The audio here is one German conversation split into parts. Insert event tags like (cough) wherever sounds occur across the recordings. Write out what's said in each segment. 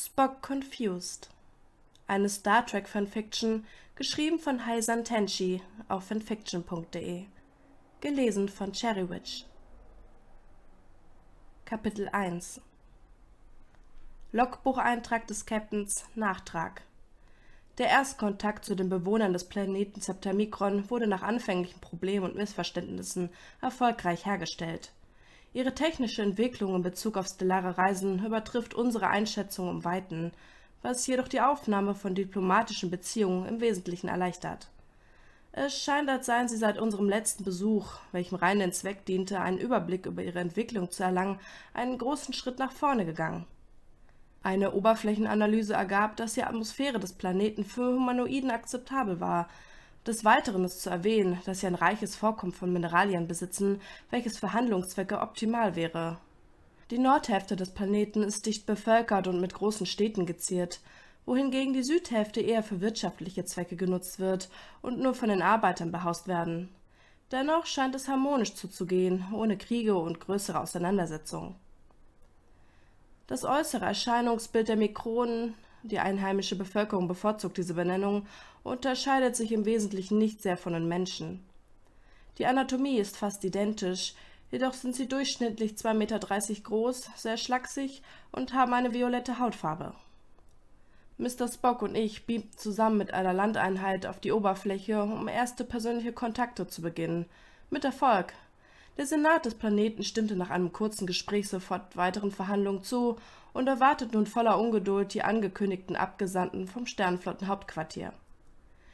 Spock Confused, eine Star Trek Fanfiction, geschrieben von Heisan Tenshi auf fanfiction.de, gelesen von Cherrywitch. Kapitel 1 Logbucheintrag des Captains Nachtrag Der Erstkontakt zu den Bewohnern des Planeten Septamikron wurde nach anfänglichen Problemen und Missverständnissen erfolgreich hergestellt. Ihre technische Entwicklung in Bezug auf stellare Reisen übertrifft unsere Einschätzung um Weiten, was jedoch die Aufnahme von diplomatischen Beziehungen im Wesentlichen erleichtert. Es scheint, als seien sie seit unserem letzten Besuch, welchem rein den Zweck diente, einen Überblick über ihre Entwicklung zu erlangen, einen großen Schritt nach vorne gegangen. Eine Oberflächenanalyse ergab, dass die Atmosphäre des Planeten für Humanoiden akzeptabel war, des Weiteren ist zu erwähnen, dass sie ein reiches Vorkommen von Mineralien besitzen, welches für Handlungszwecke optimal wäre. Die Nordhälfte des Planeten ist dicht bevölkert und mit großen Städten geziert, wohingegen die Südhälfte eher für wirtschaftliche Zwecke genutzt wird und nur von den Arbeitern behaust werden. Dennoch scheint es harmonisch zuzugehen, ohne Kriege und größere Auseinandersetzungen. Das äußere Erscheinungsbild der Mikronen die einheimische Bevölkerung bevorzugt diese Benennung, unterscheidet sich im Wesentlichen nicht sehr von den Menschen. Die Anatomie ist fast identisch, jedoch sind sie durchschnittlich 2,30 Meter groß, sehr schlaksig und haben eine violette Hautfarbe. Mr. Spock und ich beamten zusammen mit einer Landeinheit auf die Oberfläche, um erste persönliche Kontakte zu beginnen. Mit Erfolg. Der Senat des Planeten stimmte nach einem kurzen Gespräch sofort weiteren Verhandlungen zu und erwartet nun voller Ungeduld die angekündigten Abgesandten vom Sternflottenhauptquartier.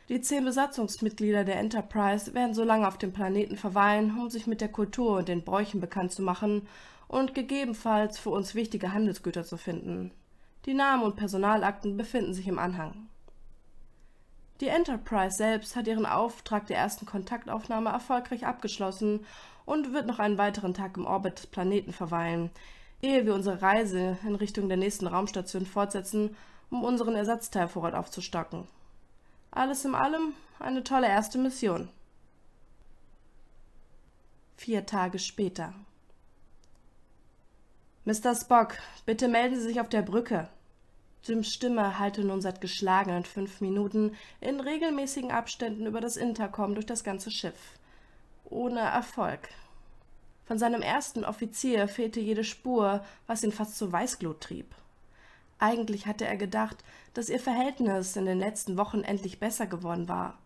Die zehn Besatzungsmitglieder der Enterprise werden so lange auf dem Planeten verweilen, um sich mit der Kultur und den Bräuchen bekannt zu machen und gegebenenfalls für uns wichtige Handelsgüter zu finden. Die Namen und Personalakten befinden sich im Anhang. Die Enterprise selbst hat ihren Auftrag der ersten Kontaktaufnahme erfolgreich abgeschlossen und wird noch einen weiteren Tag im Orbit des Planeten verweilen, ehe wir unsere Reise in Richtung der nächsten Raumstation fortsetzen, um unseren Ersatzteilvorrat aufzustocken. Alles in allem eine tolle erste Mission. Vier Tage später. Mr. Spock, bitte melden Sie sich auf der Brücke. Jims Stimme hallte nun seit geschlagenen fünf Minuten in regelmäßigen Abständen über das Intercom durch das ganze Schiff. Ohne Erfolg. Von seinem ersten Offizier fehlte jede Spur, was ihn fast zur Weißglut trieb. Eigentlich hatte er gedacht, dass ihr Verhältnis in den letzten Wochen endlich besser geworden war.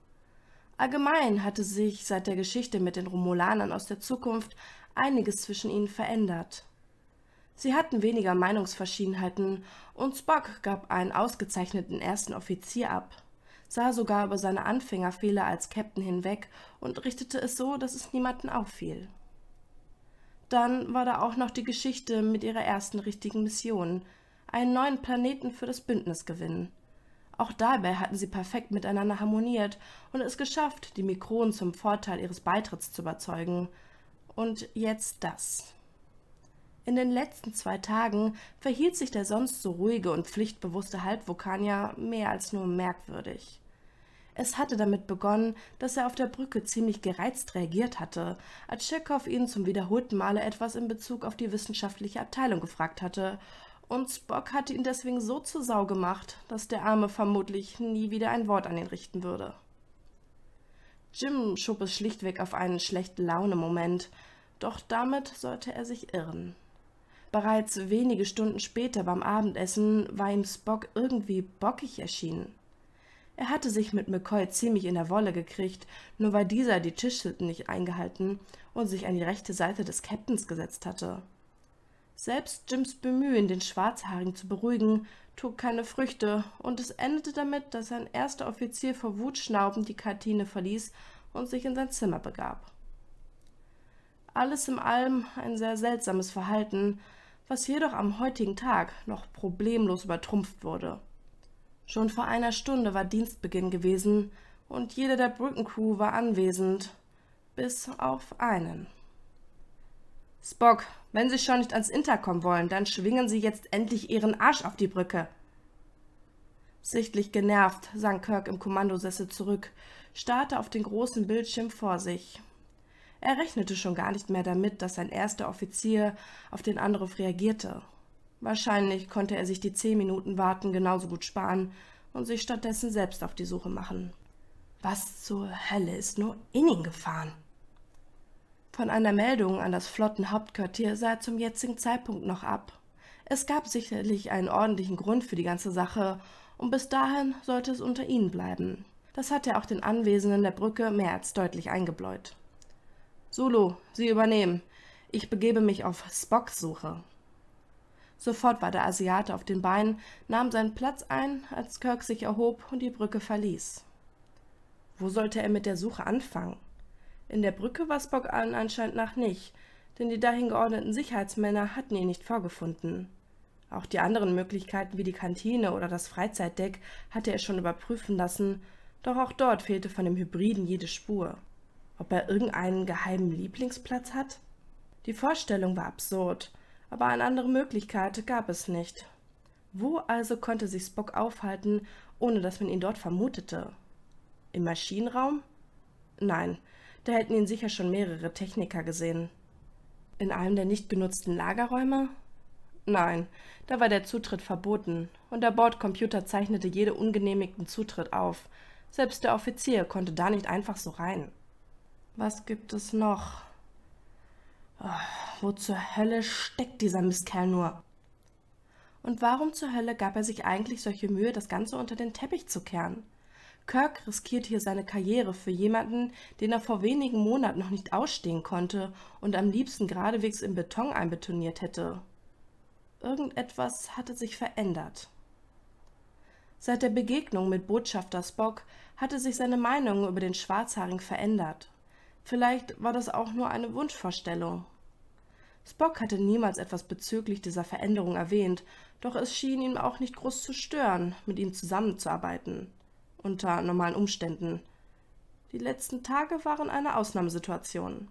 Allgemein hatte sich seit der Geschichte mit den Romulanern aus der Zukunft einiges zwischen ihnen verändert. Sie hatten weniger Meinungsverschiedenheiten und Spock gab einen ausgezeichneten ersten Offizier ab, sah sogar über seine Anfängerfehler als Captain hinweg und richtete es so, dass es niemanden auffiel. Dann war da auch noch die Geschichte mit ihrer ersten richtigen Mission, einen neuen Planeten für das Bündnis gewinnen. Auch dabei hatten sie perfekt miteinander harmoniert und es geschafft, die Mikronen zum Vorteil ihres Beitritts zu überzeugen. Und jetzt das. In den letzten zwei Tagen verhielt sich der sonst so ruhige und pflichtbewusste Halbvulkanier mehr als nur merkwürdig. Es hatte damit begonnen, dass er auf der Brücke ziemlich gereizt reagiert hatte, als Tschekow ihn zum wiederholten Male etwas in Bezug auf die wissenschaftliche Abteilung gefragt hatte, und Spock hatte ihn deswegen so zur Sau gemacht, dass der Arme vermutlich nie wieder ein Wort an ihn richten würde. Jim schob es schlichtweg auf einen schlechten Laune-Moment, doch damit sollte er sich irren. Bereits wenige Stunden später beim Abendessen war ihm Spock irgendwie bockig erschienen. Er hatte sich mit McCoy ziemlich in der Wolle gekriegt, nur weil dieser die Tischhütten nicht eingehalten und sich an die rechte Seite des Captains gesetzt hatte. Selbst Jims Bemühen, den Schwarzhaarigen zu beruhigen, trug keine Früchte, und es endete damit, dass sein erster Offizier vor Wut schnaubend die Kartine verließ und sich in sein Zimmer begab. Alles in allem ein sehr seltsames Verhalten, was jedoch am heutigen Tag noch problemlos übertrumpft wurde. Schon vor einer Stunde war Dienstbeginn gewesen und jede der Brückencrew war anwesend, bis auf einen. Spock, wenn Sie schon nicht ans Inter kommen wollen, dann schwingen Sie jetzt endlich Ihren Arsch auf die Brücke. Sichtlich genervt sank Kirk im Kommandosessel zurück, starrte auf den großen Bildschirm vor sich. Er rechnete schon gar nicht mehr damit, dass sein erster Offizier auf den Anruf reagierte. Wahrscheinlich konnte er sich die zehn Minuten Warten genauso gut sparen und sich stattdessen selbst auf die Suche machen. Was zur Hölle ist nur in ihn gefahren? Von einer Meldung an das Flottenhauptquartier sah er zum jetzigen Zeitpunkt noch ab. Es gab sicherlich einen ordentlichen Grund für die ganze Sache, und bis dahin sollte es unter ihnen bleiben. Das hatte auch den Anwesenden der Brücke mehr als deutlich eingebläut. Sulu, Sie übernehmen. Ich begebe mich auf Spocks Suche. Sofort war der Asiate auf den Beinen, nahm seinen Platz ein, als Kirk sich erhob und die Brücke verließ. Wo sollte er mit der Suche anfangen? In der Brücke war Spock allen anscheinend nach nicht, denn die dahin geordneten Sicherheitsmänner hatten ihn nicht vorgefunden. Auch die anderen Möglichkeiten wie die Kantine oder das Freizeitdeck hatte er schon überprüfen lassen, doch auch dort fehlte von dem Hybriden jede Spur. Ob er irgendeinen geheimen Lieblingsplatz hat? Die Vorstellung war absurd aber eine andere Möglichkeit gab es nicht. Wo also konnte sich Spock aufhalten, ohne dass man ihn dort vermutete? Im Maschinenraum? Nein, da hätten ihn sicher schon mehrere Techniker gesehen. In einem der nicht genutzten Lagerräume? Nein, da war der Zutritt verboten, und der Bordcomputer zeichnete jede ungenehmigten Zutritt auf. Selbst der Offizier konnte da nicht einfach so rein. Was gibt es noch? Oh, wo zur Hölle steckt dieser Mistkerl nur? Und warum zur Hölle gab er sich eigentlich solche Mühe, das Ganze unter den Teppich zu kehren? Kirk riskiert hier seine Karriere für jemanden, den er vor wenigen Monaten noch nicht ausstehen konnte und am liebsten geradewegs im Beton einbetoniert hätte. Irgendetwas hatte sich verändert. Seit der Begegnung mit Botschafter Spock hatte sich seine Meinung über den Schwarzhaarigen verändert. Vielleicht war das auch nur eine Wunschvorstellung. Spock hatte niemals etwas bezüglich dieser Veränderung erwähnt, doch es schien ihm auch nicht groß zu stören, mit ihm zusammenzuarbeiten. Unter normalen Umständen. Die letzten Tage waren eine Ausnahmesituation.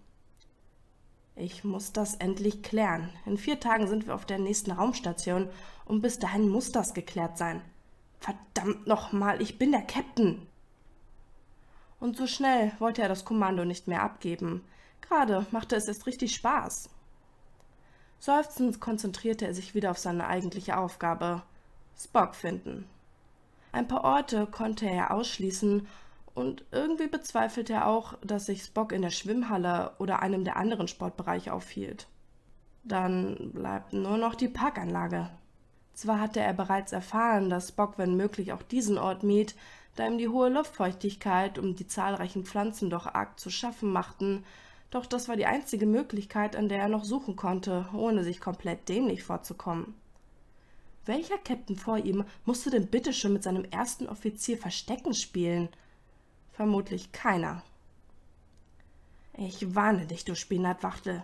Ich muss das endlich klären. In vier Tagen sind wir auf der nächsten Raumstation und bis dahin muss das geklärt sein. Verdammt nochmal, ich bin der Captain! Und so schnell wollte er das Kommando nicht mehr abgeben. Gerade machte es erst richtig Spaß. Seufzend konzentrierte er sich wieder auf seine eigentliche Aufgabe. Spock finden. Ein paar Orte konnte er ausschließen und irgendwie bezweifelte er auch, dass sich Spock in der Schwimmhalle oder einem der anderen Sportbereiche aufhielt. Dann bleibt nur noch die Parkanlage. Zwar hatte er bereits erfahren, dass Spock wenn möglich auch diesen Ort mied, da ihm die hohe Luftfeuchtigkeit um die zahlreichen Pflanzen doch arg zu schaffen machten, doch das war die einzige Möglichkeit, an der er noch suchen konnte, ohne sich komplett dämlich vorzukommen. Welcher Captain vor ihm musste denn bitte schon mit seinem ersten Offizier Verstecken spielen? Vermutlich keiner. Ich warne dich, du Spinatwachtel,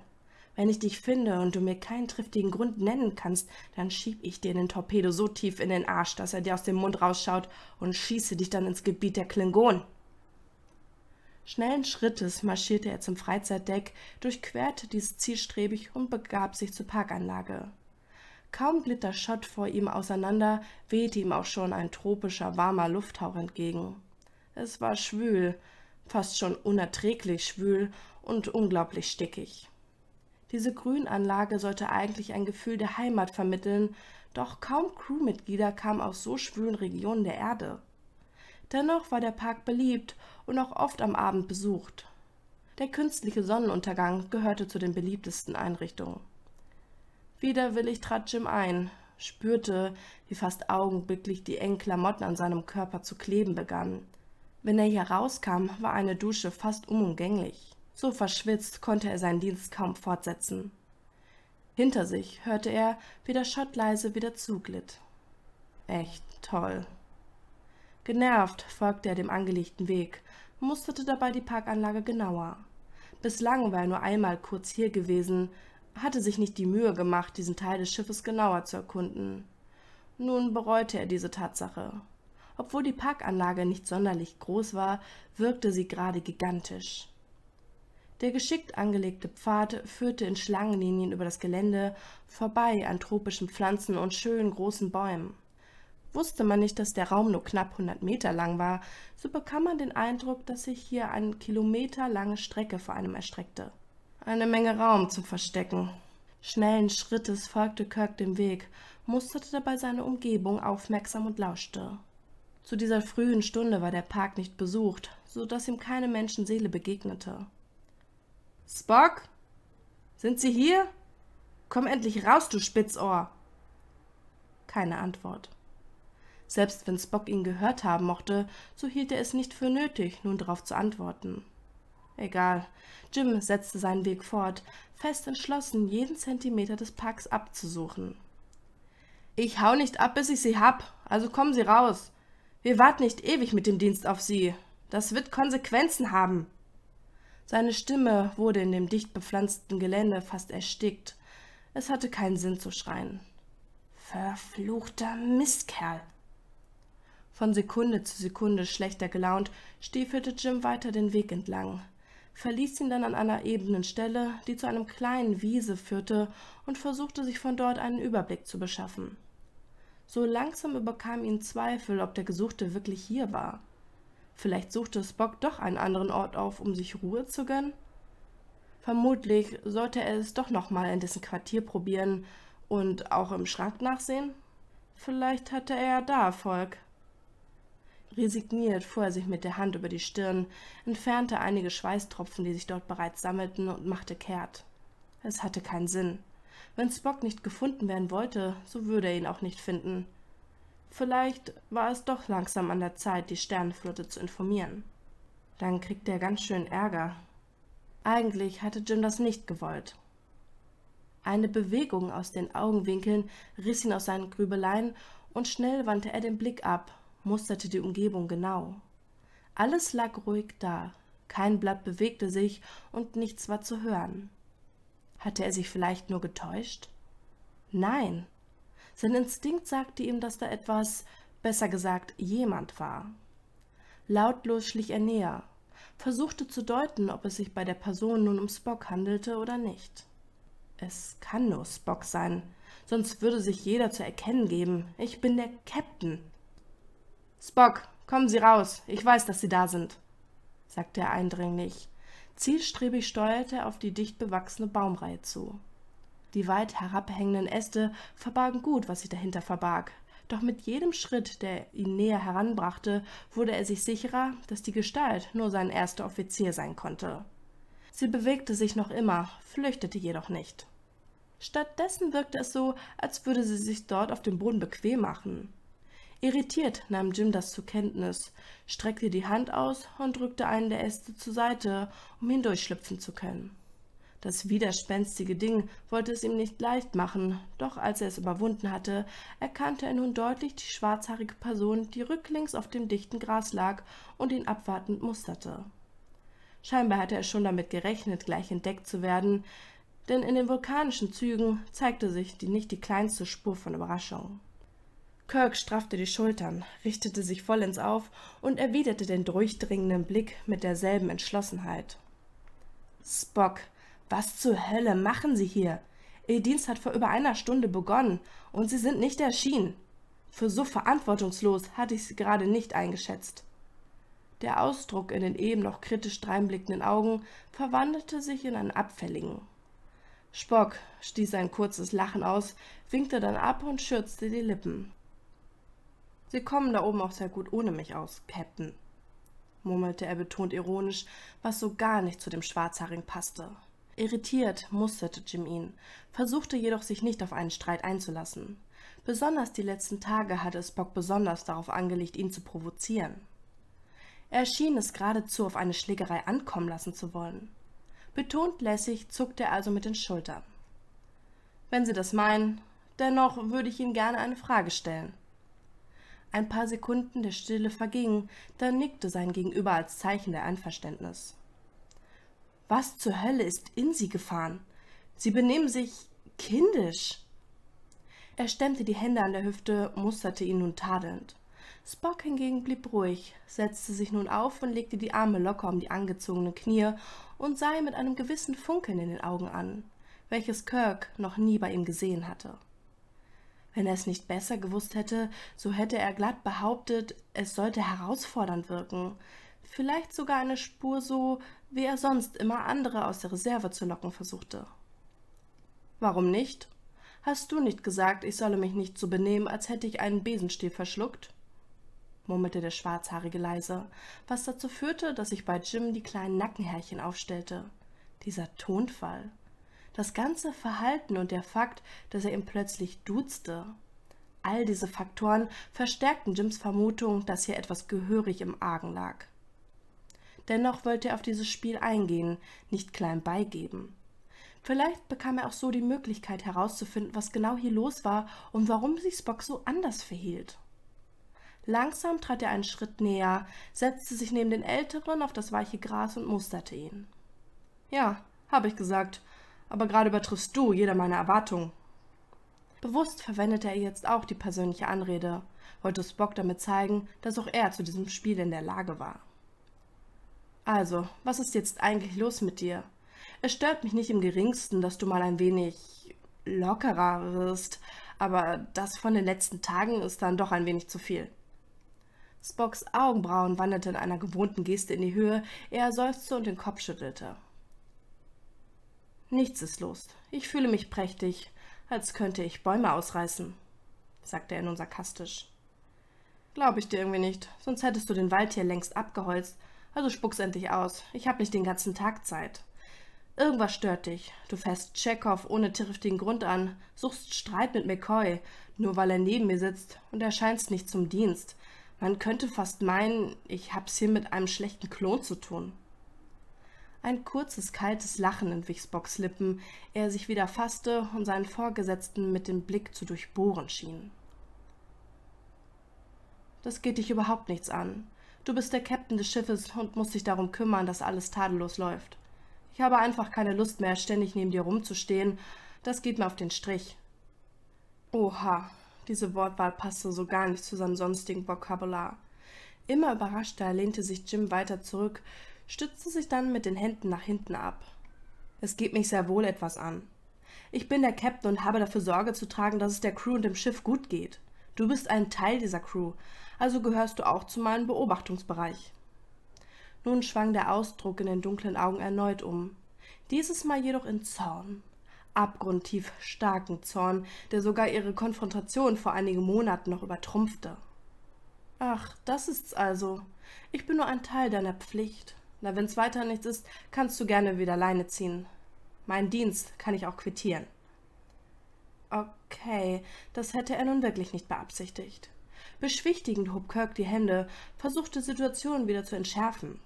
wenn ich dich finde und du mir keinen triftigen Grund nennen kannst, dann schieb ich dir den Torpedo so tief in den Arsch, dass er dir aus dem Mund rausschaut und schieße dich dann ins Gebiet der Klingonen. Schnellen Schrittes marschierte er zum Freizeitdeck, durchquerte dies zielstrebig und begab sich zur Parkanlage. Kaum glitt der Schott vor ihm auseinander, wehte ihm auch schon ein tropischer, warmer Lufthauch entgegen. Es war schwül, fast schon unerträglich schwül und unglaublich stickig. Diese Grünanlage sollte eigentlich ein Gefühl der Heimat vermitteln, doch kaum Crewmitglieder kamen aus so schwülen Regionen der Erde. Dennoch war der Park beliebt und auch oft am Abend besucht. Der künstliche Sonnenuntergang gehörte zu den beliebtesten Einrichtungen. Widerwillig trat Jim ein, spürte, wie fast augenblicklich die engen Klamotten an seinem Körper zu kleben begannen. Wenn er hier rauskam, war eine Dusche fast unumgänglich. So verschwitzt konnte er seinen Dienst kaum fortsetzen. Hinter sich hörte er, wie der Schott leise wieder zuglitt. Echt toll. Genervt folgte er dem angelegten Weg, musterte dabei die Parkanlage genauer. Bislang war er nur einmal kurz hier gewesen, hatte sich nicht die Mühe gemacht, diesen Teil des Schiffes genauer zu erkunden. Nun bereute er diese Tatsache. Obwohl die Parkanlage nicht sonderlich groß war, wirkte sie gerade gigantisch. Der geschickt angelegte Pfad führte in Schlangenlinien über das Gelände, vorbei an tropischen Pflanzen und schönen großen Bäumen. Wusste man nicht, dass der Raum nur knapp 100 Meter lang war, so bekam man den Eindruck, dass sich hier eine kilometerlange Strecke vor einem erstreckte. Eine Menge Raum zum Verstecken. Schnellen Schrittes folgte Kirk dem Weg, musterte dabei seine Umgebung aufmerksam und lauschte. Zu dieser frühen Stunde war der Park nicht besucht, so dass ihm keine Menschenseele begegnete. Spock? Sind Sie hier? Komm endlich raus, du Spitzohr! Keine Antwort. Selbst wenn Spock ihn gehört haben mochte, so hielt er es nicht für nötig, nun darauf zu antworten. Egal, Jim setzte seinen Weg fort, fest entschlossen, jeden Zentimeter des Parks abzusuchen. Ich hau nicht ab, bis ich Sie hab, also kommen Sie raus. Wir warten nicht ewig mit dem Dienst auf Sie. Das wird Konsequenzen haben. Seine Stimme wurde in dem dicht bepflanzten Gelände fast erstickt. Es hatte keinen Sinn zu schreien. Verfluchter Mistkerl! Von Sekunde zu Sekunde schlechter gelaunt stiefelte Jim weiter den Weg entlang, verließ ihn dann an einer ebenen Stelle, die zu einem kleinen Wiese führte, und versuchte sich von dort einen Überblick zu beschaffen. So langsam überkam ihn Zweifel, ob der Gesuchte wirklich hier war. Vielleicht suchte Spock doch einen anderen Ort auf, um sich Ruhe zu gönnen? Vermutlich sollte er es doch nochmal in dessen Quartier probieren und auch im Schrank nachsehen? Vielleicht hatte er ja da Erfolg. Resigniert fuhr er sich mit der Hand über die Stirn, entfernte einige Schweißtropfen, die sich dort bereits sammelten, und machte kehrt. Es hatte keinen Sinn. Wenn Spock nicht gefunden werden wollte, so würde er ihn auch nicht finden. Vielleicht war es doch langsam an der Zeit, die Sternenflotte zu informieren. Dann kriegte er ganz schön Ärger. Eigentlich hatte Jim das nicht gewollt. Eine Bewegung aus den Augenwinkeln riss ihn aus seinen Grübeleien und schnell wandte er den Blick ab, musterte die Umgebung genau. Alles lag ruhig da, kein Blatt bewegte sich und nichts war zu hören. Hatte er sich vielleicht nur getäuscht? Nein, sein Instinkt sagte ihm, dass da etwas, besser gesagt jemand war. Lautlos schlich er näher, versuchte zu deuten, ob es sich bei der Person nun um Spock handelte oder nicht. Es kann nur Spock sein, sonst würde sich jeder zu erkennen geben. Ich bin der Captain. Spock, kommen Sie raus, ich weiß, dass Sie da sind, sagte er eindringlich. Zielstrebig steuerte er auf die dicht bewachsene Baumreihe zu. Die weit herabhängenden Äste verbargen gut, was sich dahinter verbarg. Doch mit jedem Schritt, der ihn näher heranbrachte, wurde er sich sicherer, dass die Gestalt nur sein erster Offizier sein konnte. Sie bewegte sich noch immer, flüchtete jedoch nicht. Stattdessen wirkte es so, als würde sie sich dort auf dem Boden bequem machen. Irritiert nahm Jim das zur Kenntnis, streckte die Hand aus und drückte einen der Äste zur Seite, um hindurchschlüpfen zu können. Das widerspenstige Ding wollte es ihm nicht leicht machen, doch als er es überwunden hatte, erkannte er nun deutlich die schwarzhaarige Person, die rücklings auf dem dichten Gras lag und ihn abwartend musterte. Scheinbar hatte er schon damit gerechnet, gleich entdeckt zu werden, denn in den vulkanischen Zügen zeigte sich die nicht die kleinste Spur von Überraschung. Kirk straffte die Schultern, richtete sich vollends auf und erwiderte den durchdringenden Blick mit derselben Entschlossenheit. Spock, was zur Hölle machen Sie hier? Ihr Dienst hat vor über einer Stunde begonnen und Sie sind nicht erschienen. Für so verantwortungslos hatte ich Sie gerade nicht eingeschätzt. Der Ausdruck in den eben noch kritisch dreinblickenden Augen verwandelte sich in einen abfälligen. Spock stieß ein kurzes Lachen aus, winkte dann ab und schürzte die Lippen. Sie kommen da oben auch sehr gut ohne mich aus, Captain, murmelte er betont ironisch, was so gar nicht zu dem Schwarzhaarigen passte. Irritiert musterte Jim ihn, versuchte jedoch sich nicht auf einen Streit einzulassen. Besonders die letzten Tage hatte es Bock besonders darauf angelegt, ihn zu provozieren. Er schien es geradezu auf eine Schlägerei ankommen lassen zu wollen. Betont lässig zuckte er also mit den Schultern. Wenn Sie das meinen, dennoch würde ich Ihnen gerne eine Frage stellen. Ein paar Sekunden der Stille vergingen, dann nickte sein Gegenüber als Zeichen der Einverständnis. Was zur Hölle ist in sie gefahren? Sie benehmen sich kindisch. Er stemmte die Hände an der Hüfte, musterte ihn nun tadelnd. Spock hingegen blieb ruhig, setzte sich nun auf und legte die Arme locker um die angezogenen Knie und sah ihn mit einem gewissen Funkeln in den Augen an, welches Kirk noch nie bei ihm gesehen hatte. Wenn er es nicht besser gewusst hätte, so hätte er glatt behauptet, es sollte herausfordernd wirken, vielleicht sogar eine Spur so, wie er sonst immer andere aus der Reserve zu locken versuchte. Warum nicht? Hast du nicht gesagt, ich solle mich nicht so benehmen, als hätte ich einen Besenstiel verschluckt? murmelte der Schwarzhaarige leise, was dazu führte, dass sich bei Jim die kleinen Nackenhärchen aufstellte. Dieser Tonfall. Das ganze Verhalten und der Fakt, dass er ihn plötzlich duzte. All diese Faktoren verstärkten Jims Vermutung, dass hier etwas gehörig im Argen lag. Dennoch wollte er auf dieses Spiel eingehen, nicht klein beigeben. Vielleicht bekam er auch so die Möglichkeit herauszufinden, was genau hier los war und warum sich Spock so anders verhielt. Langsam trat er einen Schritt näher, setzte sich neben den Älteren auf das weiche Gras und musterte ihn. Ja, habe ich gesagt, aber gerade übertriffst du jeder meiner Erwartungen. Bewusst verwendete er jetzt auch die persönliche Anrede, wollte Spock damit zeigen, dass auch er zu diesem Spiel in der Lage war. Also, was ist jetzt eigentlich los mit dir? Es stört mich nicht im geringsten, dass du mal ein wenig lockerer wirst, aber das von den letzten Tagen ist dann doch ein wenig zu viel. Spocks Augenbrauen wanderten in einer gewohnten Geste in die Höhe, er seufzte und den Kopf schüttelte. Nichts ist los. Ich fühle mich prächtig, als könnte ich Bäume ausreißen, sagte er nun sarkastisch. Glaube ich dir irgendwie nicht, sonst hättest du den Wald hier längst abgeholzt also spuck's endlich aus. Ich hab nicht den ganzen Tag Zeit. Irgendwas stört dich. Du fährst Tschechow ohne triftigen Grund an, suchst Streit mit McCoy, nur weil er neben mir sitzt und erscheinst nicht zum Dienst. Man könnte fast meinen, ich hab's hier mit einem schlechten Klon zu tun. Ein kurzes, kaltes Lachen entwich Spocks Lippen, er sich wieder fasste und seinen Vorgesetzten mit dem Blick zu durchbohren schien. Das geht dich überhaupt nichts an. Du bist der Captain des Schiffes und musst dich darum kümmern, dass alles tadellos läuft. Ich habe einfach keine Lust mehr, ständig neben dir rumzustehen. Das geht mir auf den Strich. Oha, diese Wortwahl passte so gar nicht zu seinem sonstigen Vokabular. Immer überraschter lehnte sich Jim weiter zurück, stützte sich dann mit den Händen nach hinten ab. Es geht mich sehr wohl etwas an. Ich bin der Captain und habe dafür Sorge zu tragen, dass es der Crew und dem Schiff gut geht. Du bist ein Teil dieser Crew, also gehörst du auch zu meinem Beobachtungsbereich. Nun schwang der Ausdruck in den dunklen Augen erneut um, dieses Mal jedoch in Zorn, abgrundtief starken Zorn, der sogar ihre Konfrontation vor einigen Monaten noch übertrumpfte. Ach, das ist's also. Ich bin nur ein Teil deiner Pflicht. Na, wenn's weiter nichts ist, kannst du gerne wieder Leine ziehen. Mein Dienst kann ich auch quittieren. Okay, das hätte er nun wirklich nicht beabsichtigt. Beschwichtigend hob Kirk die Hände, versuchte Situationen wieder zu entschärfen.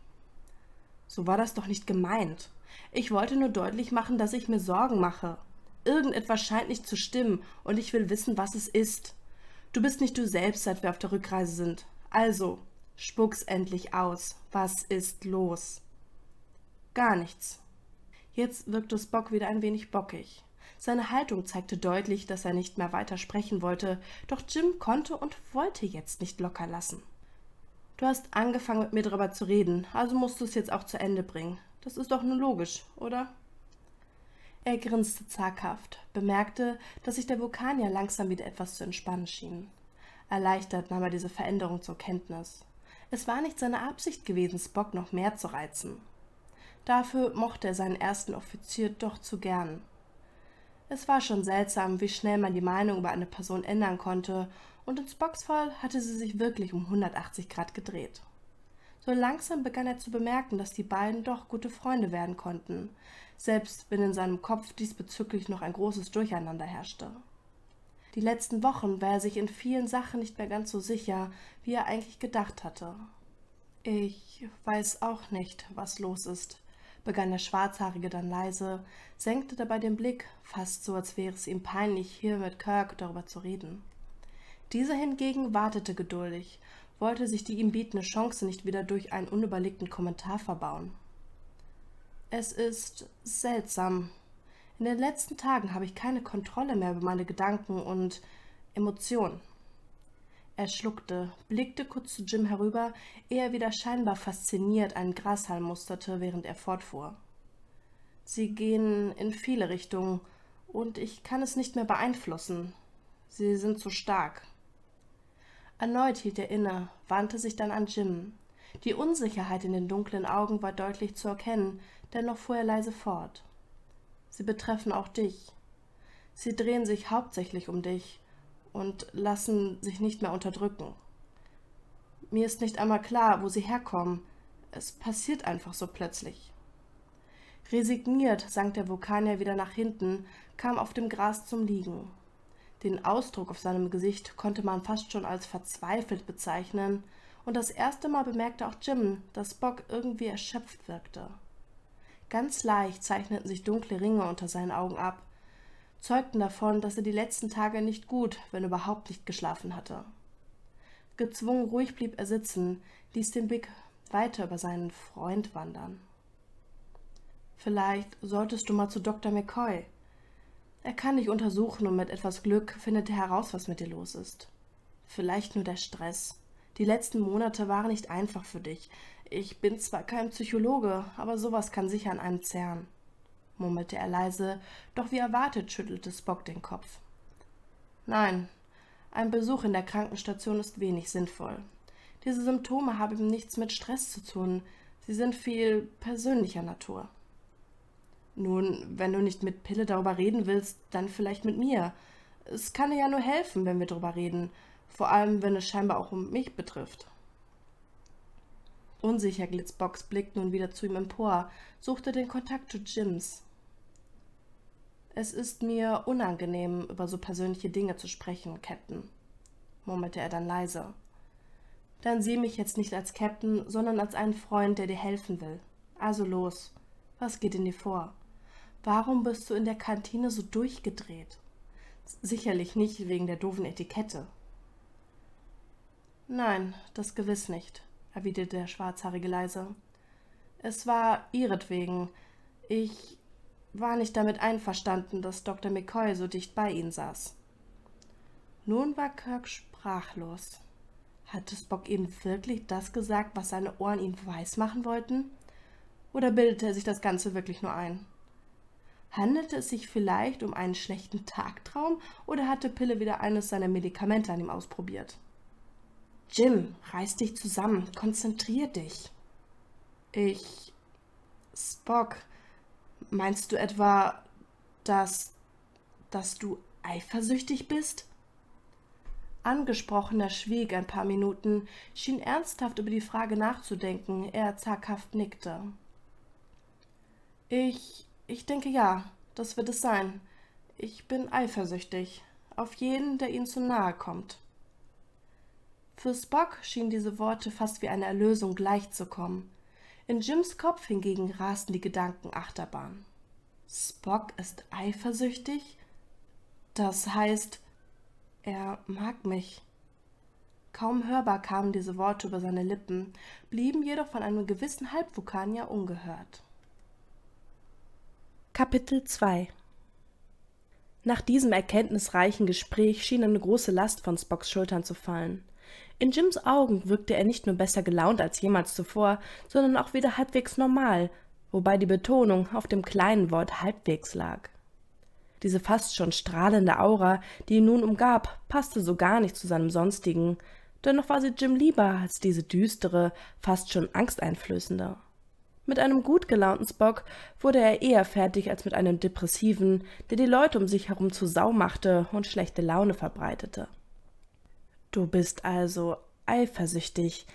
So war das doch nicht gemeint. Ich wollte nur deutlich machen, dass ich mir Sorgen mache. Irgendetwas scheint nicht zu stimmen und ich will wissen, was es ist. Du bist nicht du selbst, seit wir auf der Rückreise sind. Also, spuck's endlich aus. Was ist los? Gar nichts. Jetzt wirkte Spock wieder ein wenig bockig. Seine Haltung zeigte deutlich, dass er nicht mehr weiter sprechen wollte, doch Jim konnte und wollte jetzt nicht locker lassen. Du hast angefangen, mit mir darüber zu reden, also musst du es jetzt auch zu Ende bringen. Das ist doch nur logisch, oder? Er grinste zaghaft, bemerkte, dass sich der Vulkanier langsam wieder etwas zu entspannen schien. Erleichtert nahm er diese Veränderung zur Kenntnis. Es war nicht seine Absicht gewesen, Spock noch mehr zu reizen. Dafür mochte er seinen ersten Offizier doch zu gern. Es war schon seltsam, wie schnell man die Meinung über eine Person ändern konnte, und ins Boxfall hatte sie sich wirklich um 180 Grad gedreht. So langsam begann er zu bemerken, dass die beiden doch gute Freunde werden konnten, selbst wenn in seinem Kopf diesbezüglich noch ein großes Durcheinander herrschte. Die letzten Wochen war er sich in vielen Sachen nicht mehr ganz so sicher, wie er eigentlich gedacht hatte. Ich weiß auch nicht, was los ist, begann der Schwarzhaarige dann leise, senkte dabei den Blick, fast so, als wäre es ihm peinlich, hier mit Kirk darüber zu reden. Dieser hingegen wartete geduldig, wollte sich die ihm bietende Chance nicht wieder durch einen unüberlegten Kommentar verbauen. Es ist seltsam. In den letzten Tagen habe ich keine Kontrolle mehr über meine Gedanken und Emotionen. Er schluckte, blickte kurz zu Jim herüber, ehe er wieder scheinbar fasziniert einen Grashalm musterte, während er fortfuhr. Sie gehen in viele Richtungen, und ich kann es nicht mehr beeinflussen. Sie sind zu stark. Erneut hielt er inne, wandte sich dann an Jim. Die Unsicherheit in den dunklen Augen war deutlich zu erkennen, dennoch fuhr er leise fort. Sie betreffen auch dich. Sie drehen sich hauptsächlich um dich, und lassen sich nicht mehr unterdrücken. Mir ist nicht einmal klar, wo sie herkommen. Es passiert einfach so plötzlich. Resigniert sank der Vulkanier wieder nach hinten, kam auf dem Gras zum Liegen. Den Ausdruck auf seinem Gesicht konnte man fast schon als verzweifelt bezeichnen, und das erste Mal bemerkte auch Jim, dass Bock irgendwie erschöpft wirkte. Ganz leicht zeichneten sich dunkle Ringe unter seinen Augen ab, zeugten davon, dass er die letzten Tage nicht gut, wenn überhaupt nicht geschlafen hatte. Gezwungen ruhig blieb er sitzen, ließ den Blick weiter über seinen Freund wandern. Vielleicht solltest du mal zu Dr. McCoy. Er kann dich untersuchen und mit etwas Glück findet er heraus, was mit dir los ist. Vielleicht nur der Stress. Die letzten Monate waren nicht einfach für dich. Ich bin zwar kein Psychologe, aber sowas kann sicher an einem zerren murmelte er leise, doch wie erwartet schüttelte Spock den Kopf. Nein, ein Besuch in der Krankenstation ist wenig sinnvoll. Diese Symptome haben nichts mit Stress zu tun, sie sind viel persönlicher Natur. Nun, wenn du nicht mit Pille darüber reden willst, dann vielleicht mit mir. Es kann dir ja nur helfen, wenn wir darüber reden, vor allem wenn es scheinbar auch um mich betrifft. Unsicher glitt Bocks Blick nun wieder zu ihm empor, suchte den Kontakt zu Jims. Es ist mir unangenehm, über so persönliche Dinge zu sprechen, Captain, murmelte er dann leise. Dann sieh mich jetzt nicht als Captain, sondern als einen Freund, der dir helfen will. Also los, was geht in dir vor? Warum bist du in der Kantine so durchgedreht? Sicherlich nicht wegen der doofen Etikette. Nein, das gewiss nicht, erwiderte der Schwarzhaarige leise. Es war ihretwegen. Ich war nicht damit einverstanden, dass Dr. McCoy so dicht bei ihnen saß. Nun war Kirk sprachlos. Hatte Spock ihm wirklich das gesagt, was seine Ohren ihm weismachen wollten? Oder bildete er sich das Ganze wirklich nur ein? Handelte es sich vielleicht um einen schlechten Tagtraum oder hatte Pille wieder eines seiner Medikamente an ihm ausprobiert? Jim, reiß dich zusammen, konzentrier dich. Ich. Spock, Meinst du etwa, dass, dass du eifersüchtig bist? Angesprochener schwieg ein paar Minuten, schien ernsthaft über die Frage nachzudenken, er zaghaft nickte. Ich, ich denke ja, das wird es sein. Ich bin eifersüchtig, auf jeden, der ihnen zu nahe kommt. Für Spock schienen diese Worte fast wie eine Erlösung gleichzukommen. In Jims Kopf hingegen rasten die Gedanken Achterbahn. Spock ist eifersüchtig? Das heißt, er mag mich. Kaum hörbar kamen diese Worte über seine Lippen, blieben jedoch von einem gewissen Halbvulkanier ungehört. Kapitel 2 Nach diesem erkenntnisreichen Gespräch schien eine große Last von Spocks Schultern zu fallen. In Jims Augen wirkte er nicht nur besser gelaunt als jemals zuvor, sondern auch wieder halbwegs normal, wobei die Betonung auf dem kleinen Wort halbwegs lag. Diese fast schon strahlende Aura, die ihn nun umgab, passte so gar nicht zu seinem sonstigen, dennoch war sie Jim lieber als diese düstere, fast schon angsteinflößende. Mit einem gut gelaunten Spock wurde er eher fertig als mit einem Depressiven, der die Leute um sich herum zu Sau machte und schlechte Laune verbreitete. Du bist also eifersüchtig.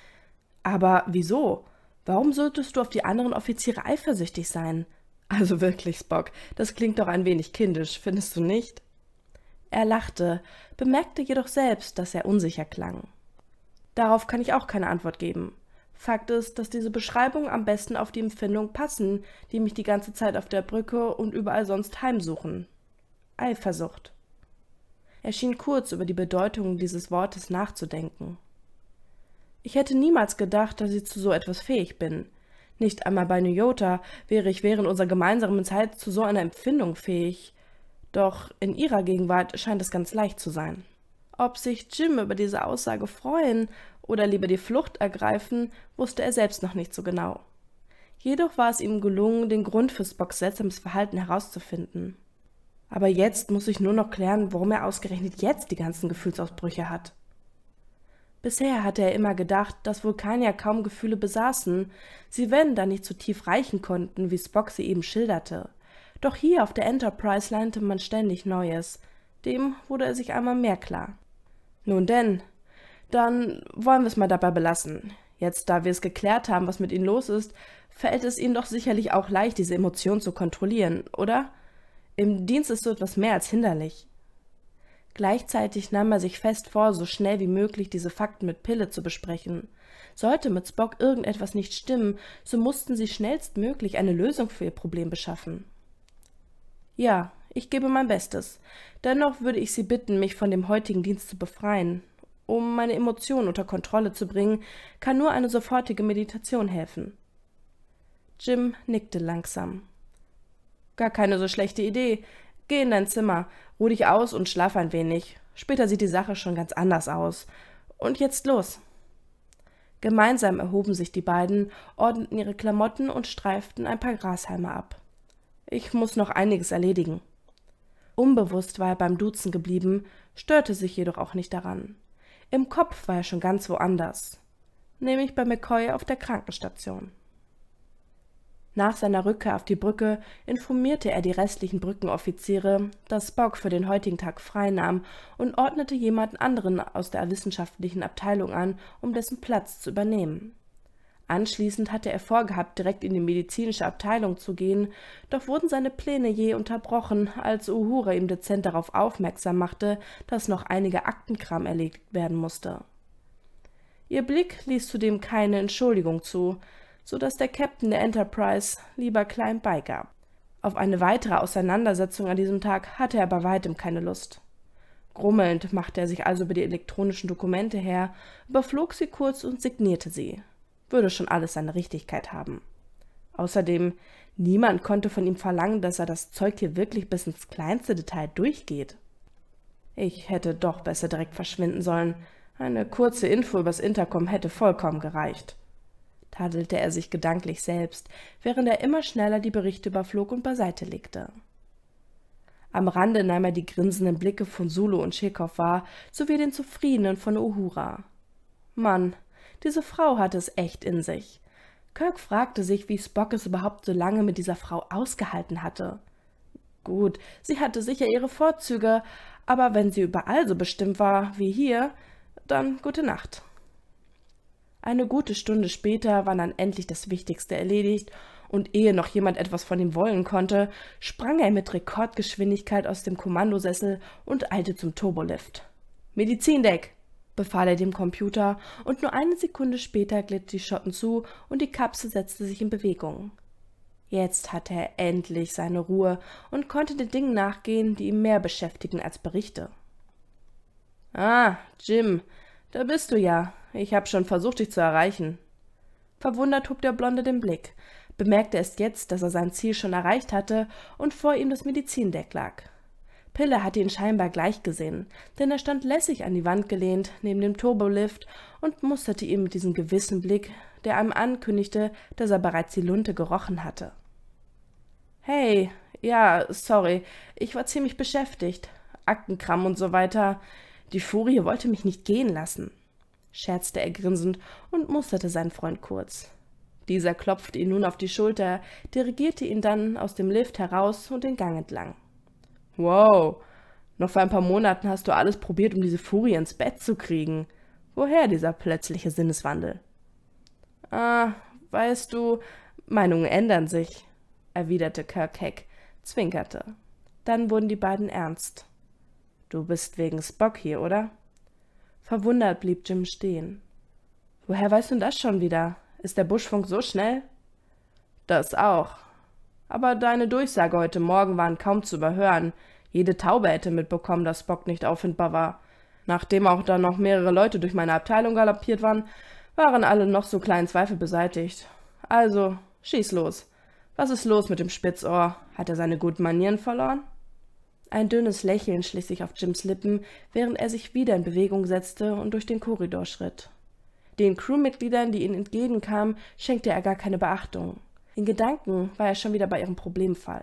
Aber wieso? Warum solltest du auf die anderen Offiziere eifersüchtig sein? Also wirklich, Spock, das klingt doch ein wenig kindisch, findest du nicht? Er lachte, bemerkte jedoch selbst, dass er unsicher klang. Darauf kann ich auch keine Antwort geben. Fakt ist, dass diese Beschreibungen am besten auf die Empfindung passen, die mich die ganze Zeit auf der Brücke und überall sonst heimsuchen. Eifersucht er schien kurz über die bedeutung dieses wortes nachzudenken ich hätte niemals gedacht dass ich zu so etwas fähig bin nicht einmal bei nyota wäre ich während unserer gemeinsamen zeit zu so einer empfindung fähig doch in ihrer gegenwart scheint es ganz leicht zu sein ob sich jim über diese aussage freuen oder lieber die flucht ergreifen wusste er selbst noch nicht so genau jedoch war es ihm gelungen den grund für spocks seltsames verhalten herauszufinden aber jetzt muss ich nur noch klären, warum er ausgerechnet jetzt die ganzen Gefühlsausbrüche hat. Bisher hatte er immer gedacht, dass Vulkanier kaum Gefühle besaßen, sie wenn da nicht so tief reichen konnten, wie Spock sie eben schilderte. Doch hier auf der Enterprise lernte man ständig Neues. Dem wurde er sich einmal mehr klar. Nun denn, dann wollen wir es mal dabei belassen. Jetzt, da wir es geklärt haben, was mit ihnen los ist, fällt es ihnen doch sicherlich auch leicht, diese Emotionen zu kontrollieren, oder? Im Dienst ist so etwas mehr als hinderlich. Gleichzeitig nahm er sich fest vor, so schnell wie möglich diese Fakten mit Pille zu besprechen. Sollte mit Spock irgendetwas nicht stimmen, so mussten sie schnellstmöglich eine Lösung für ihr Problem beschaffen. Ja, ich gebe mein Bestes. Dennoch würde ich Sie bitten, mich von dem heutigen Dienst zu befreien. Um meine Emotionen unter Kontrolle zu bringen, kann nur eine sofortige Meditation helfen. Jim nickte langsam. Gar keine so schlechte Idee. Geh in dein Zimmer, ruh dich aus und schlaf ein wenig. Später sieht die Sache schon ganz anders aus. Und jetzt los. Gemeinsam erhoben sich die beiden, ordneten ihre Klamotten und streiften ein paar Grashalme ab. Ich muss noch einiges erledigen. Unbewusst war er beim Duzen geblieben, störte sich jedoch auch nicht daran. Im Kopf war er schon ganz woanders, nämlich bei McCoy auf der Krankenstation. Nach seiner Rückkehr auf die Brücke informierte er die restlichen Brückenoffiziere, dass Bock für den heutigen Tag freinahm und ordnete jemanden anderen aus der wissenschaftlichen Abteilung an, um dessen Platz zu übernehmen. Anschließend hatte er vorgehabt, direkt in die medizinische Abteilung zu gehen, doch wurden seine Pläne je unterbrochen, als Uhura ihm dezent darauf aufmerksam machte, dass noch einige Aktenkram erlegt werden musste. Ihr Blick ließ zudem keine Entschuldigung zu, so dass der Captain der Enterprise lieber klein beigab. Auf eine weitere Auseinandersetzung an diesem Tag hatte er bei weitem keine Lust. Grummelnd machte er sich also über die elektronischen Dokumente her, überflog sie kurz und signierte sie. Würde schon alles seine Richtigkeit haben. Außerdem, niemand konnte von ihm verlangen, dass er das Zeug hier wirklich bis ins kleinste Detail durchgeht. Ich hätte doch besser direkt verschwinden sollen. Eine kurze Info übers Intercom hätte vollkommen gereicht tadelte er sich gedanklich selbst, während er immer schneller die Berichte überflog und beiseite legte. Am Rande nahm er die grinsenden Blicke von Sulu und Schekow wahr, sowie den zufriedenen von Uhura. Mann, diese Frau hatte es echt in sich. Kirk fragte sich, wie Spock es überhaupt so lange mit dieser Frau ausgehalten hatte. Gut, sie hatte sicher ihre Vorzüge, aber wenn sie überall so bestimmt war wie hier, dann gute Nacht. Eine gute Stunde später war dann endlich das Wichtigste erledigt, und ehe noch jemand etwas von ihm wollen konnte, sprang er mit Rekordgeschwindigkeit aus dem Kommandosessel und eilte zum Turbolift. Medizindeck! befahl er dem Computer, und nur eine Sekunde später glitt die Schotten zu und die Kapsel setzte sich in Bewegung. Jetzt hatte er endlich seine Ruhe und konnte den Dingen nachgehen, die ihn mehr beschäftigen als Berichte. Ah, Jim, da bist du ja, ich habe schon versucht, dich zu erreichen. Verwundert hob der Blonde den Blick, bemerkte erst jetzt, dass er sein Ziel schon erreicht hatte und vor ihm das Medizindeck lag. Pille hatte ihn scheinbar gleich gesehen, denn er stand lässig an die Wand gelehnt, neben dem Turbolift und musterte ihn mit diesem gewissen Blick, der einem ankündigte, dass er bereits die Lunte gerochen hatte. Hey, ja, sorry, ich war ziemlich beschäftigt. Aktenkram und so weiter. Die Furie wollte mich nicht gehen lassen scherzte er grinsend und musterte seinen Freund kurz. Dieser klopfte ihn nun auf die Schulter, dirigierte ihn dann aus dem Lift heraus und den Gang entlang. Wow, noch vor ein paar Monaten hast du alles probiert, um diese Furie ins Bett zu kriegen. Woher dieser plötzliche Sinneswandel? Ah, weißt du, Meinungen ändern sich, erwiderte Kirk Heck, zwinkerte. Dann wurden die beiden ernst. Du bist wegen Spock hier, oder? Verwundert blieb Jim stehen. Woher weißt du das schon wieder? Ist der Buschfunk so schnell? Das auch. Aber deine Durchsage heute Morgen waren kaum zu überhören. Jede Taube hätte mitbekommen, dass Bock nicht auffindbar war. Nachdem auch dann noch mehrere Leute durch meine Abteilung galoppiert waren, waren alle noch so kleinen Zweifel beseitigt. Also, schieß los. Was ist los mit dem Spitzohr? Hat er seine guten Manieren verloren? Ein dünnes Lächeln schlich sich auf Jims Lippen, während er sich wieder in Bewegung setzte und durch den Korridor schritt. Den Crewmitgliedern, die ihm entgegenkamen, schenkte er gar keine Beachtung. In Gedanken war er schon wieder bei ihrem Problemfall.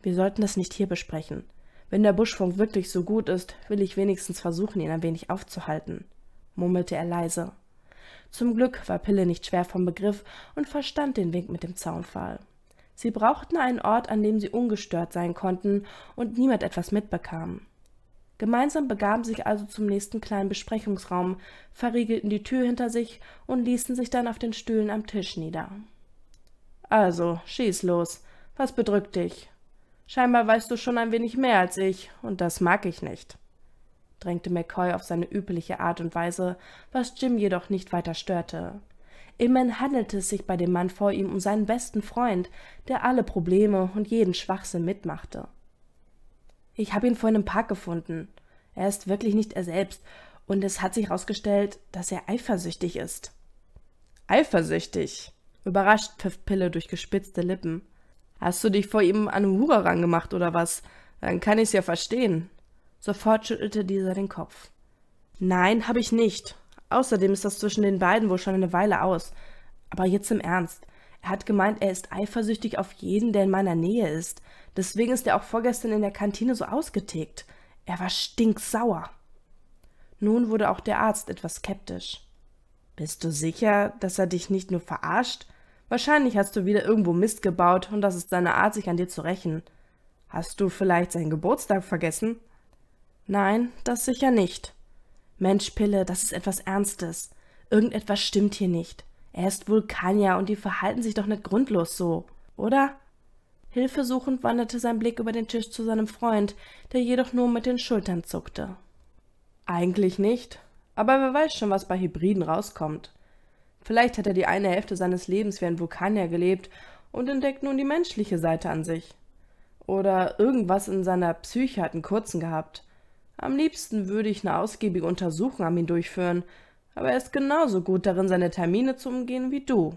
Wir sollten das nicht hier besprechen. Wenn der Buschfunk wirklich so gut ist, will ich wenigstens versuchen, ihn ein wenig aufzuhalten, murmelte er leise. Zum Glück war Pille nicht schwer vom Begriff und verstand den Wink mit dem Zaunpfahl. Sie brauchten einen Ort, an dem sie ungestört sein konnten und niemand etwas mitbekam. Gemeinsam begaben sich also zum nächsten kleinen Besprechungsraum, verriegelten die Tür hinter sich und ließen sich dann auf den Stühlen am Tisch nieder. Also, schieß los. Was bedrückt dich? Scheinbar weißt du schon ein wenig mehr als ich, und das mag ich nicht, drängte McCoy auf seine übliche Art und Weise, was Jim jedoch nicht weiter störte. Immerhin handelte es sich bei dem Mann vor ihm um seinen besten Freund, der alle Probleme und jeden Schwachsinn mitmachte. Ich habe ihn vorhin im Park gefunden. Er ist wirklich nicht er selbst, und es hat sich herausgestellt, dass er eifersüchtig ist. Eifersüchtig? Überrascht pfiff Pille durch gespitzte Lippen. Hast du dich vor ihm an Uhura rangemacht oder was? Dann kann ich's ja verstehen. Sofort schüttelte dieser den Kopf. Nein, habe ich nicht, Außerdem ist das zwischen den beiden wohl schon eine Weile aus. Aber jetzt im Ernst. Er hat gemeint, er ist eifersüchtig auf jeden, der in meiner Nähe ist. Deswegen ist er auch vorgestern in der Kantine so ausgetickt. Er war stinksauer. Nun wurde auch der Arzt etwas skeptisch. Bist du sicher, dass er dich nicht nur verarscht? Wahrscheinlich hast du wieder irgendwo Mist gebaut und das ist seine Art, sich an dir zu rächen. Hast du vielleicht seinen Geburtstag vergessen? Nein, das sicher nicht. Mensch, Pille, das ist etwas Ernstes. Irgendetwas stimmt hier nicht. Er ist Vulkanier und die verhalten sich doch nicht grundlos so, oder? Hilfesuchend wanderte sein Blick über den Tisch zu seinem Freund, der jedoch nur mit den Schultern zuckte. Eigentlich nicht, aber wer weiß schon, was bei Hybriden rauskommt. Vielleicht hat er die eine Hälfte seines Lebens wie ein Vulkanier gelebt und entdeckt nun die menschliche Seite an sich. Oder irgendwas in seiner Psyche hat einen kurzen gehabt. Am liebsten würde ich eine ausgiebige Untersuchung an ihm durchführen, aber er ist genauso gut darin, seine Termine zu umgehen wie du.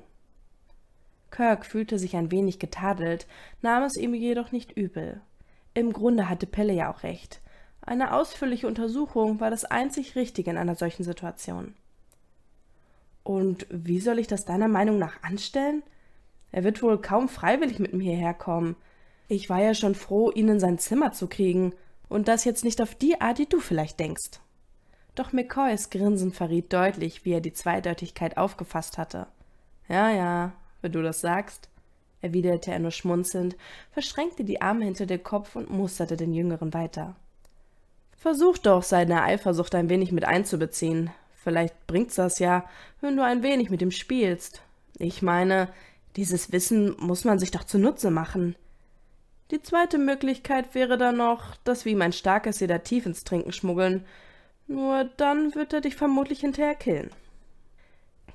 Kirk fühlte sich ein wenig getadelt, nahm es ihm jedoch nicht übel. Im Grunde hatte Pelle ja auch recht. Eine ausführliche Untersuchung war das einzig Richtige in einer solchen Situation. Und wie soll ich das deiner Meinung nach anstellen? Er wird wohl kaum freiwillig mit mir herkommen. Ich war ja schon froh, ihn in sein Zimmer zu kriegen. Und das jetzt nicht auf die Art, die du vielleicht denkst. Doch McCoys Grinsen verriet deutlich, wie er die Zweideutigkeit aufgefasst hatte. Ja, ja, wenn du das sagst, erwiderte er nur schmunzelnd, verschränkte die Arme hinter den Kopf und musterte den Jüngeren weiter. Versuch doch, seine Eifersucht ein wenig mit einzubeziehen. Vielleicht bringt's das ja, wenn du ein wenig mit ihm spielst. Ich meine, dieses Wissen muss man sich doch zunutze machen. Die zweite Möglichkeit wäre dann noch, dass wir ihm ein starkes Sedativ ins Trinken schmuggeln. Nur dann wird er dich vermutlich hinterher killen.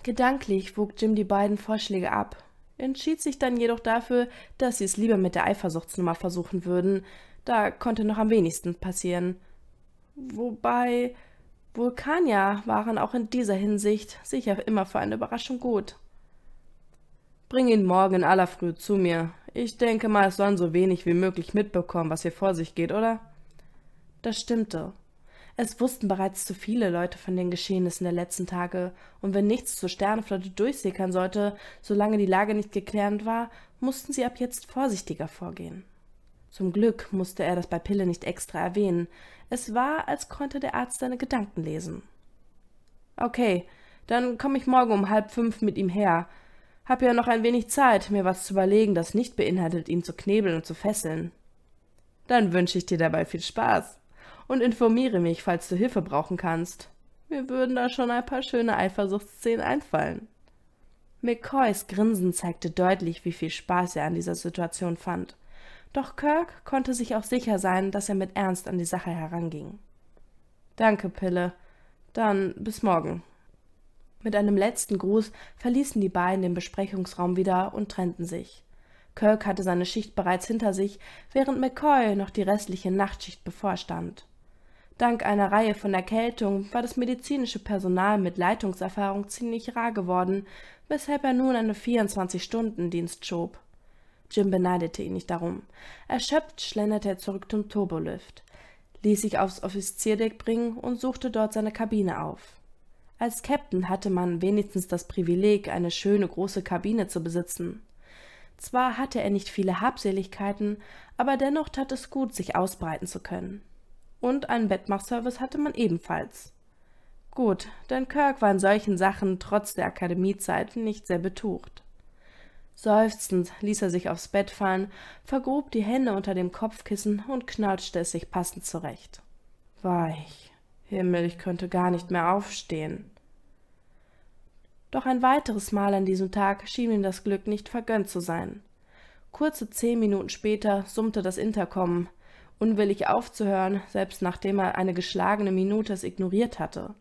Gedanklich wog Jim die beiden Vorschläge ab, entschied sich dann jedoch dafür, dass sie es lieber mit der Eifersuchtsnummer versuchen würden, da konnte noch am wenigsten passieren. Wobei Vulkanier waren auch in dieser Hinsicht sicher immer für eine Überraschung gut. Bring ihn morgen in aller Früh zu mir, ich denke mal, es sollen so wenig wie möglich mitbekommen, was hier vor sich geht, oder? Das stimmte. Es wussten bereits zu viele Leute von den Geschehnissen der letzten Tage, und wenn nichts zur Sternenflotte durchsickern sollte, solange die Lage nicht geklärt war, mussten sie ab jetzt vorsichtiger vorgehen. Zum Glück musste er das bei Pille nicht extra erwähnen. Es war, als konnte der Arzt seine Gedanken lesen. Okay, dann komme ich morgen um halb fünf mit ihm her. Hab ja noch ein wenig Zeit, mir was zu überlegen, das nicht beinhaltet, ihn zu knebeln und zu fesseln. Dann wünsche ich dir dabei viel Spaß und informiere mich, falls du Hilfe brauchen kannst. Mir würden da schon ein paar schöne Eifersuchtsszenen einfallen. McCoys Grinsen zeigte deutlich, wie viel Spaß er an dieser Situation fand. Doch Kirk konnte sich auch sicher sein, dass er mit Ernst an die Sache heranging. Danke, Pille. Dann bis morgen. Mit einem letzten Gruß verließen die beiden den Besprechungsraum wieder und trennten sich. Kirk hatte seine Schicht bereits hinter sich, während McCoy noch die restliche Nachtschicht bevorstand. Dank einer Reihe von Erkältungen war das medizinische Personal mit Leitungserfahrung ziemlich rar geworden, weshalb er nun eine 24-Stunden-Dienst schob. Jim beneidete ihn nicht darum. Erschöpft schlenderte er zurück zum Turbolift, ließ sich aufs Offizierdeck bringen und suchte dort seine Kabine auf. Als Captain hatte man wenigstens das Privileg, eine schöne große Kabine zu besitzen. Zwar hatte er nicht viele Habseligkeiten, aber dennoch tat es gut, sich ausbreiten zu können. Und einen Bettmachservice hatte man ebenfalls. Gut, denn Kirk war in solchen Sachen trotz der Akademiezeit nicht sehr betucht. Seufzend ließ er sich aufs Bett fallen, vergrub die Hände unter dem Kopfkissen und knautschte es sich passend zurecht. Weich. Himmel, ich könnte gar nicht mehr aufstehen. Doch ein weiteres Mal an diesem Tag schien ihm das Glück nicht vergönnt zu sein. Kurze zehn Minuten später summte das Intercom, unwillig aufzuhören, selbst nachdem er eine geschlagene Minute es ignoriert hatte.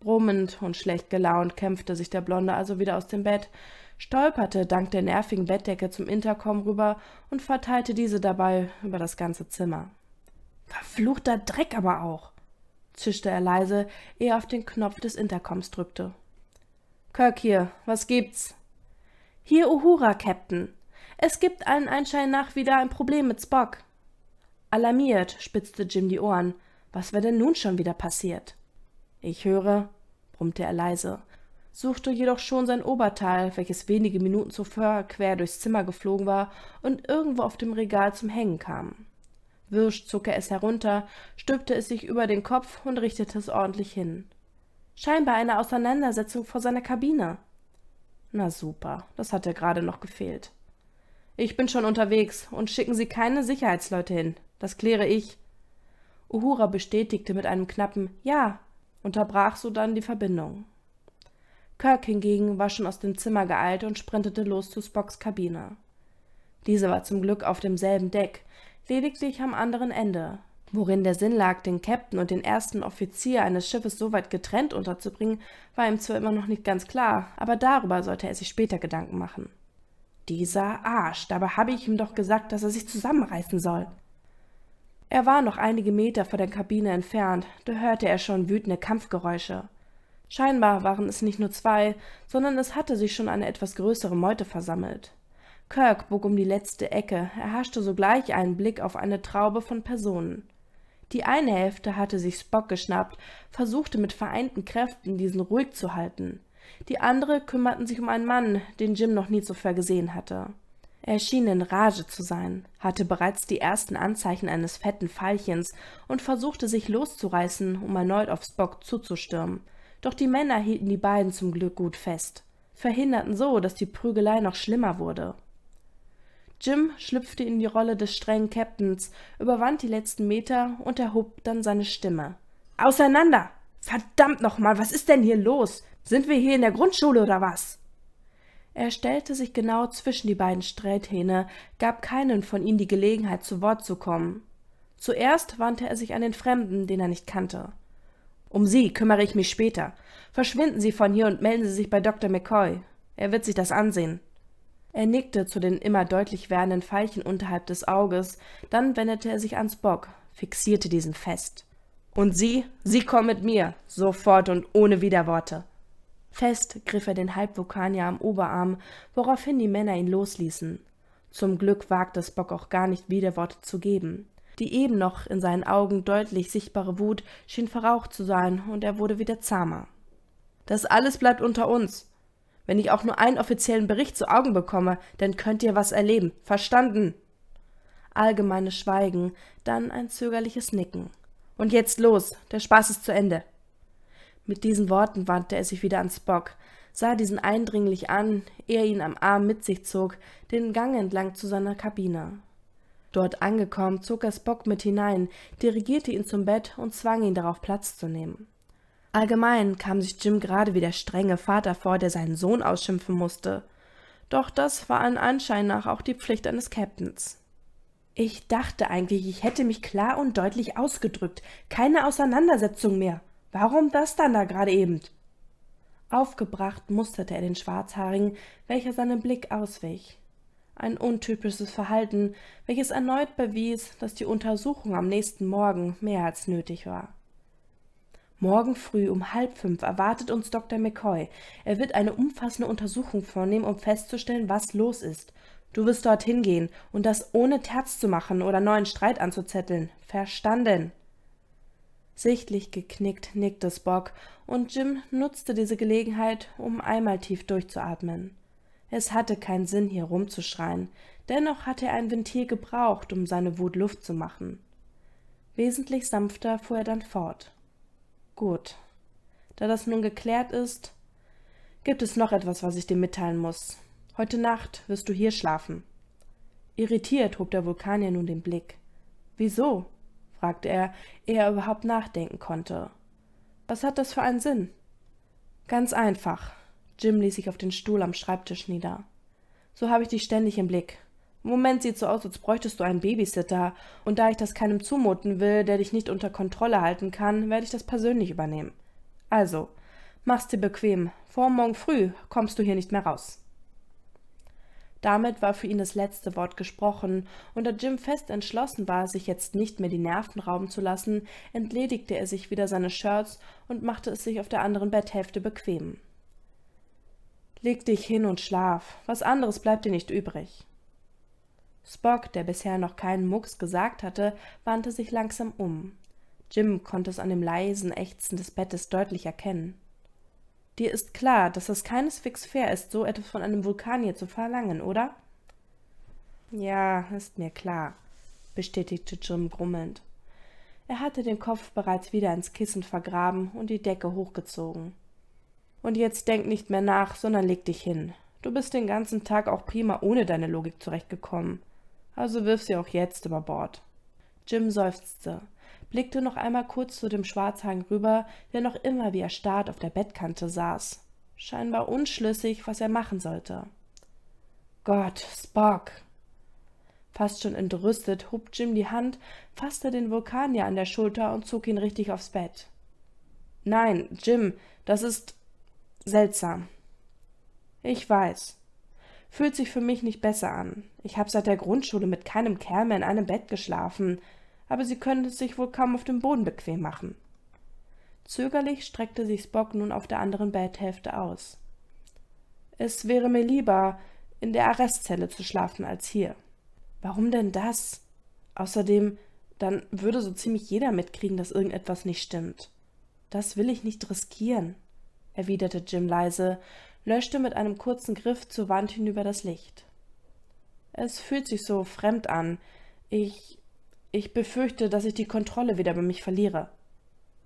Brummend und schlecht gelaunt kämpfte sich der Blonde also wieder aus dem Bett, stolperte dank der nervigen Bettdecke zum Intercom rüber und verteilte diese dabei über das ganze Zimmer. Verfluchter Dreck aber auch, zischte er leise, ehe er auf den Knopf des Intercoms drückte. Kirk hier, was gibt's? Hier Uhura, Captain. Es gibt allen Einschein nach wieder ein Problem mit Spock. Alarmiert spitzte Jim die Ohren. Was wäre denn nun schon wieder passiert? Ich höre, brummte er leise, suchte jedoch schon sein Oberteil, welches wenige Minuten zuvor quer durchs Zimmer geflogen war und irgendwo auf dem Regal zum Hängen kam. Wirsch zog er es herunter, stülpte es sich über den Kopf und richtete es ordentlich hin. Scheinbar eine Auseinandersetzung vor seiner Kabine. Na super, das hat ja gerade noch gefehlt. Ich bin schon unterwegs und schicken Sie keine Sicherheitsleute hin. Das kläre ich. Uhura bestätigte mit einem knappen Ja, unterbrach sodann die Verbindung. Kirk hingegen war schon aus dem Zimmer geeilt und sprintete los zu Spocks Kabine. Diese war zum Glück auf demselben Deck, lediglich am anderen Ende, Worin der Sinn lag, den Captain und den ersten Offizier eines Schiffes so weit getrennt unterzubringen, war ihm zwar immer noch nicht ganz klar, aber darüber sollte er sich später Gedanken machen. Dieser Arsch, dabei habe ich ihm doch gesagt, dass er sich zusammenreißen soll. Er war noch einige Meter vor der Kabine entfernt, da hörte er schon wütende Kampfgeräusche. Scheinbar waren es nicht nur zwei, sondern es hatte sich schon eine etwas größere Meute versammelt. Kirk bog um die letzte Ecke, erhaschte sogleich einen Blick auf eine Traube von Personen. Die eine Hälfte hatte sich Spock geschnappt, versuchte mit vereinten Kräften, diesen ruhig zu halten. Die andere kümmerten sich um einen Mann, den Jim noch nie zuvor gesehen hatte. Er schien in Rage zu sein, hatte bereits die ersten Anzeichen eines fetten Pfeilchens und versuchte sich loszureißen, um erneut auf Spock zuzustürmen. Doch die Männer hielten die beiden zum Glück gut fest, verhinderten so, dass die Prügelei noch schlimmer wurde. Jim schlüpfte in die Rolle des strengen Captains, überwand die letzten Meter und erhob dann seine Stimme. Auseinander! Verdammt nochmal, was ist denn hier los? Sind wir hier in der Grundschule oder was? Er stellte sich genau zwischen die beiden Strähthähne, gab keinen von ihnen die Gelegenheit, zu Wort zu kommen. Zuerst wandte er sich an den Fremden, den er nicht kannte. Um Sie kümmere ich mich später. Verschwinden Sie von hier und melden Sie sich bei Dr. McCoy. Er wird sich das ansehen. Er nickte zu den immer deutlich werdenden Veilchen unterhalb des Auges, dann wendete er sich ans Bock, fixierte diesen fest. Und Sie, Sie kommen mit mir, sofort und ohne Widerworte. Fest griff er den Halbvulkanier am Oberarm, woraufhin die Männer ihn losließen. Zum Glück wagte Bock auch gar nicht Widerworte zu geben. Die eben noch in seinen Augen deutlich sichtbare Wut schien verraucht zu sein, und er wurde wieder zahmer. Das alles bleibt unter uns, wenn ich auch nur einen offiziellen Bericht zu Augen bekomme, dann könnt ihr was erleben. Verstanden? Allgemeines Schweigen, dann ein zögerliches Nicken. Und jetzt los, der Spaß ist zu Ende. Mit diesen Worten wandte er sich wieder an Spock, sah diesen eindringlich an, ehe ihn am Arm mit sich zog, den Gang entlang zu seiner Kabine. Dort angekommen, zog er Spock mit hinein, dirigierte ihn zum Bett und zwang ihn darauf Platz zu nehmen. Allgemein kam sich Jim gerade wie der strenge Vater vor, der seinen Sohn ausschimpfen musste. Doch das war allen Anschein nach auch die Pflicht eines Captains. Ich dachte eigentlich, ich hätte mich klar und deutlich ausgedrückt. Keine Auseinandersetzung mehr. Warum das dann da gerade eben? Aufgebracht musterte er den Schwarzhaarigen, welcher seinem Blick auswich. Ein untypisches Verhalten, welches erneut bewies, dass die Untersuchung am nächsten Morgen mehr als nötig war. Morgen früh um halb fünf erwartet uns Dr. McCoy. Er wird eine umfassende Untersuchung vornehmen, um festzustellen, was los ist. Du wirst dorthin gehen und das ohne Terz zu machen oder neuen Streit anzuzetteln. Verstanden. Sichtlich geknickt nickte Spock, und Jim nutzte diese Gelegenheit, um einmal tief durchzuatmen. Es hatte keinen Sinn, hier rumzuschreien, dennoch hatte er ein Ventil gebraucht, um seine Wut Luft zu machen. Wesentlich sanfter fuhr er dann fort. Gut. Da das nun geklärt ist, gibt es noch etwas, was ich dir mitteilen muss. Heute Nacht wirst du hier schlafen. Irritiert hob der Vulkanier nun den Blick. Wieso? fragte er, ehe er überhaupt nachdenken konnte. Was hat das für einen Sinn? Ganz einfach. Jim ließ sich auf den Stuhl am Schreibtisch nieder. So habe ich dich ständig im Blick. Im Moment sieht so aus, als bräuchtest du einen Babysitter, und da ich das keinem zumuten will, der dich nicht unter Kontrolle halten kann, werde ich das persönlich übernehmen. Also, mach's dir bequem, vor morgen früh kommst du hier nicht mehr raus. Damit war für ihn das letzte Wort gesprochen, und da Jim fest entschlossen war, sich jetzt nicht mehr die Nerven rauben zu lassen, entledigte er sich wieder seine Shirts und machte es sich auf der anderen Betthälfte bequem. Leg dich hin und schlaf, was anderes bleibt dir nicht übrig. Spock, der bisher noch keinen Mucks gesagt hatte, wandte sich langsam um. Jim konnte es an dem leisen Ächzen des Bettes deutlich erkennen. Dir ist klar, dass es keineswegs fair ist, so etwas von einem Vulkanier zu verlangen, oder? Ja, ist mir klar, bestätigte Jim grummelnd. Er hatte den Kopf bereits wieder ins Kissen vergraben und die Decke hochgezogen. Und jetzt denk nicht mehr nach, sondern leg dich hin. Du bist den ganzen Tag auch prima ohne deine Logik zurechtgekommen also wirf sie auch jetzt über Bord. Jim seufzte, blickte noch einmal kurz zu dem Schwarzhagen rüber, der noch immer wie erstarrt auf der Bettkante saß, scheinbar unschlüssig, was er machen sollte. Gott, Spock! Fast schon entrüstet hob Jim die Hand, fasste den Vulkanier an der Schulter und zog ihn richtig aufs Bett. Nein, Jim, das ist seltsam. Ich weiß, fühlt sich für mich nicht besser an. Ich habe seit der Grundschule mit keinem Kerl mehr in einem Bett geschlafen, aber sie können es sich wohl kaum auf dem Boden bequem machen. Zögerlich streckte sich Spock nun auf der anderen Betthälfte aus. Es wäre mir lieber, in der Arrestzelle zu schlafen als hier. Warum denn das? Außerdem, dann würde so ziemlich jeder mitkriegen, dass irgendetwas nicht stimmt. Das will ich nicht riskieren, erwiderte Jim leise löschte mit einem kurzen Griff zur Wand hinüber das Licht. Es fühlt sich so fremd an. Ich. ich befürchte, dass ich die Kontrolle wieder bei mich verliere.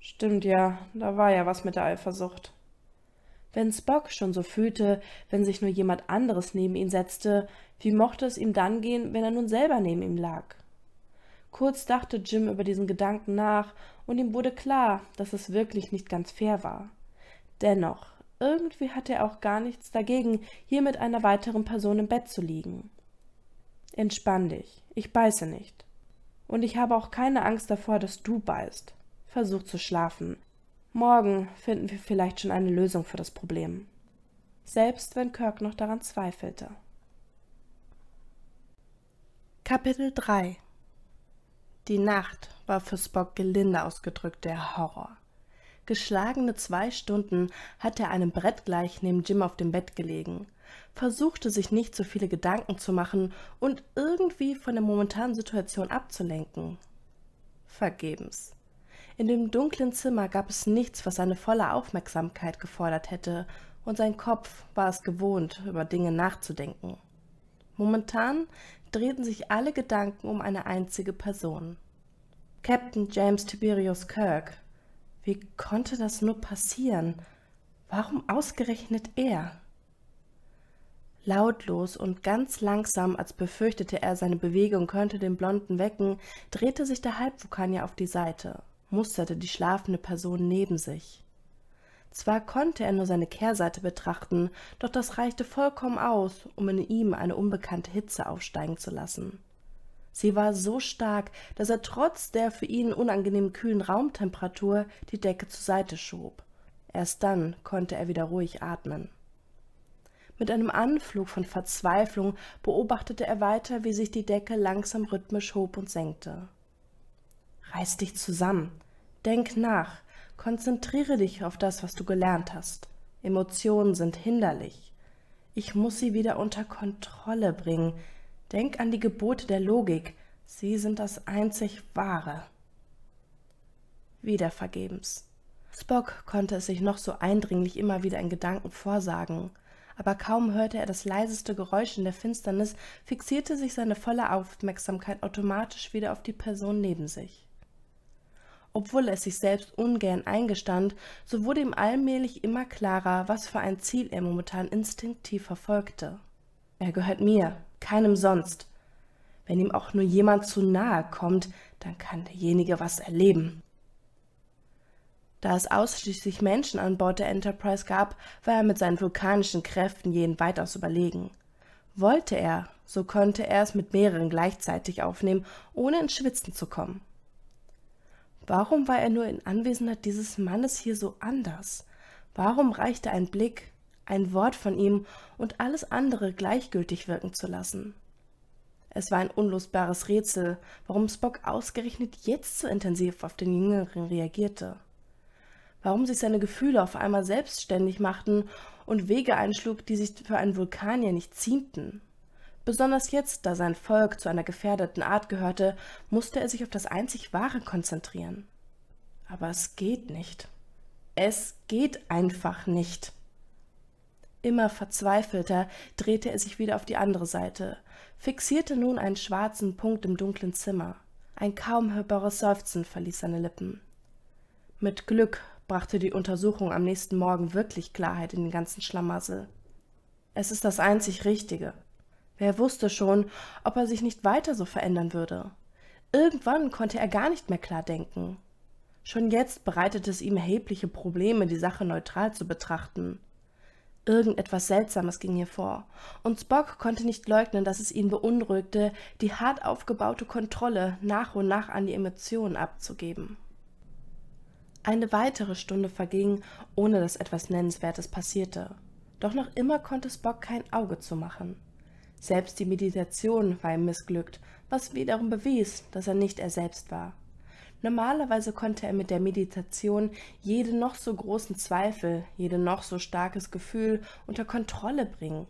Stimmt ja, da war ja was mit der Eifersucht. Wenn Spock schon so fühlte, wenn sich nur jemand anderes neben ihn setzte, wie mochte es ihm dann gehen, wenn er nun selber neben ihm lag? Kurz dachte Jim über diesen Gedanken nach und ihm wurde klar, dass es wirklich nicht ganz fair war. Dennoch, irgendwie hatte er auch gar nichts dagegen, hier mit einer weiteren Person im Bett zu liegen. Entspann dich, ich beiße nicht. Und ich habe auch keine Angst davor, dass du beißt. Versuch zu schlafen. Morgen finden wir vielleicht schon eine Lösung für das Problem. Selbst wenn Kirk noch daran zweifelte. Kapitel 3 Die Nacht war für Spock gelinde ausgedrückt der Horror. Geschlagene zwei Stunden hatte er einem Brett gleich neben Jim auf dem Bett gelegen, versuchte sich nicht so viele Gedanken zu machen und irgendwie von der momentanen Situation abzulenken. Vergebens. In dem dunklen Zimmer gab es nichts, was seine volle Aufmerksamkeit gefordert hätte, und sein Kopf war es gewohnt, über Dinge nachzudenken. Momentan drehten sich alle Gedanken um eine einzige Person. Captain James Tiberius Kirk, wie konnte das nur passieren? Warum ausgerechnet er? Lautlos und ganz langsam, als befürchtete er, seine Bewegung könnte den Blonden wecken, drehte sich der Halbvulkanier auf die Seite, musterte die schlafende Person neben sich. Zwar konnte er nur seine Kehrseite betrachten, doch das reichte vollkommen aus, um in ihm eine unbekannte Hitze aufsteigen zu lassen. Sie war so stark, dass er trotz der für ihn unangenehm kühlen Raumtemperatur die Decke zur Seite schob. Erst dann konnte er wieder ruhig atmen. Mit einem Anflug von Verzweiflung beobachtete er weiter, wie sich die Decke langsam rhythmisch hob und senkte. Reiß dich zusammen, denk nach, konzentriere dich auf das, was du gelernt hast. Emotionen sind hinderlich. Ich muss sie wieder unter Kontrolle bringen, Denk an die Gebote der Logik, sie sind das einzig Wahre. Wieder vergebens. Spock konnte es sich noch so eindringlich immer wieder in Gedanken vorsagen, aber kaum hörte er das leiseste Geräusch in der Finsternis, fixierte sich seine volle Aufmerksamkeit automatisch wieder auf die Person neben sich. Obwohl er es sich selbst ungern eingestand, so wurde ihm allmählich immer klarer, was für ein Ziel er momentan instinktiv verfolgte. Er gehört mir, keinem sonst. Wenn ihm auch nur jemand zu nahe kommt, dann kann derjenige was erleben. Da es ausschließlich Menschen an Bord der Enterprise gab, war er mit seinen vulkanischen Kräften jenen weitaus überlegen. Wollte er, so konnte er es mit mehreren gleichzeitig aufnehmen, ohne ins Schwitzen zu kommen. Warum war er nur in Anwesenheit dieses Mannes hier so anders? Warum reichte ein Blick, ein Wort von ihm und alles andere gleichgültig wirken zu lassen. Es war ein unlustbares Rätsel, warum Spock ausgerechnet jetzt so intensiv auf den Jüngeren reagierte. Warum sich seine Gefühle auf einmal selbstständig machten und Wege einschlug, die sich für einen Vulkanier nicht ziemten. Besonders jetzt, da sein Volk zu einer gefährdeten Art gehörte, musste er sich auf das einzig Wahre konzentrieren. Aber es geht nicht. Es geht einfach nicht. Immer verzweifelter drehte er sich wieder auf die andere Seite, fixierte nun einen schwarzen Punkt im dunklen Zimmer. Ein kaum hörbares Seufzen verließ seine Lippen. Mit Glück brachte die Untersuchung am nächsten Morgen wirklich Klarheit in den ganzen Schlamassel. Es ist das einzig Richtige. Wer wusste schon, ob er sich nicht weiter so verändern würde? Irgendwann konnte er gar nicht mehr klar denken. Schon jetzt bereitete es ihm erhebliche Probleme, die Sache neutral zu betrachten. Irgendetwas Seltsames ging hier vor, und Spock konnte nicht leugnen, dass es ihn beunruhigte, die hart aufgebaute Kontrolle nach und nach an die Emotionen abzugeben. Eine weitere Stunde verging, ohne dass etwas Nennenswertes passierte. Doch noch immer konnte Spock kein Auge zumachen. Selbst die Meditation war ihm missglückt, was wiederum bewies, dass er nicht er selbst war. Normalerweise konnte er mit der Meditation jede noch so großen Zweifel, jede noch so starkes Gefühl unter Kontrolle bringen.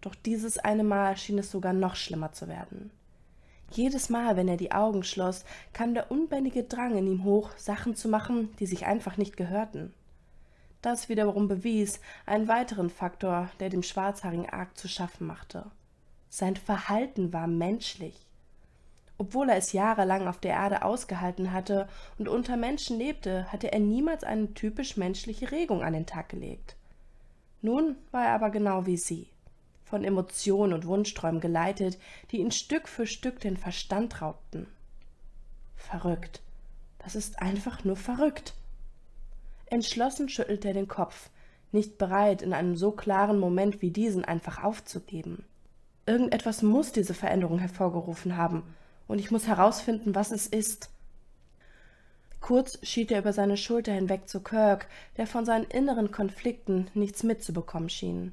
Doch dieses eine Mal schien es sogar noch schlimmer zu werden. Jedes Mal, wenn er die Augen schloss, kam der unbändige Drang in ihm hoch, Sachen zu machen, die sich einfach nicht gehörten. Das wiederum bewies einen weiteren Faktor, der dem Schwarzhaarigen arg zu schaffen machte. Sein Verhalten war menschlich. Obwohl er es jahrelang auf der Erde ausgehalten hatte und unter Menschen lebte, hatte er niemals eine typisch menschliche Regung an den Tag gelegt. Nun war er aber genau wie sie, von Emotionen und Wunschträumen geleitet, die ihn Stück für Stück den Verstand raubten. Verrückt. Das ist einfach nur verrückt. Entschlossen schüttelte er den Kopf, nicht bereit, in einem so klaren Moment wie diesen einfach aufzugeben. Irgendetwas muss diese Veränderung hervorgerufen haben, und ich muss herausfinden, was es ist. Kurz schied er über seine Schulter hinweg zu Kirk, der von seinen inneren Konflikten nichts mitzubekommen schien.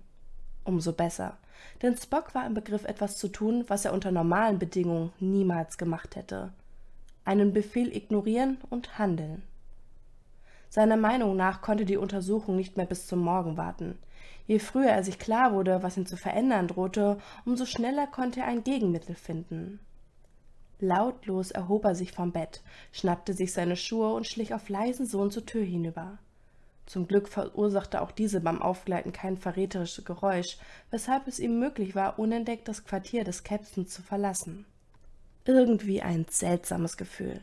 Umso besser, denn Spock war im Begriff, etwas zu tun, was er unter normalen Bedingungen niemals gemacht hätte. Einen Befehl ignorieren und handeln. Seiner Meinung nach konnte die Untersuchung nicht mehr bis zum Morgen warten. Je früher er sich klar wurde, was ihn zu verändern drohte, umso schneller konnte er ein Gegenmittel finden. Lautlos erhob er sich vom Bett, schnappte sich seine Schuhe und schlich auf leisen Sohn zur Tür hinüber. Zum Glück verursachte auch diese beim Aufgleiten kein verräterisches Geräusch, weshalb es ihm möglich war, unentdeckt das Quartier des Käpt'ns zu verlassen. Irgendwie ein seltsames Gefühl.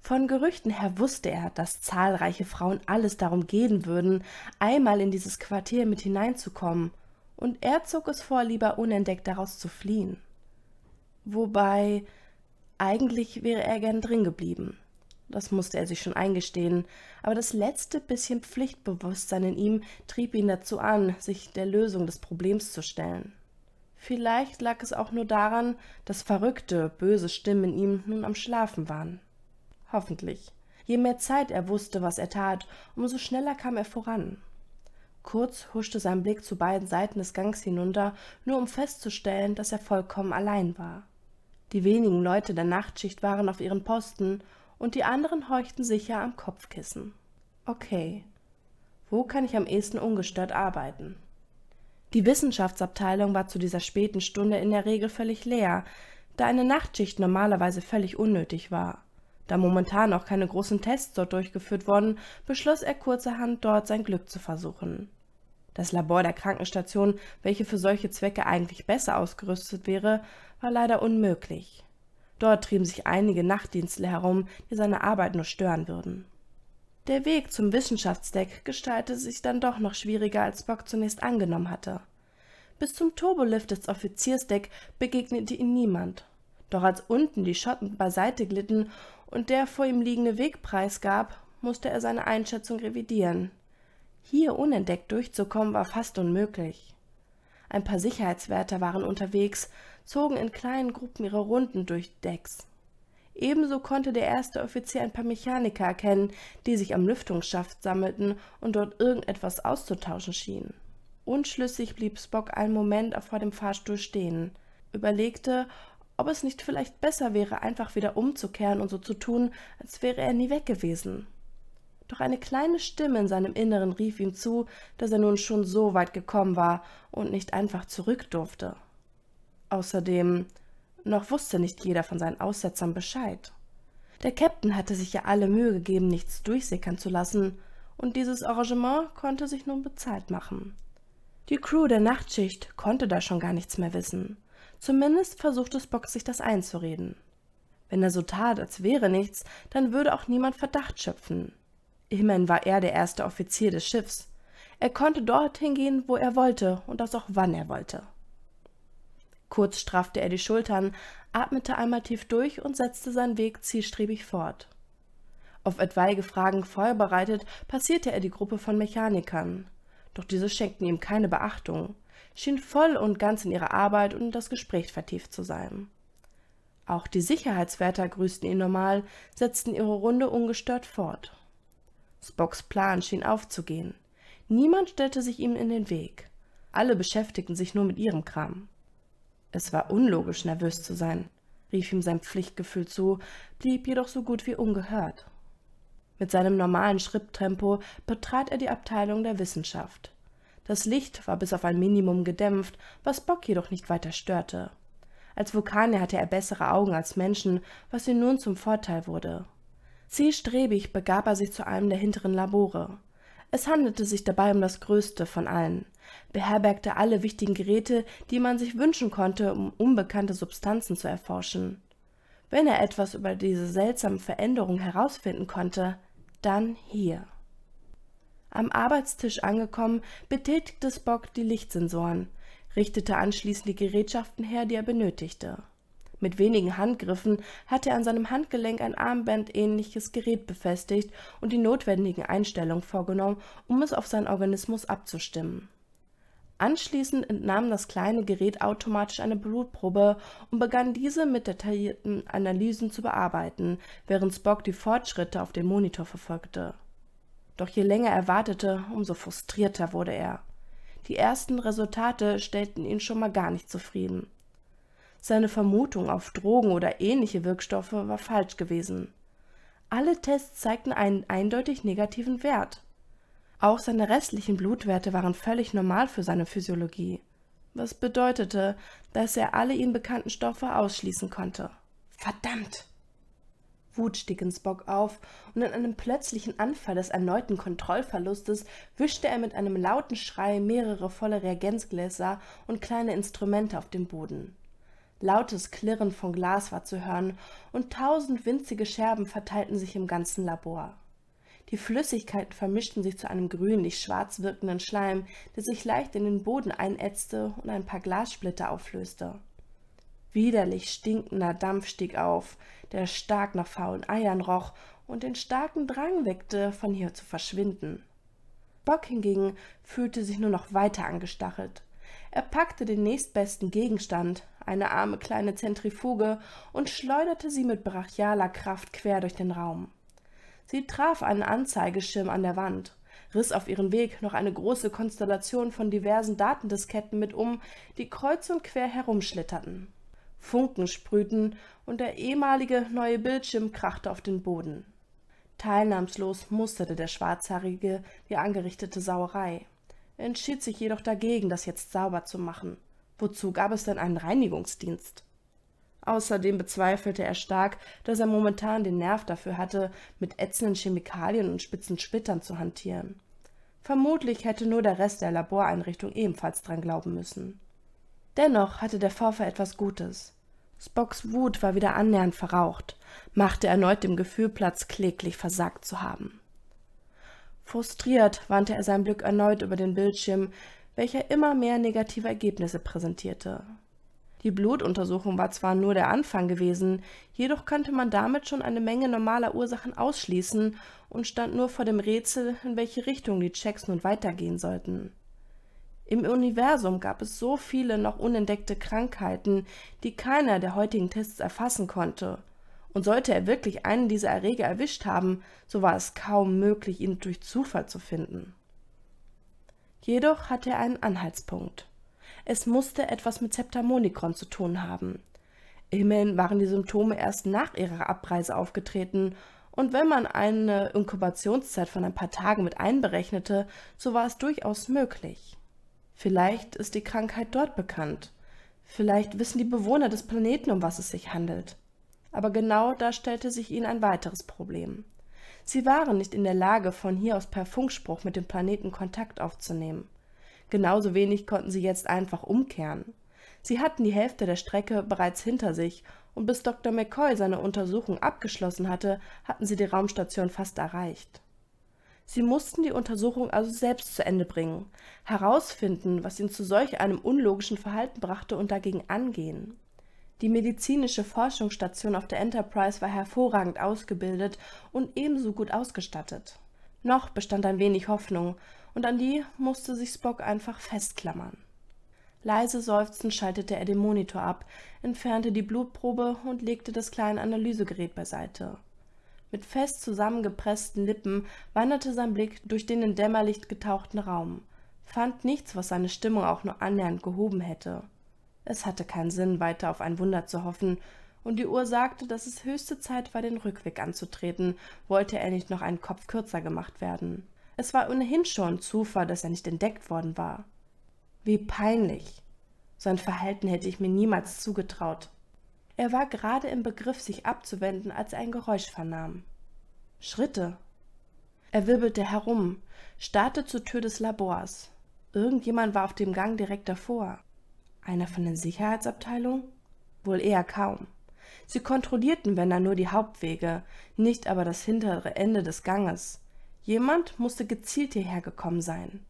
Von Gerüchten her wusste er, dass zahlreiche Frauen alles darum gehen würden, einmal in dieses Quartier mit hineinzukommen, und er zog es vor, lieber unentdeckt daraus zu fliehen. Wobei eigentlich wäre er gern drin geblieben. Das musste er sich schon eingestehen, aber das letzte bisschen Pflichtbewusstsein in ihm trieb ihn dazu an, sich der Lösung des Problems zu stellen. Vielleicht lag es auch nur daran, dass verrückte, böse Stimmen in ihm nun am Schlafen waren. Hoffentlich. Je mehr Zeit er wusste, was er tat, umso schneller kam er voran. Kurz huschte sein Blick zu beiden Seiten des Gangs hinunter, nur um festzustellen, dass er vollkommen allein war. Die wenigen Leute der Nachtschicht waren auf ihren Posten und die anderen horchten sicher am Kopfkissen. Okay, wo kann ich am ehesten ungestört arbeiten? Die Wissenschaftsabteilung war zu dieser späten Stunde in der Regel völlig leer, da eine Nachtschicht normalerweise völlig unnötig war. Da momentan auch keine großen Tests dort durchgeführt wurden, beschloss er kurzerhand, dort sein Glück zu versuchen. Das Labor der Krankenstation, welche für solche Zwecke eigentlich besser ausgerüstet wäre, war leider unmöglich. Dort trieben sich einige Nachtdienstler herum, die seine Arbeit nur stören würden. Der Weg zum Wissenschaftsdeck gestaltete sich dann doch noch schwieriger, als Bock zunächst angenommen hatte. Bis zum Turbolift des Offiziersdeck begegnete ihm niemand. Doch als unten die Schotten beiseite glitten und der vor ihm liegende Weg preisgab, musste er seine Einschätzung revidieren. Hier unentdeckt durchzukommen war fast unmöglich. Ein paar Sicherheitswärter waren unterwegs, zogen in kleinen Gruppen ihre Runden durch Decks. Ebenso konnte der erste Offizier ein paar Mechaniker erkennen, die sich am Lüftungsschaft sammelten und dort irgendetwas auszutauschen schienen. Unschlüssig blieb Spock einen Moment vor dem Fahrstuhl stehen, überlegte, ob es nicht vielleicht besser wäre, einfach wieder umzukehren und so zu tun, als wäre er nie weg gewesen. Doch eine kleine Stimme in seinem Inneren rief ihm zu, dass er nun schon so weit gekommen war und nicht einfach zurück durfte. Außerdem, noch wusste nicht jeder von seinen Aussetzern Bescheid. Der Captain hatte sich ja alle Mühe gegeben, nichts durchsickern zu lassen, und dieses Arrangement konnte sich nun bezahlt machen. Die Crew der Nachtschicht konnte da schon gar nichts mehr wissen. Zumindest versuchte Spock sich das einzureden. Wenn er so tat, als wäre nichts, dann würde auch niemand Verdacht schöpfen. Immerhin war er der erste Offizier des Schiffs. Er konnte dorthin gehen, wo er wollte und das auch wann er wollte. Kurz straffte er die Schultern, atmete einmal tief durch und setzte seinen Weg zielstrebig fort. Auf etwaige Fragen vorbereitet, passierte er die Gruppe von Mechanikern. Doch diese schenkten ihm keine Beachtung, schien voll und ganz in ihre Arbeit und in das Gespräch vertieft zu sein. Auch die Sicherheitswärter grüßten ihn normal, setzten ihre Runde ungestört fort. Spocks Plan schien aufzugehen. Niemand stellte sich ihm in den Weg. Alle beschäftigten sich nur mit ihrem Kram. Es war unlogisch, nervös zu sein, rief ihm sein Pflichtgefühl zu, blieb jedoch so gut wie ungehört. Mit seinem normalen Schritttempo betrat er die Abteilung der Wissenschaft. Das Licht war bis auf ein Minimum gedämpft, was Bock jedoch nicht weiter störte. Als Vulkanier hatte er bessere Augen als Menschen, was ihm nun zum Vorteil wurde. Zielstrebig begab er sich zu einem der hinteren Labore. Es handelte sich dabei um das größte von allen – beherbergte alle wichtigen Geräte, die man sich wünschen konnte, um unbekannte Substanzen zu erforschen. Wenn er etwas über diese seltsamen Veränderungen herausfinden konnte, dann hier. Am Arbeitstisch angekommen, betätigte Spock die Lichtsensoren, richtete anschließend die Gerätschaften her, die er benötigte. Mit wenigen Handgriffen hatte er an seinem Handgelenk ein armbandähnliches Gerät befestigt und die notwendigen Einstellungen vorgenommen, um es auf seinen Organismus abzustimmen. Anschließend entnahm das kleine Gerät automatisch eine Blutprobe und begann diese mit detaillierten Analysen zu bearbeiten, während Spock die Fortschritte auf dem Monitor verfolgte. Doch je länger er wartete, umso frustrierter wurde er. Die ersten Resultate stellten ihn schon mal gar nicht zufrieden. Seine Vermutung auf Drogen oder ähnliche Wirkstoffe war falsch gewesen. Alle Tests zeigten einen eindeutig negativen Wert. Auch seine restlichen Blutwerte waren völlig normal für seine Physiologie, was bedeutete, dass er alle ihm bekannten Stoffe ausschließen konnte. Verdammt! Wut stieg ins Bock auf, und in einem plötzlichen Anfall des erneuten Kontrollverlustes wischte er mit einem lauten Schrei mehrere volle Reagenzgläser und kleine Instrumente auf den Boden. Lautes Klirren von Glas war zu hören, und tausend winzige Scherben verteilten sich im ganzen Labor. Die Flüssigkeiten vermischten sich zu einem grünlich-schwarz wirkenden Schleim, der sich leicht in den Boden einätzte und ein paar Glassplitter auflöste. Widerlich stinkender Dampf stieg auf, der stark nach faulen Eiern roch und den starken Drang weckte, von hier zu verschwinden. Bock hingegen fühlte sich nur noch weiter angestachelt. Er packte den nächstbesten Gegenstand, eine arme kleine Zentrifuge, und schleuderte sie mit brachialer Kraft quer durch den Raum. Sie traf einen Anzeigeschirm an der Wand, riss auf ihren Weg noch eine große Konstellation von diversen Datendisketten mit um, die kreuz und quer herumschlitterten. Funken sprühten und der ehemalige neue Bildschirm krachte auf den Boden. Teilnahmslos musterte der Schwarzhaarige die angerichtete Sauerei, entschied sich jedoch dagegen, das jetzt sauber zu machen. Wozu gab es denn einen Reinigungsdienst? Außerdem bezweifelte er stark, dass er momentan den Nerv dafür hatte, mit ätzenden Chemikalien und spitzen Splittern zu hantieren. Vermutlich hätte nur der Rest der Laboreinrichtung ebenfalls dran glauben müssen. Dennoch hatte der Vorfall etwas Gutes. Spocks Wut war wieder annähernd verraucht, machte erneut dem Gefühl Platz, kläglich versagt zu haben. Frustriert wandte er sein Blick erneut über den Bildschirm, welcher immer mehr negative Ergebnisse präsentierte. Die Blutuntersuchung war zwar nur der Anfang gewesen, jedoch konnte man damit schon eine Menge normaler Ursachen ausschließen und stand nur vor dem Rätsel, in welche Richtung die Checks nun weitergehen sollten. Im Universum gab es so viele noch unentdeckte Krankheiten, die keiner der heutigen Tests erfassen konnte. Und sollte er wirklich einen dieser Erreger erwischt haben, so war es kaum möglich, ihn durch Zufall zu finden. Jedoch hatte er einen Anhaltspunkt es musste etwas mit Septamonikron zu tun haben. Immerhin waren die Symptome erst nach ihrer Abreise aufgetreten und wenn man eine Inkubationszeit von ein paar Tagen mit einberechnete, so war es durchaus möglich. Vielleicht ist die Krankheit dort bekannt. Vielleicht wissen die Bewohner des Planeten, um was es sich handelt. Aber genau da stellte sich ihnen ein weiteres Problem. Sie waren nicht in der Lage, von hier aus per Funkspruch mit dem Planeten Kontakt aufzunehmen. Genauso wenig konnten sie jetzt einfach umkehren. Sie hatten die Hälfte der Strecke bereits hinter sich und bis Dr. McCoy seine Untersuchung abgeschlossen hatte, hatten sie die Raumstation fast erreicht. Sie mussten die Untersuchung also selbst zu Ende bringen, herausfinden, was ihn zu solch einem unlogischen Verhalten brachte und dagegen angehen. Die medizinische Forschungsstation auf der Enterprise war hervorragend ausgebildet und ebenso gut ausgestattet. Noch bestand ein wenig Hoffnung, und an die musste sich Spock einfach festklammern. Leise seufzend schaltete er den Monitor ab, entfernte die Blutprobe und legte das kleine Analysegerät beiseite. Mit fest zusammengepressten Lippen wanderte sein Blick durch den in Dämmerlicht getauchten Raum, fand nichts, was seine Stimmung auch nur annähernd gehoben hätte. Es hatte keinen Sinn, weiter auf ein Wunder zu hoffen, und die Uhr sagte, dass es höchste Zeit war, den Rückweg anzutreten, wollte er nicht noch einen Kopf kürzer gemacht werden. Es war ohnehin schon Zufall, dass er nicht entdeckt worden war. Wie peinlich. So ein Verhalten hätte ich mir niemals zugetraut. Er war gerade im Begriff, sich abzuwenden, als er ein Geräusch vernahm. Schritte. Er wirbelte herum, starrte zur Tür des Labors. Irgendjemand war auf dem Gang direkt davor. Einer von den Sicherheitsabteilungen? Wohl eher kaum. Sie kontrollierten, wenn er nur die Hauptwege, nicht aber das hintere Ende des Ganges. Jemand musste gezielt hierher gekommen sein.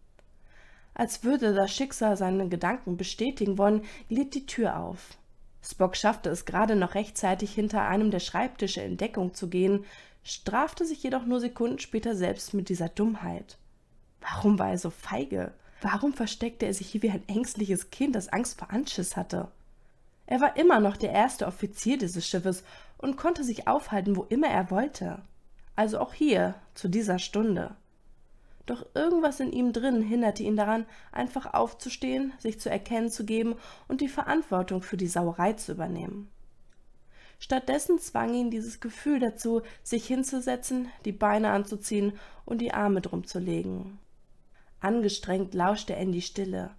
Als würde das Schicksal seine Gedanken bestätigen wollen, glitt die Tür auf. Spock schaffte es gerade noch rechtzeitig hinter einem der Schreibtische in Deckung zu gehen, strafte sich jedoch nur Sekunden später selbst mit dieser Dummheit. Warum war er so feige? Warum versteckte er sich hier wie ein ängstliches Kind, das Angst vor Anschiss hatte? Er war immer noch der erste Offizier dieses Schiffes und konnte sich aufhalten, wo immer er wollte also auch hier, zu dieser Stunde. Doch irgendwas in ihm drin hinderte ihn daran, einfach aufzustehen, sich zu erkennen zu geben und die Verantwortung für die Sauerei zu übernehmen. Stattdessen zwang ihn dieses Gefühl dazu, sich hinzusetzen, die Beine anzuziehen und die Arme drum zu legen. Angestrengt lauschte er in die Stille.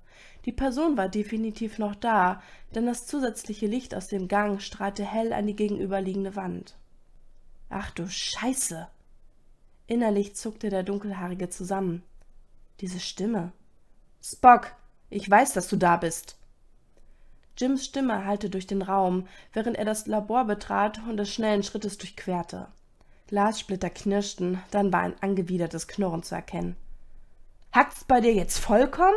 Die Person war definitiv noch da, denn das zusätzliche Licht aus dem Gang strahlte hell an die gegenüberliegende Wand. Ach du Scheiße! Innerlich zuckte der Dunkelhaarige zusammen. Diese Stimme. Spock, ich weiß, dass du da bist. Jims Stimme hallte durch den Raum, während er das Labor betrat und es schnellen Schrittes durchquerte. Glassplitter knirschten, dann war ein angewidertes Knurren zu erkennen. Hackt's bei dir jetzt vollkommen?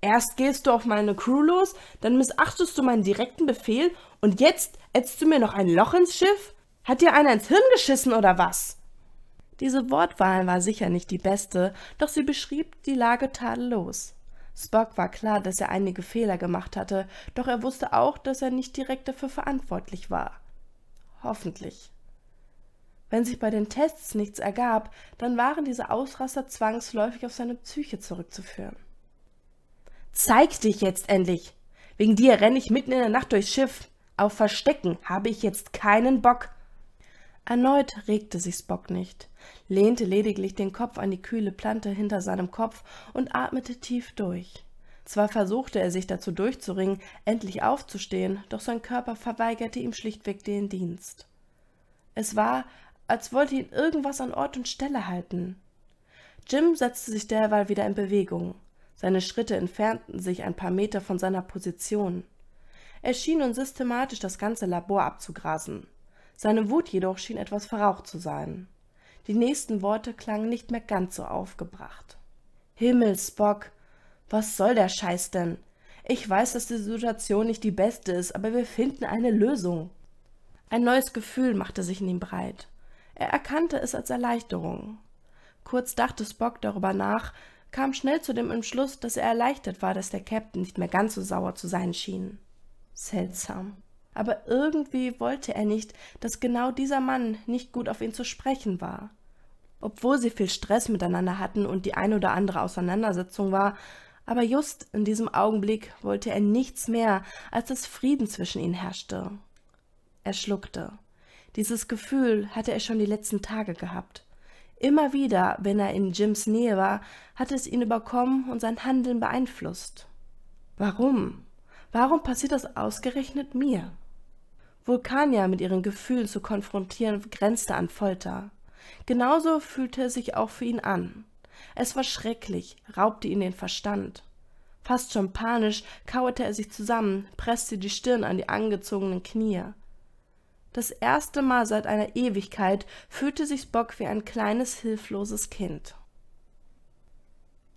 Erst gehst du auf meine Crew los, dann missachtest du meinen direkten Befehl und jetzt ätzt du mir noch ein Loch ins Schiff? Hat dir einer ins Hirn geschissen oder was? Diese Wortwahl war sicher nicht die beste, doch sie beschrieb die Lage tadellos. Spock war klar, dass er einige Fehler gemacht hatte, doch er wusste auch, dass er nicht direkt dafür verantwortlich war. Hoffentlich. Wenn sich bei den Tests nichts ergab, dann waren diese Ausraster zwangsläufig auf seine Psyche zurückzuführen. Zeig dich jetzt endlich! Wegen dir renne ich mitten in der Nacht durchs Schiff. Auf Verstecken habe ich jetzt keinen Bock. Erneut regte sich Spock nicht, lehnte lediglich den Kopf an die kühle Plante hinter seinem Kopf und atmete tief durch. Zwar versuchte er sich dazu durchzuringen, endlich aufzustehen, doch sein Körper verweigerte ihm schlichtweg den Dienst. Es war, als wollte ihn irgendwas an Ort und Stelle halten. Jim setzte sich derweil wieder in Bewegung. Seine Schritte entfernten sich ein paar Meter von seiner Position. Er schien nun systematisch das ganze Labor abzugrasen. Seine Wut jedoch schien etwas verraucht zu sein. Die nächsten Worte klangen nicht mehr ganz so aufgebracht. Himmelsbock! Was soll der Scheiß denn? Ich weiß, dass die Situation nicht die beste ist, aber wir finden eine Lösung. Ein neues Gefühl machte sich in ihm breit. Er erkannte es als Erleichterung. Kurz dachte Spock darüber nach, kam schnell zu dem Entschluss, dass er erleichtert war, dass der Captain nicht mehr ganz so sauer zu sein schien. Seltsam aber irgendwie wollte er nicht, dass genau dieser Mann nicht gut auf ihn zu sprechen war. Obwohl sie viel Stress miteinander hatten und die ein oder andere Auseinandersetzung war, aber just in diesem Augenblick wollte er nichts mehr, als dass Frieden zwischen ihnen herrschte. Er schluckte. Dieses Gefühl hatte er schon die letzten Tage gehabt. Immer wieder, wenn er in Jims Nähe war, hatte es ihn überkommen und sein Handeln beeinflusst. Warum? Warum passiert das ausgerechnet mir? Vulkania mit ihren Gefühlen zu konfrontieren, grenzte an Folter. Genauso fühlte es sich auch für ihn an. Es war schrecklich, raubte ihn den Verstand. Fast schon panisch kauerte er sich zusammen, presste die Stirn an die angezogenen Knie. Das erste Mal seit einer Ewigkeit fühlte sich Spock wie ein kleines hilfloses Kind.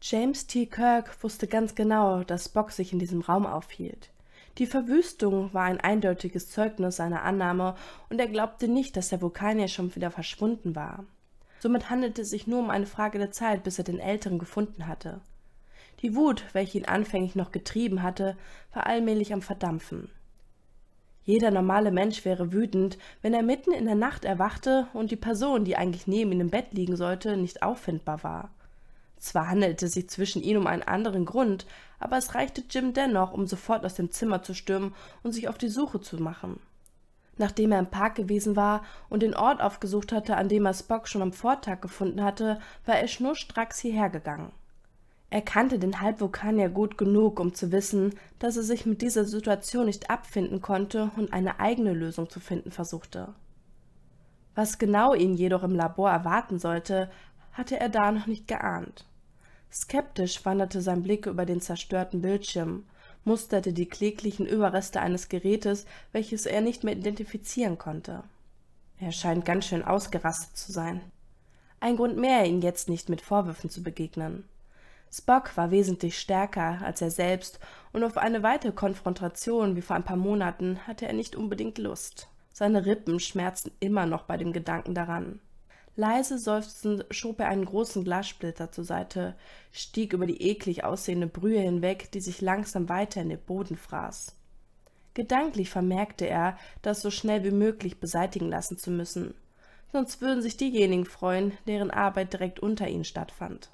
James T. Kirk wusste ganz genau, dass Spock sich in diesem Raum aufhielt. Die Verwüstung war ein eindeutiges Zeugnis seiner Annahme und er glaubte nicht, dass der Vulkanier schon wieder verschwunden war. Somit handelte es sich nur um eine Frage der Zeit, bis er den Älteren gefunden hatte. Die Wut, welche ihn anfänglich noch getrieben hatte, war allmählich am Verdampfen. Jeder normale Mensch wäre wütend, wenn er mitten in der Nacht erwachte und die Person, die eigentlich neben ihm im Bett liegen sollte, nicht auffindbar war. Zwar handelte es sich zwischen ihnen um einen anderen Grund, aber es reichte Jim dennoch, um sofort aus dem Zimmer zu stürmen und sich auf die Suche zu machen. Nachdem er im Park gewesen war und den Ort aufgesucht hatte, an dem er Spock schon am Vortag gefunden hatte, war er schnurstracks hierher gegangen. Er kannte den Halbvulkanier gut genug, um zu wissen, dass er sich mit dieser Situation nicht abfinden konnte und eine eigene Lösung zu finden versuchte. Was genau ihn jedoch im Labor erwarten sollte, hatte er da noch nicht geahnt. Skeptisch wanderte sein Blick über den zerstörten Bildschirm, musterte die kläglichen Überreste eines Gerätes, welches er nicht mehr identifizieren konnte. Er scheint ganz schön ausgerastet zu sein. Ein Grund mehr, ihn jetzt nicht mit Vorwürfen zu begegnen. Spock war wesentlich stärker als er selbst, und auf eine weite Konfrontation wie vor ein paar Monaten hatte er nicht unbedingt Lust. Seine Rippen schmerzten immer noch bei dem Gedanken daran. Leise seufzend schob er einen großen Glassplitter zur Seite, stieg über die eklig aussehende Brühe hinweg, die sich langsam weiter in den Boden fraß. Gedanklich vermerkte er, das so schnell wie möglich beseitigen lassen zu müssen. Sonst würden sich diejenigen freuen, deren Arbeit direkt unter ihnen stattfand.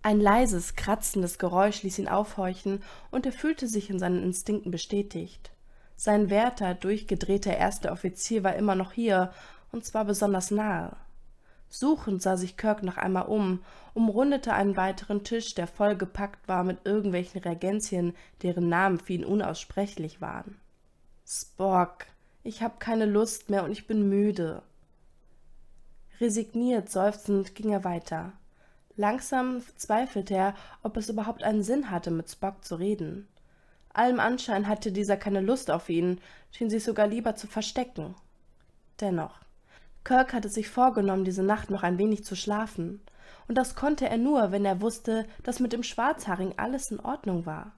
Ein leises, kratzendes Geräusch ließ ihn aufhorchen, und er fühlte sich in seinen Instinkten bestätigt. Sein werter, durchgedrehter erster Offizier, war immer noch hier, und zwar besonders nahe. Suchend sah sich Kirk noch einmal um, umrundete einen weiteren Tisch, der vollgepackt war mit irgendwelchen Reagenzien, deren Namen für ihn unaussprechlich waren. Spock, ich habe keine Lust mehr und ich bin müde. Resigniert seufzend ging er weiter. Langsam zweifelte er, ob es überhaupt einen Sinn hatte, mit Spock zu reden. Allem Anschein hatte dieser keine Lust auf ihn, schien sich sogar lieber zu verstecken. Dennoch. Kirk hatte sich vorgenommen, diese Nacht noch ein wenig zu schlafen. Und das konnte er nur, wenn er wusste, dass mit dem Schwarzhaarigen alles in Ordnung war.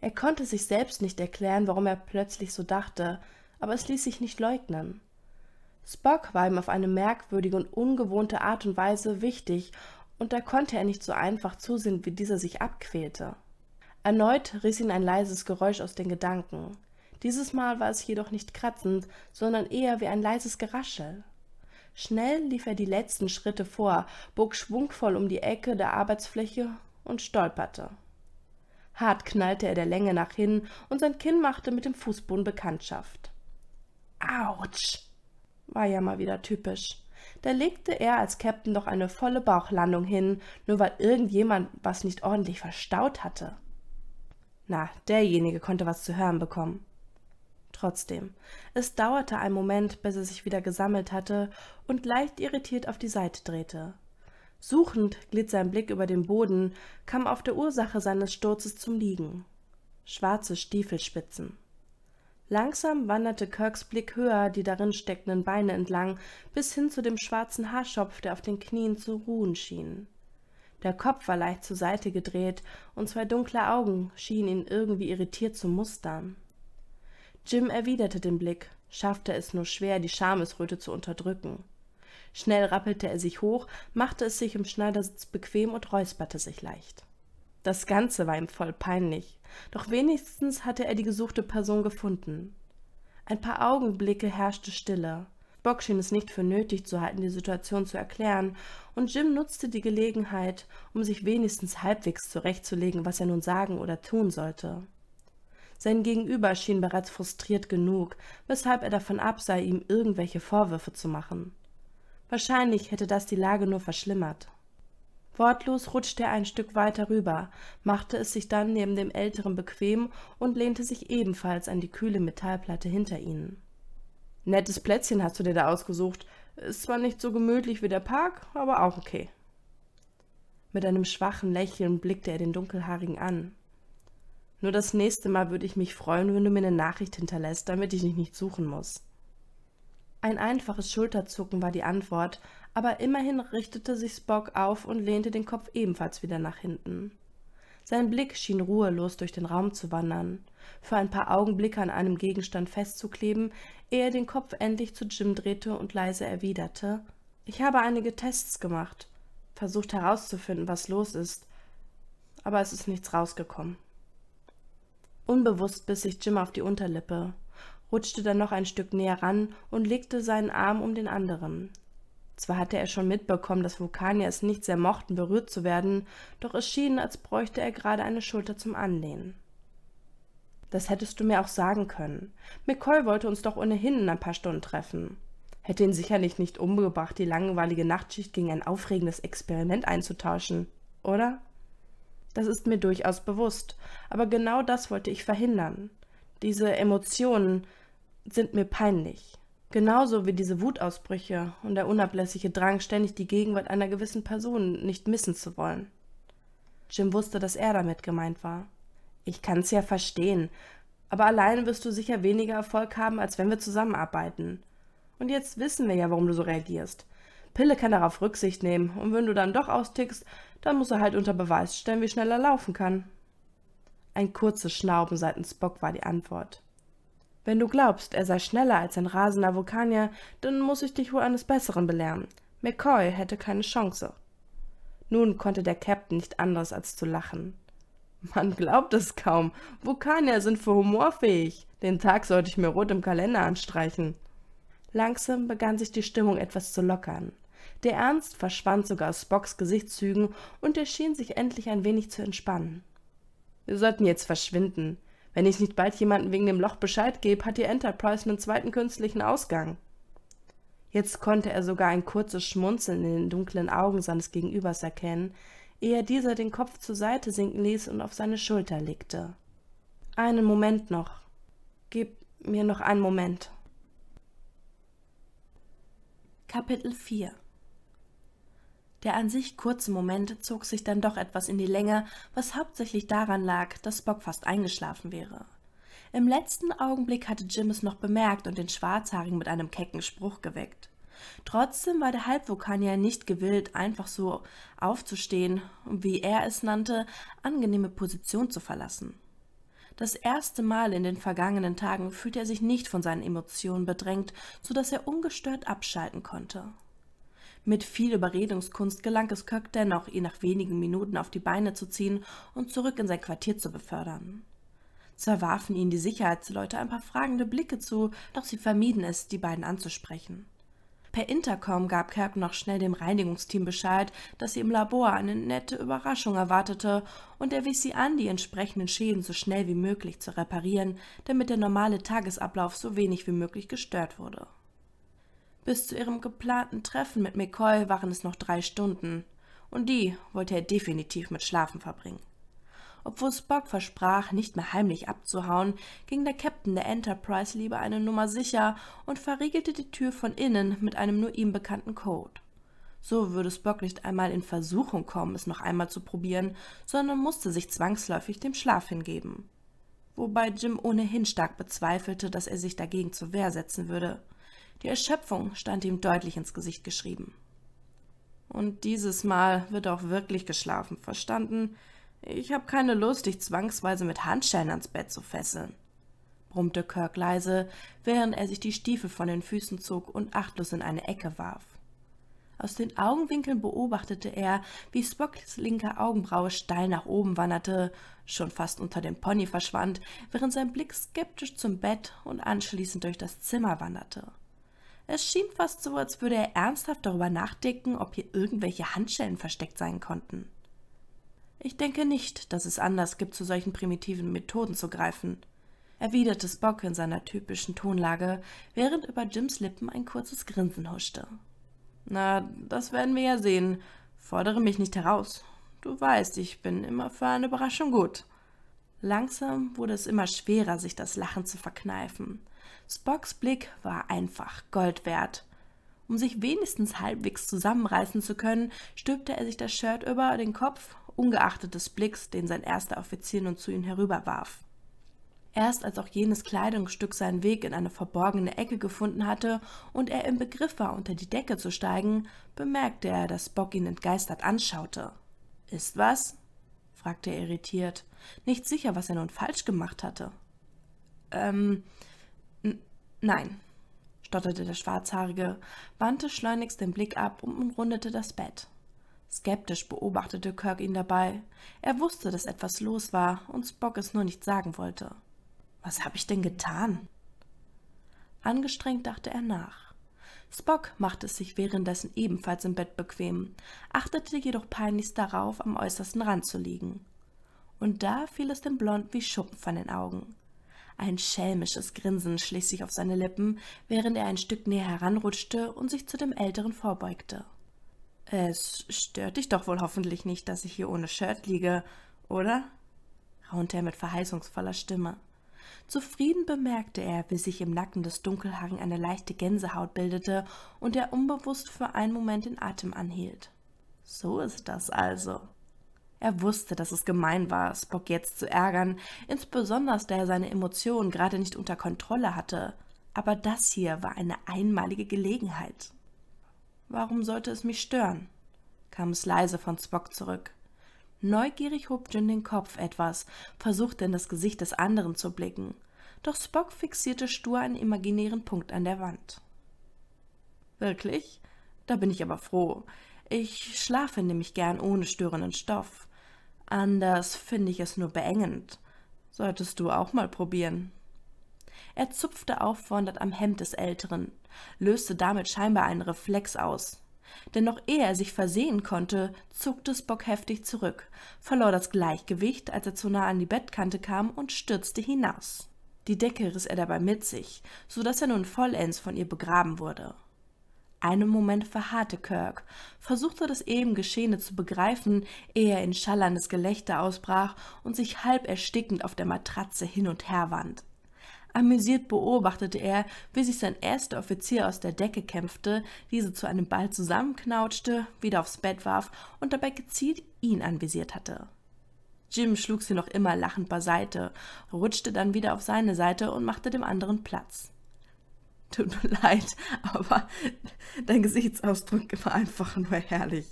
Er konnte sich selbst nicht erklären, warum er plötzlich so dachte, aber es ließ sich nicht leugnen. Spock war ihm auf eine merkwürdige und ungewohnte Art und Weise wichtig, und da konnte er nicht so einfach zusehen, wie dieser sich abquälte. Erneut riss ihn ein leises Geräusch aus den Gedanken. Dieses Mal war es jedoch nicht kratzend, sondern eher wie ein leises Geraschel. Schnell lief er die letzten Schritte vor, bog schwungvoll um die Ecke der Arbeitsfläche und stolperte. Hart knallte er der Länge nach hin und sein Kinn machte mit dem Fußboden Bekanntschaft. Autsch! War ja mal wieder typisch. Da legte er als Captain doch eine volle Bauchlandung hin, nur weil irgendjemand was nicht ordentlich verstaut hatte. Na, derjenige konnte was zu hören bekommen. Trotzdem, es dauerte einen Moment, bis er sich wieder gesammelt hatte und leicht irritiert auf die Seite drehte. Suchend glitt sein Blick über den Boden, kam auf der Ursache seines Sturzes zum Liegen. Schwarze Stiefelspitzen. Langsam wanderte Kirks Blick höher die darin steckenden Beine entlang, bis hin zu dem schwarzen Haarschopf, der auf den Knien zu ruhen schien. Der Kopf war leicht zur Seite gedreht, und zwei dunkle Augen schienen ihn irgendwie irritiert zu mustern. Jim erwiderte den Blick, schaffte es nur schwer, die Schamesröte zu unterdrücken. Schnell rappelte er sich hoch, machte es sich im Schneidersitz bequem und räusperte sich leicht. Das Ganze war ihm voll peinlich, doch wenigstens hatte er die gesuchte Person gefunden. Ein paar Augenblicke herrschte Stille. Bock schien es nicht für nötig zu halten, die Situation zu erklären, und Jim nutzte die Gelegenheit, um sich wenigstens halbwegs zurechtzulegen, was er nun sagen oder tun sollte. Sein Gegenüber schien bereits frustriert genug, weshalb er davon absah, ihm irgendwelche Vorwürfe zu machen. Wahrscheinlich hätte das die Lage nur verschlimmert. Wortlos rutschte er ein Stück weiter rüber, machte es sich dann neben dem Älteren bequem und lehnte sich ebenfalls an die kühle Metallplatte hinter ihnen. Nettes Plätzchen hast du dir da ausgesucht. Ist zwar nicht so gemütlich wie der Park, aber auch okay. Mit einem schwachen Lächeln blickte er den Dunkelhaarigen an. Nur das nächste Mal würde ich mich freuen, wenn du mir eine Nachricht hinterlässt, damit ich dich nicht suchen muss. Ein einfaches Schulterzucken war die Antwort, aber immerhin richtete sich Spock auf und lehnte den Kopf ebenfalls wieder nach hinten. Sein Blick schien ruhelos durch den Raum zu wandern, für ein paar Augenblicke an einem Gegenstand festzukleben, ehe er den Kopf endlich zu Jim drehte und leise erwiderte Ich habe einige Tests gemacht, versucht herauszufinden, was los ist, aber es ist nichts rausgekommen. Unbewusst biss sich Jim auf die Unterlippe, rutschte dann noch ein Stück näher ran und legte seinen Arm um den anderen. Zwar hatte er schon mitbekommen, dass Vulkanier es nicht sehr mochten, berührt zu werden, doch es schien, als bräuchte er gerade eine Schulter zum Anlehnen. Das hättest du mir auch sagen können. McCoy wollte uns doch ohnehin in ein paar Stunden treffen. Hätte ihn sicherlich nicht umgebracht, die langweilige Nachtschicht gegen ein aufregendes Experiment einzutauschen, oder? Das ist mir durchaus bewusst, aber genau das wollte ich verhindern. Diese Emotionen sind mir peinlich. Genauso wie diese Wutausbrüche und der unablässige Drang, ständig die Gegenwart einer gewissen Person nicht missen zu wollen. Jim wusste, dass er damit gemeint war. Ich kann's ja verstehen, aber allein wirst du sicher weniger Erfolg haben, als wenn wir zusammenarbeiten. Und jetzt wissen wir ja, warum du so reagierst. Pille kann darauf Rücksicht nehmen, und wenn du dann doch austickst, dann muss er halt unter Beweis stellen, wie schnell er laufen kann. Ein kurzes Schnauben seitens Bock war die Antwort. Wenn du glaubst, er sei schneller als ein rasender Vulkanier, dann muss ich dich wohl eines Besseren belehren. McCoy hätte keine Chance. Nun konnte der Captain nicht anders als zu lachen. Man glaubt es kaum. Vulkanier sind für humorfähig. Den Tag sollte ich mir rot im Kalender anstreichen. Langsam begann sich die Stimmung etwas zu lockern. Der Ernst verschwand sogar aus Spocks Gesichtszügen und er schien sich endlich ein wenig zu entspannen. Wir sollten jetzt verschwinden. Wenn ich nicht bald jemanden wegen dem Loch Bescheid gebe, hat die Enterprise einen zweiten künstlichen Ausgang. Jetzt konnte er sogar ein kurzes Schmunzeln in den dunklen Augen seines Gegenübers erkennen, ehe dieser den Kopf zur Seite sinken ließ und auf seine Schulter legte. Einen Moment noch. Gib mir noch einen Moment. Kapitel 4 der an sich kurze Moment zog sich dann doch etwas in die Länge, was hauptsächlich daran lag, dass Spock fast eingeschlafen wäre. Im letzten Augenblick hatte Jim es noch bemerkt und den Schwarzhaarigen mit einem kecken Spruch geweckt. Trotzdem war der Halbvulkanier nicht gewillt, einfach so aufzustehen und, wie er es nannte, angenehme Position zu verlassen. Das erste Mal in den vergangenen Tagen fühlte er sich nicht von seinen Emotionen bedrängt, so dass er ungestört abschalten konnte. Mit viel Überredungskunst gelang es Köck dennoch, ihn nach wenigen Minuten auf die Beine zu ziehen und zurück in sein Quartier zu befördern. Zwar warfen ihnen die Sicherheitsleute ein paar fragende Blicke zu, doch sie vermieden es, die beiden anzusprechen. Per Intercom gab Kirk noch schnell dem Reinigungsteam Bescheid, dass sie im Labor eine nette Überraschung erwartete und er wies sie an, die entsprechenden Schäden so schnell wie möglich zu reparieren, damit der normale Tagesablauf so wenig wie möglich gestört wurde. Bis zu ihrem geplanten Treffen mit McCoy waren es noch drei Stunden, und die wollte er definitiv mit Schlafen verbringen. Obwohl Spock versprach, nicht mehr heimlich abzuhauen, ging der Captain der Enterprise lieber eine Nummer sicher und verriegelte die Tür von innen mit einem nur ihm bekannten Code. So würde Spock nicht einmal in Versuchung kommen, es noch einmal zu probieren, sondern musste sich zwangsläufig dem Schlaf hingeben. Wobei Jim ohnehin stark bezweifelte, dass er sich dagegen zur Wehr setzen würde – die Erschöpfung stand ihm deutlich ins Gesicht geschrieben. Und dieses Mal wird auch wirklich geschlafen, verstanden? Ich habe keine Lust, dich zwangsweise mit Handschellen ans Bett zu fesseln, brummte Kirk leise, während er sich die Stiefel von den Füßen zog und achtlos in eine Ecke warf. Aus den Augenwinkeln beobachtete er, wie Spocks linke Augenbraue steil nach oben wanderte, schon fast unter dem Pony verschwand, während sein Blick skeptisch zum Bett und anschließend durch das Zimmer wanderte. Es schien fast so, als würde er ernsthaft darüber nachdenken, ob hier irgendwelche Handschellen versteckt sein konnten. Ich denke nicht, dass es Anlass gibt, zu solchen primitiven Methoden zu greifen, erwiderte Spock in seiner typischen Tonlage, während über Jims Lippen ein kurzes Grinsen huschte. Na, das werden wir ja sehen. Fordere mich nicht heraus. Du weißt, ich bin immer für eine Überraschung gut. Langsam wurde es immer schwerer, sich das Lachen zu verkneifen. Spocks Blick war einfach Gold wert. Um sich wenigstens halbwegs zusammenreißen zu können, stülpte er sich das Shirt über den Kopf, ungeachtet des Blicks, den sein erster Offizier nun zu ihm herüberwarf. Erst als auch jenes Kleidungsstück seinen Weg in eine verborgene Ecke gefunden hatte und er im Begriff war, unter die Decke zu steigen, bemerkte er, dass Spock ihn entgeistert anschaute. Ist was? fragte er irritiert, nicht sicher, was er nun falsch gemacht hatte. Ähm, Nein, stotterte der Schwarzhaarige, wandte schleunigst den Blick ab und umrundete das Bett. Skeptisch beobachtete Kirk ihn dabei. Er wusste, dass etwas los war und Spock es nur nicht sagen wollte. Was habe ich denn getan? Angestrengt dachte er nach. Spock machte es sich währenddessen ebenfalls im Bett bequem, achtete jedoch peinlichst darauf, am äußersten Rand zu liegen. Und da fiel es dem Blond wie Schuppen von den Augen. Ein schelmisches Grinsen schlich sich auf seine Lippen, während er ein Stück näher heranrutschte und sich zu dem Älteren vorbeugte. Es stört dich doch wohl hoffentlich nicht, dass ich hier ohne Shirt liege, oder? raunte er mit verheißungsvoller Stimme. Zufrieden bemerkte er, wie sich im Nacken des Dunkelhaarigen eine leichte Gänsehaut bildete und er unbewusst für einen Moment den Atem anhielt. So ist das also. Er wusste, dass es gemein war, Spock jetzt zu ärgern, insbesondere da er seine Emotionen gerade nicht unter Kontrolle hatte. Aber das hier war eine einmalige Gelegenheit. Warum sollte es mich stören? kam es leise von Spock zurück. Neugierig hob Jin den Kopf etwas, versuchte in das Gesicht des anderen zu blicken. Doch Spock fixierte stur einen imaginären Punkt an der Wand. Wirklich? Da bin ich aber froh. Ich schlafe nämlich gern ohne störenden Stoff. Anders finde ich es nur beengend. Solltest du auch mal probieren. Er zupfte auffordernd am Hemd des Älteren, löste damit scheinbar einen Reflex aus. Denn noch ehe er sich versehen konnte, zuckte Spock heftig zurück, verlor das Gleichgewicht, als er zu nah an die Bettkante kam und stürzte hinaus. Die Decke riss er dabei mit sich, so daß er nun vollends von ihr begraben wurde. Einen Moment verharrte Kirk, versuchte das eben Geschehene zu begreifen, ehe er in schallerndes Gelächter ausbrach und sich halb erstickend auf der Matratze hin und her wand. Amüsiert beobachtete er, wie sich sein erster Offizier aus der Decke kämpfte, diese zu einem Ball zusammenknautschte, wieder aufs Bett warf und dabei gezielt ihn anvisiert hatte. Jim schlug sie noch immer lachend beiseite, rutschte dann wieder auf seine Seite und machte dem anderen Platz. Tut mir leid, aber dein Gesichtsausdruck war einfach nur herrlich,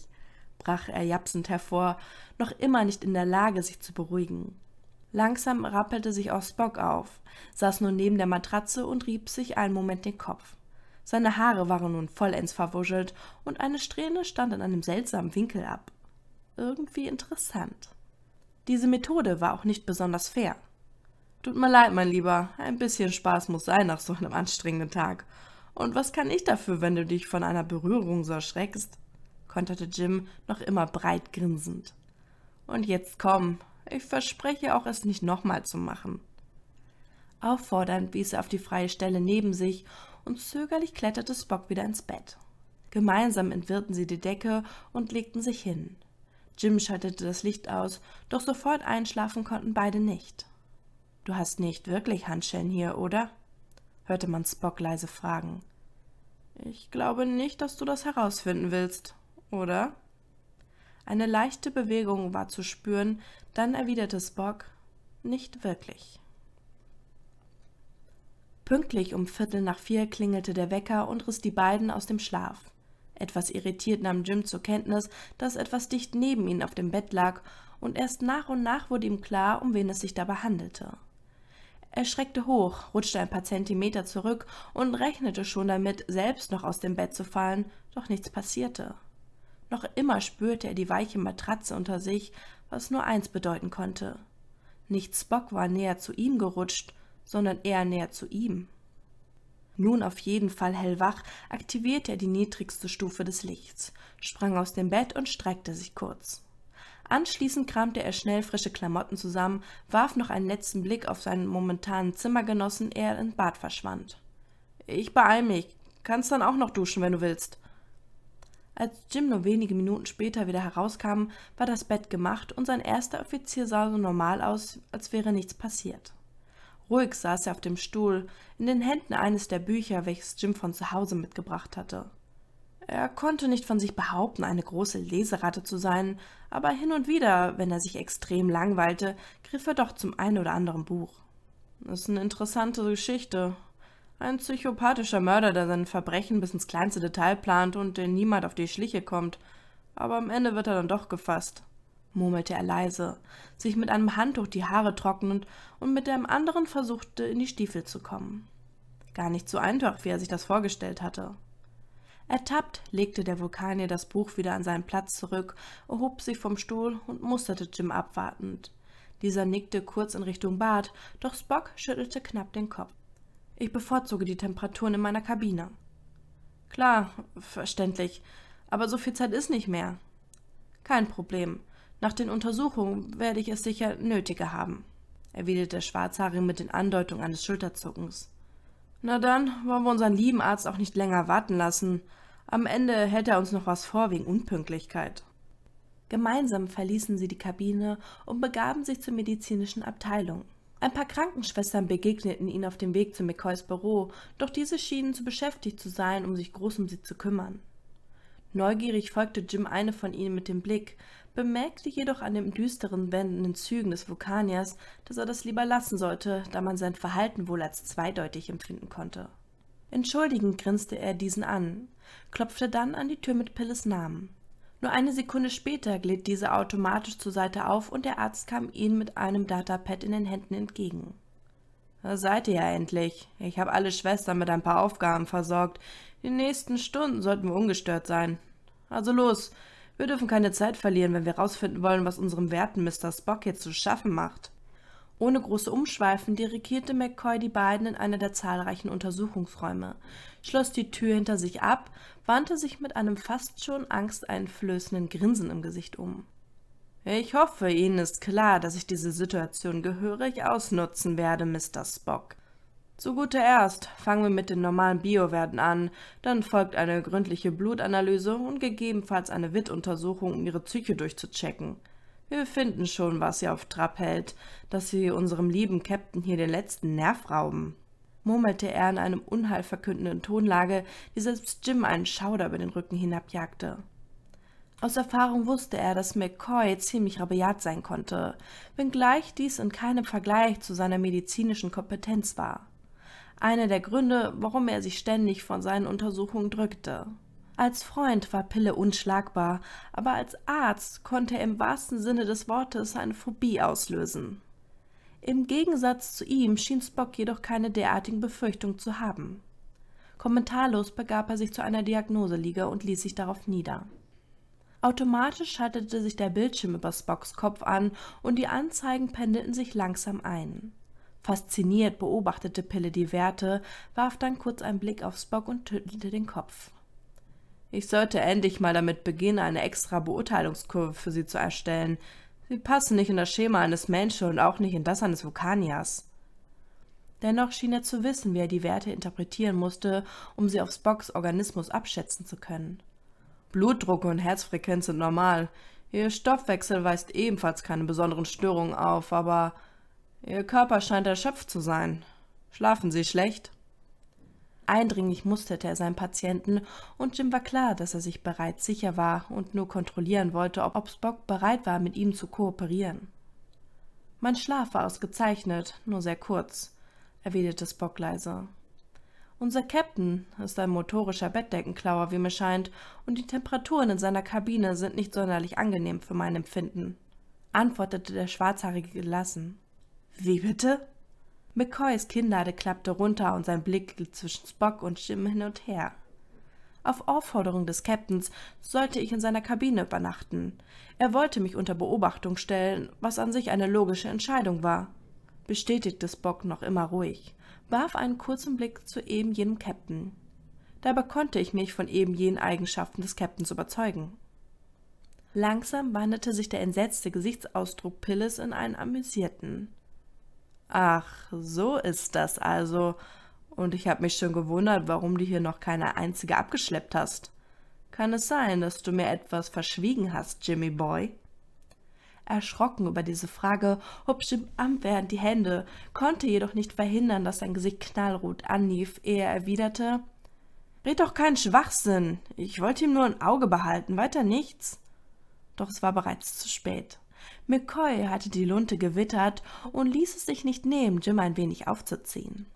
brach er japsend hervor, noch immer nicht in der Lage, sich zu beruhigen. Langsam rappelte sich auch Spock auf, saß nun neben der Matratze und rieb sich einen Moment den Kopf. Seine Haare waren nun vollends verwuschelt und eine Strähne stand in einem seltsamen Winkel ab. Irgendwie interessant. Diese Methode war auch nicht besonders fair. Tut mir leid, mein Lieber, ein bisschen Spaß muss sein nach so einem anstrengenden Tag. Und was kann ich dafür, wenn du dich von einer Berührung so erschreckst? konterte Jim noch immer breit grinsend. Und jetzt komm, ich verspreche auch, es nicht nochmal zu machen. Auffordernd wies er auf die freie Stelle neben sich und zögerlich kletterte Spock wieder ins Bett. Gemeinsam entwirrten sie die Decke und legten sich hin. Jim schaltete das Licht aus, doch sofort einschlafen konnten beide nicht. Du hast nicht wirklich Handschellen hier, oder? hörte man Spock leise fragen. Ich glaube nicht, dass du das herausfinden willst, oder? Eine leichte Bewegung war zu spüren, dann erwiderte Spock nicht wirklich. Pünktlich um Viertel nach vier klingelte der Wecker und riss die beiden aus dem Schlaf. Etwas irritiert nahm Jim zur Kenntnis, dass etwas dicht neben ihm auf dem Bett lag, und erst nach und nach wurde ihm klar, um wen es sich dabei handelte. Er schreckte hoch, rutschte ein paar Zentimeter zurück und rechnete schon damit, selbst noch aus dem Bett zu fallen, doch nichts passierte. Noch immer spürte er die weiche Matratze unter sich, was nur eins bedeuten konnte. Nicht Spock war näher zu ihm gerutscht, sondern er näher zu ihm. Nun auf jeden Fall hellwach, aktivierte er die niedrigste Stufe des Lichts, sprang aus dem Bett und streckte sich kurz. Anschließend kramte er schnell frische Klamotten zusammen, warf noch einen letzten Blick auf seinen momentanen Zimmergenossen, ehe er ins Bad verschwand. Ich beeil mich. Kannst dann auch noch duschen, wenn du willst. Als Jim nur wenige Minuten später wieder herauskam, war das Bett gemacht und sein erster Offizier sah so normal aus, als wäre nichts passiert. Ruhig saß er auf dem Stuhl, in den Händen eines der Bücher, welches Jim von zu Hause mitgebracht hatte. Er konnte nicht von sich behaupten, eine große Leseratte zu sein, aber hin und wieder, wenn er sich extrem langweilte, griff er doch zum ein oder anderen Buch. Das ist eine interessante Geschichte. Ein psychopathischer Mörder, der sein Verbrechen bis ins kleinste Detail plant und den niemand auf die Schliche kommt. Aber am Ende wird er dann doch gefasst, murmelte er leise, sich mit einem Handtuch die Haare trocknend und mit dem anderen versuchte, in die Stiefel zu kommen. Gar nicht so einfach, wie er sich das vorgestellt hatte. Ertappt legte der Vulkanier das Buch wieder an seinen Platz zurück, erhob sich vom Stuhl und musterte Jim abwartend. Dieser nickte kurz in Richtung Bad, doch Spock schüttelte knapp den Kopf. Ich bevorzuge die Temperaturen in meiner Kabine. Klar, verständlich, aber so viel Zeit ist nicht mehr. Kein Problem. Nach den Untersuchungen werde ich es sicher nötiger haben, erwiderte der Schwarzhaarige mit den Andeutungen eines Schulterzuckens. Na dann wollen wir unseren lieben Arzt auch nicht länger warten lassen. Am Ende hält er uns noch was vor wegen Unpünktlichkeit. Gemeinsam verließen sie die Kabine und begaben sich zur medizinischen Abteilung. Ein paar Krankenschwestern begegneten ihnen auf dem Weg zu McCoys Büro, doch diese schienen zu beschäftigt zu sein, um sich groß um sie zu kümmern. Neugierig folgte Jim eine von ihnen mit dem Blick, bemerkte jedoch an den düsteren wendenden Zügen des Vulkaniers, dass er das lieber lassen sollte, da man sein Verhalten wohl als zweideutig empfinden konnte. Entschuldigend grinste er diesen an, klopfte dann an die Tür mit Pilles Namen. Nur eine Sekunde später glitt diese automatisch zur Seite auf und der Arzt kam ihnen mit einem Datapad in den Händen entgegen. Da seid ihr ja endlich. Ich habe alle Schwestern mit ein paar Aufgaben versorgt. Die nächsten Stunden sollten wir ungestört sein. Also los, wir dürfen keine Zeit verlieren, wenn wir herausfinden wollen, was unserem werten Mr. Spock hier zu schaffen macht. Ohne große Umschweifen dirigierte McCoy die beiden in einer der zahlreichen Untersuchungsräume, schloss die Tür hinter sich ab, wandte sich mit einem fast schon angsteinflößenden Grinsen im Gesicht um. Ich hoffe, Ihnen ist klar, dass ich diese Situation gehörig ausnutzen werde, Mr. Spock. Zu guter Erst fangen wir mit den normalen Biowerten an, dann folgt eine gründliche Blutanalyse und gegebenenfalls eine Wittuntersuchung, um ihre Psyche durchzuchecken. Wir finden schon, was sie auf Trab hält, dass sie unserem lieben Captain hier den letzten Nerv rauben. Murmelte er in einem unheilverkündenden Tonlage, die selbst Jim einen Schauder über den Rücken hinabjagte. Aus Erfahrung wusste er, dass McCoy ziemlich rabiat sein konnte, wenngleich dies in keinem Vergleich zu seiner medizinischen Kompetenz war einer der Gründe, warum er sich ständig von seinen Untersuchungen drückte. Als Freund war Pille unschlagbar, aber als Arzt konnte er im wahrsten Sinne des Wortes eine Phobie auslösen. Im Gegensatz zu ihm schien Spock jedoch keine derartigen Befürchtungen zu haben. Kommentarlos begab er sich zu einer Diagnoseliege und ließ sich darauf nieder. Automatisch schaltete sich der Bildschirm über Spocks Kopf an und die Anzeigen pendelten sich langsam ein. Fasziniert beobachtete Pille die Werte, warf dann kurz einen Blick auf Spock und schüttelte den Kopf. Ich sollte endlich mal damit beginnen, eine extra Beurteilungskurve für sie zu erstellen. Sie passen nicht in das Schema eines Menschen und auch nicht in das eines Vulkaniers. Dennoch schien er zu wissen, wie er die Werte interpretieren musste, um sie auf Spocks Organismus abschätzen zu können. Blutdruck und Herzfrequenz sind normal. Ihr Stoffwechsel weist ebenfalls keine besonderen Störungen auf, aber Ihr Körper scheint erschöpft zu sein. Schlafen Sie schlecht? Eindringlich musterte er seinen Patienten, und Jim war klar, dass er sich bereits sicher war und nur kontrollieren wollte, ob Spock bereit war, mit ihm zu kooperieren. Mein Schlaf war ausgezeichnet, nur sehr kurz, erwiderte Spock leise. Unser Captain ist ein motorischer Bettdeckenklauer, wie mir scheint, und die Temperaturen in seiner Kabine sind nicht sonderlich angenehm für mein Empfinden, antwortete der Schwarzhaarige gelassen. Wie bitte? McCoys Kinnlade klappte runter und sein Blick glitt zwischen Spock und Jim hin und her. Auf Aufforderung des Captains sollte ich in seiner Kabine übernachten. Er wollte mich unter Beobachtung stellen, was an sich eine logische Entscheidung war. Bestätigte Spock noch immer ruhig, warf einen kurzen Blick zu eben jenem Captain. Dabei konnte ich mich von eben jenen Eigenschaften des Captains überzeugen. Langsam wandelte sich der entsetzte Gesichtsausdruck Pilles in einen amüsierten. Ach, so ist das also. Und ich habe mich schon gewundert, warum du hier noch keine einzige abgeschleppt hast. Kann es sein, dass du mir etwas verschwiegen hast, Jimmy Boy? Erschrocken über diese Frage hob Jim abwehrend die Hände, konnte jedoch nicht verhindern, dass sein Gesicht knallrot anlief, ehe er erwiderte, Red doch keinen Schwachsinn. Ich wollte ihm nur ein Auge behalten, weiter nichts. Doch es war bereits zu spät. McCoy hatte die Lunte gewittert und ließ es sich nicht nehmen, Jim ein wenig aufzuziehen.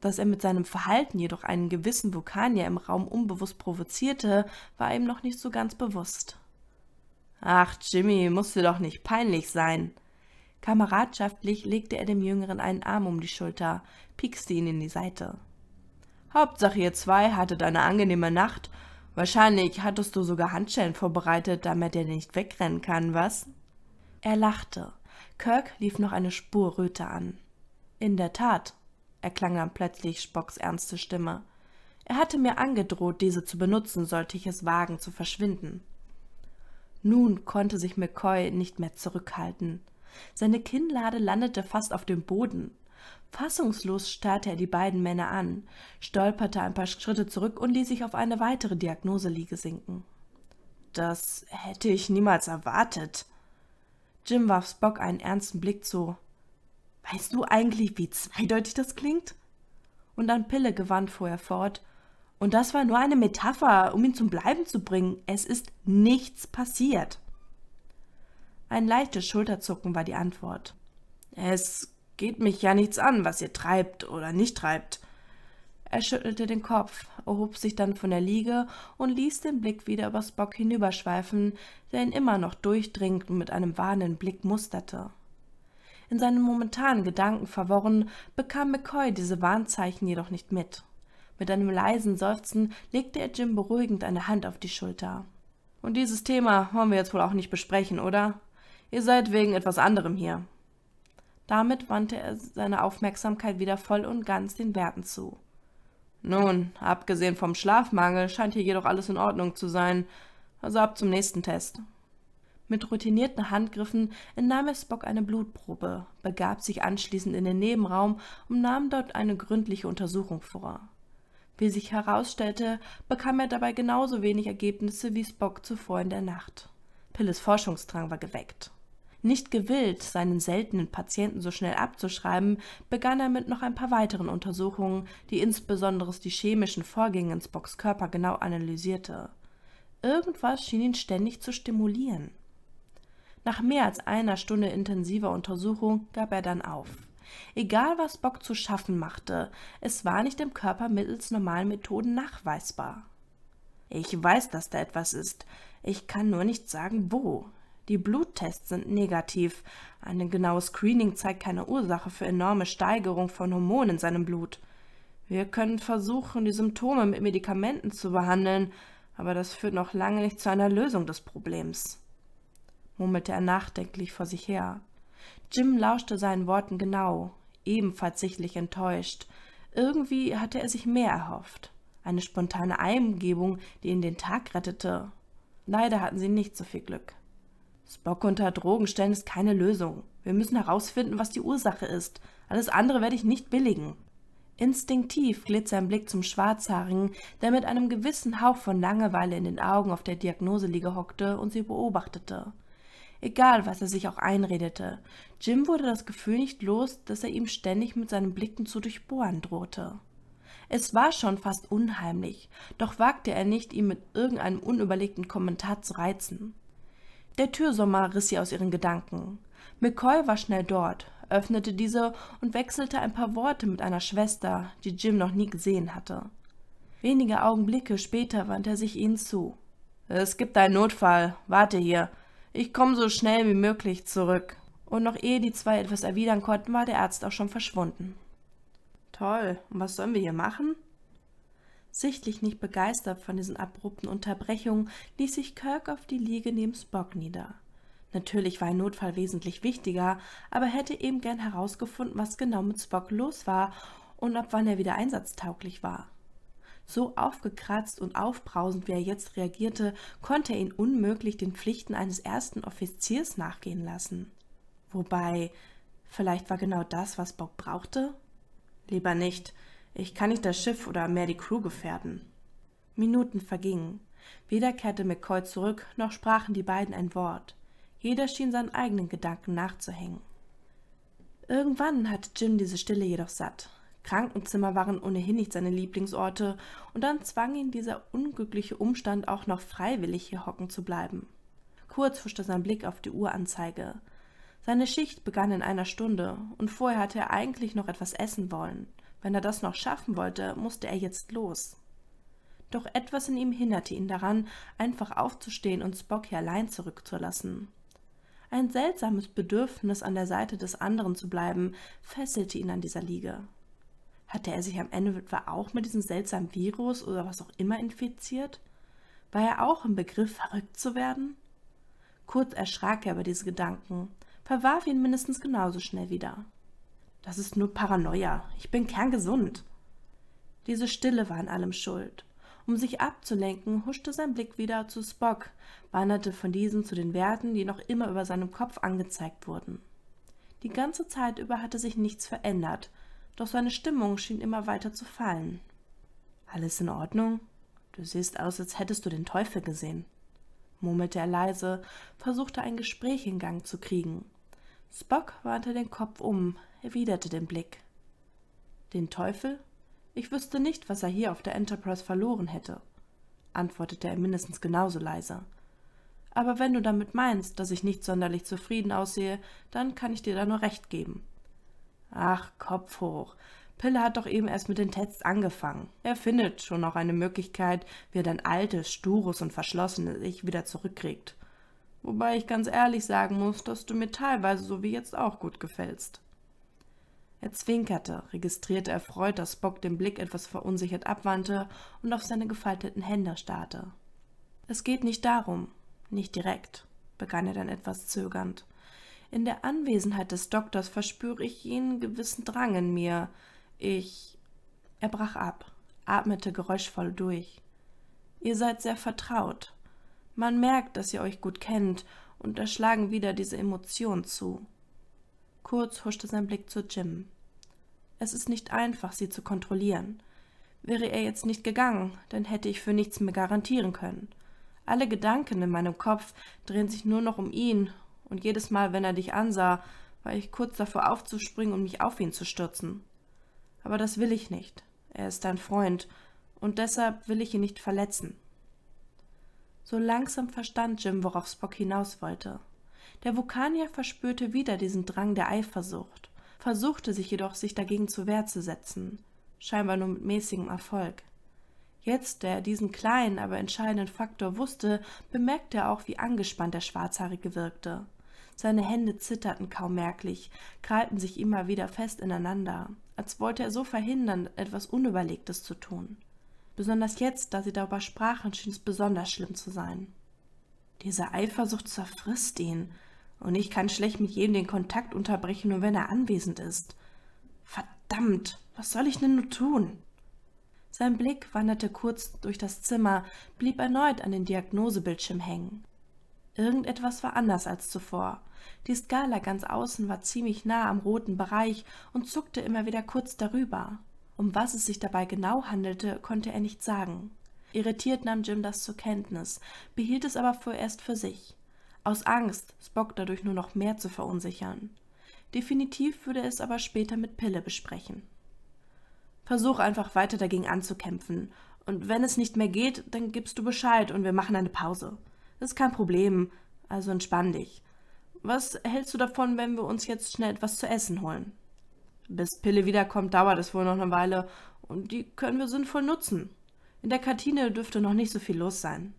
Dass er mit seinem Verhalten jedoch einen gewissen Vulkanier im Raum unbewusst provozierte, war ihm noch nicht so ganz bewusst. Ach, Jimmy, musst du doch nicht peinlich sein. Kameradschaftlich legte er dem Jüngeren einen Arm um die Schulter, piekste ihn in die Seite. Hauptsache ihr zwei hattet eine angenehme Nacht. Wahrscheinlich hattest du sogar Handschellen vorbereitet, damit er nicht wegrennen kann, was? Er lachte. Kirk lief noch eine Spur Röte an. In der Tat, erklang dann plötzlich Spocks ernste Stimme. Er hatte mir angedroht, diese zu benutzen, sollte ich es wagen, zu verschwinden. Nun konnte sich McCoy nicht mehr zurückhalten. Seine Kinnlade landete fast auf dem Boden. Fassungslos starrte er die beiden Männer an, stolperte ein paar Schritte zurück und ließ sich auf eine weitere Diagnoseliege sinken. Das hätte ich niemals erwartet, Jim warf Spock einen ernsten Blick zu. Weißt du eigentlich, wie zweideutig das klingt? Und an Pille gewandt fuhr er fort. Und das war nur eine Metapher, um ihn zum Bleiben zu bringen. Es ist nichts passiert. Ein leichtes Schulterzucken war die Antwort. Es geht mich ja nichts an, was ihr treibt oder nicht treibt. Er schüttelte den Kopf, erhob sich dann von der Liege und ließ den Blick wieder über Spock hinüberschweifen, der ihn immer noch durchdringend mit einem warnenden Blick musterte. In seinen momentanen Gedanken verworren, bekam McCoy diese Warnzeichen jedoch nicht mit. Mit einem leisen Seufzen legte er Jim beruhigend eine Hand auf die Schulter. Und dieses Thema wollen wir jetzt wohl auch nicht besprechen, oder? Ihr seid wegen etwas anderem hier. Damit wandte er seine Aufmerksamkeit wieder voll und ganz den Werten zu. Nun, abgesehen vom Schlafmangel scheint hier jedoch alles in Ordnung zu sein, also ab zum nächsten Test. Mit routinierten Handgriffen entnahm er Spock eine Blutprobe, begab sich anschließend in den Nebenraum und nahm dort eine gründliche Untersuchung vor. Wie sich herausstellte, bekam er dabei genauso wenig Ergebnisse wie Spock zuvor in der Nacht. Pilles Forschungsdrang war geweckt. Nicht gewillt, seinen seltenen Patienten so schnell abzuschreiben, begann er mit noch ein paar weiteren Untersuchungen, die insbesondere die chemischen Vorgänge in Spocks Körper genau analysierte. Irgendwas schien ihn ständig zu stimulieren. Nach mehr als einer Stunde intensiver Untersuchung gab er dann auf. Egal was Bock zu schaffen machte, es war nicht im Körper mittels normalen Methoden nachweisbar. Ich weiß, dass da etwas ist, ich kann nur nicht sagen wo, die Bluttests sind negativ. Ein genaues Screening zeigt keine Ursache für enorme Steigerung von Hormonen in seinem Blut. Wir können versuchen, die Symptome mit Medikamenten zu behandeln, aber das führt noch lange nicht zu einer Lösung des Problems, murmelte er nachdenklich vor sich her. Jim lauschte seinen Worten genau, ebenfalls sichtlich enttäuscht. Irgendwie hatte er sich mehr erhofft. Eine spontane Eingebung, die ihn den Tag rettete. Leider hatten sie nicht so viel Glück. Spock unter Drogen stellen ist keine Lösung. Wir müssen herausfinden, was die Ursache ist. Alles andere werde ich nicht billigen. Instinktiv glitt sein Blick zum Schwarzhaarigen, der mit einem gewissen Hauch von Langeweile in den Augen auf der Diagnoseliege hockte und sie beobachtete. Egal, was er sich auch einredete, Jim wurde das Gefühl nicht los, dass er ihm ständig mit seinen Blicken zu durchbohren drohte. Es war schon fast unheimlich, doch wagte er nicht, ihn mit irgendeinem unüberlegten Kommentar zu reizen. Der Türsommer riss sie aus ihren Gedanken. McCoy war schnell dort, öffnete diese und wechselte ein paar Worte mit einer Schwester, die Jim noch nie gesehen hatte. Wenige Augenblicke später wandte er sich ihnen zu. Es gibt einen Notfall, warte hier. Ich komme so schnell wie möglich zurück. Und noch ehe die zwei etwas erwidern konnten, war der Arzt auch schon verschwunden. Toll, und was sollen wir hier machen? Sichtlich nicht begeistert von diesen abrupten Unterbrechungen, ließ sich Kirk auf die Liege neben Spock nieder. Natürlich war ein Notfall wesentlich wichtiger, aber hätte eben gern herausgefunden, was genau mit Spock los war und ab wann er wieder einsatztauglich war. So aufgekratzt und aufbrausend, wie er jetzt reagierte, konnte er ihn unmöglich den Pflichten eines ersten Offiziers nachgehen lassen. Wobei, vielleicht war genau das, was Bock brauchte? Lieber nicht, ich kann nicht das Schiff oder mehr die Crew gefährden. Minuten vergingen. Weder kehrte McCoy zurück, noch sprachen die beiden ein Wort. Jeder schien seinen eigenen Gedanken nachzuhängen. Irgendwann hatte Jim diese Stille jedoch satt. Krankenzimmer waren ohnehin nicht seine Lieblingsorte, und dann zwang ihn dieser unglückliche Umstand auch noch freiwillig hier hocken zu bleiben. Kurz huschte sein Blick auf die Uhranzeige. Seine Schicht begann in einer Stunde, und vorher hatte er eigentlich noch etwas essen wollen. Wenn er das noch schaffen wollte, musste er jetzt los. Doch etwas in ihm hinderte ihn daran, einfach aufzustehen und Spock hier allein zurückzulassen. Ein seltsames Bedürfnis, an der Seite des anderen zu bleiben, fesselte ihn an dieser Liege. Hatte er sich am Ende etwa auch mit diesem seltsamen Virus oder was auch immer infiziert? War er auch im Begriff, verrückt zu werden? Kurz erschrak er über diese Gedanken, verwarf ihn mindestens genauso schnell wieder. Das ist nur Paranoia. Ich bin kerngesund. Diese Stille war an allem schuld. Um sich abzulenken, huschte sein Blick wieder zu Spock, wanderte von diesem zu den Werten, die noch immer über seinem Kopf angezeigt wurden. Die ganze Zeit über hatte sich nichts verändert, doch seine Stimmung schien immer weiter zu fallen. Alles in Ordnung? Du siehst aus, als hättest du den Teufel gesehen, murmelte er leise, versuchte ein Gespräch in Gang zu kriegen. Spock wandte den Kopf um, erwiderte den Blick. Den Teufel? Ich wüsste nicht, was er hier auf der Enterprise verloren hätte, antwortete er mindestens genauso leise. Aber wenn du damit meinst, dass ich nicht sonderlich zufrieden aussehe, dann kann ich dir da nur recht geben. Ach, Kopf hoch. Pille hat doch eben erst mit den Tests angefangen. Er findet schon noch eine Möglichkeit, wie er dein altes, stures und verschlossenes Ich wieder zurückkriegt. Wobei ich ganz ehrlich sagen muss, dass du mir teilweise so wie jetzt auch gut gefällst. Er zwinkerte, registrierte erfreut, dass Bock den Blick etwas verunsichert abwandte und auf seine gefalteten Hände starrte. Es geht nicht darum, nicht direkt, begann er dann etwas zögernd. In der Anwesenheit des Doktors verspüre ich jenen gewissen Drang in mir. Ich. Er brach ab, atmete geräuschvoll durch. Ihr seid sehr vertraut. Man merkt, dass ihr euch gut kennt, und da schlagen wieder diese Emotionen zu. Kurz huschte sein Blick zu Jim. Es ist nicht einfach, sie zu kontrollieren. Wäre er jetzt nicht gegangen, dann hätte ich für nichts mehr garantieren können. Alle Gedanken in meinem Kopf drehen sich nur noch um ihn, und jedes Mal, wenn er dich ansah, war ich kurz davor aufzuspringen und mich auf ihn zu stürzen. Aber das will ich nicht. Er ist dein Freund, und deshalb will ich ihn nicht verletzen. So langsam verstand Jim, worauf Spock hinaus wollte. Der Vulkanier verspürte wieder diesen Drang der Eifersucht, versuchte sich jedoch, sich dagegen zur Wehr zu setzen, scheinbar nur mit mäßigem Erfolg. Jetzt, der diesen kleinen, aber entscheidenden Faktor wusste, bemerkte er auch, wie angespannt der Schwarzhaarige wirkte. Seine Hände zitterten kaum merklich, krallten sich immer wieder fest ineinander, als wollte er so verhindern, etwas Unüberlegtes zu tun. Besonders jetzt, da sie darüber sprachen, schien es besonders schlimm zu sein. Diese Eifersucht zerfrisst ihn, und ich kann schlecht mit jedem den Kontakt unterbrechen, nur wenn er anwesend ist. Verdammt, was soll ich denn nur tun? Sein Blick wanderte kurz durch das Zimmer, blieb erneut an den Diagnosebildschirm hängen. Irgendetwas war anders als zuvor. Die Skala ganz außen war ziemlich nah am roten Bereich und zuckte immer wieder kurz darüber. Um was es sich dabei genau handelte, konnte er nicht sagen. Irritiert nahm Jim das zur Kenntnis, behielt es aber vorerst für sich. Aus Angst, Spock dadurch nur noch mehr zu verunsichern. Definitiv würde er es aber später mit Pille besprechen. Versuch einfach weiter dagegen anzukämpfen. Und wenn es nicht mehr geht, dann gibst du Bescheid und wir machen eine Pause. Das ist kein Problem, also entspann dich. Was hältst du davon, wenn wir uns jetzt schnell etwas zu essen holen? Bis Pille wiederkommt, dauert es wohl noch eine Weile und die können wir sinnvoll nutzen. In der Kantine dürfte noch nicht so viel los sein.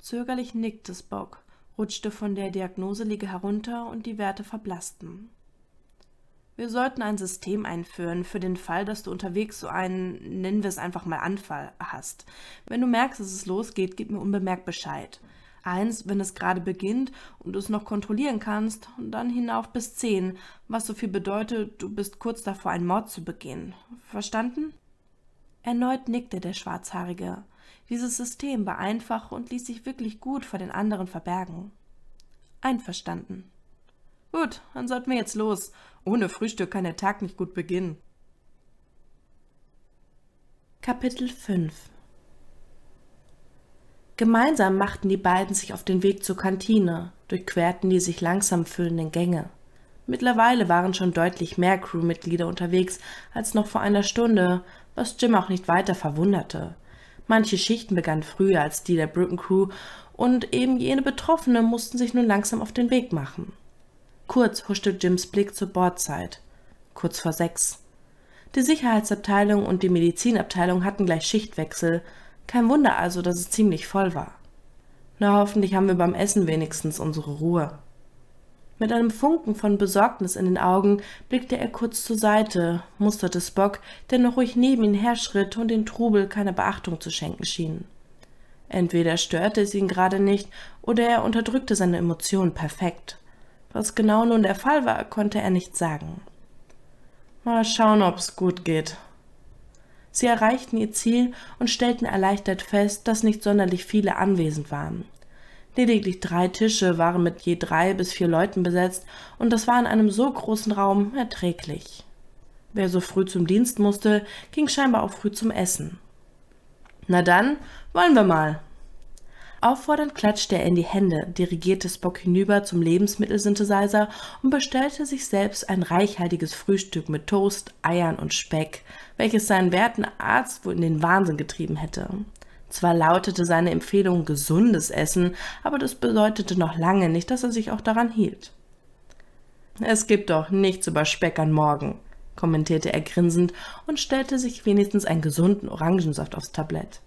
Zögerlich nickte Spock, rutschte von der Diagnoseliege herunter und die Werte verblassten. Wir sollten ein System einführen für den Fall, dass du unterwegs so einen, nennen wir es einfach mal Anfall hast. Wenn du merkst, dass es losgeht, gib mir unbemerkt Bescheid. 1, wenn es gerade beginnt und du es noch kontrollieren kannst, und dann hinauf bis 10, was so viel bedeutet, du bist kurz davor, einen Mord zu begehen. Verstanden? Erneut nickte der Schwarzhaarige. Dieses System war einfach und ließ sich wirklich gut vor den anderen verbergen. Einverstanden. Gut, dann sollten wir jetzt los. Ohne Frühstück kann der Tag nicht gut beginnen. Kapitel 5 Gemeinsam machten die beiden sich auf den Weg zur Kantine, durchquerten die sich langsam füllenden Gänge. Mittlerweile waren schon deutlich mehr Crewmitglieder unterwegs als noch vor einer Stunde, was Jim auch nicht weiter verwunderte. Manche Schichten begannen früher als die der Brückencrew und eben jene Betroffene mussten sich nun langsam auf den Weg machen. Kurz huschte Jims Blick zur Bordzeit. Kurz vor sechs. Die Sicherheitsabteilung und die Medizinabteilung hatten gleich Schichtwechsel, kein Wunder also, dass es ziemlich voll war. Na, hoffentlich haben wir beim Essen wenigstens unsere Ruhe. Mit einem Funken von Besorgnis in den Augen blickte er kurz zur Seite, musterte Spock, der noch ruhig neben ihn herschritt und den Trubel keine Beachtung zu schenken schien. Entweder störte es ihn gerade nicht, oder er unterdrückte seine Emotionen perfekt. Was genau nun der Fall war, konnte er nicht sagen. Mal schauen, ob's gut geht, Sie erreichten ihr Ziel und stellten erleichtert fest, dass nicht sonderlich viele anwesend waren. Lediglich drei Tische waren mit je drei bis vier Leuten besetzt, und das war in einem so großen Raum erträglich. Wer so früh zum Dienst musste, ging scheinbar auch früh zum Essen. Na dann, wollen wir mal, Auffordernd klatschte er in die Hände, dirigierte Spock hinüber zum Lebensmittelsynthesizer und bestellte sich selbst ein reichhaltiges Frühstück mit Toast, Eiern und Speck, welches seinen werten Arzt wohl in den Wahnsinn getrieben hätte. Zwar lautete seine Empfehlung gesundes Essen, aber das bedeutete noch lange nicht, dass er sich auch daran hielt. Es gibt doch nichts über Speck an morgen, kommentierte er grinsend und stellte sich wenigstens einen gesunden Orangensaft aufs Tablett.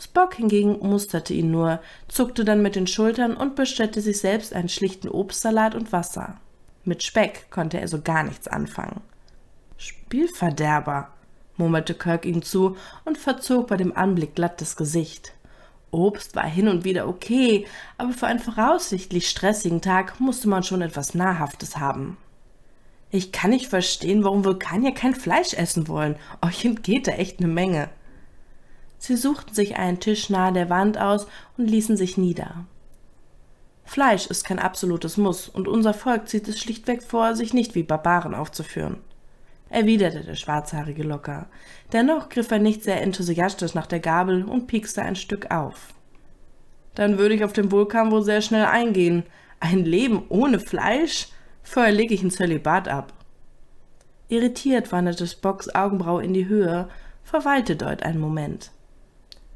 Spock hingegen musterte ihn nur, zuckte dann mit den Schultern und bestellte sich selbst einen schlichten Obstsalat und Wasser. Mit Speck konnte er so gar nichts anfangen. Spielverderber, murmelte Kirk ihm zu und verzog bei dem Anblick glatt das Gesicht. Obst war hin und wieder okay, aber für einen voraussichtlich stressigen Tag musste man schon etwas Nahrhaftes haben. Ich kann nicht verstehen, warum Vulkanier kein Fleisch essen wollen. Euch entgeht da echt eine Menge. Sie suchten sich einen Tisch nahe der Wand aus und ließen sich nieder. Fleisch ist kein absolutes Muss, und unser Volk zieht es schlichtweg vor, sich nicht wie Barbaren aufzuführen, erwiderte der Schwarzhaarige locker. Dennoch griff er nicht sehr enthusiastisch nach der Gabel und piekste ein Stück auf. Dann würde ich auf den Vulkan wohl sehr schnell eingehen. Ein Leben ohne Fleisch? Vorher lege ich ein Zölibat ab. Irritiert wanderte Spocks Augenbrau in die Höhe, verweilte dort einen Moment.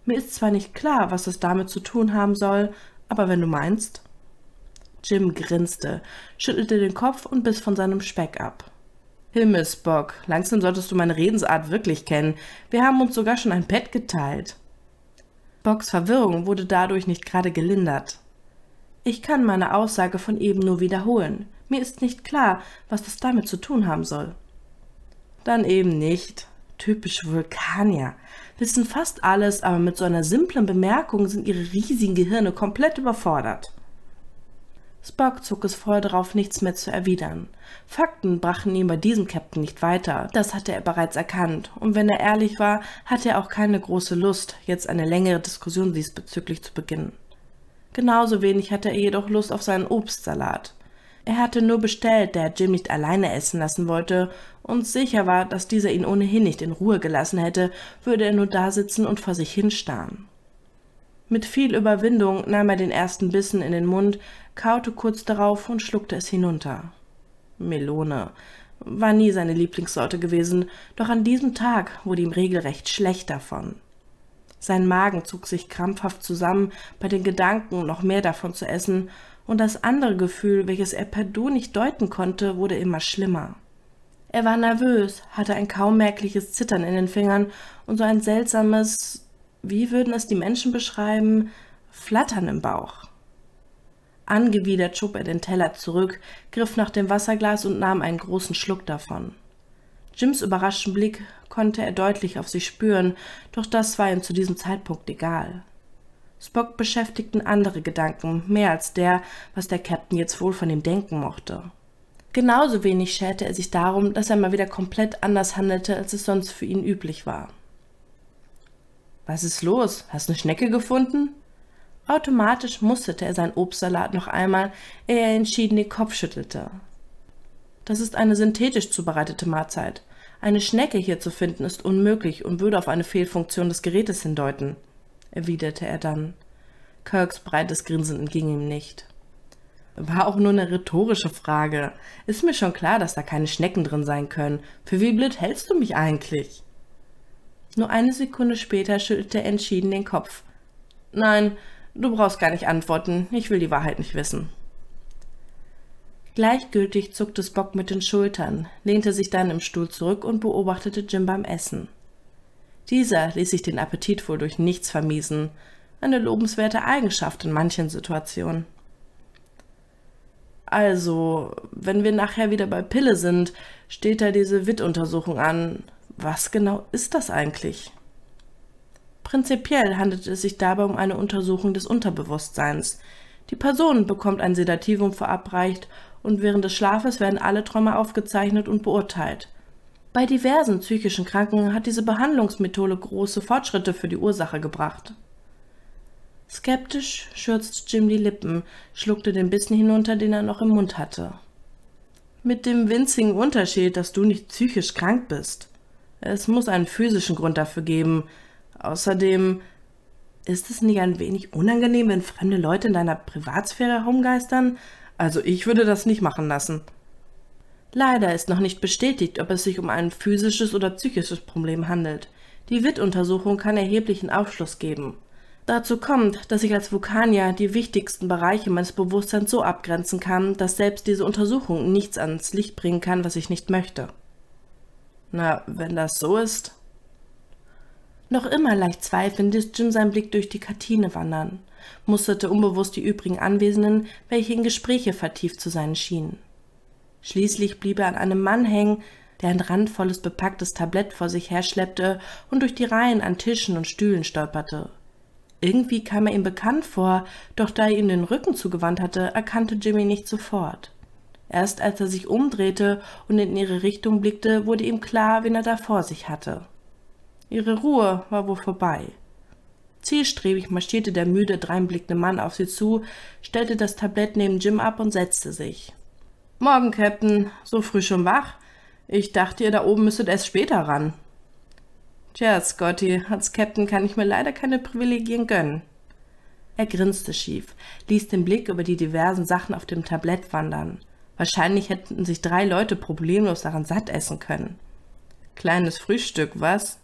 Mir ist zwar nicht klar, was es damit zu tun haben soll, aber wenn du meinst. Jim grinste, schüttelte den Kopf und biss von seinem Speck ab. Himmelsbock, langsam solltest du meine Redensart wirklich kennen. Wir haben uns sogar schon ein Bett geteilt. Bocks Verwirrung wurde dadurch nicht gerade gelindert. Ich kann meine Aussage von eben nur wiederholen. Mir ist nicht klar, was das damit zu tun haben soll. Dann eben nicht. Typisch Vulkanier wissen fast alles, aber mit so einer simplen Bemerkung sind ihre riesigen Gehirne komplett überfordert. Spock zog es vor darauf, nichts mehr zu erwidern. Fakten brachten ihn bei diesem Captain nicht weiter, das hatte er bereits erkannt, und wenn er ehrlich war, hatte er auch keine große Lust, jetzt eine längere Diskussion diesbezüglich zu beginnen. Genauso wenig hatte er jedoch Lust auf seinen Obstsalat. Er hatte nur bestellt, da er Jim nicht alleine essen lassen wollte und sicher war, dass dieser ihn ohnehin nicht in Ruhe gelassen hätte, würde er nur dasitzen und vor sich hinstarren. Mit viel Überwindung nahm er den ersten Bissen in den Mund, kaute kurz darauf und schluckte es hinunter. Melone war nie seine Lieblingssorte gewesen, doch an diesem Tag wurde ihm regelrecht schlecht davon. Sein Magen zog sich krampfhaft zusammen bei den Gedanken, noch mehr davon zu essen, und das andere Gefühl, welches er per Du nicht deuten konnte, wurde immer schlimmer. Er war nervös, hatte ein kaum merkliches Zittern in den Fingern und so ein seltsames, wie würden es die Menschen beschreiben, Flattern im Bauch. Angewidert schob er den Teller zurück, griff nach dem Wasserglas und nahm einen großen Schluck davon. Jims überraschten Blick konnte er deutlich auf sich spüren, doch das war ihm zu diesem Zeitpunkt egal. Spock beschäftigten andere Gedanken, mehr als der, was der Captain jetzt wohl von ihm denken mochte. Genauso wenig scherte er sich darum, dass er mal wieder komplett anders handelte, als es sonst für ihn üblich war. Was ist los? Hast eine Schnecke gefunden? Automatisch musterte er seinen Obstsalat noch einmal, ehe er entschieden den Kopf schüttelte. Das ist eine synthetisch zubereitete Mahlzeit. Eine Schnecke hier zu finden ist unmöglich und würde auf eine Fehlfunktion des Gerätes hindeuten erwiderte er dann. Kirks breites Grinsen entging ihm nicht. War auch nur eine rhetorische Frage. Ist mir schon klar, dass da keine Schnecken drin sein können. Für wie blöd hältst du mich eigentlich? Nur eine Sekunde später schüttelte er entschieden den Kopf. Nein, du brauchst gar nicht antworten. Ich will die Wahrheit nicht wissen. Gleichgültig zuckte Spock mit den Schultern, lehnte sich dann im Stuhl zurück und beobachtete Jim beim Essen. Dieser ließ sich den Appetit wohl durch nichts vermiesen, eine lobenswerte Eigenschaft in manchen Situationen. Also, wenn wir nachher wieder bei Pille sind, steht da diese Wittuntersuchung an. Was genau ist das eigentlich? Prinzipiell handelt es sich dabei um eine Untersuchung des Unterbewusstseins. Die Person bekommt ein Sedativum verabreicht und während des Schlafes werden alle Träume aufgezeichnet und beurteilt. Bei diversen psychischen Kranken hat diese Behandlungsmethode große Fortschritte für die Ursache gebracht. Skeptisch schürzte Jim die Lippen, schluckte den Bissen hinunter, den er noch im Mund hatte. Mit dem winzigen Unterschied, dass du nicht psychisch krank bist. Es muss einen physischen Grund dafür geben. Außerdem ist es nicht ein wenig unangenehm, wenn fremde Leute in deiner Privatsphäre herumgeistern? Also ich würde das nicht machen lassen. Leider ist noch nicht bestätigt, ob es sich um ein physisches oder psychisches Problem handelt. Die Witt-Untersuchung kann erheblichen Aufschluss geben. Dazu kommt, dass ich als Vulkanier die wichtigsten Bereiche meines Bewusstseins so abgrenzen kann, dass selbst diese Untersuchung nichts ans Licht bringen kann, was ich nicht möchte. Na, wenn das so ist... Noch immer leicht zweifelnd ließ Jim seinen Blick durch die Kartine wandern, musterte unbewusst die übrigen Anwesenden, welche in Gespräche vertieft zu sein schienen. Schließlich blieb er an einem Mann hängen, der ein randvolles bepacktes Tablett vor sich herschleppte und durch die Reihen an Tischen und Stühlen stolperte. Irgendwie kam er ihm bekannt vor, doch da er ihm den Rücken zugewandt hatte, erkannte Jimmy nicht sofort. Erst als er sich umdrehte und in ihre Richtung blickte, wurde ihm klar, wen er da vor sich hatte. Ihre Ruhe war wohl vorbei. Zielstrebig marschierte der müde, dreinblickende Mann auf sie zu, stellte das Tablett neben Jim ab und setzte sich. Morgen, Captain. So früh schon wach? Ich dachte, ihr da oben müsstet erst später ran. Tja, Scotty, als Captain kann ich mir leider keine Privilegien gönnen. Er grinste schief, ließ den Blick über die diversen Sachen auf dem Tablett wandern. Wahrscheinlich hätten sich drei Leute problemlos daran satt essen können. Kleines Frühstück, was?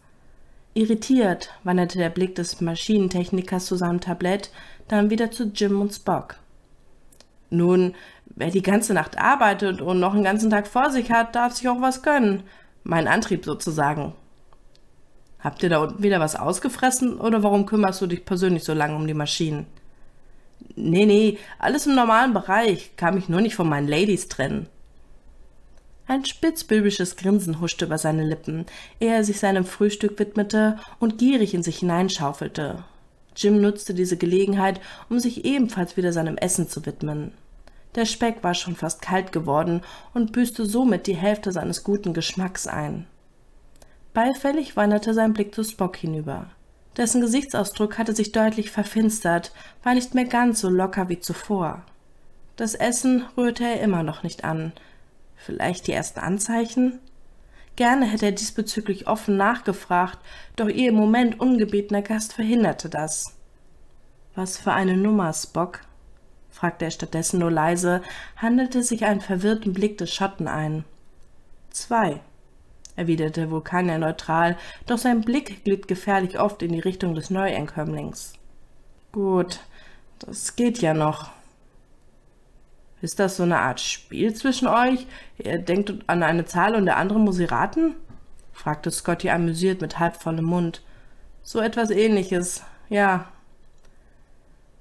Irritiert wanderte der Blick des Maschinentechnikers zu seinem Tablett, dann wieder zu Jim und Spock. Nun, Wer die ganze Nacht arbeitet und noch einen ganzen Tag vor sich hat, darf sich auch was gönnen. Mein Antrieb sozusagen. Habt ihr da unten wieder was ausgefressen oder warum kümmerst du dich persönlich so lange um die Maschinen? Nee, nee, alles im normalen Bereich, kam ich nur nicht von meinen Ladies trennen. Ein spitzbübisches Grinsen huschte über seine Lippen, ehe er sich seinem Frühstück widmete und gierig in sich hineinschaufelte. Jim nutzte diese Gelegenheit, um sich ebenfalls wieder seinem Essen zu widmen. Der Speck war schon fast kalt geworden und büßte somit die Hälfte seines guten Geschmacks ein. Beifällig wanderte sein Blick zu Spock hinüber. Dessen Gesichtsausdruck hatte sich deutlich verfinstert, war nicht mehr ganz so locker wie zuvor. Das Essen rührte er immer noch nicht an. Vielleicht die ersten Anzeichen? Gerne hätte er diesbezüglich offen nachgefragt, doch ihr im Moment ungebetener Gast verhinderte das. Was für eine Nummer, Spock, fragte er stattdessen nur leise, handelte sich einen verwirrten Blick des Schatten ein. Zwei, erwiderte Vulkanier neutral, doch sein Blick glitt gefährlich oft in die Richtung des Neuankömmlings. Gut, das geht ja noch. Ist das so eine Art Spiel zwischen euch? Ihr denkt an eine Zahl und der andere muss sie raten? fragte Scotty amüsiert mit halb vollem Mund. So etwas ähnliches, ja,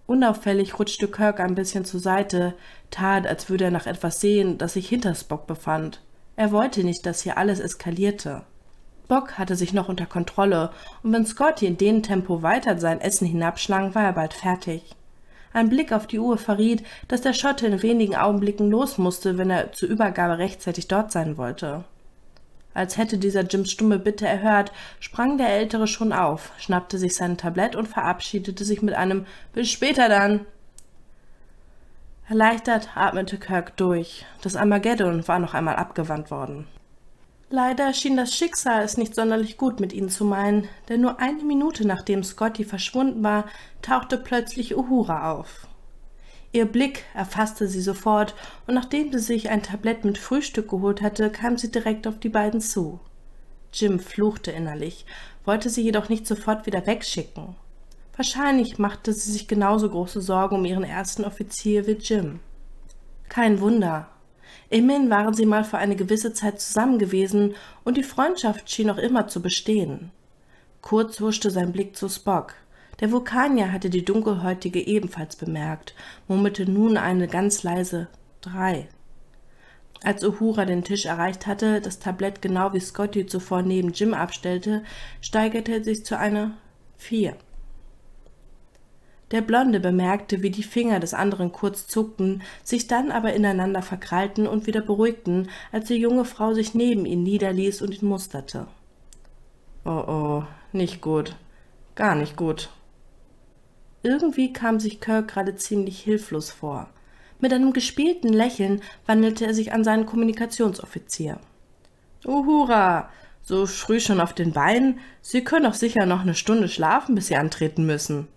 Unauffällig rutschte Kirk ein bisschen zur Seite, tat, als würde er nach etwas sehen, das sich hinter Spock befand. Er wollte nicht, dass hier alles eskalierte. Spock hatte sich noch unter Kontrolle, und wenn Scotty in dem Tempo weiter sein Essen hinabschlang, war er bald fertig. Ein Blick auf die Uhr verriet, dass der Schotte in wenigen Augenblicken los musste, wenn er zur Übergabe rechtzeitig dort sein wollte. Als hätte dieser Jims stumme Bitte erhört, sprang der Ältere schon auf, schnappte sich sein Tablett und verabschiedete sich mit einem Bis später dann. Erleichtert atmete Kirk durch. Das Armageddon war noch einmal abgewandt worden. Leider schien das Schicksal es nicht sonderlich gut mit ihnen zu meinen, denn nur eine Minute nachdem Scotty verschwunden war, tauchte plötzlich Uhura auf. Ihr Blick erfasste sie sofort, und nachdem sie sich ein Tablett mit Frühstück geholt hatte, kam sie direkt auf die beiden zu. Jim fluchte innerlich, wollte sie jedoch nicht sofort wieder wegschicken. Wahrscheinlich machte sie sich genauso große Sorgen um ihren ersten Offizier wie Jim. Kein Wunder. Immerhin waren sie mal für eine gewisse Zeit zusammen gewesen und die Freundschaft schien noch immer zu bestehen. Kurz huschte sein Blick zu Spock. Der Vulkanier hatte die Dunkelhäutige ebenfalls bemerkt, murmelte nun eine ganz leise »Drei«. Als Uhura den Tisch erreicht hatte, das Tablett genau wie Scotty zuvor neben Jim abstellte, steigerte es sich zu einer »Vier«. Der Blonde bemerkte, wie die Finger des anderen kurz zuckten, sich dann aber ineinander verkrallten und wieder beruhigten, als die junge Frau sich neben ihn niederließ und ihn musterte. »Oh oh, nicht gut, gar nicht gut«, irgendwie kam sich Kirk gerade ziemlich hilflos vor. Mit einem gespielten Lächeln wandelte er sich an seinen Kommunikationsoffizier. Uhura! Oh, so früh schon auf den Beinen? Sie können doch sicher noch eine Stunde schlafen, bis Sie antreten müssen.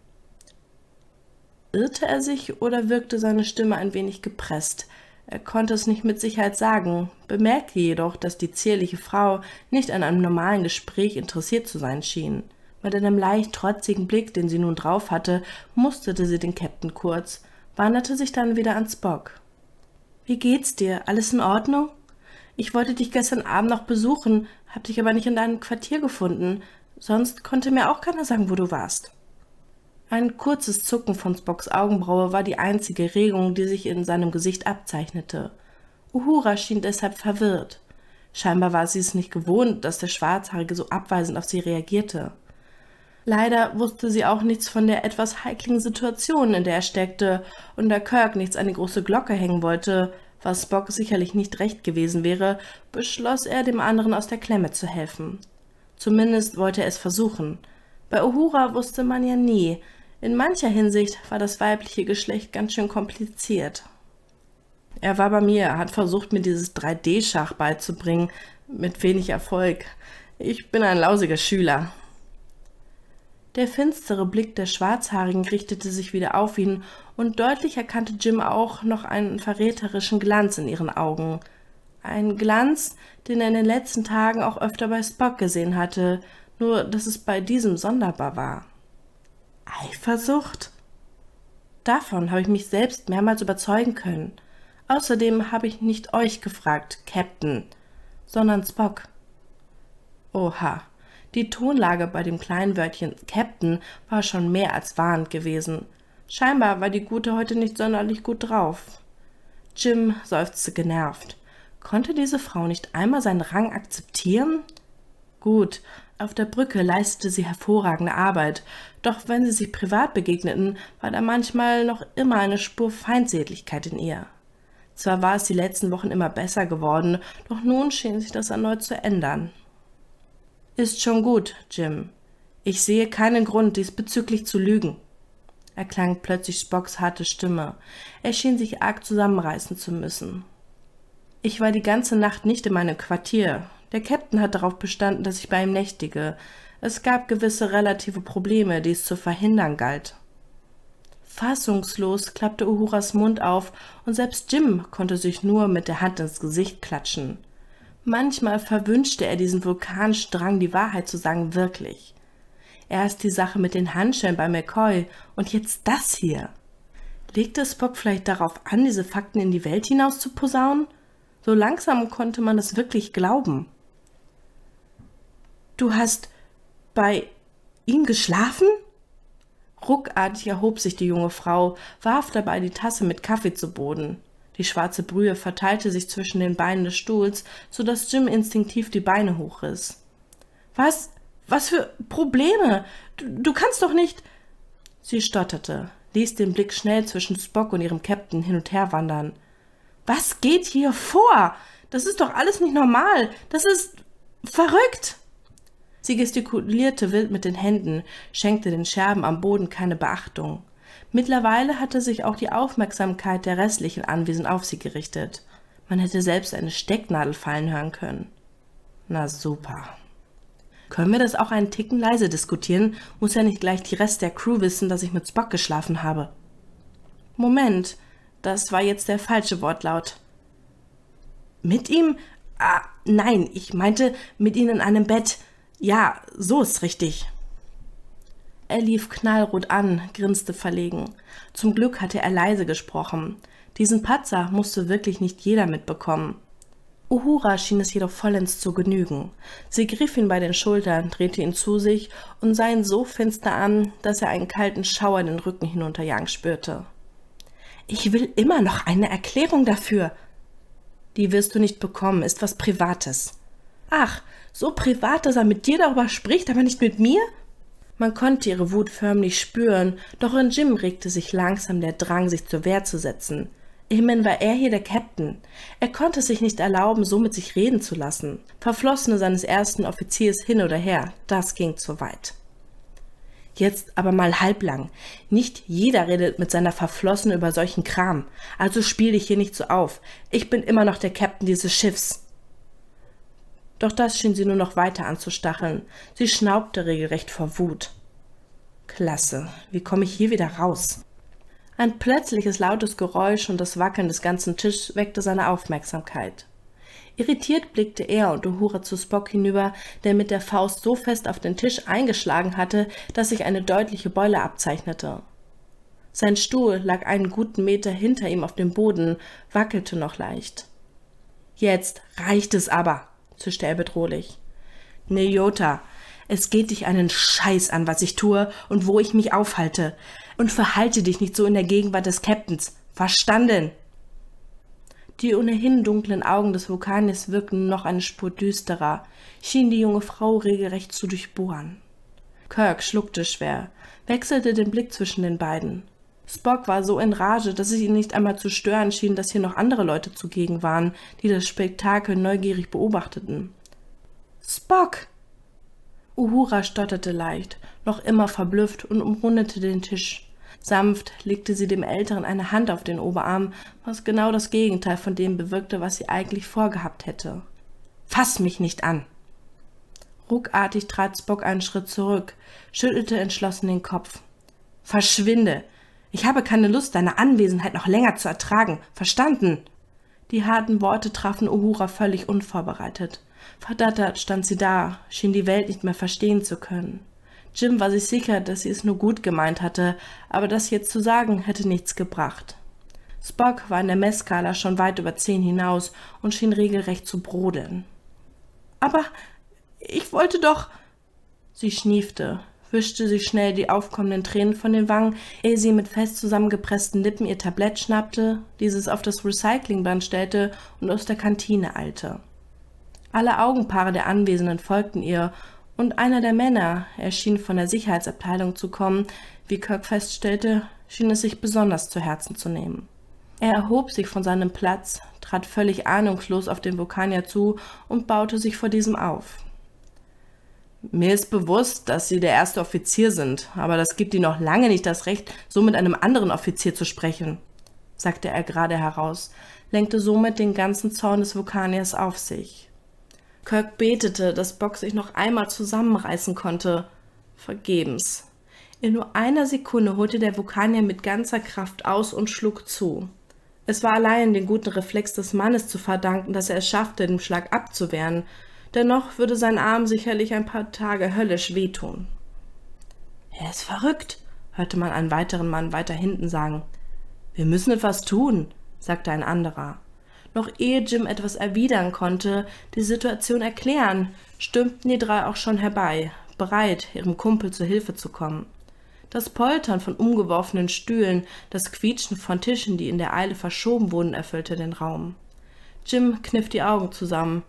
Irrte er sich oder wirkte seine Stimme ein wenig gepresst? Er konnte es nicht mit Sicherheit sagen, bemerkte jedoch, dass die zierliche Frau nicht an einem normalen Gespräch interessiert zu sein schien. Mit einem leicht trotzigen Blick, den sie nun drauf hatte, musterte sie den Käpt'n kurz, wanderte sich dann wieder an Spock. »Wie geht's dir? Alles in Ordnung? Ich wollte dich gestern Abend noch besuchen, hab dich aber nicht in deinem Quartier gefunden. Sonst konnte mir auch keiner sagen, wo du warst.« Ein kurzes Zucken von Spocks Augenbraue war die einzige Regung, die sich in seinem Gesicht abzeichnete. Uhura schien deshalb verwirrt. Scheinbar war sie es nicht gewohnt, dass der Schwarzhaarige so abweisend auf sie reagierte. Leider wusste sie auch nichts von der etwas heiklen Situation, in der er steckte, und da Kirk nichts an die große Glocke hängen wollte, was Spock sicherlich nicht recht gewesen wäre, beschloss er, dem anderen aus der Klemme zu helfen. Zumindest wollte er es versuchen. Bei Uhura wusste man ja nie. In mancher Hinsicht war das weibliche Geschlecht ganz schön kompliziert. Er war bei mir, hat versucht, mir dieses 3D-Schach beizubringen, mit wenig Erfolg. Ich bin ein lausiger Schüler. Der finstere Blick der Schwarzhaarigen richtete sich wieder auf ihn, und deutlich erkannte Jim auch noch einen verräterischen Glanz in ihren Augen. Einen Glanz, den er in den letzten Tagen auch öfter bei Spock gesehen hatte, nur dass es bei diesem sonderbar war. Eifersucht? Davon habe ich mich selbst mehrmals überzeugen können. Außerdem habe ich nicht euch gefragt, Captain, sondern Spock. Oha, die Tonlage bei dem kleinen Wörtchen Captain war schon mehr als warnend gewesen. Scheinbar war die Gute heute nicht sonderlich gut drauf. Jim seufzte genervt. Konnte diese Frau nicht einmal seinen Rang akzeptieren? Gut, auf der Brücke leistete sie hervorragende Arbeit, doch wenn sie sich privat begegneten, war da manchmal noch immer eine Spur Feindseligkeit in ihr. Zwar war es die letzten Wochen immer besser geworden, doch nun schien sich das erneut zu ändern. Ist schon gut, Jim. Ich sehe keinen Grund, diesbezüglich zu lügen. Erklang plötzlich Spocks harte Stimme. Er schien sich arg zusammenreißen zu müssen. Ich war die ganze Nacht nicht in meinem Quartier. Der Captain hat darauf bestanden, dass ich bei ihm nächtige. Es gab gewisse relative Probleme, die es zu verhindern galt. Fassungslos klappte Uhuras Mund auf und selbst Jim konnte sich nur mit der Hand ins Gesicht klatschen. Manchmal verwünschte er diesen Vulkanstrang, die Wahrheit zu sagen, wirklich. Erst die Sache mit den Handschellen bei McCoy und jetzt das hier. Legte Spock vielleicht darauf an, diese Fakten in die Welt hinaus zu posaunen? So langsam konnte man es wirklich glauben. Du hast bei ihm geschlafen? Ruckartig erhob sich die junge Frau, warf dabei die Tasse mit Kaffee zu Boden. Die schwarze Brühe verteilte sich zwischen den Beinen des Stuhls, so dass Jim instinktiv die Beine hochriss. Was? Was für Probleme? Du, du kannst doch nicht. Sie stotterte, ließ den Blick schnell zwischen Spock und ihrem Captain hin und her wandern. Was geht hier vor? Das ist doch alles nicht normal. Das ist verrückt. Sie gestikulierte wild mit den Händen, schenkte den Scherben am Boden keine Beachtung. Mittlerweile hatte sich auch die Aufmerksamkeit der restlichen Anwesen auf sie gerichtet. Man hätte selbst eine Stecknadel fallen hören können. Na super. Können wir das auch einen Ticken leise diskutieren? Muss ja nicht gleich die Rest der Crew wissen, dass ich mit Spock geschlafen habe. Moment, das war jetzt der falsche Wortlaut. Mit ihm? Ah, nein, ich meinte mit ihm in einem Bett. Ja, so ist richtig. Er lief knallrot an, grinste verlegen. Zum Glück hatte er leise gesprochen. Diesen Patzer musste wirklich nicht jeder mitbekommen. Uhura schien es jedoch vollends zu genügen. Sie griff ihn bei den Schultern, drehte ihn zu sich und sah ihn so finster an, dass er einen kalten Schauer den Rücken hinunterjagen spürte. »Ich will immer noch eine Erklärung dafür!« »Die wirst du nicht bekommen, ist was Privates.« »Ach, so privat, dass er mit dir darüber spricht, aber nicht mit mir?« man konnte ihre Wut förmlich spüren, doch in Jim regte sich langsam der Drang, sich zur Wehr zu setzen. Immerhin war er hier der Captain. Er konnte es sich nicht erlauben, so mit sich reden zu lassen. Verflossene seines ersten Offiziers hin oder her, das ging zu weit. Jetzt aber mal halblang. Nicht jeder redet mit seiner Verflossene über solchen Kram. Also spiel dich hier nicht so auf. Ich bin immer noch der Captain dieses Schiffs. Doch das schien sie nur noch weiter anzustacheln. Sie schnaubte regelrecht vor Wut. Klasse, wie komme ich hier wieder raus? Ein plötzliches lautes Geräusch und das Wackeln des ganzen Tisches weckte seine Aufmerksamkeit. Irritiert blickte er und Uhura zu Spock hinüber, der mit der Faust so fest auf den Tisch eingeschlagen hatte, dass sich eine deutliche Beule abzeichnete. Sein Stuhl lag einen guten Meter hinter ihm auf dem Boden, wackelte noch leicht. Jetzt reicht es aber, zischte er bedrohlich. Ne, Jota, es geht dich einen Scheiß an, was ich tue und wo ich mich aufhalte. Und verhalte dich nicht so in der Gegenwart des Captains. Verstanden? Die ohnehin dunklen Augen des Vulkanis wirkten noch eine Spur düsterer, schien die junge Frau regelrecht zu durchbohren. Kirk schluckte schwer, wechselte den Blick zwischen den beiden. Spock war so in Rage, dass es ihn nicht einmal zu stören schien, dass hier noch andere Leute zugegen waren, die das Spektakel neugierig beobachteten. Spock! Uhura stotterte leicht, noch immer verblüfft und umrundete den Tisch. Sanft legte sie dem Älteren eine Hand auf den Oberarm, was genau das Gegenteil von dem bewirkte, was sie eigentlich vorgehabt hätte. Fass mich nicht an! Ruckartig trat Spock einen Schritt zurück, schüttelte entschlossen den Kopf. Verschwinde! Ich habe keine Lust, deine Anwesenheit noch länger zu ertragen. Verstanden? Die harten Worte trafen Uhura völlig unvorbereitet. Verdattert stand sie da, schien die Welt nicht mehr verstehen zu können. Jim war sich sicher, dass sie es nur gut gemeint hatte, aber das jetzt zu sagen, hätte nichts gebracht. Spock war in der Messskala schon weit über zehn hinaus und schien regelrecht zu brodeln. Aber ich wollte doch. Sie schniefte wischte sich schnell die aufkommenden Tränen von den Wangen, ehe sie mit fest zusammengepressten Lippen ihr Tablett schnappte, dieses auf das Recyclingband stellte und aus der Kantine eilte. Alle Augenpaare der Anwesenden folgten ihr, und einer der Männer, er schien von der Sicherheitsabteilung zu kommen, wie Kirk feststellte, schien es sich besonders zu Herzen zu nehmen. Er erhob sich von seinem Platz, trat völlig ahnungslos auf den Vulkanier zu und baute sich vor diesem auf. Mir ist bewusst, dass Sie der erste Offizier sind, aber das gibt Ihnen noch lange nicht das Recht, so mit einem anderen Offizier zu sprechen, sagte er gerade heraus, lenkte somit den ganzen Zorn des Vulkaniers auf sich. Kirk betete, dass Bock sich noch einmal zusammenreißen konnte. Vergebens. In nur einer Sekunde holte der Vulkanier mit ganzer Kraft aus und schlug zu. Es war allein den guten Reflex des Mannes zu verdanken, dass er es schaffte, den Schlag abzuwehren, Dennoch würde sein Arm sicherlich ein paar Tage höllisch wehtun. Er ist verrückt, hörte man einen weiteren Mann weiter hinten sagen. Wir müssen etwas tun, sagte ein anderer. Noch ehe Jim etwas erwidern konnte, die Situation erklären, stürmten die drei auch schon herbei, bereit, ihrem Kumpel zu Hilfe zu kommen. Das Poltern von umgeworfenen Stühlen, das Quietschen von Tischen, die in der Eile verschoben wurden, erfüllte den Raum. Jim kniff die Augen zusammen,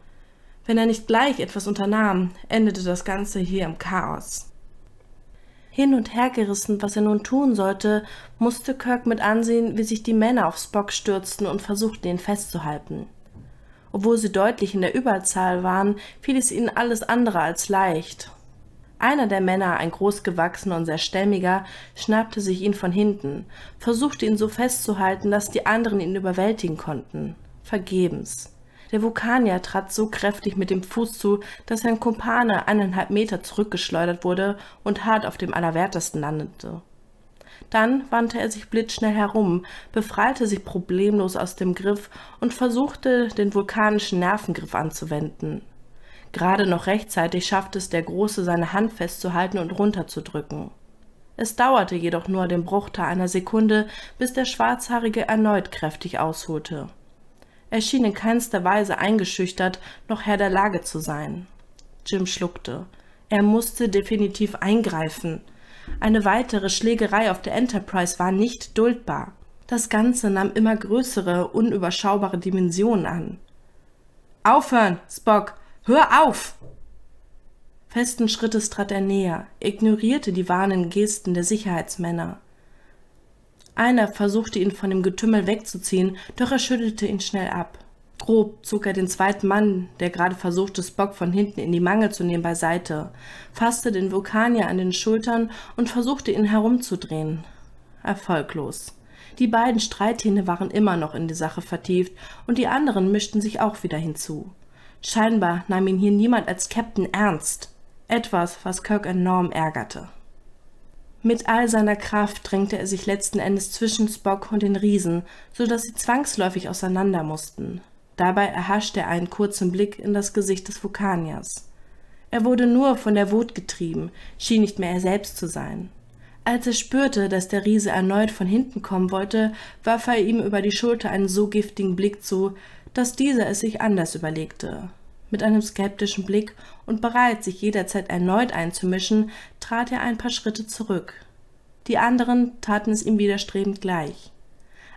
wenn er nicht gleich etwas unternahm, endete das Ganze hier im Chaos. Hin und her gerissen, was er nun tun sollte, musste Kirk mit ansehen, wie sich die Männer auf Spock stürzten und versuchten, ihn festzuhalten. Obwohl sie deutlich in der Überzahl waren, fiel es ihnen alles andere als leicht. Einer der Männer, ein großgewachsener und sehr stämmiger, schnappte sich ihn von hinten, versuchte ihn so festzuhalten, dass die anderen ihn überwältigen konnten. Vergebens. Der Vulkanier trat so kräftig mit dem Fuß zu, dass sein Kumpane eineinhalb Meter zurückgeschleudert wurde und hart auf dem Allerwertesten landete. Dann wandte er sich blitzschnell herum, befreite sich problemlos aus dem Griff und versuchte, den vulkanischen Nervengriff anzuwenden. Gerade noch rechtzeitig schaffte es der Große, seine Hand festzuhalten und runterzudrücken. Es dauerte jedoch nur den Bruchteil einer Sekunde, bis der Schwarzhaarige erneut kräftig ausholte. Er schien in keinster Weise eingeschüchtert noch Herr der Lage zu sein. Jim schluckte. Er musste definitiv eingreifen. Eine weitere Schlägerei auf der Enterprise war nicht duldbar. Das Ganze nahm immer größere, unüberschaubare Dimensionen an. Aufhören, Spock! Hör auf! Festen Schrittes trat er näher, ignorierte die warnenden Gesten der Sicherheitsmänner. Einer versuchte ihn von dem Getümmel wegzuziehen, doch er schüttelte ihn schnell ab. Grob zog er den zweiten Mann, der gerade versuchte, Spock von hinten in die Mangel zu nehmen, beiseite, fasste den Vulkanier an den Schultern und versuchte, ihn herumzudrehen. Erfolglos. Die beiden Streithähne waren immer noch in die Sache vertieft und die anderen mischten sich auch wieder hinzu. Scheinbar nahm ihn hier niemand als Captain ernst. Etwas, was Kirk enorm ärgerte. Mit all seiner Kraft drängte er sich letzten Endes zwischen Spock und den Riesen, so dass sie zwangsläufig auseinander mussten. Dabei erhaschte er einen kurzen Blick in das Gesicht des Vulkaniers. Er wurde nur von der Wut getrieben, schien nicht mehr er selbst zu sein. Als er spürte, dass der Riese erneut von hinten kommen wollte, warf er ihm über die Schulter einen so giftigen Blick zu, dass dieser es sich anders überlegte. Mit einem skeptischen Blick und bereit, sich jederzeit erneut einzumischen, trat er ein paar Schritte zurück. Die anderen taten es ihm widerstrebend gleich.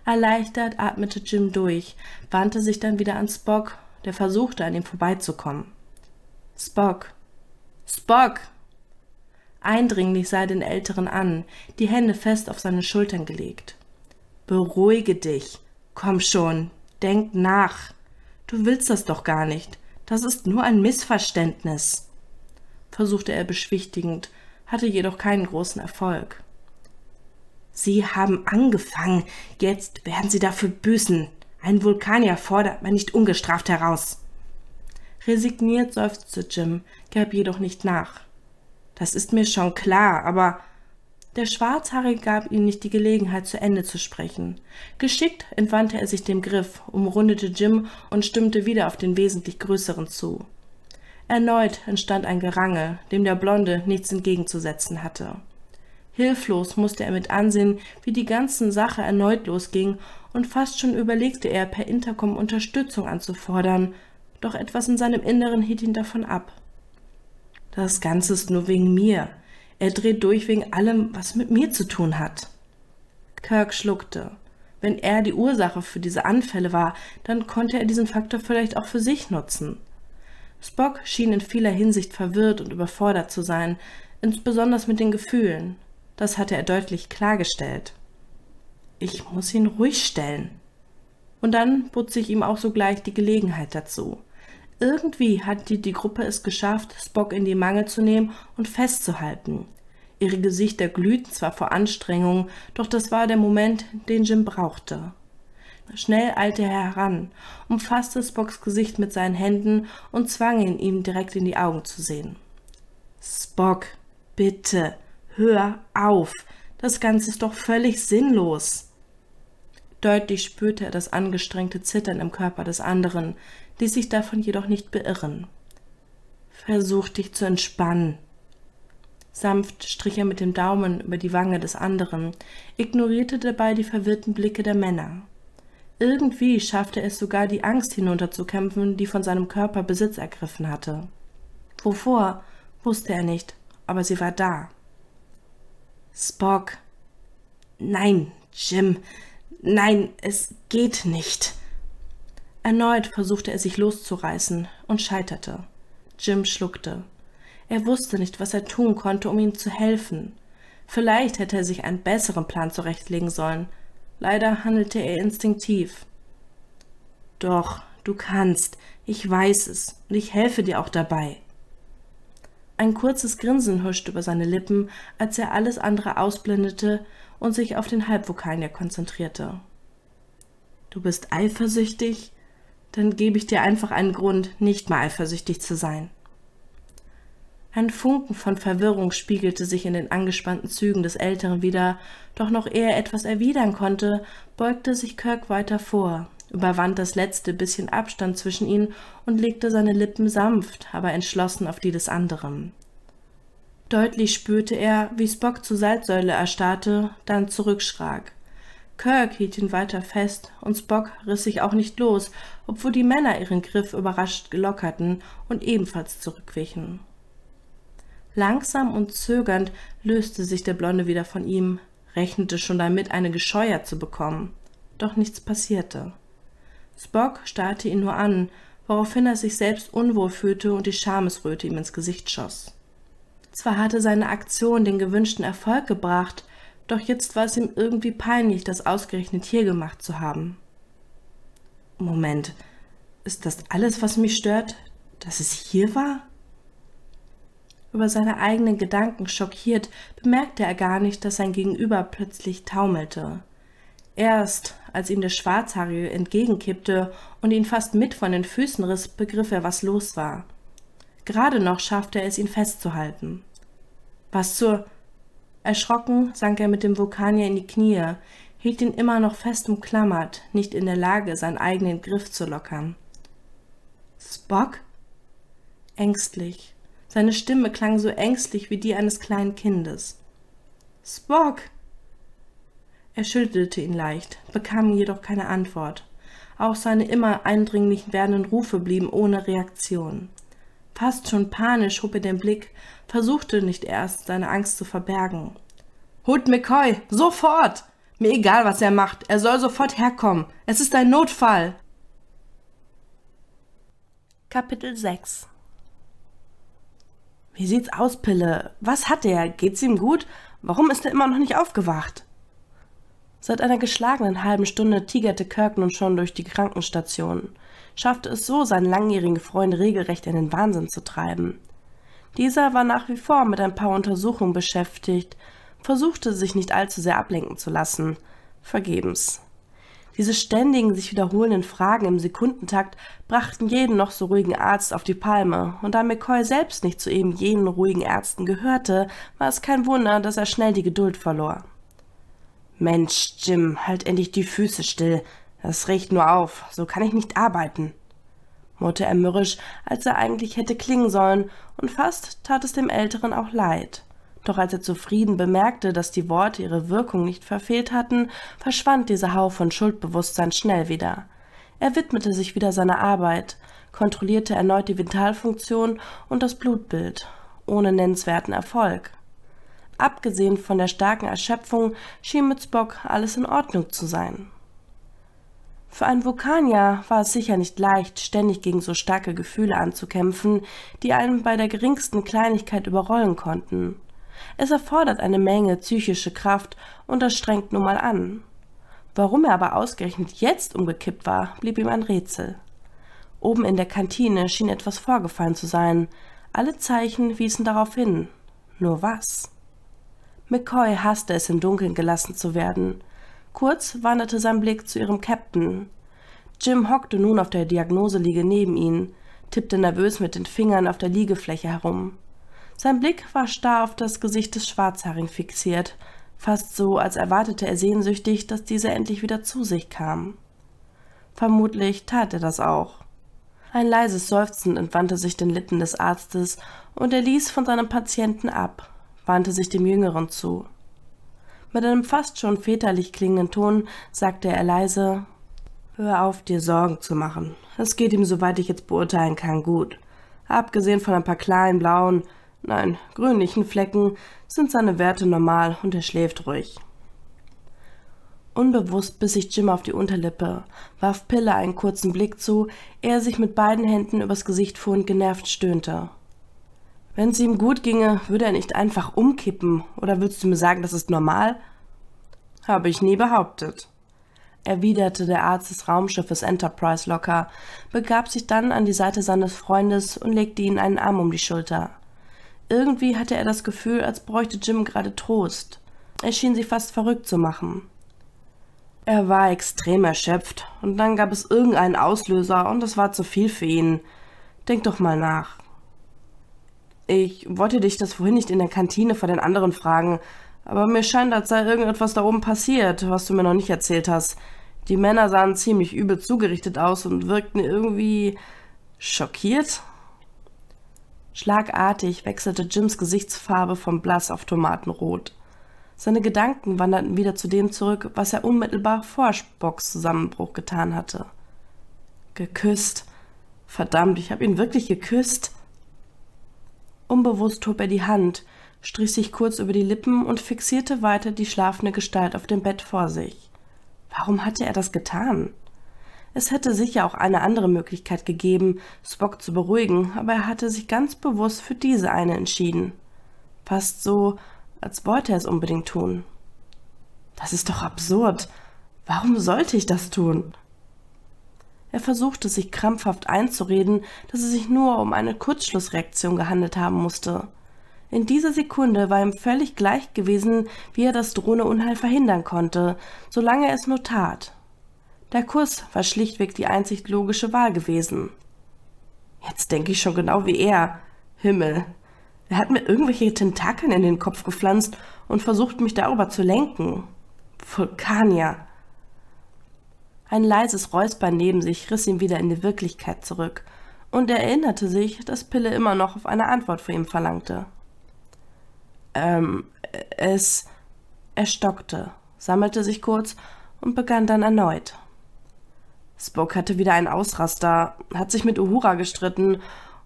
Erleichtert atmete Jim durch, wandte sich dann wieder an Spock, der versuchte, an ihm vorbeizukommen. Spock. Spock. Eindringlich sah er den Älteren an, die Hände fest auf seine Schultern gelegt. Beruhige dich. Komm schon, denk nach. Du willst das doch gar nicht. Das ist nur ein Missverständnis, versuchte er beschwichtigend, hatte jedoch keinen großen Erfolg. Sie haben angefangen, jetzt werden Sie dafür büßen. Ein Vulkanier fordert man nicht ungestraft heraus. Resigniert seufzte Jim, gab jedoch nicht nach. Das ist mir schon klar, aber der Schwarzhaarige gab ihm nicht die Gelegenheit, zu Ende zu sprechen. Geschickt entwandte er sich dem Griff, umrundete Jim und stimmte wieder auf den wesentlich Größeren zu. Erneut entstand ein Gerange, dem der Blonde nichts entgegenzusetzen hatte. Hilflos musste er mit ansehen, wie die ganze Sache erneut losging, und fast schon überlegte er, per Intercom Unterstützung anzufordern, doch etwas in seinem Inneren hielt ihn davon ab. Das Ganze ist nur wegen mir, er dreht durch wegen allem, was mit mir zu tun hat. Kirk schluckte. Wenn er die Ursache für diese Anfälle war, dann konnte er diesen Faktor vielleicht auch für sich nutzen. Spock schien in vieler Hinsicht verwirrt und überfordert zu sein, insbesondere mit den Gefühlen. Das hatte er deutlich klargestellt. Ich muss ihn ruhig stellen. Und dann bot sich ihm auch sogleich die Gelegenheit dazu. Irgendwie hatte die Gruppe es geschafft, Spock in die Mangel zu nehmen und festzuhalten. Ihre Gesichter glühten zwar vor Anstrengung, doch das war der Moment, den Jim brauchte. Schnell eilte er heran, umfasste Spocks Gesicht mit seinen Händen und zwang ihn, ihm direkt in die Augen zu sehen. Spock, bitte, hör auf, das Ganze ist doch völlig sinnlos. Deutlich spürte er das angestrengte Zittern im Körper des anderen, ließ sich davon jedoch nicht beirren. Versuch dich zu entspannen, Sanft strich er mit dem Daumen über die Wange des anderen, ignorierte dabei die verwirrten Blicke der Männer. Irgendwie schaffte er es sogar, die Angst hinunterzukämpfen, die von seinem Körper Besitz ergriffen hatte. Wovor, wusste er nicht, aber sie war da. Spock. Nein, Jim. Nein, es geht nicht. Erneut versuchte er sich loszureißen und scheiterte. Jim schluckte. Er wusste nicht, was er tun konnte, um ihm zu helfen. Vielleicht hätte er sich einen besseren Plan zurechtlegen sollen. Leider handelte er instinktiv. Doch, du kannst. Ich weiß es. Und ich helfe dir auch dabei. Ein kurzes Grinsen huschte über seine Lippen, als er alles andere ausblendete und sich auf den Halbvokalier konzentrierte. Du bist eifersüchtig? Dann gebe ich dir einfach einen Grund, nicht mehr eifersüchtig zu sein. Ein Funken von Verwirrung spiegelte sich in den angespannten Zügen des Älteren wieder, doch noch ehe er etwas erwidern konnte, beugte sich Kirk weiter vor, überwand das letzte bisschen Abstand zwischen ihnen und legte seine Lippen sanft, aber entschlossen auf die des anderen. Deutlich spürte er, wie Spock zur Salzsäule erstarrte, dann zurückschrak. Kirk hielt ihn weiter fest und Spock riss sich auch nicht los, obwohl die Männer ihren Griff überrascht gelockerten und ebenfalls zurückwichen. Langsam und zögernd löste sich der Blonde wieder von ihm, rechnete schon damit, eine gescheuert zu bekommen. Doch nichts passierte. Spock starrte ihn nur an, woraufhin er sich selbst unwohl fühlte und die Schamesröte ihm ins Gesicht schoss. Zwar hatte seine Aktion den gewünschten Erfolg gebracht, doch jetzt war es ihm irgendwie peinlich, das ausgerechnet hier gemacht zu haben. Moment, ist das alles, was mich stört, dass es hier war? über seine eigenen Gedanken schockiert, bemerkte er gar nicht, dass sein Gegenüber plötzlich taumelte. Erst als ihm der Schwarzhaarige entgegenkippte und ihn fast mit von den Füßen riss, begriff er, was los war. Gerade noch schaffte er es, ihn festzuhalten. Was zur... Erschrocken sank er mit dem Vulkanier in die Knie, hielt ihn immer noch fest umklammert, nicht in der Lage, seinen eigenen Griff zu lockern. Spock? Ängstlich seine Stimme klang so ängstlich wie die eines kleinen Kindes. Spock! Er schüttelte ihn leicht, bekam jedoch keine Antwort. Auch seine immer eindringlich werdenden Rufe blieben ohne Reaktion. Fast schon panisch hob er den Blick, versuchte nicht erst, seine Angst zu verbergen. Hut McCoy, sofort! Mir egal, was er macht, er soll sofort herkommen. Es ist ein Notfall! Kapitel 6 wie sieht's aus, Pille? Was hat er? Geht's ihm gut? Warum ist er immer noch nicht aufgewacht? Seit einer geschlagenen halben Stunde tigerte Kirk nun schon durch die Krankenstation, schaffte es so, seinen langjährigen Freund regelrecht in den Wahnsinn zu treiben. Dieser war nach wie vor mit ein paar Untersuchungen beschäftigt, versuchte sich nicht allzu sehr ablenken zu lassen, vergebens. Diese ständigen, sich wiederholenden Fragen im Sekundentakt brachten jeden noch so ruhigen Arzt auf die Palme, und da McCoy selbst nicht zu eben jenen ruhigen Ärzten gehörte, war es kein Wunder, dass er schnell die Geduld verlor. Mensch, Jim, halt endlich die Füße still. Das regt nur auf. So kann ich nicht arbeiten, murrte er mürrisch, als er eigentlich hätte klingen sollen, und fast tat es dem Älteren auch leid. Doch als er zufrieden bemerkte, dass die Worte ihre Wirkung nicht verfehlt hatten, verschwand dieser Hau von Schuldbewusstsein schnell wieder. Er widmete sich wieder seiner Arbeit, kontrollierte erneut die Vitalfunktion und das Blutbild, ohne nennenswerten Erfolg. Abgesehen von der starken Erschöpfung schien mit Spock alles in Ordnung zu sein. Für einen Vulkanier war es sicher nicht leicht, ständig gegen so starke Gefühle anzukämpfen, die einen bei der geringsten Kleinigkeit überrollen konnten. Es erfordert eine Menge psychische Kraft und das strengt nun mal an. Warum er aber ausgerechnet jetzt umgekippt war, blieb ihm ein Rätsel. Oben in der Kantine schien etwas vorgefallen zu sein. Alle Zeichen wiesen darauf hin. Nur was? McCoy hasste es, im Dunkeln gelassen zu werden. Kurz wanderte sein Blick zu ihrem Captain. Jim hockte nun auf der Diagnoseliege neben ihn, tippte nervös mit den Fingern auf der Liegefläche herum. Sein Blick war starr auf das Gesicht des Schwarzhaarigen fixiert, fast so, als erwartete er sehnsüchtig, dass dieser endlich wieder zu sich kam. Vermutlich tat er das auch. Ein leises Seufzen entwandte sich den Lippen des Arztes und er ließ von seinem Patienten ab, wandte sich dem Jüngeren zu. Mit einem fast schon väterlich klingenden Ton sagte er leise, Hör auf, dir Sorgen zu machen. Es geht ihm, soweit ich jetzt beurteilen kann, gut. Abgesehen von ein paar kleinen blauen, nein, grünlichen Flecken sind seine Werte normal und er schläft ruhig. Unbewusst biss sich Jim auf die Unterlippe, warf Pille einen kurzen Blick zu, ehe er sich mit beiden Händen übers Gesicht fuhr und genervt stöhnte. Wenn es ihm gut ginge, würde er nicht einfach umkippen, oder willst du mir sagen, das ist normal? Habe ich nie behauptet. Erwiderte der Arzt des Raumschiffes Enterprise locker, begab sich dann an die Seite seines Freundes und legte ihm einen Arm um die Schulter. Irgendwie hatte er das Gefühl, als bräuchte Jim gerade Trost. Er schien sie fast verrückt zu machen. Er war extrem erschöpft, und dann gab es irgendeinen Auslöser, und es war zu viel für ihn. Denk doch mal nach. Ich wollte dich das vorhin nicht in der Kantine vor den anderen fragen, aber mir scheint, als sei irgendetwas da oben passiert, was du mir noch nicht erzählt hast. Die Männer sahen ziemlich übel zugerichtet aus und wirkten irgendwie schockiert. Schlagartig wechselte Jims Gesichtsfarbe vom Blass auf Tomatenrot. Seine Gedanken wanderten wieder zu dem zurück, was er unmittelbar vor Spocks Zusammenbruch getan hatte. Geküsst. Verdammt, ich habe ihn wirklich geküsst. Unbewusst hob er die Hand, strich sich kurz über die Lippen und fixierte weiter die schlafende Gestalt auf dem Bett vor sich. Warum hatte er das getan? Es hätte sicher auch eine andere Möglichkeit gegeben, Spock zu beruhigen, aber er hatte sich ganz bewusst für diese eine entschieden. Fast so, als wollte er es unbedingt tun. Das ist doch absurd. Warum sollte ich das tun? Er versuchte sich krampfhaft einzureden, dass es sich nur um eine Kurzschlussreaktion gehandelt haben musste. In dieser Sekunde war ihm völlig gleich gewesen, wie er das Drohneunheil verhindern konnte, solange er es nur tat. Der Kuss war schlichtweg die einzig logische Wahl gewesen. Jetzt denke ich schon genau wie er. Himmel. Er hat mir irgendwelche Tentakeln in den Kopf gepflanzt und versucht, mich darüber zu lenken. Vulkanier. Ein leises Räuspern neben sich riss ihn wieder in die Wirklichkeit zurück, und er erinnerte sich, dass Pille immer noch auf eine Antwort von ihm verlangte. Ähm, es... Er stockte, sammelte sich kurz und begann dann erneut. Spock hatte wieder einen Ausraster, hat sich mit Uhura gestritten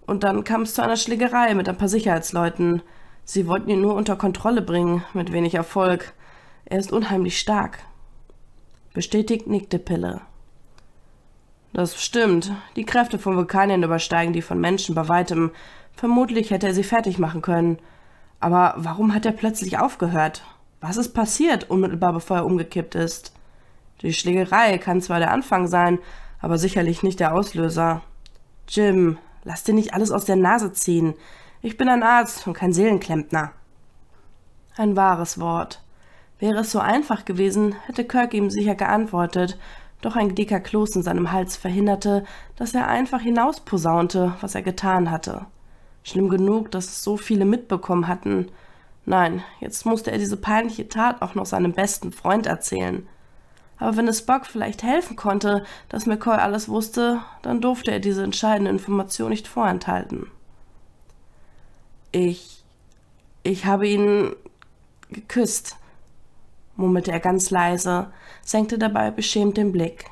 und dann kam es zu einer Schlägerei mit ein paar Sicherheitsleuten. Sie wollten ihn nur unter Kontrolle bringen, mit wenig Erfolg. Er ist unheimlich stark. Bestätigt nickte Pille. Das stimmt. Die Kräfte von Vulkanien übersteigen die von Menschen bei weitem. Vermutlich hätte er sie fertig machen können. Aber warum hat er plötzlich aufgehört? Was ist passiert, unmittelbar bevor er umgekippt ist? Die Schlägerei kann zwar der Anfang sein, aber sicherlich nicht der Auslöser. Jim, lass dir nicht alles aus der Nase ziehen. Ich bin ein Arzt und kein Seelenklempner. Ein wahres Wort. Wäre es so einfach gewesen, hätte Kirk ihm sicher geantwortet, doch ein dicker Kloß in seinem Hals verhinderte, dass er einfach hinausposaunte, was er getan hatte. Schlimm genug, dass es so viele mitbekommen hatten. Nein, jetzt musste er diese peinliche Tat auch noch seinem besten Freund erzählen. Aber wenn es Buck vielleicht helfen konnte, dass McCoy alles wusste, dann durfte er diese entscheidende Information nicht vorenthalten. Ich. Ich habe ihn geküsst, murmelte er ganz leise, senkte dabei beschämt den Blick.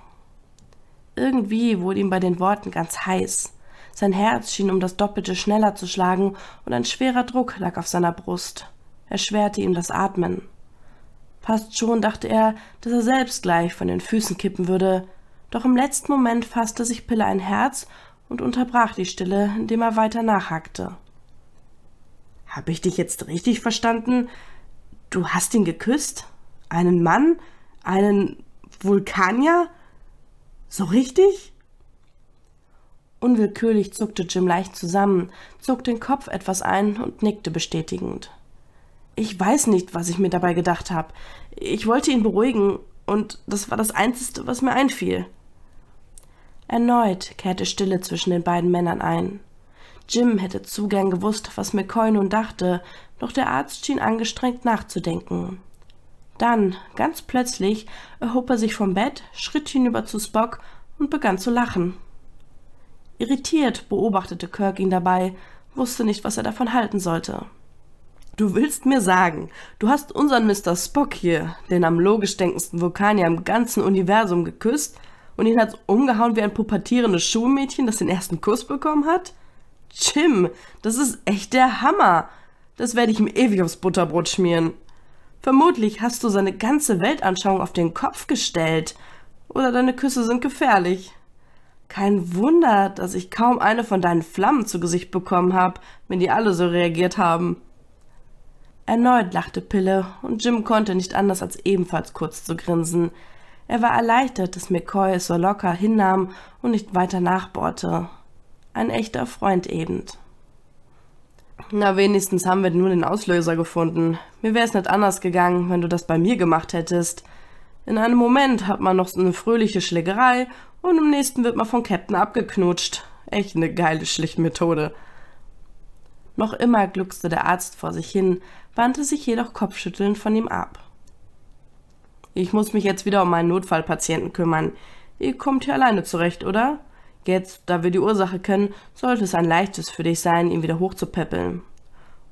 Irgendwie wurde ihm bei den Worten ganz heiß. Sein Herz schien um das Doppelte schneller zu schlagen und ein schwerer Druck lag auf seiner Brust. erschwerte ihm das Atmen. Fast schon dachte er, dass er selbst gleich von den Füßen kippen würde. Doch im letzten Moment fasste sich Pille ein Herz und unterbrach die Stille, indem er weiter nachhackte. Hab ich dich jetzt richtig verstanden? Du hast ihn geküsst? Einen Mann? Einen Vulkanier? So richtig? Unwillkürlich zuckte Jim leicht zusammen, zog den Kopf etwas ein und nickte bestätigend. Ich weiß nicht, was ich mir dabei gedacht habe. Ich wollte ihn beruhigen, und das war das Einzige, was mir einfiel. Erneut kehrte Stille zwischen den beiden Männern ein. Jim hätte zu gern gewusst, was McCoy nun dachte, doch der Arzt schien angestrengt nachzudenken. Dann, ganz plötzlich, erhob er sich vom Bett, schritt hinüber zu Spock und begann zu lachen. Irritiert beobachtete Kirk ihn dabei, wusste nicht, was er davon halten sollte. Du willst mir sagen, du hast unseren Mr. Spock hier, den am logisch denkendsten Vulkanier im ganzen Universum geküsst und ihn hat umgehauen wie ein pubertierendes Schulmädchen, das den ersten Kuss bekommen hat? Jim, das ist echt der Hammer. Das werde ich ihm ewig aufs Butterbrot schmieren. Vermutlich hast du seine ganze Weltanschauung auf den Kopf gestellt. Oder deine Küsse sind gefährlich. Kein Wunder, dass ich kaum eine von deinen Flammen zu Gesicht bekommen habe, wenn die alle so reagiert haben. Erneut lachte Pille, und Jim konnte nicht anders als ebenfalls kurz zu grinsen. Er war erleichtert, dass McCoy es so locker hinnahm und nicht weiter nachbohrte. Ein echter Freund eben. Na, wenigstens haben wir nun den Auslöser gefunden. Mir wäre es nicht anders gegangen, wenn du das bei mir gemacht hättest. In einem Moment hat man noch so eine fröhliche Schlägerei und im nächsten wird man vom Captain abgeknutscht. Echt eine geile Schlichtmethode. Noch immer gluckste der Arzt vor sich hin, wandte sich jedoch kopfschüttelnd von ihm ab. Ich muss mich jetzt wieder um meinen Notfallpatienten kümmern. Ihr kommt hier alleine zurecht, oder? Jetzt, da wir die Ursache kennen, sollte es ein leichtes für dich sein, ihn wieder hochzupäppeln.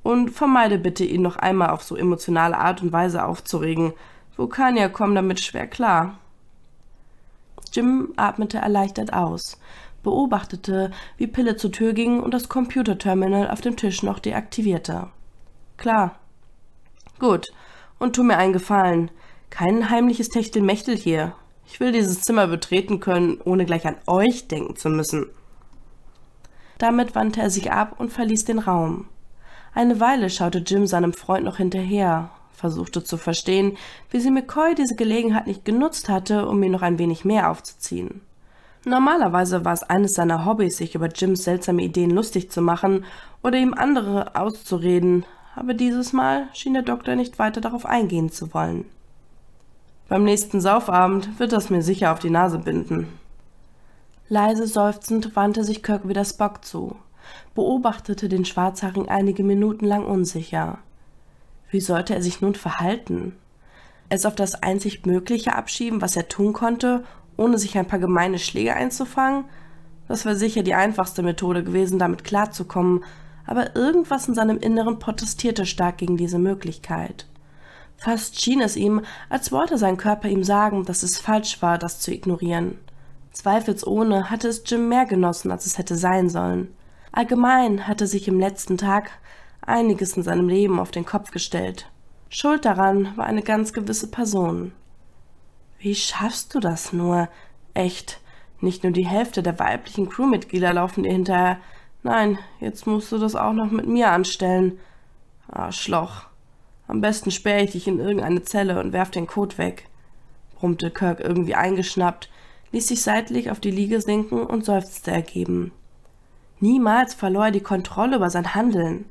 Und vermeide bitte, ihn noch einmal auf so emotionale Art und Weise aufzuregen. Vulkanier kommen damit schwer klar. Jim atmete erleichtert aus beobachtete, wie Pille zur Tür ging und das Computerterminal auf dem Tisch noch deaktivierte. Klar. Gut. Und tu mir einen Gefallen. Kein heimliches Techtelmechtel hier. Ich will dieses Zimmer betreten können, ohne gleich an euch denken zu müssen. Damit wandte er sich ab und verließ den Raum. Eine Weile schaute Jim seinem Freund noch hinterher, versuchte zu verstehen, wie sie McCoy diese Gelegenheit nicht genutzt hatte, um mir noch ein wenig mehr aufzuziehen. Normalerweise war es eines seiner Hobbys, sich über Jims seltsame Ideen lustig zu machen oder ihm andere auszureden, aber dieses Mal schien der Doktor nicht weiter darauf eingehen zu wollen. Beim nächsten Saufabend wird das mir sicher auf die Nase binden. Leise seufzend wandte sich Kirk wieder Spock zu, beobachtete den Schwarzhaarigen einige Minuten lang unsicher. Wie sollte er sich nun verhalten? Es auf das einzig Mögliche abschieben, was er tun konnte, ohne sich ein paar gemeine Schläge einzufangen? Das wäre sicher die einfachste Methode gewesen, damit klarzukommen, aber irgendwas in seinem Inneren protestierte stark gegen diese Möglichkeit. Fast schien es ihm, als wollte sein Körper ihm sagen, dass es falsch war, das zu ignorieren. Zweifelsohne hatte es Jim mehr genossen, als es hätte sein sollen. Allgemein hatte sich im letzten Tag einiges in seinem Leben auf den Kopf gestellt. Schuld daran war eine ganz gewisse Person. Wie schaffst du das nur? Echt, nicht nur die Hälfte der weiblichen Crewmitglieder laufen dir hinterher. Nein, jetzt musst du das auch noch mit mir anstellen. Arschloch. Am besten sperre ich dich in irgendeine Zelle und werf den Kot weg, brummte Kirk irgendwie eingeschnappt, ließ sich seitlich auf die Liege sinken und seufzte ergeben. Niemals verlor er die Kontrolle über sein Handeln.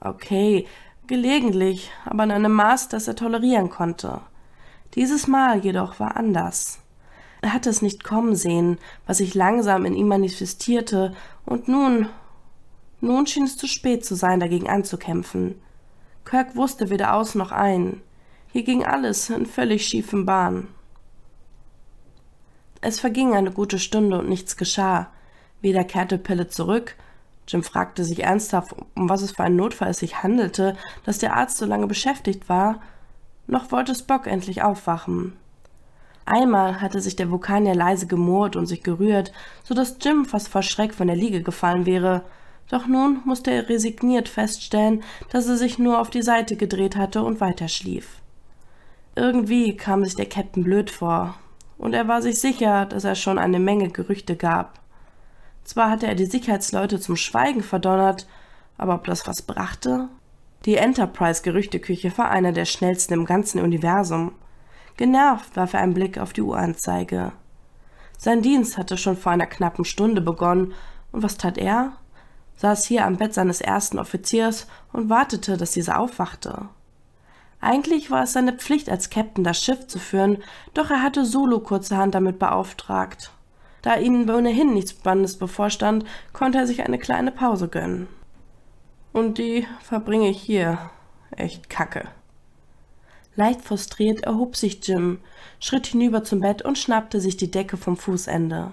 Okay, gelegentlich, aber in einem Maß, das er tolerieren konnte. Dieses Mal jedoch war anders. Er hatte es nicht kommen sehen, was sich langsam in ihm manifestierte, und nun, nun schien es zu spät zu sein, dagegen anzukämpfen. Kirk wusste weder aus noch ein. Hier ging alles in völlig schiefen Bahn. Es verging eine gute Stunde und nichts geschah. Weder kehrte Pille zurück, Jim fragte sich ernsthaft, um was es für einen Notfall es sich handelte, dass der Arzt so lange beschäftigt war, noch wollte Spock endlich aufwachen. Einmal hatte sich der Vulkanier leise gemurrt und sich gerührt, so dass Jim fast vor Schreck von der Liege gefallen wäre. Doch nun musste er resigniert feststellen, dass er sich nur auf die Seite gedreht hatte und weiterschlief. Irgendwie kam sich der Captain blöd vor, und er war sich sicher, dass er schon eine Menge Gerüchte gab. Zwar hatte er die Sicherheitsleute zum Schweigen verdonnert, aber ob das was brachte? Die Enterprise-Gerüchteküche war einer der schnellsten im ganzen Universum. Genervt warf er einen Blick auf die Uhr-Anzeige. Sein Dienst hatte schon vor einer knappen Stunde begonnen, und was tat er? Saß hier am Bett seines ersten Offiziers und wartete, dass dieser aufwachte. Eigentlich war es seine Pflicht, als Captain das Schiff zu führen, doch er hatte Solo kurzerhand damit beauftragt. Da ihnen ohnehin nichts Spannendes bevorstand, konnte er sich eine kleine Pause gönnen. Und die verbringe ich hier. Echt kacke. Leicht frustriert erhob sich Jim, schritt hinüber zum Bett und schnappte sich die Decke vom Fußende.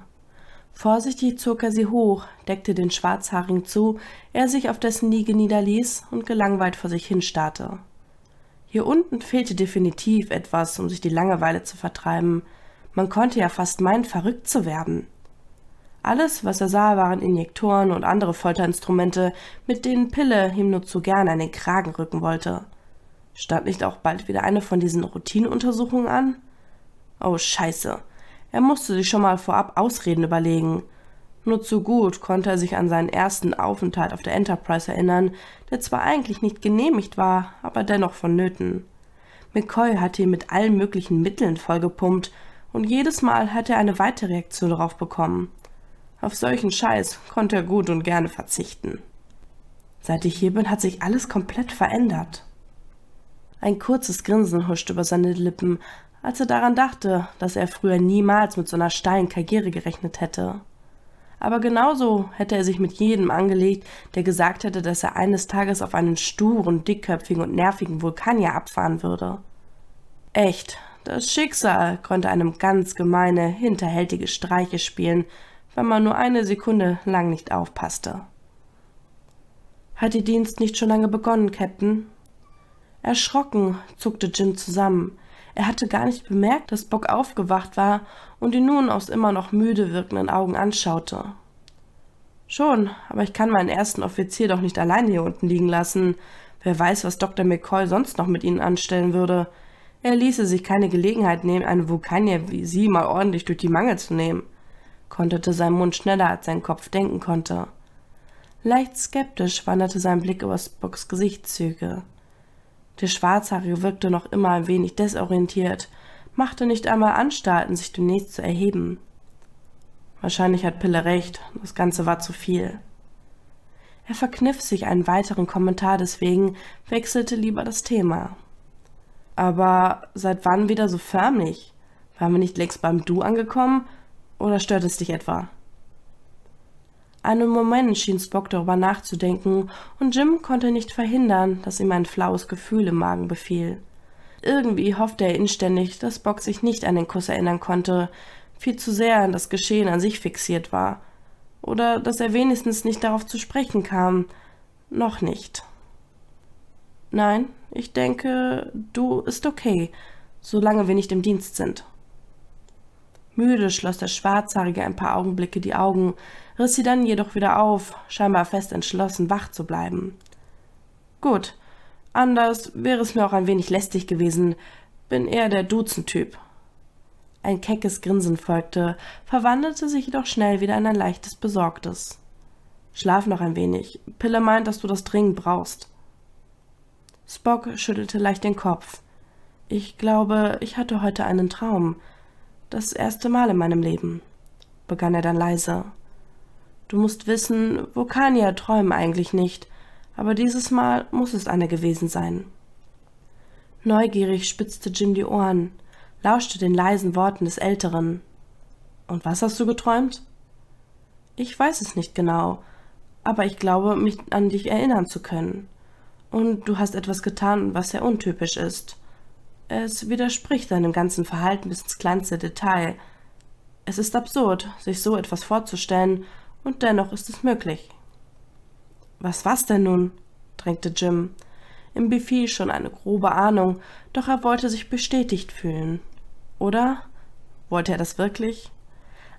Vorsichtig zog er sie hoch, deckte den Schwarzhaarigen zu, er sich auf dessen Liege niederließ und gelangweilt vor sich hinstarrte. Hier unten fehlte definitiv etwas, um sich die Langeweile zu vertreiben. Man konnte ja fast meinen, verrückt zu werden. Alles, was er sah, waren Injektoren und andere Folterinstrumente, mit denen Pille ihm nur zu gern an den Kragen rücken wollte. Stand nicht auch bald wieder eine von diesen Routineuntersuchungen an? Oh Scheiße. Er musste sich schon mal vorab Ausreden überlegen. Nur zu gut konnte er sich an seinen ersten Aufenthalt auf der Enterprise erinnern, der zwar eigentlich nicht genehmigt war, aber dennoch vonnöten. McCoy hatte ihn mit allen möglichen Mitteln vollgepumpt und jedes Mal hatte er eine weitere Reaktion darauf bekommen. Auf solchen Scheiß konnte er gut und gerne verzichten. Seit ich hier bin, hat sich alles komplett verändert. Ein kurzes Grinsen huschte über seine Lippen, als er daran dachte, dass er früher niemals mit so einer steilen Karriere gerechnet hätte. Aber genauso hätte er sich mit jedem angelegt, der gesagt hätte, dass er eines Tages auf einen sturen, dickköpfigen und nervigen Vulkanier abfahren würde. Echt, das Schicksal konnte einem ganz gemeine, hinterhältige Streiche spielen, wenn man nur eine Sekunde lang nicht aufpasste. Hat Ihr Dienst nicht schon lange begonnen, Captain? Erschrocken zuckte Jim zusammen. Er hatte gar nicht bemerkt, dass Bock aufgewacht war und ihn nun aus immer noch müde wirkenden Augen anschaute. Schon, aber ich kann meinen ersten Offizier doch nicht allein hier unten liegen lassen. Wer weiß, was Dr. McCoy sonst noch mit Ihnen anstellen würde. Er ließe sich keine Gelegenheit nehmen, eine Vulkanier wie Sie mal ordentlich durch die Mangel zu nehmen konterte sein Mund schneller, als sein Kopf denken konnte. Leicht skeptisch wanderte sein Blick über Spocks Gesichtszüge. Der Schwarzhaarige wirkte noch immer ein wenig desorientiert, machte nicht einmal Anstalten, sich demnächst zu erheben. Wahrscheinlich hat Pille recht, das Ganze war zu viel. Er verkniff sich einen weiteren Kommentar, deswegen wechselte lieber das Thema. Aber seit wann wieder so förmlich? Waren wir nicht längst beim Du angekommen oder stört es dich etwa? Einen Moment schien Spock darüber nachzudenken, und Jim konnte nicht verhindern, dass ihm ein flaues Gefühl im Magen befiel. Irgendwie hoffte er inständig, dass Spock sich nicht an den Kuss erinnern konnte, viel zu sehr an das Geschehen an sich fixiert war. Oder dass er wenigstens nicht darauf zu sprechen kam. Noch nicht. Nein, ich denke, du ist okay, solange wir nicht im Dienst sind. Müde schloss der Schwarzhaarige ein paar Augenblicke die Augen, riss sie dann jedoch wieder auf, scheinbar fest entschlossen, wach zu bleiben. Gut, anders wäre es mir auch ein wenig lästig gewesen, bin eher der Duzentyp. Ein keckes Grinsen folgte, verwandelte sich jedoch schnell wieder in ein leichtes Besorgtes. Schlaf noch ein wenig, Pille meint, dass du das dringend brauchst. Spock schüttelte leicht den Kopf. Ich glaube, ich hatte heute einen Traum. Das erste Mal in meinem Leben, begann er dann leise. Du musst wissen, Vulkanier träumen eigentlich nicht, aber dieses Mal muss es eine gewesen sein. Neugierig spitzte Jim die Ohren, lauschte den leisen Worten des Älteren. Und was hast du geträumt? Ich weiß es nicht genau, aber ich glaube, mich an dich erinnern zu können. Und du hast etwas getan, was sehr untypisch ist. Es widerspricht seinem ganzen Verhalten bis ins kleinste Detail. Es ist absurd, sich so etwas vorzustellen, und dennoch ist es möglich. Was war's denn nun? drängte Jim. Im befiel schon eine grobe Ahnung, doch er wollte sich bestätigt fühlen. Oder? Wollte er das wirklich?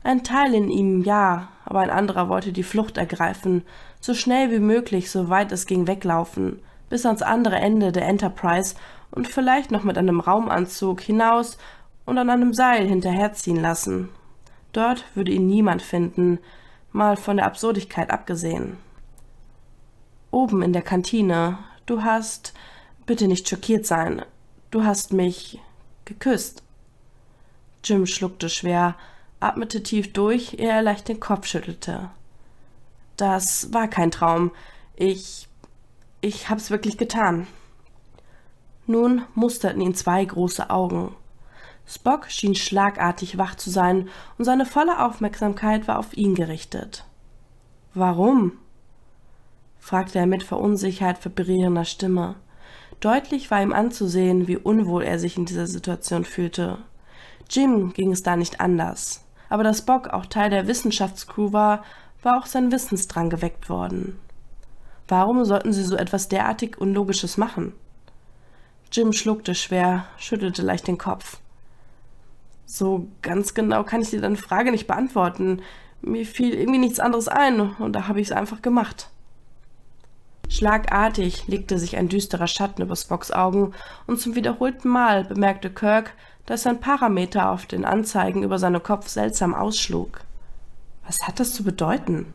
Ein Teil in ihm ja, aber ein anderer wollte die Flucht ergreifen, so schnell wie möglich, so weit es ging weglaufen, bis ans andere Ende der Enterprise und vielleicht noch mit einem Raumanzug hinaus und an einem Seil hinterherziehen lassen. Dort würde ihn niemand finden, mal von der Absurdigkeit abgesehen. Oben in der Kantine, du hast, bitte nicht schockiert sein, du hast mich geküsst. Jim schluckte schwer, atmete tief durch, ehe er leicht den Kopf schüttelte. Das war kein Traum. Ich. ich hab's wirklich getan. Nun musterten ihn zwei große Augen. Spock schien schlagartig wach zu sein und seine volle Aufmerksamkeit war auf ihn gerichtet. Warum? fragte er mit Verunsicherheit vibrierender Stimme. Deutlich war ihm anzusehen, wie unwohl er sich in dieser Situation fühlte. Jim ging es da nicht anders. Aber dass Bock auch Teil der Wissenschaftscrew war, war auch sein Wissensdrang geweckt worden. Warum sollten sie so etwas derartig Unlogisches machen? Jim schluckte schwer, schüttelte leicht den Kopf. So ganz genau kann ich dir deine Frage nicht beantworten. Mir fiel irgendwie nichts anderes ein und da habe ich es einfach gemacht. Schlagartig legte sich ein düsterer Schatten über Spocks Augen und zum wiederholten Mal bemerkte Kirk, dass sein Parameter auf den Anzeigen über seinem Kopf seltsam ausschlug. Was hat das zu bedeuten?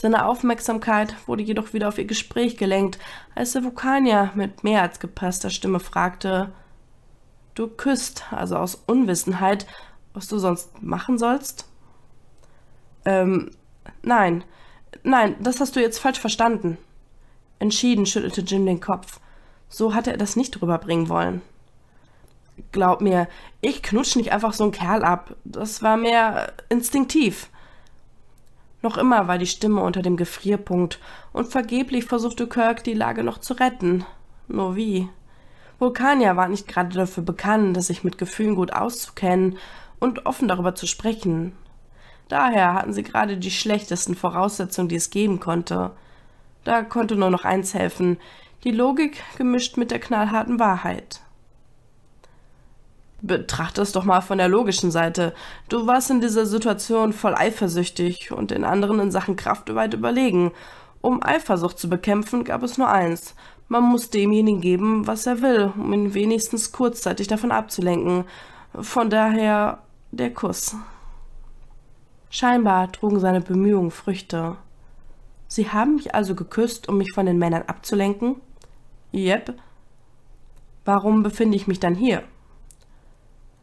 Seine Aufmerksamkeit wurde jedoch wieder auf ihr Gespräch gelenkt, als der Vulkanier mit mehr als gepresster Stimme fragte, Du küsst, also aus Unwissenheit, was du sonst machen sollst? Ähm, nein, nein, das hast du jetzt falsch verstanden. Entschieden schüttelte Jim den Kopf. So hatte er das nicht rüberbringen wollen. Glaub mir, ich knutsch nicht einfach so einen Kerl ab. Das war mehr instinktiv. Noch immer war die Stimme unter dem Gefrierpunkt und vergeblich versuchte Kirk, die Lage noch zu retten. Nur wie? Vulkanier war nicht gerade dafür bekannt, sich mit Gefühlen gut auszukennen und offen darüber zu sprechen. Daher hatten sie gerade die schlechtesten Voraussetzungen, die es geben konnte. Da konnte nur noch eins helfen, die Logik gemischt mit der knallharten Wahrheit. Betrachte es doch mal von der logischen Seite. Du warst in dieser Situation voll eifersüchtig und den anderen in Sachen Kraft weit überlegen. Um Eifersucht zu bekämpfen, gab es nur eins. Man muss demjenigen geben, was er will, um ihn wenigstens kurzzeitig davon abzulenken. Von daher der Kuss. Scheinbar trugen seine Bemühungen Früchte. Sie haben mich also geküsst, um mich von den Männern abzulenken? Jep. Warum befinde ich mich dann hier?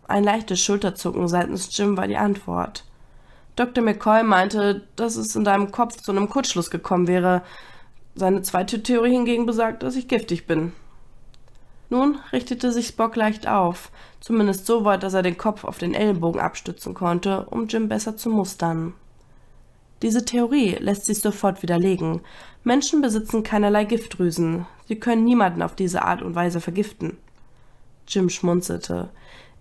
Ein leichtes Schulterzucken seitens Jim war die Antwort. Dr. McCoy meinte, dass es in deinem Kopf zu einem Kurzschluss gekommen wäre. Seine zweite Theorie hingegen besagt, dass ich giftig bin. Nun richtete sich Spock leicht auf, zumindest so weit, dass er den Kopf auf den Ellenbogen abstützen konnte, um Jim besser zu mustern. Diese Theorie lässt sich sofort widerlegen. Menschen besitzen keinerlei Giftdrüsen. Sie können niemanden auf diese Art und Weise vergiften. Jim schmunzelte.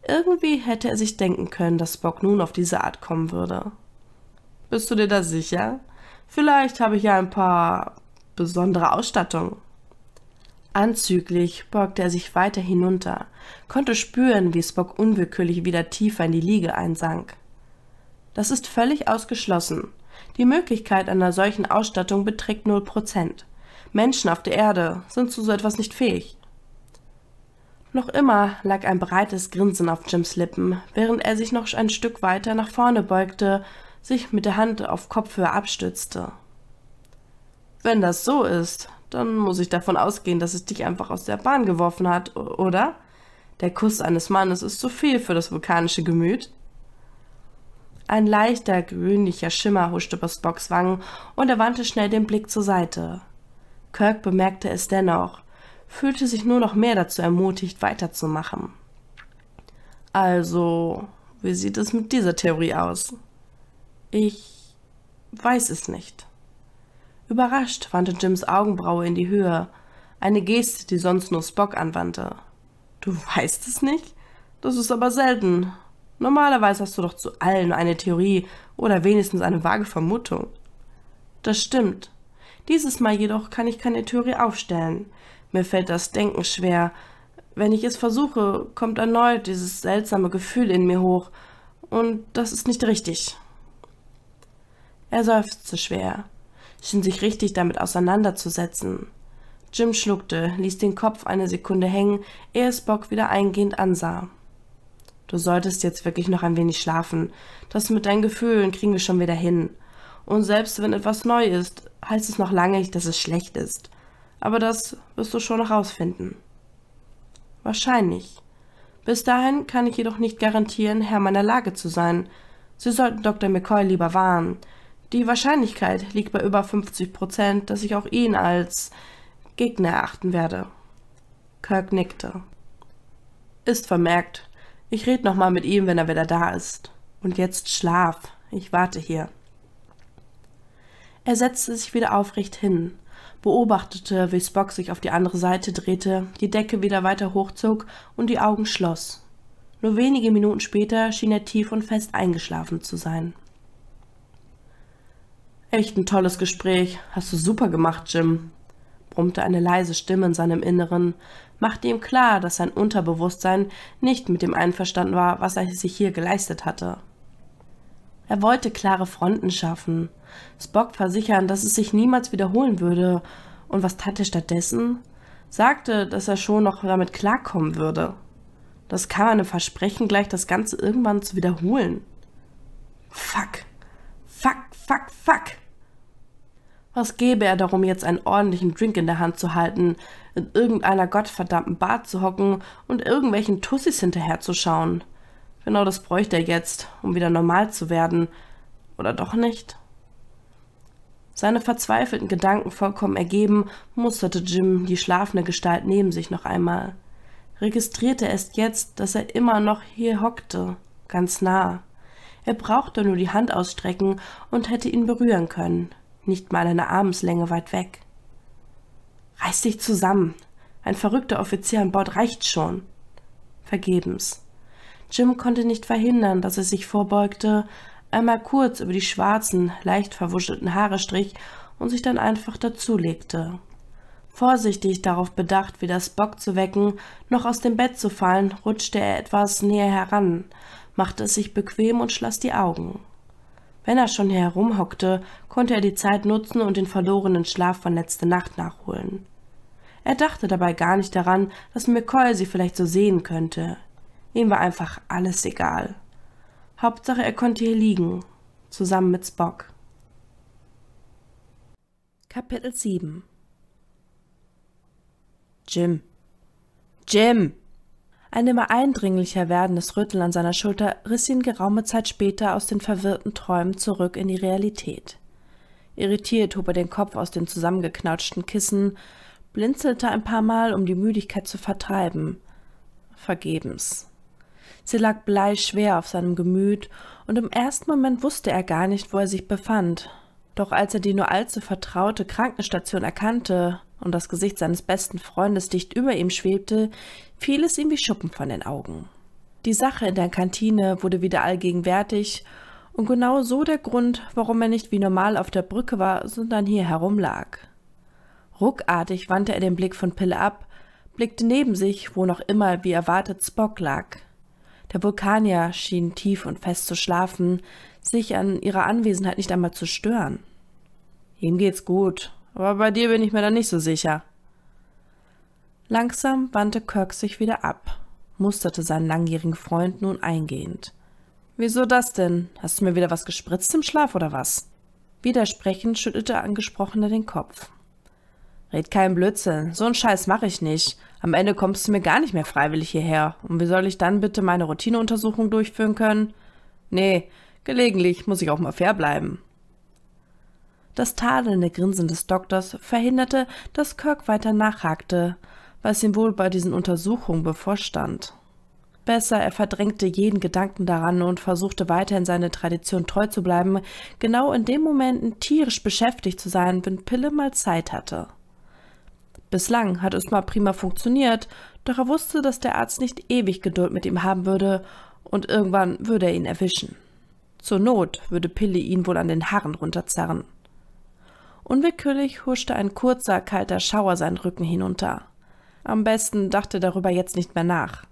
Irgendwie hätte er sich denken können, dass Spock nun auf diese Art kommen würde. Bist du dir da sicher? Vielleicht habe ich ja ein paar besondere Ausstattung. Anzüglich beugte er sich weiter hinunter, konnte spüren, wie Spock unwillkürlich wieder tiefer in die Liege einsank. Das ist völlig ausgeschlossen. Die Möglichkeit einer solchen Ausstattung beträgt null Prozent. Menschen auf der Erde sind zu so etwas nicht fähig. Noch immer lag ein breites Grinsen auf Jims Lippen, während er sich noch ein Stück weiter nach vorne beugte, sich mit der Hand auf Kopfhöhe abstützte. Wenn das so ist, dann muss ich davon ausgehen, dass es dich einfach aus der Bahn geworfen hat, oder? Der Kuss eines Mannes ist zu viel für das vulkanische Gemüt. Ein leichter, grünlicher Schimmer huschte über Spocks Wangen und er wandte schnell den Blick zur Seite. Kirk bemerkte es dennoch fühlte sich nur noch mehr dazu ermutigt, weiterzumachen. Also, wie sieht es mit dieser Theorie aus? Ich weiß es nicht. Überrascht wandte Jims Augenbraue in die Höhe, eine Geste, die sonst nur Spock anwandte. Du weißt es nicht? Das ist aber selten. Normalerweise hast du doch zu allen eine Theorie oder wenigstens eine vage Vermutung. Das stimmt. Dieses Mal jedoch kann ich keine Theorie aufstellen. Mir fällt das Denken schwer. Wenn ich es versuche, kommt erneut dieses seltsame Gefühl in mir hoch. Und das ist nicht richtig. Er seufzte schwer, schien sich richtig damit auseinanderzusetzen. Jim schluckte, ließ den Kopf eine Sekunde hängen, ehe es Bock wieder eingehend ansah. Du solltest jetzt wirklich noch ein wenig schlafen. Das mit deinen Gefühlen kriegen wir schon wieder hin. Und selbst wenn etwas neu ist, heißt es noch lange nicht, dass es schlecht ist aber das wirst du schon herausfinden. Wahrscheinlich. Bis dahin kann ich jedoch nicht garantieren, Herr meiner Lage zu sein. Sie sollten Dr. McCoy lieber warnen. Die Wahrscheinlichkeit liegt bei über 50 Prozent, dass ich auch ihn als Gegner erachten werde. Kirk nickte. Ist vermerkt. Ich rede nochmal mit ihm, wenn er wieder da ist. Und jetzt schlaf. Ich warte hier. Er setzte sich wieder aufrecht hin beobachtete, wie Spock sich auf die andere Seite drehte, die Decke wieder weiter hochzog und die Augen schloss. Nur wenige Minuten später schien er tief und fest eingeschlafen zu sein. Echt ein tolles Gespräch. Hast du super gemacht, Jim, brummte eine leise Stimme in seinem Inneren, machte ihm klar, dass sein Unterbewusstsein nicht mit dem einverstanden war, was er sich hier geleistet hatte. Er wollte klare Fronten schaffen, Spock versichern, dass es sich niemals wiederholen würde. Und was tat er stattdessen? Sagte, dass er schon noch damit klarkommen würde. Das kam einem Versprechen gleich, das Ganze irgendwann zu wiederholen. Fuck. Fuck, fuck, fuck. Was gäbe er darum, jetzt einen ordentlichen Drink in der Hand zu halten, in irgendeiner gottverdammten Bar zu hocken und irgendwelchen Tussis hinterherzuschauen? Genau das bräuchte er jetzt, um wieder normal zu werden. Oder doch nicht? Seine verzweifelten Gedanken vollkommen ergeben, musterte Jim die schlafende Gestalt neben sich noch einmal. Registrierte erst jetzt, dass er immer noch hier hockte, ganz nah. Er brauchte nur die Hand ausstrecken und hätte ihn berühren können, nicht mal eine Armslänge weit weg. Reiß dich zusammen! Ein verrückter Offizier an Bord reicht schon! Vergebens. Jim konnte nicht verhindern, dass er sich vorbeugte, einmal kurz über die schwarzen, leicht verwuschelten Haare strich und sich dann einfach dazulegte. Vorsichtig darauf bedacht, weder Spock zu wecken, noch aus dem Bett zu fallen, rutschte er etwas näher heran, machte es sich bequem und schloss die Augen. Wenn er schon herumhockte, konnte er die Zeit nutzen und den verlorenen Schlaf von letzter Nacht nachholen. Er dachte dabei gar nicht daran, dass McCoy sie vielleicht so sehen könnte. Ihm war einfach alles egal. Hauptsache, er konnte hier liegen, zusammen mit Spock. Kapitel 7 Jim. Jim! Ein immer eindringlicher werdendes Rütteln an seiner Schulter riss ihn geraume Zeit später aus den verwirrten Träumen zurück in die Realität. Irritiert hob er den Kopf aus den zusammengeknautschten Kissen, blinzelte ein paar Mal, um die Müdigkeit zu vertreiben. Vergebens. Sie lag bleischwer auf seinem Gemüt, und im ersten Moment wusste er gar nicht, wo er sich befand. Doch als er die nur allzu vertraute Krankenstation erkannte und das Gesicht seines besten Freundes dicht über ihm schwebte, fiel es ihm wie Schuppen von den Augen. Die Sache in der Kantine wurde wieder allgegenwärtig und genau so der Grund, warum er nicht wie normal auf der Brücke war, sondern hier herumlag. Ruckartig wandte er den Blick von Pille ab, blickte neben sich, wo noch immer wie erwartet Spock lag. Der Vulkanier schien tief und fest zu schlafen, sich an ihrer Anwesenheit nicht einmal zu stören. Ihm geht's gut, aber bei dir bin ich mir da nicht so sicher. Langsam wandte Kirk sich wieder ab, musterte seinen langjährigen Freund nun eingehend. Wieso das denn? Hast du mir wieder was gespritzt im Schlaf oder was? Widersprechend schüttelte Angesprochener den Kopf. Red keinen Blödsinn, so einen Scheiß mache ich nicht. Am Ende kommst du mir gar nicht mehr freiwillig hierher. Und wie soll ich dann bitte meine Routineuntersuchung durchführen können? Nee, gelegentlich muss ich auch mal fair bleiben. Das tadelnde Grinsen des Doktors verhinderte, dass Kirk weiter nachhakte, was ihm wohl bei diesen Untersuchungen bevorstand. Besser, er verdrängte jeden Gedanken daran und versuchte weiterhin seine Tradition treu zu bleiben, genau in den Momenten tierisch beschäftigt zu sein, wenn Pille mal Zeit hatte. Bislang hat es mal prima funktioniert, doch er wusste, dass der Arzt nicht ewig Geduld mit ihm haben würde und irgendwann würde er ihn erwischen. Zur Not würde Pille ihn wohl an den Haaren runterzerren. Unwillkürlich huschte ein kurzer, kalter Schauer seinen Rücken hinunter. Am besten dachte darüber jetzt nicht mehr nach.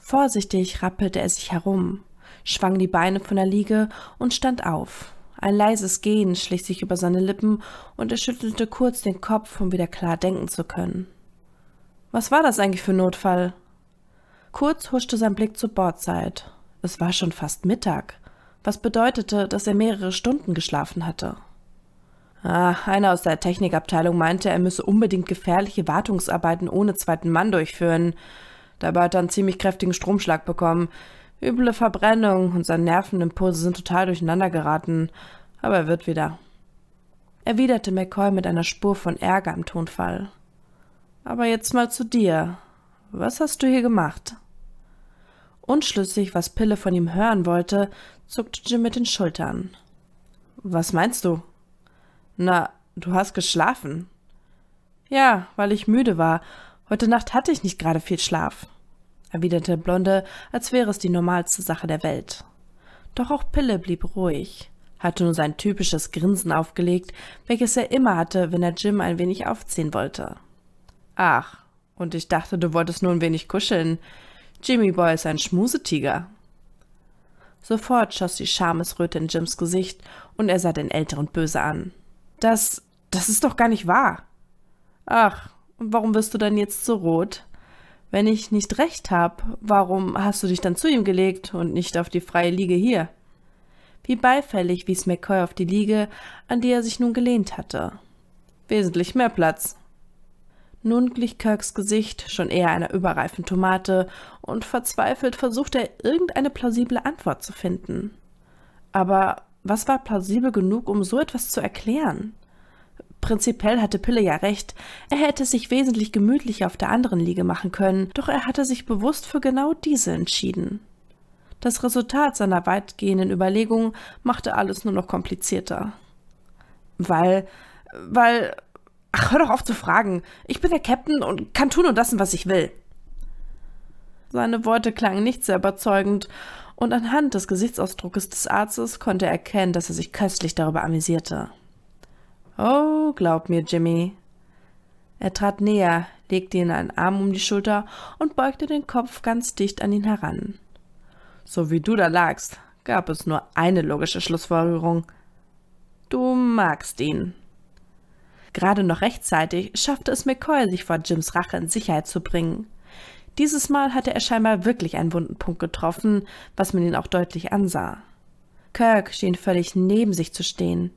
Vorsichtig rappelte er sich herum, schwang die Beine von der Liege und stand auf. Ein leises Gehen schlich sich über seine Lippen und er schüttelte kurz den Kopf, um wieder klar denken zu können. Was war das eigentlich für ein Notfall? Kurz huschte sein Blick zur Bordzeit. Es war schon fast Mittag, was bedeutete, dass er mehrere Stunden geschlafen hatte. Ah, einer aus der Technikabteilung meinte, er müsse unbedingt gefährliche Wartungsarbeiten ohne zweiten Mann durchführen. Dabei hat er einen ziemlich kräftigen Stromschlag bekommen. Üble Verbrennung und seine Nervenimpulse sind total durcheinander geraten, aber er wird wieder. Erwiderte McCoy mit einer Spur von Ärger im Tonfall. Aber jetzt mal zu dir. Was hast du hier gemacht? Unschlüssig, was Pille von ihm hören wollte, zuckte Jim mit den Schultern. Was meinst du? Na, du hast geschlafen. Ja, weil ich müde war. Heute Nacht hatte ich nicht gerade viel Schlaf erwiderte Blonde, als wäre es die normalste Sache der Welt. Doch auch Pille blieb ruhig, hatte nur sein typisches Grinsen aufgelegt, welches er immer hatte, wenn er Jim ein wenig aufziehen wollte. Ach, und ich dachte, du wolltest nur ein wenig kuscheln. Jimmy Boy ist ein Schmusetiger. Sofort schoss die Schamesröte in Jims Gesicht und er sah den Älteren böse an. Das, das ist doch gar nicht wahr. Ach, und warum wirst du dann jetzt so rot? Wenn ich nicht recht habe, warum hast du dich dann zu ihm gelegt und nicht auf die freie Liege hier? Wie beifällig wies McCoy auf die Liege, an die er sich nun gelehnt hatte. Wesentlich mehr Platz. Nun glich Kirks Gesicht schon eher einer überreifen Tomate und verzweifelt versuchte er irgendeine plausible Antwort zu finden. Aber was war plausibel genug, um so etwas zu erklären? Prinzipiell hatte Pille ja recht, er hätte es sich wesentlich gemütlicher auf der anderen Liege machen können, doch er hatte sich bewusst für genau diese entschieden. Das Resultat seiner weitgehenden Überlegungen machte alles nur noch komplizierter. Weil, weil, ach, hör doch auf zu fragen. Ich bin der Captain und kann tun und lassen, was ich will. Seine Worte klangen nicht sehr überzeugend, und anhand des Gesichtsausdruckes des Arztes konnte er erkennen, dass er sich köstlich darüber amüsierte. Oh, glaub mir, Jimmy. Er trat näher, legte ihn einen Arm um die Schulter und beugte den Kopf ganz dicht an ihn heran. So wie du da lagst, gab es nur eine logische Schlussfolgerung. Du magst ihn. Gerade noch rechtzeitig schaffte es McCoy, sich vor Jims Rache in Sicherheit zu bringen. Dieses Mal hatte er scheinbar wirklich einen wunden Punkt getroffen, was man ihn auch deutlich ansah. Kirk schien völlig neben sich zu stehen,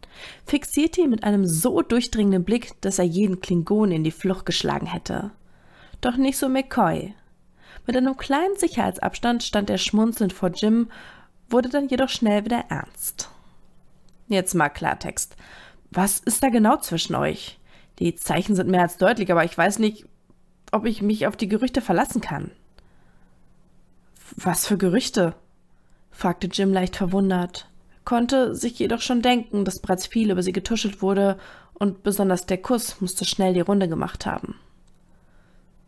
fixierte ihn mit einem so durchdringenden Blick, dass er jeden Klingonen in die Flucht geschlagen hätte. Doch nicht so McCoy. Mit einem kleinen Sicherheitsabstand stand er schmunzelnd vor Jim, wurde dann jedoch schnell wieder ernst. Jetzt mal Klartext. Was ist da genau zwischen euch? Die Zeichen sind mehr als deutlich, aber ich weiß nicht, ob ich mich auf die Gerüchte verlassen kann. Was für Gerüchte? fragte Jim leicht verwundert konnte sich jedoch schon denken, dass bereits viel über sie getuschelt wurde und besonders der Kuss musste schnell die Runde gemacht haben.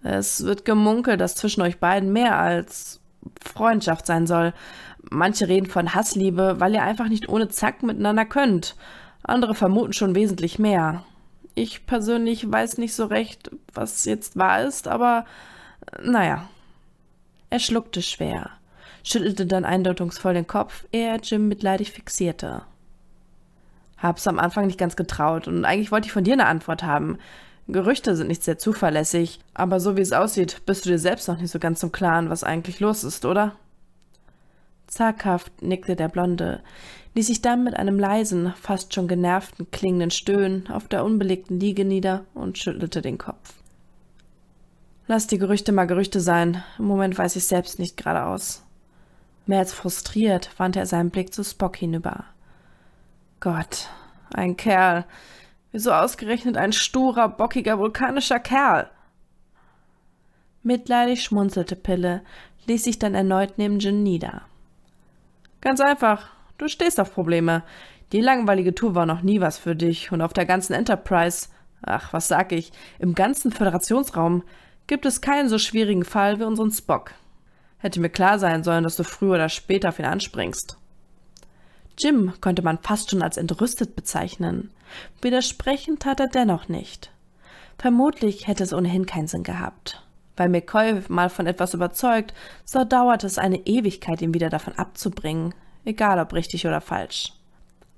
Es wird gemunkelt, dass zwischen euch beiden mehr als Freundschaft sein soll. Manche reden von Hassliebe, weil ihr einfach nicht ohne Zack miteinander könnt. Andere vermuten schon wesentlich mehr. Ich persönlich weiß nicht so recht, was jetzt wahr ist, aber naja. Er schluckte schwer schüttelte dann eindeutungsvoll den Kopf, ehe er Jim mitleidig fixierte. Hab's am Anfang nicht ganz getraut und eigentlich wollte ich von dir eine Antwort haben. Gerüchte sind nicht sehr zuverlässig, aber so wie es aussieht, bist du dir selbst noch nicht so ganz im Klaren, was eigentlich los ist, oder? Zaghaft nickte der Blonde, ließ sich dann mit einem leisen, fast schon genervten, klingenden Stöhnen auf der unbelegten Liege nieder und schüttelte den Kopf. Lass die Gerüchte mal Gerüchte sein, im Moment weiß ich selbst nicht geradeaus. Mehr als frustriert wandte er seinen Blick zu Spock hinüber. Gott, ein Kerl. Wieso ausgerechnet ein sturer, bockiger, vulkanischer Kerl? Mitleidig schmunzelte Pille, ließ sich dann erneut neben Jin nieder. Ganz einfach, du stehst auf Probleme. Die langweilige Tour war noch nie was für dich und auf der ganzen Enterprise, ach, was sag ich, im ganzen Föderationsraum gibt es keinen so schwierigen Fall wie unseren Spock. Hätte mir klar sein sollen, dass du früher oder später auf ihn anspringst. Jim konnte man fast schon als entrüstet bezeichnen. Widersprechen tat er dennoch nicht. Vermutlich hätte es ohnehin keinen Sinn gehabt. Weil McCoy mal von etwas überzeugt, so dauerte es eine Ewigkeit, ihn wieder davon abzubringen, egal ob richtig oder falsch.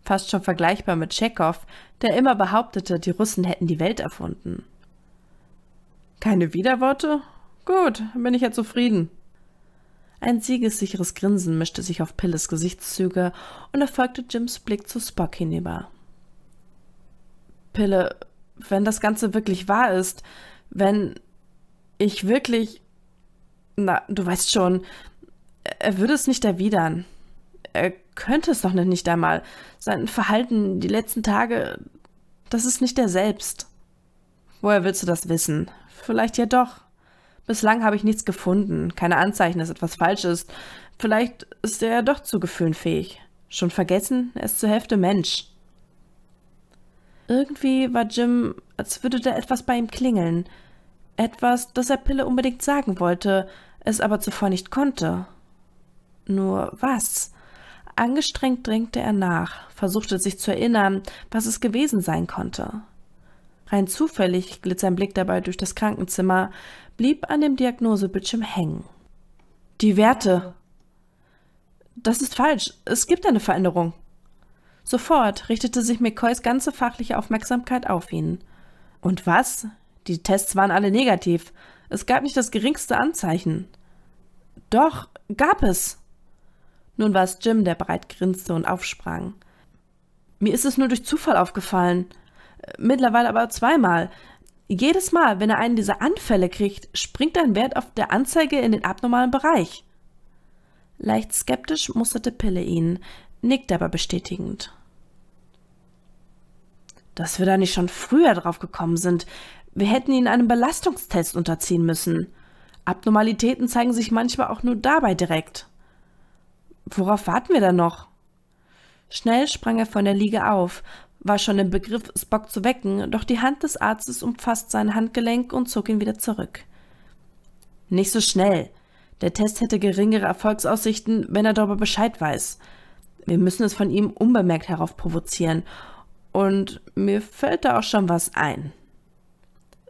Fast schon vergleichbar mit Tschechow, der immer behauptete, die Russen hätten die Welt erfunden. Keine Widerworte? Gut, bin ich ja zufrieden, ein siegessicheres Grinsen mischte sich auf Pilles Gesichtszüge und er folgte Jims Blick zu Spock hinüber. Pille, wenn das Ganze wirklich wahr ist, wenn ich wirklich... Na, du weißt schon, er würde es nicht erwidern. Er könnte es doch nicht einmal. Sein Verhalten die letzten Tage, das ist nicht er selbst. Woher willst du das wissen? Vielleicht ja doch. Bislang habe ich nichts gefunden, keine Anzeichen, dass etwas falsch ist. Vielleicht ist er ja doch zu Gefühlen fähig. Schon vergessen, er ist zur Hälfte Mensch. Irgendwie war Jim, als würde da etwas bei ihm klingeln. Etwas, das er Pille unbedingt sagen wollte, es aber zuvor nicht konnte. Nur was? Angestrengt drängte er nach, versuchte sich zu erinnern, was es gewesen sein konnte. Rein zufällig glitt sein Blick dabei durch das Krankenzimmer, blieb an dem Diagnosebildschirm hängen. Die Werte. Das ist falsch. Es gibt eine Veränderung. Sofort richtete sich McCoys ganze fachliche Aufmerksamkeit auf ihn. Und was? Die Tests waren alle negativ. Es gab nicht das geringste Anzeichen. Doch, gab es. Nun war es Jim, der breit grinste und aufsprang. Mir ist es nur durch Zufall aufgefallen. Mittlerweile aber zweimal. Jedes Mal, wenn er einen dieser Anfälle kriegt, springt dein Wert auf der Anzeige in den abnormalen Bereich. Leicht skeptisch musterte Pille ihn, nickte aber bestätigend. Dass wir da nicht schon früher drauf gekommen sind. Wir hätten ihn einem Belastungstest unterziehen müssen. Abnormalitäten zeigen sich manchmal auch nur dabei direkt. Worauf warten wir dann noch? Schnell sprang er von der Liege auf, war schon im Begriff, Spock zu wecken, doch die Hand des Arztes umfasst sein Handgelenk und zog ihn wieder zurück. Nicht so schnell. Der Test hätte geringere Erfolgsaussichten, wenn er darüber Bescheid weiß. Wir müssen es von ihm unbemerkt herauf provozieren. Und mir fällt da auch schon was ein.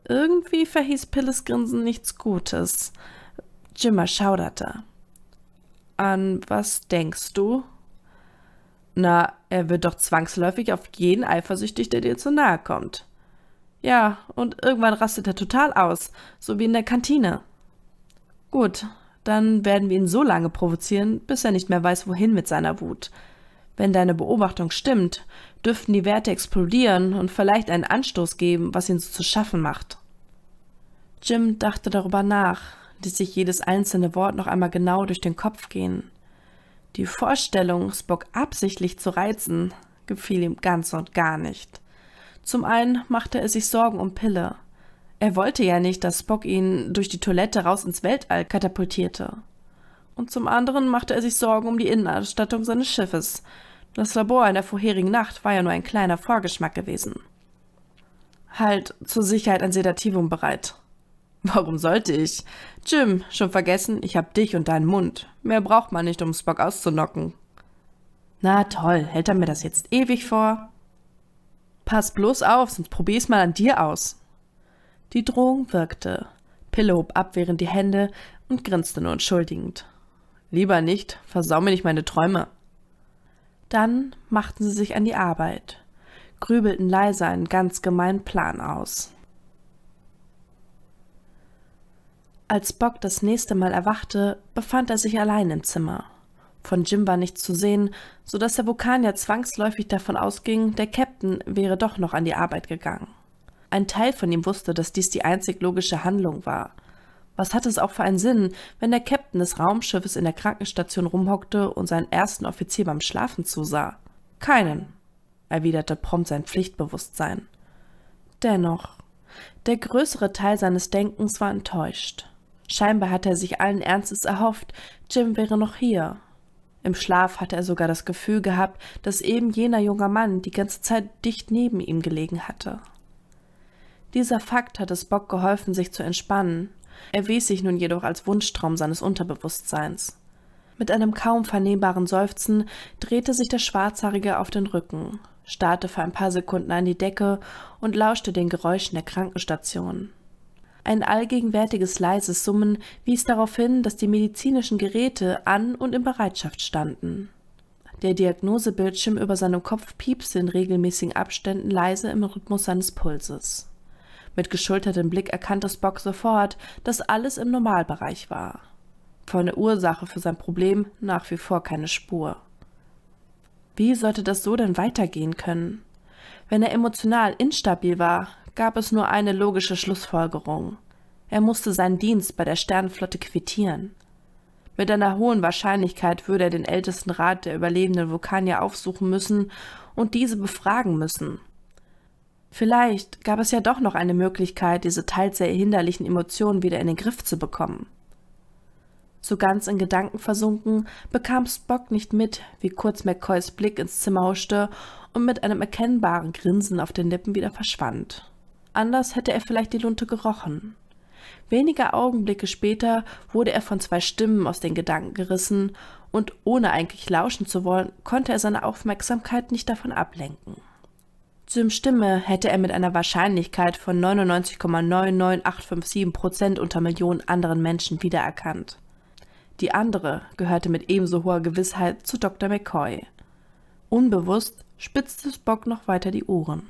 Irgendwie verhieß Pilles Grinsen nichts Gutes. Jimmer schauderte. An was denkst du? Na, er wird doch zwangsläufig auf jeden eifersüchtig, der dir zu nahe kommt. Ja, und irgendwann rastet er total aus, so wie in der Kantine. Gut, dann werden wir ihn so lange provozieren, bis er nicht mehr weiß, wohin mit seiner Wut. Wenn deine Beobachtung stimmt, dürften die Werte explodieren und vielleicht einen Anstoß geben, was ihn so zu schaffen macht. Jim dachte darüber nach, ließ sich jedes einzelne Wort noch einmal genau durch den Kopf gehen. Die Vorstellung, Spock absichtlich zu reizen, gefiel ihm ganz und gar nicht. Zum einen machte er sich Sorgen um Pille. Er wollte ja nicht, dass Spock ihn durch die Toilette raus ins Weltall katapultierte. Und zum anderen machte er sich Sorgen um die Innenausstattung seines Schiffes. Das Labor in der vorherigen Nacht war ja nur ein kleiner Vorgeschmack gewesen. Halt zur Sicherheit ein Sedativum bereit, (laughs) Warum sollte ich? Jim, schon vergessen, ich hab dich und deinen Mund. Mehr braucht man nicht, um Spock auszunocken. Na toll, hält er mir das jetzt ewig vor? Pass bloß auf, sonst probier's mal an dir aus. Die Drohung wirkte. Pille hob abwehrend die Hände und grinste nur entschuldigend. Lieber nicht, versau mir nicht meine Träume. Dann machten sie sich an die Arbeit, grübelten leise einen ganz gemeinen Plan aus. Als Bock das nächste Mal erwachte, befand er sich allein im Zimmer. Von Jim war nichts zu sehen, so dass der Vulkanier zwangsläufig davon ausging, der Captain wäre doch noch an die Arbeit gegangen. Ein Teil von ihm wusste, dass dies die einzig logische Handlung war. Was hatte es auch für einen Sinn, wenn der Captain des Raumschiffes in der Krankenstation rumhockte und seinen ersten Offizier beim Schlafen zusah? Keinen, erwiderte prompt sein Pflichtbewusstsein. Dennoch, der größere Teil seines Denkens war enttäuscht. Scheinbar hatte er sich allen Ernstes erhofft, Jim wäre noch hier. Im Schlaf hatte er sogar das Gefühl gehabt, dass eben jener junger Mann die ganze Zeit dicht neben ihm gelegen hatte. Dieser Fakt hatte es Bock geholfen, sich zu entspannen. Er wies sich nun jedoch als Wunschtraum seines Unterbewusstseins. Mit einem kaum vernehmbaren Seufzen drehte sich der Schwarzhaarige auf den Rücken, starrte für ein paar Sekunden an die Decke und lauschte den Geräuschen der Krankenstation. Ein allgegenwärtiges leises Summen wies darauf hin, dass die medizinischen Geräte an und in Bereitschaft standen. Der Diagnosebildschirm über seinem Kopf piepste in regelmäßigen Abständen leise im Rhythmus seines Pulses. Mit geschultertem Blick erkannte Spock sofort, dass alles im Normalbereich war. Von der Ursache für sein Problem nach wie vor keine Spur. Wie sollte das so denn weitergehen können? Wenn er emotional instabil war, gab es nur eine logische Schlussfolgerung. Er musste seinen Dienst bei der Sternenflotte quittieren. Mit einer hohen Wahrscheinlichkeit würde er den ältesten Rat der überlebenden Vulkanier aufsuchen müssen und diese befragen müssen. Vielleicht gab es ja doch noch eine Möglichkeit, diese teils sehr hinderlichen Emotionen wieder in den Griff zu bekommen. So ganz in Gedanken versunken, bekam Spock nicht mit, wie kurz McCoys Blick ins Zimmer huschte und mit einem erkennbaren Grinsen auf den Lippen wieder verschwand anders hätte er vielleicht die Lunte gerochen. Wenige Augenblicke später wurde er von zwei Stimmen aus den Gedanken gerissen, und ohne eigentlich lauschen zu wollen, konnte er seine Aufmerksamkeit nicht davon ablenken. Syms Stimme hätte er mit einer Wahrscheinlichkeit von 99,99857 Prozent unter Millionen anderen Menschen wiedererkannt. Die andere gehörte mit ebenso hoher Gewissheit zu Dr. McCoy. Unbewusst spitzte Spock noch weiter die Ohren.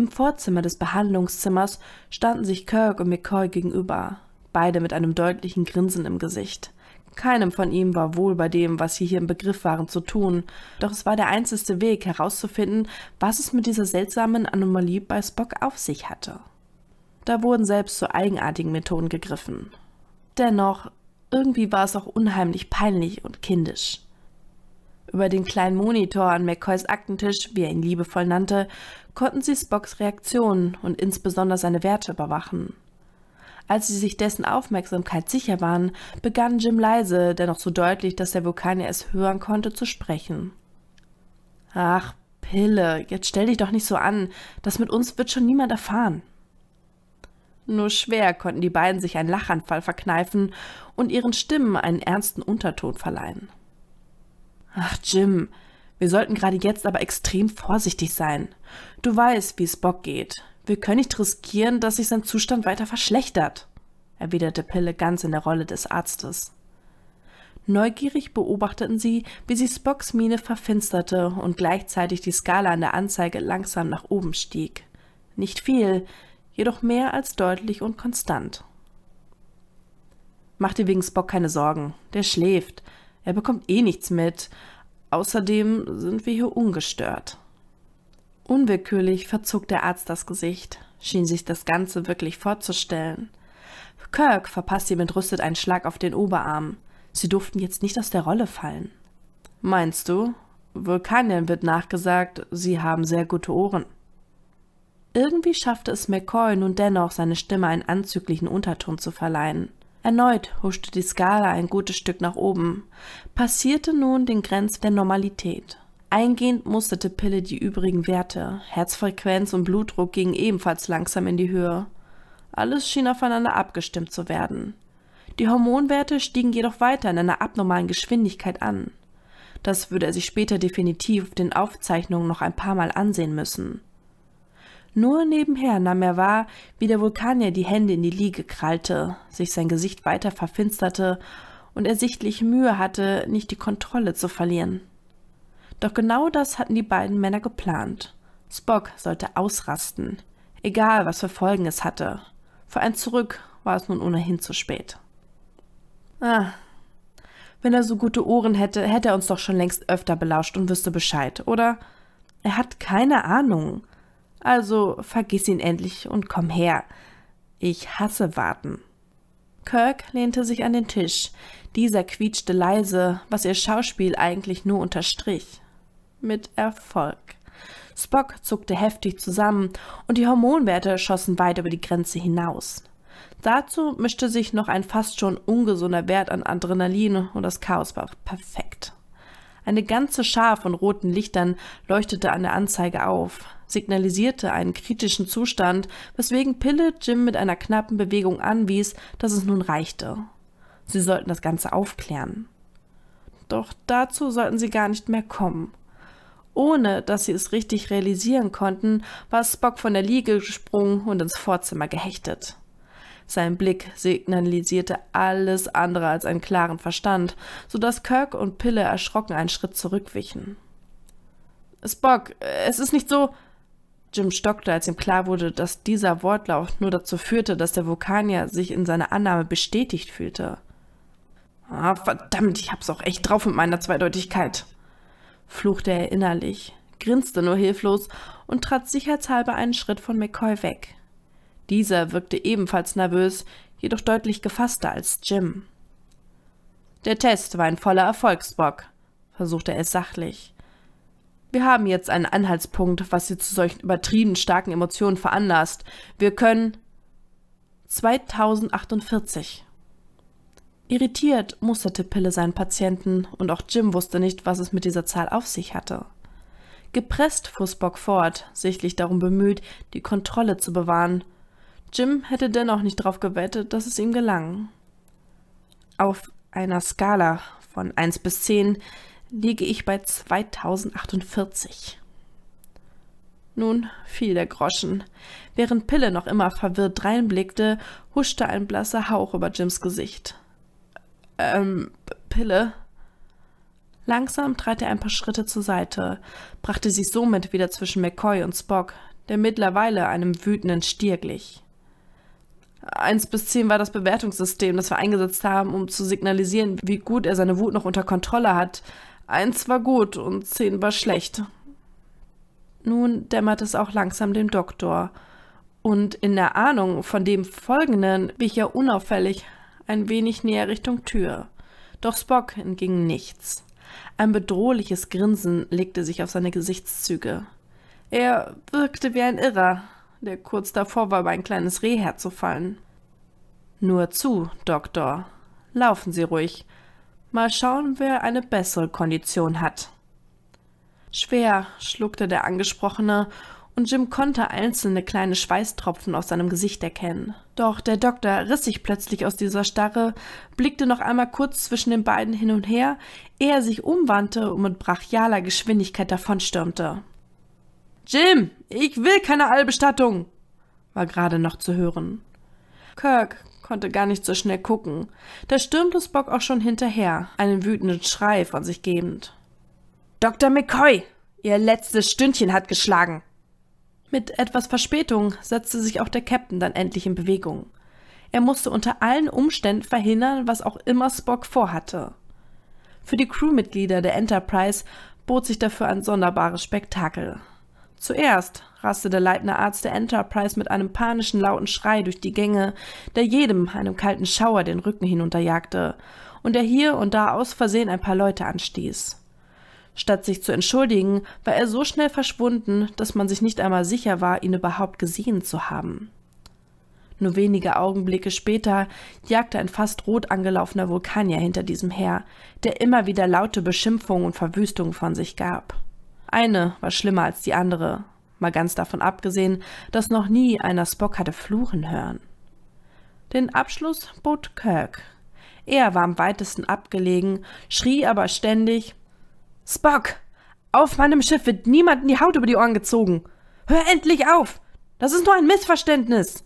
Im Vorzimmer des Behandlungszimmers standen sich Kirk und McCoy gegenüber, beide mit einem deutlichen Grinsen im Gesicht. Keinem von ihnen war wohl bei dem, was sie hier im Begriff waren zu tun, doch es war der einzige Weg herauszufinden, was es mit dieser seltsamen Anomalie bei Spock auf sich hatte. Da wurden selbst zu eigenartigen Methoden gegriffen. Dennoch, irgendwie war es auch unheimlich peinlich und kindisch. Über den kleinen Monitor an McCoys Aktentisch, wie er ihn liebevoll nannte, konnten sie Spocks Reaktionen und insbesondere seine Werte überwachen. Als sie sich dessen Aufmerksamkeit sicher waren, begann Jim leise, dennoch so deutlich, dass der Vulkanier es hören konnte, zu sprechen. Ach, Pille, jetzt stell dich doch nicht so an. Das mit uns wird schon niemand erfahren. Nur schwer konnten die beiden sich einen Lachanfall verkneifen und ihren Stimmen einen ernsten Unterton verleihen. Ach, Jim, wir sollten gerade jetzt aber extrem vorsichtig sein. Du weißt, wie Spock geht. Wir können nicht riskieren, dass sich sein Zustand weiter verschlechtert, erwiderte Pille ganz in der Rolle des Arztes. Neugierig beobachteten sie, wie sich Spocks Miene verfinsterte und gleichzeitig die Skala an der Anzeige langsam nach oben stieg. Nicht viel, jedoch mehr als deutlich und konstant. Mach dir wegen Spock keine Sorgen, der schläft, er bekommt eh nichts mit. Außerdem sind wir hier ungestört. Unwillkürlich verzog der Arzt das Gesicht, schien sich das Ganze wirklich vorzustellen. Kirk verpasste ihm entrüstet einen Schlag auf den Oberarm. Sie durften jetzt nicht aus der Rolle fallen. Meinst du? Vulkanien wird nachgesagt, sie haben sehr gute Ohren. Irgendwie schaffte es McCoy nun dennoch, seine Stimme einen anzüglichen Unterton zu verleihen. Erneut huschte die Skala ein gutes Stück nach oben, passierte nun den Grenz der Normalität. Eingehend musterte Pille die übrigen Werte. Herzfrequenz und Blutdruck gingen ebenfalls langsam in die Höhe. Alles schien aufeinander abgestimmt zu werden. Die Hormonwerte stiegen jedoch weiter in einer abnormalen Geschwindigkeit an. Das würde er sich später definitiv auf den Aufzeichnungen noch ein paar Mal ansehen müssen. Nur nebenher nahm er wahr, wie der Vulkanier die Hände in die Liege krallte, sich sein Gesicht weiter verfinsterte und ersichtlich Mühe hatte, nicht die Kontrolle zu verlieren. Doch genau das hatten die beiden Männer geplant. Spock sollte ausrasten, egal was für Folgen es hatte. Für ein Zurück war es nun ohnehin zu spät. Ah, wenn er so gute Ohren hätte, hätte er uns doch schon längst öfter belauscht und wüsste Bescheid, oder? Er hat keine Ahnung. Also vergiss ihn endlich und komm her. Ich hasse Warten. Kirk lehnte sich an den Tisch. Dieser quietschte leise, was ihr Schauspiel eigentlich nur unterstrich. Mit Erfolg. Spock zuckte heftig zusammen und die Hormonwerte schossen weit über die Grenze hinaus. Dazu mischte sich noch ein fast schon ungesunder Wert an Adrenalin und das Chaos war perfekt. Eine ganze Schar von roten Lichtern leuchtete an der Anzeige auf signalisierte einen kritischen Zustand, weswegen Pille Jim mit einer knappen Bewegung anwies, dass es nun reichte. Sie sollten das Ganze aufklären. Doch dazu sollten sie gar nicht mehr kommen. Ohne dass sie es richtig realisieren konnten, war Spock von der Liege gesprungen und ins Vorzimmer gehechtet. Sein Blick signalisierte alles andere als einen klaren Verstand, sodass Kirk und Pille erschrocken einen Schritt zurückwichen. Spock, es ist nicht so. Jim stockte, als ihm klar wurde, dass dieser Wortlaut nur dazu führte, dass der Vulkanier sich in seiner Annahme bestätigt fühlte. Ah, verdammt, ich hab's auch echt drauf mit meiner Zweideutigkeit, fluchte er innerlich, grinste nur hilflos und trat sicherheitshalber einen Schritt von McCoy weg. Dieser wirkte ebenfalls nervös, jedoch deutlich gefasster als Jim. Der Test war ein voller Erfolgsbock, versuchte er sachlich. Wir haben jetzt einen Anhaltspunkt, was sie zu solchen übertrieben starken Emotionen veranlasst. Wir können 2048. Irritiert musterte Pille seinen Patienten und auch Jim wusste nicht, was es mit dieser Zahl auf sich hatte. Gepresst fuhr Spock fort, sichtlich darum bemüht, die Kontrolle zu bewahren. Jim hätte dennoch nicht darauf gewettet, dass es ihm gelang. Auf einer Skala von 1 bis 10 liege ich bei 2048. Nun fiel der Groschen. Während Pille noch immer verwirrt dreinblickte, huschte ein blasser Hauch über Jims Gesicht. Ähm, Pille? Langsam trat er ein paar Schritte zur Seite, brachte sich somit wieder zwischen McCoy und Spock, der mittlerweile einem wütenden Stier glich. Eins bis zehn war das Bewertungssystem, das wir eingesetzt haben, um zu signalisieren, wie gut er seine Wut noch unter Kontrolle hat, Eins war gut und zehn war schlecht. Nun dämmert es auch langsam dem Doktor. Und in der Ahnung von dem Folgenden wich er unauffällig ein wenig näher Richtung Tür. Doch Spock entging nichts. Ein bedrohliches Grinsen legte sich auf seine Gesichtszüge. Er wirkte wie ein Irrer, der kurz davor war, über ein kleines Reh herzufallen. Nur zu, Doktor. Laufen Sie ruhig. Mal schauen, wer eine bessere Kondition hat. Schwer schluckte der Angesprochene und Jim konnte einzelne kleine Schweißtropfen aus seinem Gesicht erkennen. Doch der Doktor riss sich plötzlich aus dieser Starre, blickte noch einmal kurz zwischen den beiden hin und her, ehe er sich umwandte und mit brachialer Geschwindigkeit davonstürmte. Jim, ich will keine Allbestattung, war gerade noch zu hören. Kirk konnte gar nicht so schnell gucken. Da stürmte Spock auch schon hinterher, einen wütenden Schrei von sich gebend. Dr. McCoy! Ihr letztes Stündchen hat geschlagen! Mit etwas Verspätung setzte sich auch der Captain dann endlich in Bewegung. Er musste unter allen Umständen verhindern, was auch immer Spock vorhatte. Für die Crewmitglieder der Enterprise bot sich dafür ein sonderbares Spektakel. Zuerst raste der Leibner Arzt der Enterprise mit einem panischen lauten Schrei durch die Gänge, der jedem einem kalten Schauer den Rücken hinunterjagte und der hier und da aus Versehen ein paar Leute anstieß. Statt sich zu entschuldigen, war er so schnell verschwunden, dass man sich nicht einmal sicher war, ihn überhaupt gesehen zu haben. Nur wenige Augenblicke später jagte ein fast rot angelaufener Vulkanier hinter diesem her, der immer wieder laute Beschimpfungen und Verwüstungen von sich gab. Eine war schlimmer als die andere, mal ganz davon abgesehen, dass noch nie einer Spock hatte fluchen hören. Den Abschluss bot Kirk. Er war am weitesten abgelegen, schrie aber ständig Spock, auf meinem Schiff wird niemandem die Haut über die Ohren gezogen. Hör endlich auf. Das ist nur ein Missverständnis.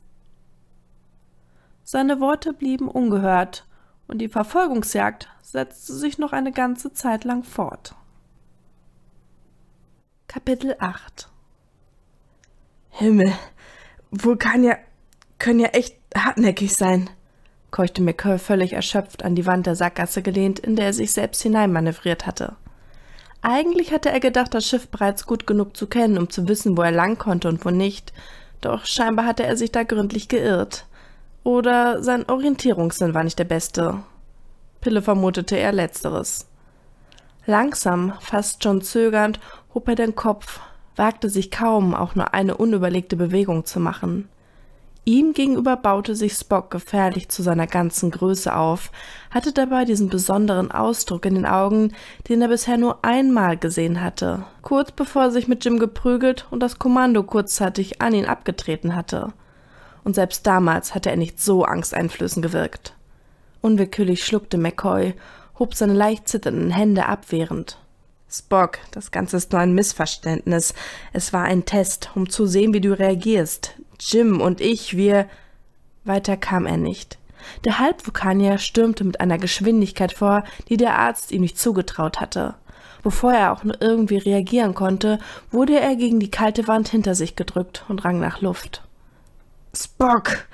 Seine Worte blieben ungehört, und die Verfolgungsjagd setzte sich noch eine ganze Zeit lang fort. Kapitel 8 Himmel, Vulkanier können ja echt hartnäckig sein, keuchte McCoy völlig erschöpft an die Wand der Sackgasse gelehnt, in der er sich selbst hineinmanövriert hatte. Eigentlich hatte er gedacht, das Schiff bereits gut genug zu kennen, um zu wissen, wo er lang konnte und wo nicht, doch scheinbar hatte er sich da gründlich geirrt. Oder sein Orientierungssinn war nicht der beste. Pille vermutete er letzteres. Langsam, fast schon zögernd, hob er den Kopf, wagte sich kaum, auch nur eine unüberlegte Bewegung zu machen. Ihm gegenüber baute sich Spock gefährlich zu seiner ganzen Größe auf, hatte dabei diesen besonderen Ausdruck in den Augen, den er bisher nur einmal gesehen hatte, kurz bevor er sich mit Jim geprügelt und das Kommando kurzzeitig an ihn abgetreten hatte. Und selbst damals hatte er nicht so angsteinflößend gewirkt. Unwillkürlich schluckte McCoy, hob seine leicht zitternden Hände abwehrend. Spock, das Ganze ist nur ein Missverständnis. Es war ein Test, um zu sehen, wie du reagierst. Jim und ich, wir. Weiter kam er nicht. Der Halbvulkanier stürmte mit einer Geschwindigkeit vor, die der Arzt ihm nicht zugetraut hatte. Bevor er auch nur irgendwie reagieren konnte, wurde er gegen die kalte Wand hinter sich gedrückt und rang nach Luft. Spock!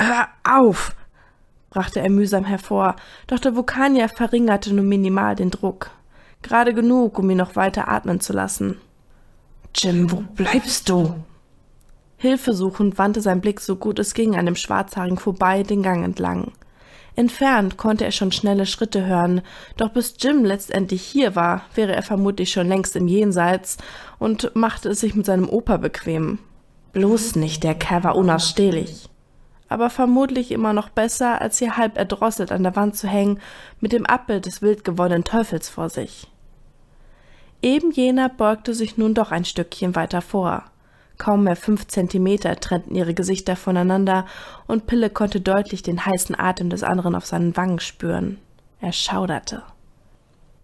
Hör auf! brachte er mühsam hervor, doch der Vulkanier verringerte nur minimal den Druck. Gerade genug, um ihn noch weiter atmen zu lassen. Jim, wo bleibst du? Hilfesuchend wandte sein Blick so gut es ging an dem Schwarzhaarigen vorbei den Gang entlang. Entfernt konnte er schon schnelle Schritte hören, doch bis Jim letztendlich hier war, wäre er vermutlich schon längst im Jenseits und machte es sich mit seinem Opa bequem. Bloß nicht, der Kerl war unausstehlich. Aber vermutlich immer noch besser, als hier halb erdrosselt an der Wand zu hängen, mit dem Abbild des wild gewonnenen Teufels vor sich. Eben jener beugte sich nun doch ein Stückchen weiter vor. Kaum mehr fünf Zentimeter trennten ihre Gesichter voneinander, und Pille konnte deutlich den heißen Atem des anderen auf seinen Wangen spüren. Er schauderte.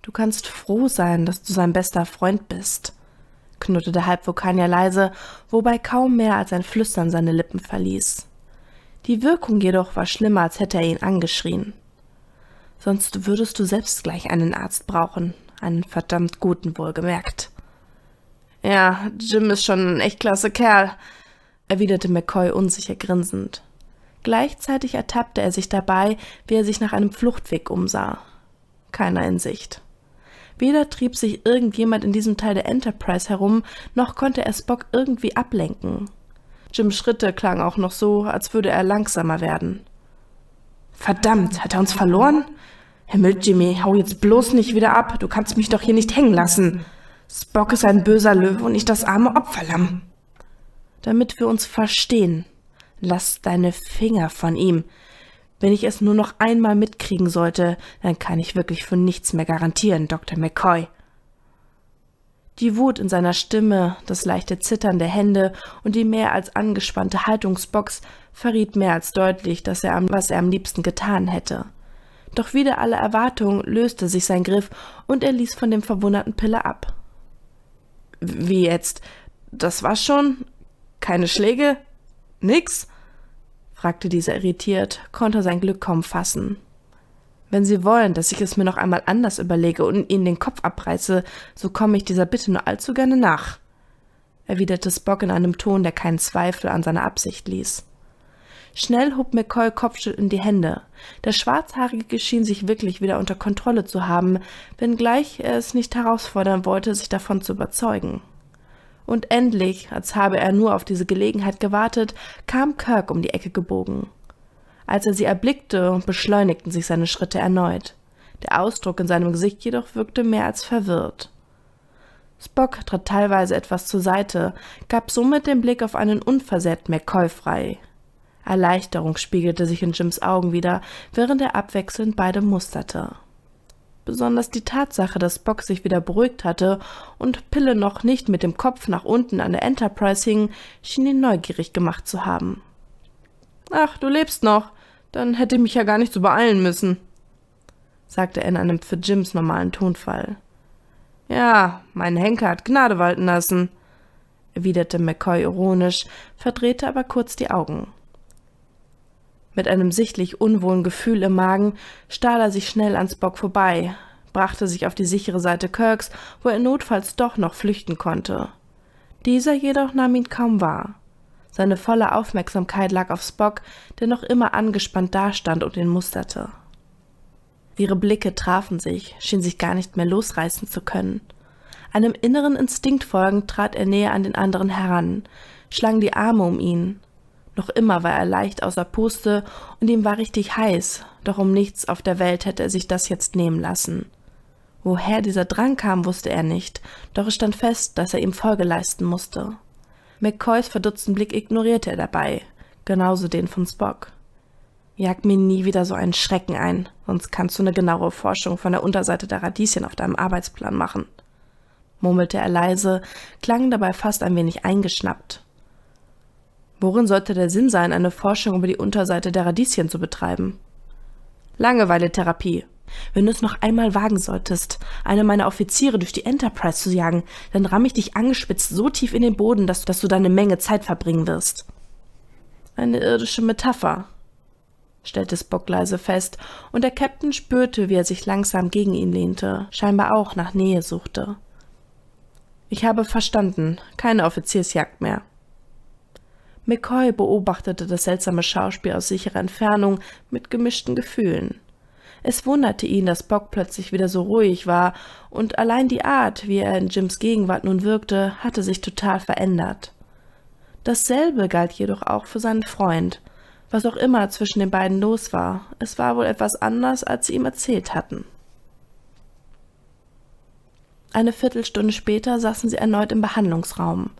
Du kannst froh sein, dass du sein bester Freund bist, knurrte der Halbvulkanier leise, wobei kaum mehr als ein Flüstern seine Lippen verließ. Die Wirkung jedoch war schlimmer, als hätte er ihn angeschrien. Sonst würdest du selbst gleich einen Arzt brauchen, einen verdammt guten wohlgemerkt. Ja, Jim ist schon ein echt klasse Kerl, erwiderte McCoy unsicher grinsend. Gleichzeitig ertappte er sich dabei, wie er sich nach einem Fluchtweg umsah. Keiner in Sicht. Weder trieb sich irgendjemand in diesem Teil der Enterprise herum, noch konnte er Spock irgendwie ablenken. Jims Schritte klangen auch noch so, als würde er langsamer werden. Verdammt, hat er uns verloren? Herr Jimmy, hau jetzt bloß nicht wieder ab. Du kannst mich doch hier nicht hängen lassen. Spock ist ein böser Löwe und ich das arme Opferlamm. Damit wir uns verstehen, lass deine Finger von ihm. Wenn ich es nur noch einmal mitkriegen sollte, dann kann ich wirklich für nichts mehr garantieren, Dr. McCoy. Die Wut in seiner Stimme, das leichte Zittern der Hände und die mehr als angespannte Haltungsbox verriet mehr als deutlich, dass er am, was er am liebsten getan hätte. Doch wieder alle Erwartungen löste sich sein Griff und er ließ von dem verwunderten Pille ab. Wie jetzt? Das war's schon? Keine Schläge? Nix? fragte dieser irritiert, konnte sein Glück kaum fassen. Wenn Sie wollen, dass ich es mir noch einmal anders überlege und Ihnen den Kopf abreiße, so komme ich dieser Bitte nur allzu gerne nach, erwiderte Spock in einem Ton, der keinen Zweifel an seiner Absicht ließ. Schnell hob McCoy kopfschüttelnd die Hände. Der Schwarzhaarige schien sich wirklich wieder unter Kontrolle zu haben, wenngleich er es nicht herausfordern wollte, sich davon zu überzeugen. Und endlich, als habe er nur auf diese Gelegenheit gewartet, kam Kirk um die Ecke gebogen. Als er sie erblickte, beschleunigten sich seine Schritte erneut. Der Ausdruck in seinem Gesicht jedoch wirkte mehr als verwirrt. Spock trat teilweise etwas zur Seite, gab somit den Blick auf einen unversehrt McCoy frei. Erleichterung spiegelte sich in Jims Augen wieder, während er abwechselnd beide musterte. Besonders die Tatsache, dass Spock sich wieder beruhigt hatte und Pille noch nicht mit dem Kopf nach unten an der Enterprise hing, schien ihn neugierig gemacht zu haben. Ach, du lebst noch. Dann hätte ich mich ja gar nicht so beeilen müssen, sagte er in einem für Jims normalen Tonfall. Ja, mein Henker hat Gnade walten lassen, erwiderte McCoy ironisch, verdrehte aber kurz die Augen. Mit einem sichtlich unwohlen Gefühl im Magen stahl er sich schnell an Spock vorbei, brachte sich auf die sichere Seite Kirks, wo er notfalls doch noch flüchten konnte. Dieser jedoch nahm ihn kaum wahr. Seine volle Aufmerksamkeit lag auf Spock, der noch immer angespannt dastand und ihn musterte. Ihre Blicke trafen sich, schien sich gar nicht mehr losreißen zu können. Einem inneren Instinkt folgend trat er näher an den anderen heran, schlang die Arme um ihn, noch immer war er leicht außer Puste und ihm war richtig heiß, doch um nichts auf der Welt hätte er sich das jetzt nehmen lassen. Woher dieser Drang kam, wusste er nicht, doch es stand fest, dass er ihm Folge leisten musste. McCoys verdutzten Blick ignorierte er dabei, genauso den von Spock. Jag mir nie wieder so einen Schrecken ein, sonst kannst du eine genaue Forschung von der Unterseite der Radieschen auf deinem Arbeitsplan machen. Murmelte er leise, klang dabei fast ein wenig eingeschnappt. Worin sollte der Sinn sein, eine Forschung über die Unterseite der Radieschen zu betreiben? Langeweile-Therapie. Wenn du es noch einmal wagen solltest, eine meiner Offiziere durch die Enterprise zu jagen, dann ramm ich dich angespitzt so tief in den Boden, dass, dass du deine Menge Zeit verbringen wirst. Eine irdische Metapher, stellte Spock leise fest, und der Captain spürte, wie er sich langsam gegen ihn lehnte, scheinbar auch nach Nähe suchte. Ich habe verstanden, keine Offiziersjagd mehr. McCoy beobachtete das seltsame Schauspiel aus sicherer Entfernung mit gemischten Gefühlen. Es wunderte ihn, dass Bock plötzlich wieder so ruhig war, und allein die Art, wie er in Jims Gegenwart nun wirkte, hatte sich total verändert. Dasselbe galt jedoch auch für seinen Freund. Was auch immer zwischen den beiden los war, es war wohl etwas anders, als sie ihm erzählt hatten. Eine Viertelstunde später saßen sie erneut im Behandlungsraum.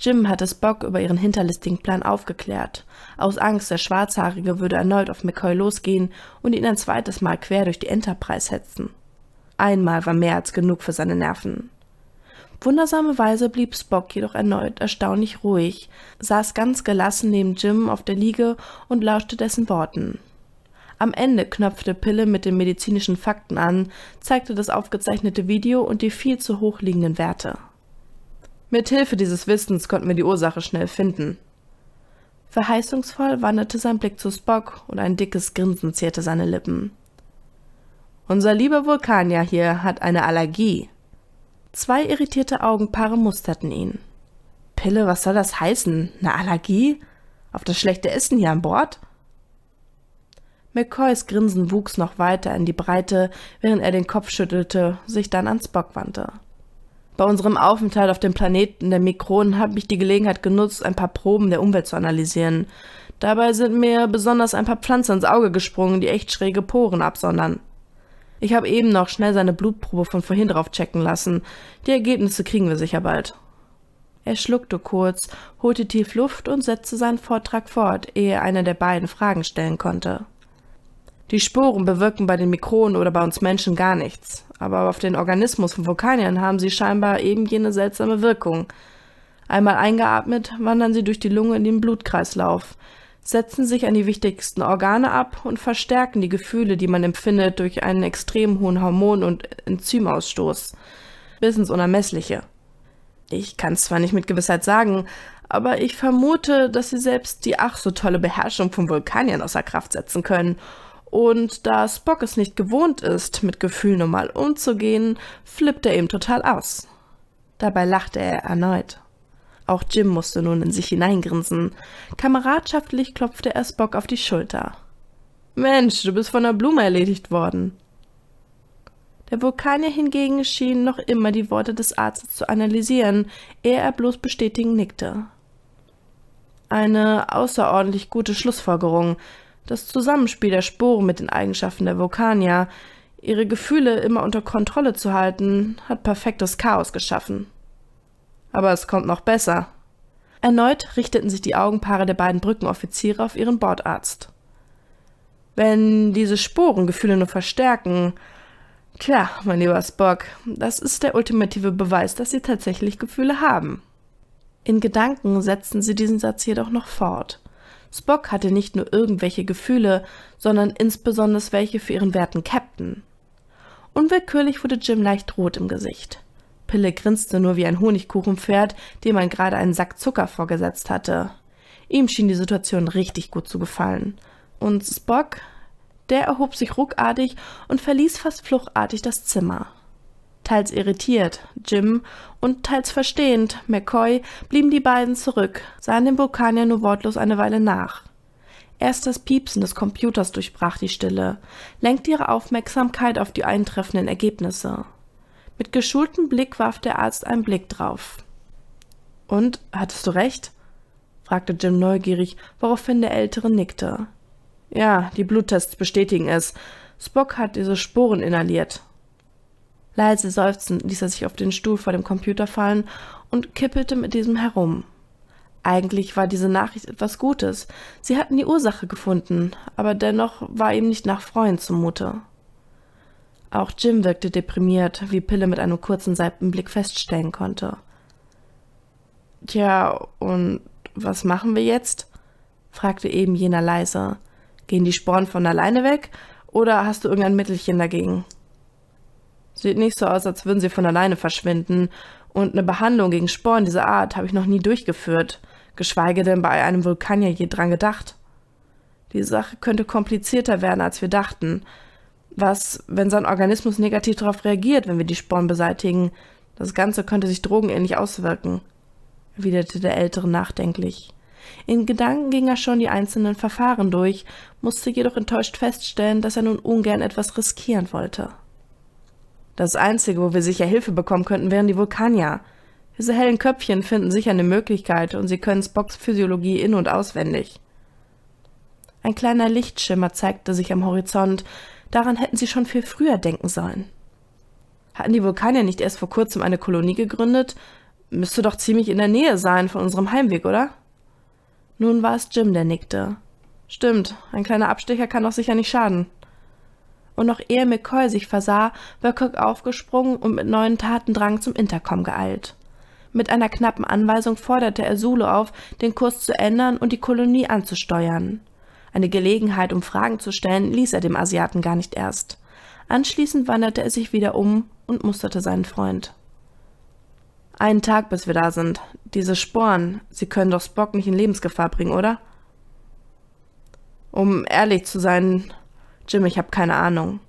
Jim hatte Spock über ihren hinterlistigen Plan aufgeklärt. Aus Angst, der Schwarzhaarige würde erneut auf McCoy losgehen und ihn ein zweites Mal quer durch die Enterprise hetzen. Einmal war mehr als genug für seine Nerven. Wundersamerweise blieb Spock jedoch erneut erstaunlich ruhig, saß ganz gelassen neben Jim auf der Liege und lauschte dessen Worten. Am Ende knöpfte Pille mit den medizinischen Fakten an, zeigte das aufgezeichnete Video und die viel zu hoch liegenden Werte. Mithilfe dieses Wissens konnten wir die Ursache schnell finden. Verheißungsvoll wanderte sein Blick zu Spock und ein dickes Grinsen zierte seine Lippen. Unser lieber Vulkanier hier hat eine Allergie. Zwei irritierte Augenpaare musterten ihn. Pille, was soll das heißen? Eine Allergie? Auf das schlechte Essen hier an Bord? McCoys Grinsen wuchs noch weiter in die Breite, während er den Kopf schüttelte, sich dann an Spock wandte. Bei unserem Aufenthalt auf dem Planeten der Mikronen habe ich die Gelegenheit genutzt, ein paar Proben der Umwelt zu analysieren. Dabei sind mir besonders ein paar Pflanzen ins Auge gesprungen, die echt schräge Poren absondern. Ich habe eben noch schnell seine Blutprobe von vorhin drauf checken lassen. Die Ergebnisse kriegen wir sicher bald. Er schluckte kurz, holte tief Luft und setzte seinen Vortrag fort, ehe einer der beiden Fragen stellen konnte. Die Sporen bewirken bei den Mikronen oder bei uns Menschen gar nichts aber auf den Organismus von Vulkaniern haben sie scheinbar eben jene seltsame Wirkung. Einmal eingeatmet, wandern sie durch die Lunge in den Blutkreislauf, setzen sich an die wichtigsten Organe ab und verstärken die Gefühle, die man empfindet durch einen extrem hohen Hormon- und Enzymausstoß. Bis ins Unermessliche. Ich kann es zwar nicht mit Gewissheit sagen, aber ich vermute, dass sie selbst die ach so tolle Beherrschung von Vulkaniern außer Kraft setzen können – und da Spock es nicht gewohnt ist, mit Gefühlen normal umzugehen, flippt er ihm total aus. Dabei lachte er erneut. Auch Jim musste nun in sich hineingrinsen. Kameradschaftlich klopfte er Spock auf die Schulter. Mensch, du bist von der Blume erledigt worden. Der Vulkanier hingegen schien noch immer die Worte des Arztes zu analysieren, ehe er bloß bestätigend nickte. Eine außerordentlich gute Schlussfolgerung, das Zusammenspiel der Sporen mit den Eigenschaften der Vulkanier, ihre Gefühle immer unter Kontrolle zu halten, hat perfektes Chaos geschaffen. Aber es kommt noch besser. Erneut richteten sich die Augenpaare der beiden Brückenoffiziere auf ihren Bordarzt. Wenn diese Sporen Gefühle nur verstärken, tja, mein lieber Spock, das ist der ultimative Beweis, dass sie tatsächlich Gefühle haben. In Gedanken setzten sie diesen Satz jedoch noch fort – Spock hatte nicht nur irgendwelche Gefühle, sondern insbesondere welche für ihren werten Captain. Unwillkürlich wurde Jim leicht rot im Gesicht. Pille grinste nur wie ein Honigkuchenpferd, dem man gerade einen Sack Zucker vorgesetzt hatte. Ihm schien die Situation richtig gut zu gefallen. Und Spock, der erhob sich ruckartig und verließ fast fluchartig das Zimmer. Teils irritiert, Jim, und teils verstehend, McCoy, blieben die beiden zurück, sahen dem Vulkanier nur wortlos eine Weile nach. Erst das Piepsen des Computers durchbrach die Stille, lenkte ihre Aufmerksamkeit auf die eintreffenden Ergebnisse. Mit geschultem Blick warf der Arzt einen Blick drauf. Und, hattest du recht? fragte Jim neugierig, woraufhin der Ältere nickte. Ja, die Bluttests bestätigen es. Spock hat diese Sporen inhaliert, Leise seufzend ließ er sich auf den Stuhl vor dem Computer fallen und kippelte mit diesem herum. Eigentlich war diese Nachricht etwas Gutes. Sie hatten die Ursache gefunden, aber dennoch war ihm nicht nach Freuen zumute. Auch Jim wirkte deprimiert, wie Pille mit einem kurzen Seitenblick feststellen konnte. Tja, und was machen wir jetzt? fragte eben jener leise. Gehen die Sporen von alleine weg, oder hast du irgendein Mittelchen dagegen? Sieht nicht so aus, als würden sie von alleine verschwinden. Und eine Behandlung gegen Sporen dieser Art habe ich noch nie durchgeführt, geschweige denn bei einem Vulkanier je dran gedacht. Die Sache könnte komplizierter werden, als wir dachten. Was, wenn sein Organismus negativ darauf reagiert, wenn wir die Sporen beseitigen? Das Ganze könnte sich drogenähnlich auswirken, erwiderte der Ältere nachdenklich. In Gedanken ging er schon die einzelnen Verfahren durch, musste jedoch enttäuscht feststellen, dass er nun ungern etwas riskieren wollte. Das Einzige, wo wir sicher Hilfe bekommen könnten, wären die Vulkanier. Diese hellen Köpfchen finden sicher eine Möglichkeit und sie können Spocks Physiologie in- und auswendig. Ein kleiner Lichtschimmer zeigte sich am Horizont. Daran hätten sie schon viel früher denken sollen. Hatten die Vulkanier nicht erst vor kurzem eine Kolonie gegründet? Müsste doch ziemlich in der Nähe sein von unserem Heimweg, oder? Nun war es Jim, der nickte. Stimmt, ein kleiner Abstecher kann doch sicher nicht schaden und noch ehe McCoy sich versah, war Cook aufgesprungen und mit neuen Tatendrang zum Intercom geeilt. Mit einer knappen Anweisung forderte er Sulu auf, den Kurs zu ändern und die Kolonie anzusteuern. Eine Gelegenheit, um Fragen zu stellen, ließ er dem Asiaten gar nicht erst. Anschließend wanderte er sich wieder um und musterte seinen Freund. Einen Tag, bis wir da sind. Diese Sporen, sie können doch Spock nicht in Lebensgefahr bringen, oder? Um ehrlich zu sein, Jim, ich habe keine Ahnung.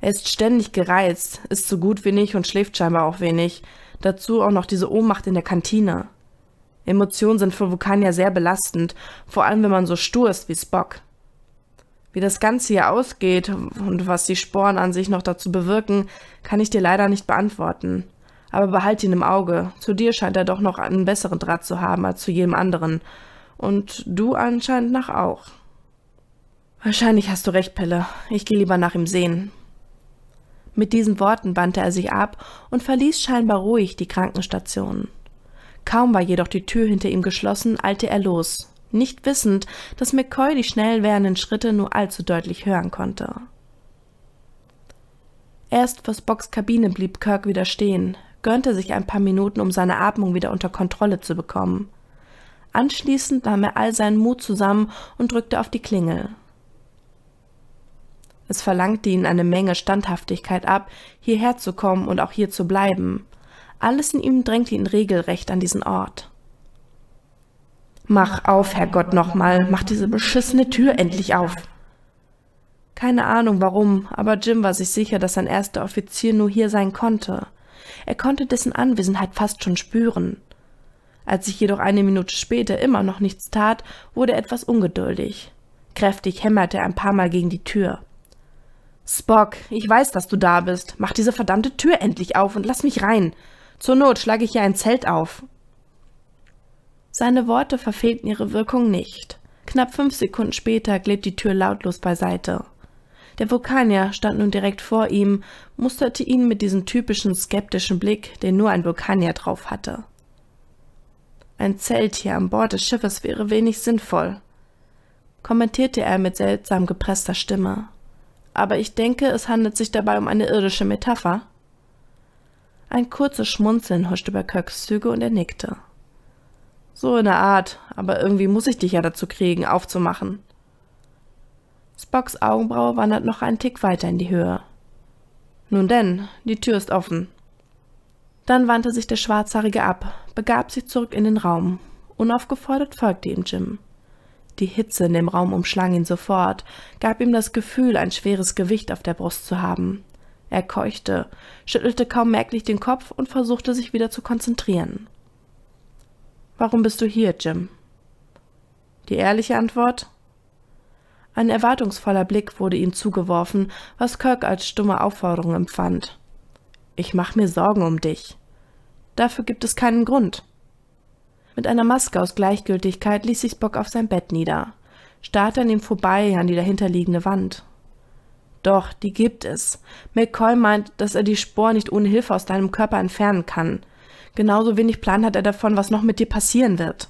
Er ist ständig gereizt, ist so gut wie nicht und schläft scheinbar auch wenig. Dazu auch noch diese Ohnmacht in der Kantine. Emotionen sind für Vulkanier sehr belastend, vor allem wenn man so stur ist wie Spock. Wie das Ganze hier ausgeht und was die Sporen an sich noch dazu bewirken, kann ich dir leider nicht beantworten. Aber behalt ihn im Auge. Zu dir scheint er doch noch einen besseren Draht zu haben als zu jedem anderen. Und du anscheinend nach auch. Wahrscheinlich hast du recht, Pille. Ich gehe lieber nach ihm sehen. Mit diesen Worten wandte er sich ab und verließ scheinbar ruhig die Krankenstation. Kaum war jedoch die Tür hinter ihm geschlossen, eilte er los, nicht wissend, dass McCoy die schnell währenden Schritte nur allzu deutlich hören konnte. Erst vor Spocks Kabine blieb Kirk wieder stehen, gönnte sich ein paar Minuten, um seine Atmung wieder unter Kontrolle zu bekommen. Anschließend nahm er all seinen Mut zusammen und drückte auf die Klingel. Es verlangte ihnen eine Menge Standhaftigkeit ab, hierher zu kommen und auch hier zu bleiben. Alles in ihm drängte ihn regelrecht an diesen Ort. Mach auf, Herrgott, nochmal, mach diese beschissene Tür endlich auf! Keine Ahnung warum, aber Jim war sich sicher, dass sein erster Offizier nur hier sein konnte. Er konnte dessen Anwesenheit fast schon spüren. Als sich jedoch eine Minute später immer noch nichts tat, wurde er etwas ungeduldig. Kräftig hämmerte er ein paar Mal gegen die Tür. Spock, ich weiß, dass du da bist. Mach diese verdammte Tür endlich auf und lass mich rein. Zur Not schlage ich hier ein Zelt auf. Seine Worte verfehlten ihre Wirkung nicht. Knapp fünf Sekunden später glitt die Tür lautlos beiseite. Der Vulkanier stand nun direkt vor ihm, musterte ihn mit diesem typischen skeptischen Blick, den nur ein Vulkanier drauf hatte. Ein Zelt hier an Bord des Schiffes wäre wenig sinnvoll, kommentierte er mit seltsam gepresster Stimme aber ich denke, es handelt sich dabei um eine irdische Metapher. Ein kurzes Schmunzeln huscht über Kirks Züge und er nickte. So in der Art, aber irgendwie muss ich dich ja dazu kriegen, aufzumachen. Spocks Augenbraue wandert noch einen Tick weiter in die Höhe. Nun denn, die Tür ist offen. Dann wandte sich der Schwarzhaarige ab, begab sich zurück in den Raum. Unaufgefordert folgte ihm Jim. Die Hitze in dem Raum umschlang ihn sofort, gab ihm das Gefühl, ein schweres Gewicht auf der Brust zu haben. Er keuchte, schüttelte kaum merklich den Kopf und versuchte sich wieder zu konzentrieren. Warum bist du hier, Jim? Die ehrliche Antwort? Ein erwartungsvoller Blick wurde ihm zugeworfen, was Kirk als stumme Aufforderung empfand. Ich mach mir Sorgen um dich. Dafür gibt es keinen Grund. Mit einer Maske aus Gleichgültigkeit ließ sich Bock auf sein Bett nieder, starrte an ihm vorbei an die dahinterliegende Wand. Doch, die gibt es. McCoy meint, dass er die Spor nicht ohne Hilfe aus deinem Körper entfernen kann. Genauso wenig Plan hat er davon, was noch mit dir passieren wird.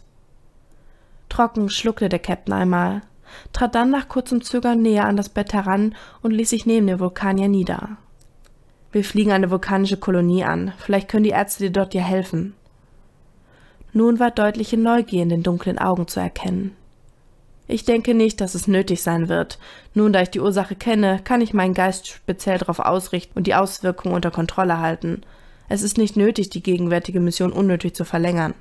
Trocken schluckte der Captain einmal, trat dann nach kurzem Zögern näher an das Bett heran und ließ sich neben dem Vulkanier nieder. Wir fliegen eine vulkanische Kolonie an. Vielleicht können die Ärzte dir dort ja helfen. Nun war deutliche Neugier in den dunklen Augen zu erkennen. Ich denke nicht, dass es nötig sein wird. Nun, da ich die Ursache kenne, kann ich meinen Geist speziell darauf ausrichten und die Auswirkungen unter Kontrolle halten. Es ist nicht nötig, die gegenwärtige Mission unnötig zu verlängern.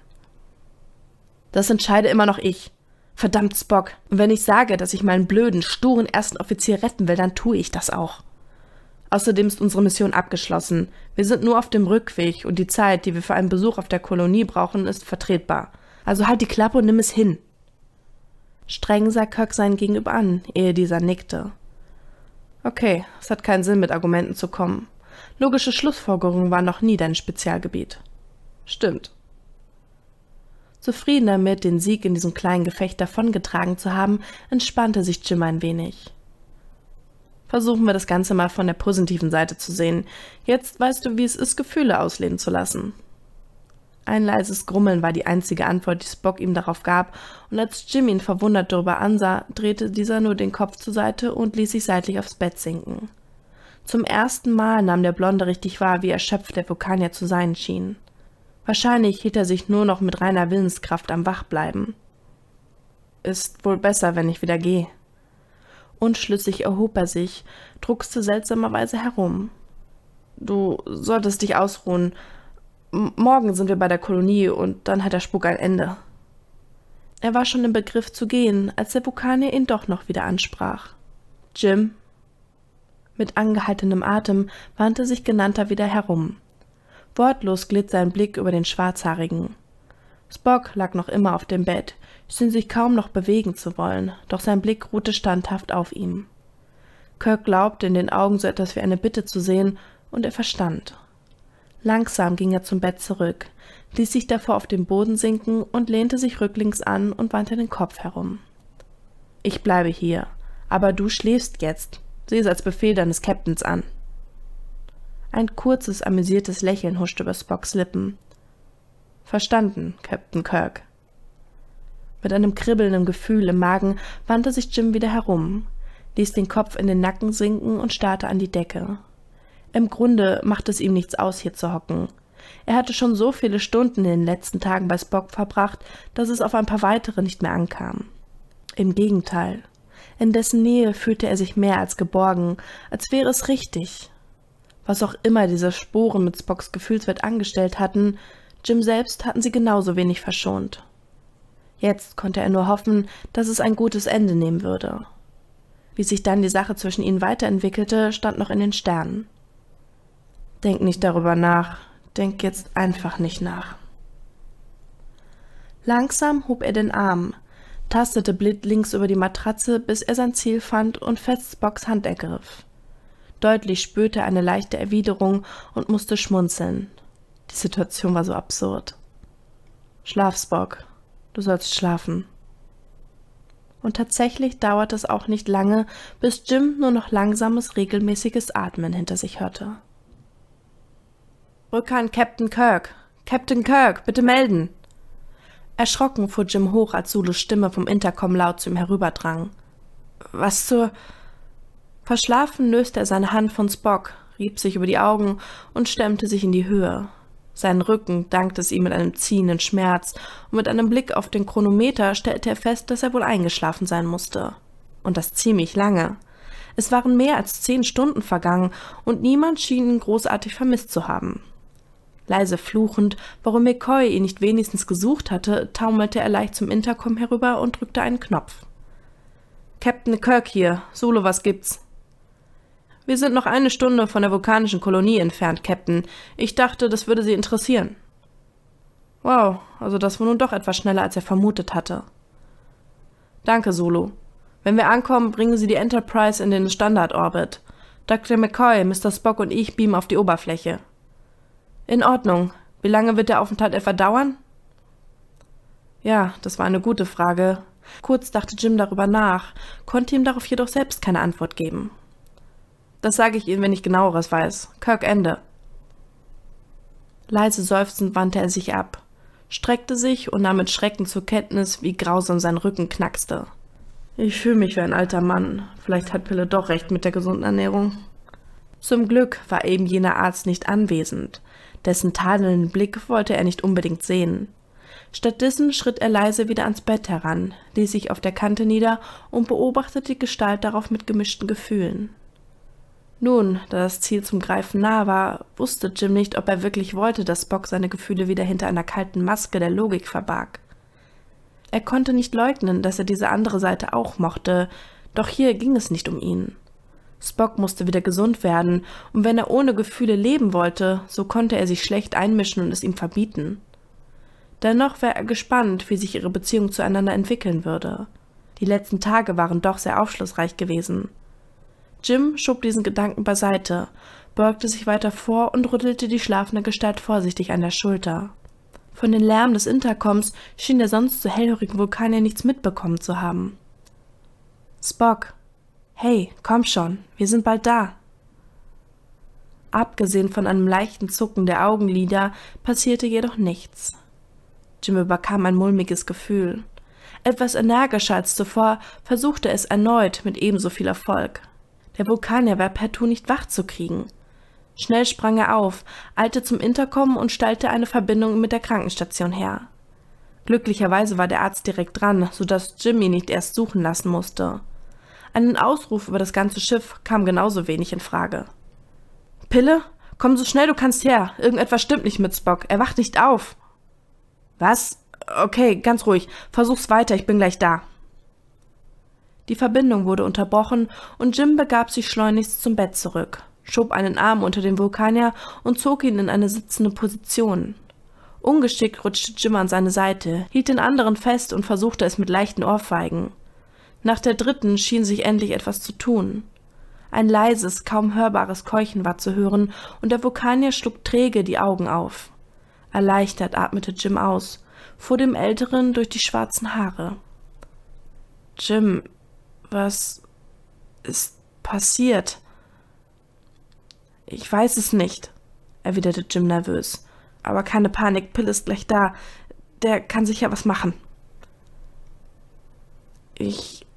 Das entscheide immer noch ich. Verdammt Spock. Und wenn ich sage, dass ich meinen blöden, sturen ersten Offizier retten will, dann tue ich das auch. Außerdem ist unsere Mission abgeschlossen. Wir sind nur auf dem Rückweg und die Zeit, die wir für einen Besuch auf der Kolonie brauchen, ist vertretbar. Also halt die Klappe und nimm es hin. Streng sah Kirk seinen Gegenüber an, ehe dieser nickte. Okay, es hat keinen Sinn, mit Argumenten zu kommen. Logische Schlussfolgerungen waren noch nie dein Spezialgebiet. Stimmt. Zufrieden damit, den Sieg in diesem kleinen Gefecht davongetragen zu haben, entspannte sich Jim ein wenig versuchen wir das Ganze mal von der positiven Seite zu sehen. Jetzt weißt du, wie es ist, Gefühle ausleben zu lassen. Ein leises Grummeln war die einzige Antwort, die Spock ihm darauf gab, und als Jim ihn verwundert darüber ansah, drehte dieser nur den Kopf zur Seite und ließ sich seitlich aufs Bett sinken. Zum ersten Mal nahm der Blonde richtig wahr, wie erschöpft der Vulkanier zu sein schien. Wahrscheinlich hielt er sich nur noch mit reiner Willenskraft am Wachbleiben. Ist wohl besser, wenn ich wieder gehe, Unschlüssig erhob er sich, druckste seltsamerweise herum. Du solltest dich ausruhen. M morgen sind wir bei der Kolonie und dann hat der Spuk ein Ende. Er war schon im Begriff zu gehen, als der Vulkanier ihn doch noch wieder ansprach. Jim? Mit angehaltenem Atem wandte sich Genannter wieder herum. Wortlos glitt sein Blick über den Schwarzhaarigen. Spock lag noch immer auf dem Bett, schien sich kaum noch bewegen zu wollen, doch sein Blick ruhte standhaft auf ihm. Kirk glaubte, in den Augen so etwas wie eine Bitte zu sehen, und er verstand. Langsam ging er zum Bett zurück, ließ sich davor auf den Boden sinken und lehnte sich rücklings an und wandte den Kopf herum. »Ich bleibe hier, aber du schläfst jetzt. Sieh es als Befehl deines Captains an.« Ein kurzes, amüsiertes Lächeln huschte über Spocks Lippen. »Verstanden, Captain Kirk.« mit einem kribbelnden Gefühl im Magen wandte sich Jim wieder herum, ließ den Kopf in den Nacken sinken und starrte an die Decke. Im Grunde machte es ihm nichts aus, hier zu hocken. Er hatte schon so viele Stunden in den letzten Tagen bei Spock verbracht, dass es auf ein paar weitere nicht mehr ankam. Im Gegenteil. In dessen Nähe fühlte er sich mehr als geborgen, als wäre es richtig. Was auch immer diese Sporen mit Spocks Gefühlswert angestellt hatten, Jim selbst hatten sie genauso wenig verschont. Jetzt konnte er nur hoffen, dass es ein gutes Ende nehmen würde. Wie sich dann die Sache zwischen ihnen weiterentwickelte, stand noch in den Sternen. Denk nicht darüber nach, denk jetzt einfach nicht nach. Langsam hob er den Arm, tastete blindlings über die Matratze, bis er sein Ziel fand und fest Bocks Hand ergriff. Deutlich spürte er eine leichte Erwiderung und musste schmunzeln. Die Situation war so absurd. Schlaf, Spock, du sollst schlafen. Und tatsächlich dauerte es auch nicht lange, bis Jim nur noch langsames, regelmäßiges Atmen hinter sich hörte. Rücke an Captain Kirk. Captain Kirk, bitte melden. Erschrocken fuhr Jim hoch, als Zulus Stimme vom Intercom laut zu ihm herüberdrang. Was zur... Verschlafen löste er seine Hand von Spock, rieb sich über die Augen und stemmte sich in die Höhe, sein Rücken dankte es ihm mit einem ziehenden Schmerz, und mit einem Blick auf den Chronometer stellte er fest, dass er wohl eingeschlafen sein musste. Und das ziemlich lange. Es waren mehr als zehn Stunden vergangen, und niemand schien ihn großartig vermisst zu haben. Leise fluchend, warum McCoy ihn nicht wenigstens gesucht hatte, taumelte er leicht zum Intercom herüber und drückte einen Knopf. Captain Kirk hier, Solo, was gibt's? Wir sind noch eine Stunde von der vulkanischen Kolonie entfernt, Captain. Ich dachte, das würde Sie interessieren. Wow, also das war nun doch etwas schneller, als er vermutet hatte. Danke, Solo. Wenn wir ankommen, bringen Sie die Enterprise in den Standardorbit. Dr. McCoy, Mr. Spock und ich beamen auf die Oberfläche. In Ordnung. Wie lange wird der Aufenthalt etwa dauern? Ja, das war eine gute Frage. Kurz dachte Jim darüber nach, konnte ihm darauf jedoch selbst keine Antwort geben. Das sage ich Ihnen, wenn ich genaueres weiß. Kirk Ende. Leise seufzend wandte er sich ab, streckte sich und nahm mit Schrecken zur Kenntnis, wie grausam sein Rücken knackste. Ich fühle mich wie ein alter Mann. Vielleicht hat Pille doch recht mit der gesunden Ernährung. Zum Glück war eben jener Arzt nicht anwesend. Dessen tadelnden Blick wollte er nicht unbedingt sehen. Stattdessen schritt er leise wieder ans Bett heran, ließ sich auf der Kante nieder und beobachtete die Gestalt darauf mit gemischten Gefühlen. Nun, da das Ziel zum Greifen nah war, wusste Jim nicht, ob er wirklich wollte, dass Spock seine Gefühle wieder hinter einer kalten Maske der Logik verbarg. Er konnte nicht leugnen, dass er diese andere Seite auch mochte, doch hier ging es nicht um ihn. Spock musste wieder gesund werden, und wenn er ohne Gefühle leben wollte, so konnte er sich schlecht einmischen und es ihm verbieten. Dennoch war er gespannt, wie sich ihre Beziehung zueinander entwickeln würde. Die letzten Tage waren doch sehr aufschlussreich gewesen. Jim schob diesen Gedanken beiseite, beugte sich weiter vor und rüttelte die schlafende Gestalt vorsichtig an der Schulter. Von den Lärmen des Intercoms schien der sonst so hellhörige Vulkanier nichts mitbekommen zu haben. Spock. Hey, komm schon, wir sind bald da. Abgesehen von einem leichten Zucken der Augenlider passierte jedoch nichts. Jim überkam ein mulmiges Gefühl. Etwas energischer als zuvor versuchte es erneut mit ebenso viel Erfolg. Der Vulkanier war partout nicht wach zu kriegen. Schnell sprang er auf, eilte zum Intercom und stellte eine Verbindung mit der Krankenstation her. Glücklicherweise war der Arzt direkt dran, sodass Jimmy nicht erst suchen lassen musste. Einen Ausruf über das ganze Schiff kam genauso wenig in Frage. Pille? Komm so schnell du kannst her. Irgendetwas stimmt nicht mit Spock. Er wacht nicht auf. Was? Okay, ganz ruhig. Versuch's weiter, ich bin gleich da. Die Verbindung wurde unterbrochen und Jim begab sich schleunigst zum Bett zurück, schob einen Arm unter den Vulkanier und zog ihn in eine sitzende Position. Ungeschickt rutschte Jim an seine Seite, hielt den anderen fest und versuchte es mit leichten Ohrfeigen. Nach der dritten schien sich endlich etwas zu tun. Ein leises, kaum hörbares Keuchen war zu hören, und der Vulkanier schlug träge die Augen auf. Erleichtert atmete Jim aus, fuhr dem Älteren durch die schwarzen Haare. Jim, was ist passiert? Ich weiß es nicht, erwiderte Jim nervös. Aber keine Panik, Pill ist gleich da. Der kann sicher was machen. Ich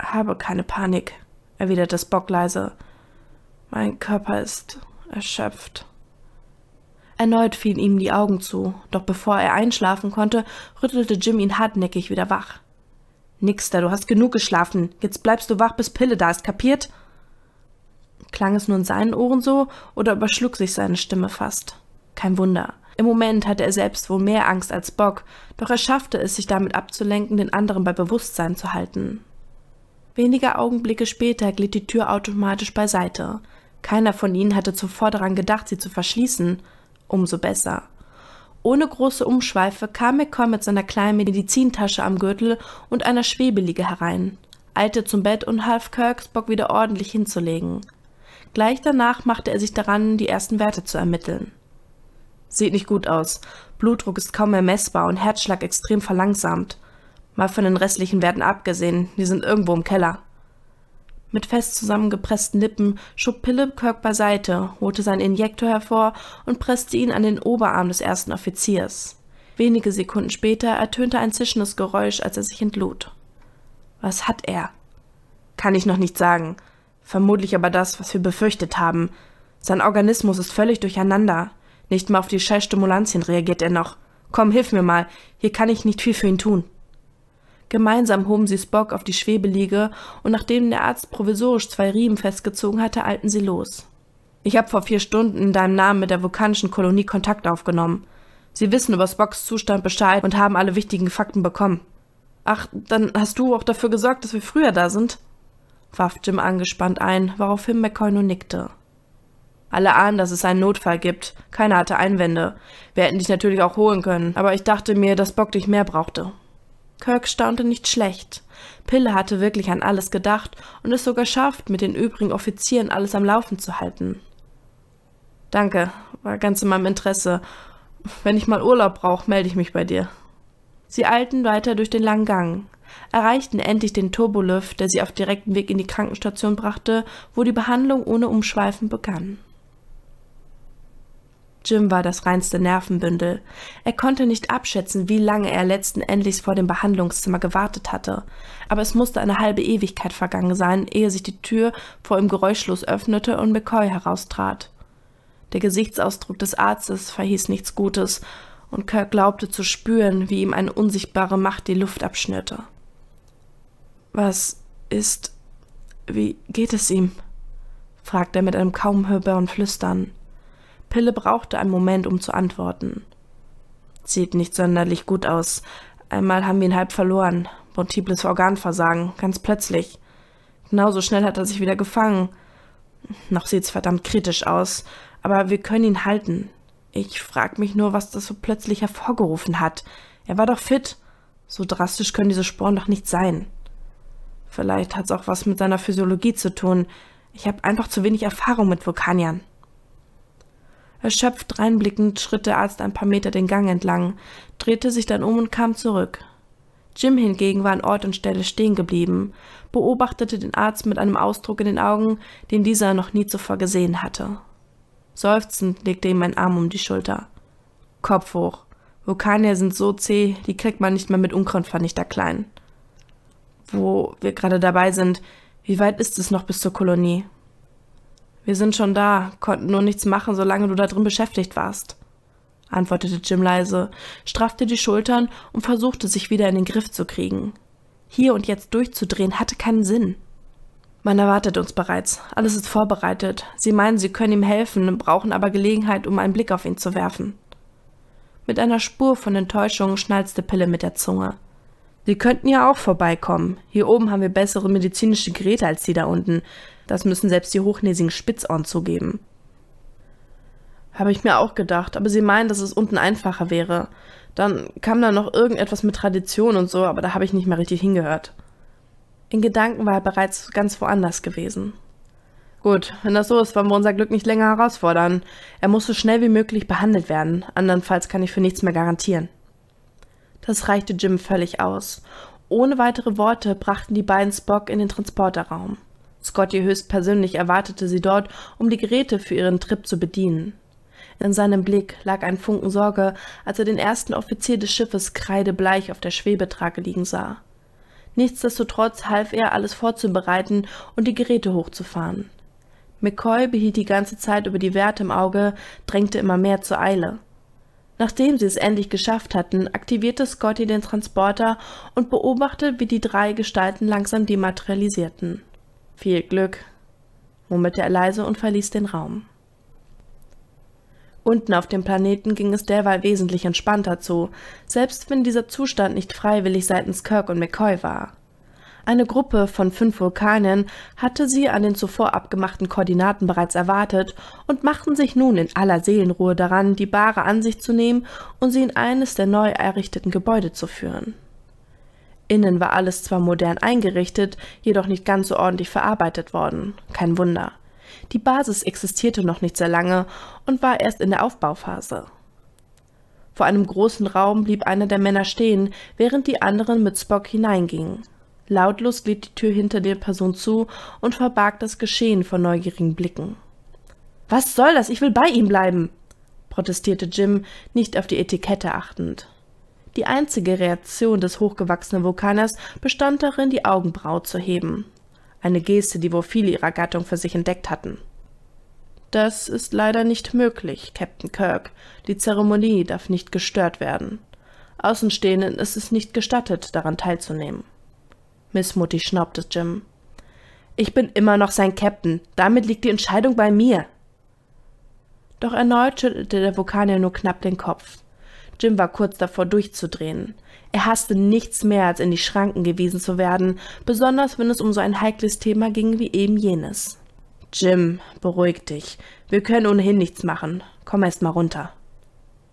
habe keine Panik, erwiderte Spock leise. Mein Körper ist erschöpft. Erneut fielen ihm die Augen zu, doch bevor er einschlafen konnte, rüttelte Jim ihn hartnäckig wieder wach. Nix da, du hast genug geschlafen. Jetzt bleibst du wach, bis Pille da ist, kapiert? Klang es nur in seinen Ohren so oder überschlug sich seine Stimme fast? Kein Wunder. Im Moment hatte er selbst wohl mehr Angst als Bock, doch er schaffte es, sich damit abzulenken, den anderen bei Bewusstsein zu halten. Wenige Augenblicke später glitt die Tür automatisch beiseite. Keiner von ihnen hatte zuvor daran gedacht, sie zu verschließen. Umso besser. Ohne große Umschweife kam McCoy mit seiner kleinen Medizintasche am Gürtel und einer Schwebeliege herein, eilte zum Bett und half Kirks, Bock wieder ordentlich hinzulegen. Gleich danach machte er sich daran, die ersten Werte zu ermitteln. Sieht nicht gut aus. Blutdruck ist kaum mehr messbar und Herzschlag extrem verlangsamt. Mal von den restlichen Werten abgesehen, die sind irgendwo im Keller. Mit fest zusammengepressten Lippen schob Philipp Kirk beiseite, holte seinen Injektor hervor und presste ihn an den Oberarm des ersten Offiziers. Wenige Sekunden später ertönte ein zischendes Geräusch, als er sich entlud. Was hat er? Kann ich noch nicht sagen. Vermutlich aber das, was wir befürchtet haben. Sein Organismus ist völlig durcheinander. Nicht mal auf die scheiß Stimulantien reagiert er noch. Komm, hilf mir mal. Hier kann ich nicht viel für ihn tun. Gemeinsam hoben sie Spock auf die Schwebeliege und nachdem der Arzt provisorisch zwei Riemen festgezogen hatte, eilten sie los. Ich habe vor vier Stunden in deinem Namen mit der vulkanischen Kolonie Kontakt aufgenommen. Sie wissen über Spocks Zustand Bescheid und haben alle wichtigen Fakten bekommen. Ach, dann hast du auch dafür gesorgt, dass wir früher da sind? warf Jim angespannt ein, woraufhin McCoy nur nickte. Alle ahnen, dass es einen Notfall gibt. Keiner hatte Einwände. Wir hätten dich natürlich auch holen können, aber ich dachte mir, dass Bock dich mehr brauchte. Kirk staunte nicht schlecht. Pille hatte wirklich an alles gedacht und es sogar schafft, mit den übrigen Offizieren alles am Laufen zu halten. Danke, war ganz in meinem Interesse. Wenn ich mal Urlaub brauche, melde ich mich bei dir. Sie eilten weiter durch den langen Gang, erreichten endlich den Turbolift, der sie auf direktem Weg in die Krankenstation brachte, wo die Behandlung ohne Umschweifen begann. Jim war das reinste Nervenbündel. Er konnte nicht abschätzen, wie lange er letzten Endes vor dem Behandlungszimmer gewartet hatte. Aber es musste eine halbe Ewigkeit vergangen sein, ehe sich die Tür vor ihm geräuschlos öffnete und McCoy heraustrat. Der Gesichtsausdruck des Arztes verhieß nichts Gutes, und Kirk glaubte zu spüren, wie ihm eine unsichtbare Macht die Luft abschnürte. Was ist. Wie geht es ihm? fragte er mit einem kaum hörbaren Flüstern. Pille brauchte einen Moment, um zu antworten. Sieht nicht sonderlich gut aus. Einmal haben wir ihn halb verloren. Multiples Organversagen, ganz plötzlich. Genauso schnell hat er sich wieder gefangen. Noch sieht's verdammt kritisch aus, aber wir können ihn halten. Ich frag mich nur, was das so plötzlich hervorgerufen hat. Er war doch fit. So drastisch können diese Sporen doch nicht sein. Vielleicht hat's auch was mit seiner Physiologie zu tun. Ich habe einfach zu wenig Erfahrung mit Vulkaniern. Erschöpft reinblickend schritt der Arzt ein paar Meter den Gang entlang, drehte sich dann um und kam zurück. Jim hingegen war an Ort und Stelle stehen geblieben, beobachtete den Arzt mit einem Ausdruck in den Augen, den dieser noch nie zuvor gesehen hatte. Seufzend legte ihm ein Arm um die Schulter. Kopf hoch. Vulkanier sind so zäh, die kriegt man nicht mehr mit Unkrautvernichter klein. Wo wir gerade dabei sind, wie weit ist es noch bis zur Kolonie? Wir sind schon da, konnten nur nichts machen, solange du da drin beschäftigt warst, antwortete Jim leise, straffte die Schultern und versuchte sich wieder in den Griff zu kriegen. Hier und jetzt durchzudrehen hatte keinen Sinn. Man erwartet uns bereits, alles ist vorbereitet. Sie meinen, sie können ihm helfen, brauchen aber Gelegenheit, um einen Blick auf ihn zu werfen. Mit einer Spur von Enttäuschung schnalzte Pille mit der Zunge. Sie könnten ja auch vorbeikommen. Hier oben haben wir bessere medizinische Geräte als die da unten. Das müssen selbst die hochnäsigen Spitzohren zugeben. Habe ich mir auch gedacht, aber sie meinen, dass es unten einfacher wäre. Dann kam da noch irgendetwas mit Tradition und so, aber da habe ich nicht mehr richtig hingehört. In Gedanken war er bereits ganz woanders gewesen. Gut, wenn das so ist, wollen wir unser Glück nicht länger herausfordern. Er muss so schnell wie möglich behandelt werden, andernfalls kann ich für nichts mehr garantieren. Das reichte Jim völlig aus. Ohne weitere Worte brachten die beiden Spock in den Transporterraum. Scotty höchstpersönlich erwartete sie dort, um die Geräte für ihren Trip zu bedienen. In seinem Blick lag ein Funken Sorge, als er den ersten Offizier des Schiffes kreidebleich auf der Schwebetrage liegen sah. Nichtsdestotrotz half er, alles vorzubereiten und die Geräte hochzufahren. McCoy behielt die ganze Zeit über die Werte im Auge, drängte immer mehr zur Eile. Nachdem sie es endlich geschafft hatten, aktivierte Scotty den Transporter und beobachtete, wie die drei Gestalten langsam dematerialisierten. Viel Glück, murmelte er leise und verließ den Raum. Unten auf dem Planeten ging es derweil wesentlich entspannter zu, selbst wenn dieser Zustand nicht freiwillig seitens Kirk und McCoy war. Eine Gruppe von fünf Vulkanen hatte sie an den zuvor abgemachten Koordinaten bereits erwartet und machten sich nun in aller Seelenruhe daran, die Bahre an sich zu nehmen und sie in eines der neu errichteten Gebäude zu führen. Innen war alles zwar modern eingerichtet, jedoch nicht ganz so ordentlich verarbeitet worden. Kein Wunder. Die Basis existierte noch nicht sehr lange und war erst in der Aufbauphase. Vor einem großen Raum blieb einer der Männer stehen, während die anderen mit Spock hineingingen. Lautlos glitt die Tür hinter der Person zu und verbarg das Geschehen vor neugierigen Blicken. Was soll das? Ich will bei ihm bleiben, protestierte Jim, nicht auf die Etikette achtend. Die einzige Reaktion des hochgewachsenen Vulkaners bestand darin, die Augenbraue zu heben. Eine Geste, die wohl viele ihrer Gattung für sich entdeckt hatten. Das ist leider nicht möglich, Captain Kirk. Die Zeremonie darf nicht gestört werden. Außenstehenden ist es nicht gestattet, daran teilzunehmen. Missmutig schnaubte Jim. Ich bin immer noch sein Captain. Damit liegt die Entscheidung bei mir. Doch erneut schüttelte der Vulkanier nur knapp den Kopf. Jim war kurz davor durchzudrehen. Er hasste nichts mehr, als in die Schranken gewiesen zu werden, besonders wenn es um so ein heikles Thema ging wie eben jenes. Jim, beruhig dich. Wir können ohnehin nichts machen. Komm erst mal runter.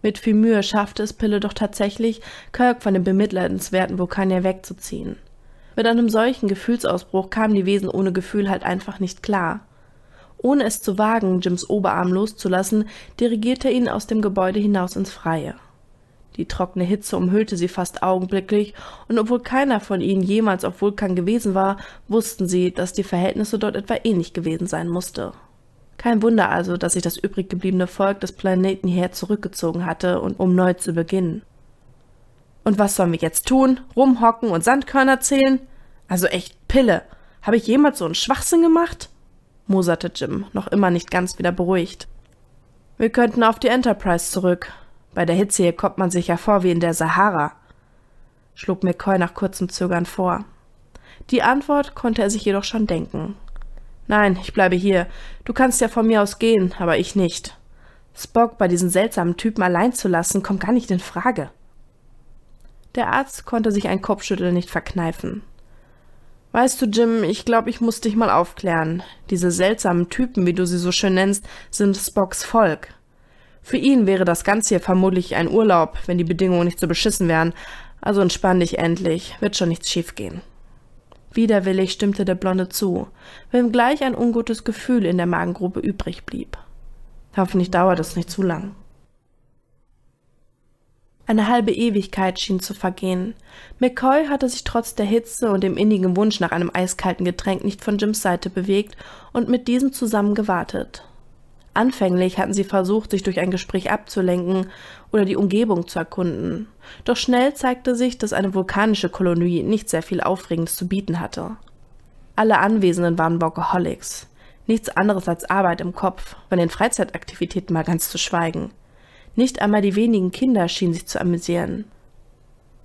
Mit viel Mühe schaffte es Pille doch tatsächlich, Kirk von dem bemitleidenswerten Vulkanier wegzuziehen. Mit einem solchen Gefühlsausbruch kamen die Wesen ohne Gefühl halt einfach nicht klar. Ohne es zu wagen, Jims Oberarm loszulassen, dirigierte er ihn aus dem Gebäude hinaus ins Freie. Die trockene Hitze umhüllte sie fast augenblicklich, und obwohl keiner von ihnen jemals auf Vulkan gewesen war, wussten sie, dass die Verhältnisse dort etwa ähnlich gewesen sein musste. Kein Wunder also, dass sich das übrig gebliebene Volk des Planeten hierher zurückgezogen hatte, um neu zu beginnen. Und was sollen wir jetzt tun? Rumhocken und Sandkörner zählen? Also echt Pille. Habe ich jemals so einen Schwachsinn gemacht? moserte Jim, noch immer nicht ganz wieder beruhigt. Wir könnten auf die Enterprise zurück. Bei der Hitze hier kommt man sich ja vor wie in der Sahara, schlug McCoy nach kurzem Zögern vor. Die Antwort konnte er sich jedoch schon denken. Nein, ich bleibe hier. Du kannst ja von mir aus gehen, aber ich nicht. Spock bei diesen seltsamen Typen allein zu lassen, kommt gar nicht in Frage. Der Arzt konnte sich ein Kopfschütteln nicht verkneifen. Weißt du, Jim, ich glaube, ich muss dich mal aufklären. Diese seltsamen Typen, wie du sie so schön nennst, sind Spocks Volk. Für ihn wäre das Ganze hier vermutlich ein Urlaub, wenn die Bedingungen nicht so beschissen wären. Also entspann dich endlich, wird schon nichts schiefgehen. Widerwillig stimmte der Blonde zu, wenn gleich ein ungutes Gefühl in der Magengrube übrig blieb. Hoffentlich dauert es nicht zu lang. Eine halbe Ewigkeit schien zu vergehen. McCoy hatte sich trotz der Hitze und dem innigen Wunsch nach einem eiskalten Getränk nicht von Jims Seite bewegt und mit diesem zusammen gewartet. Anfänglich hatten sie versucht, sich durch ein Gespräch abzulenken oder die Umgebung zu erkunden. Doch schnell zeigte sich, dass eine vulkanische Kolonie nicht sehr viel Aufregendes zu bieten hatte. Alle Anwesenden waren Workaholics. Nichts anderes als Arbeit im Kopf, von den Freizeitaktivitäten mal ganz zu schweigen. Nicht einmal die wenigen Kinder schienen sich zu amüsieren.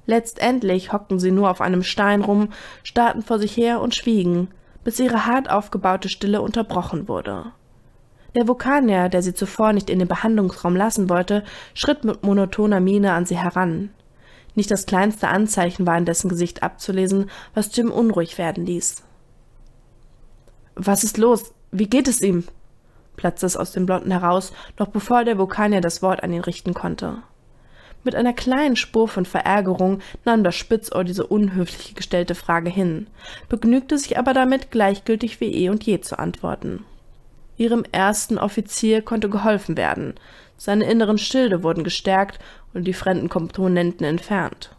Letztendlich hockten sie nur auf einem Stein rum, starrten vor sich her und schwiegen, bis ihre hart aufgebaute Stille unterbrochen wurde. Der Vulkanier, der sie zuvor nicht in den Behandlungsraum lassen wollte, schritt mit monotoner Miene an sie heran. Nicht das kleinste Anzeichen war in dessen Gesicht abzulesen, was Jim unruhig werden ließ. Was ist los? Wie geht es ihm? platzte es aus dem Blonden heraus, noch bevor der Vulkanier das Wort an ihn richten konnte. Mit einer kleinen Spur von Verärgerung nahm das Spitzohr diese unhöflich gestellte Frage hin, begnügte sich aber damit, gleichgültig wie eh und je zu antworten. Ihrem ersten Offizier konnte geholfen werden, seine inneren Schilde wurden gestärkt und die fremden Komponenten entfernt.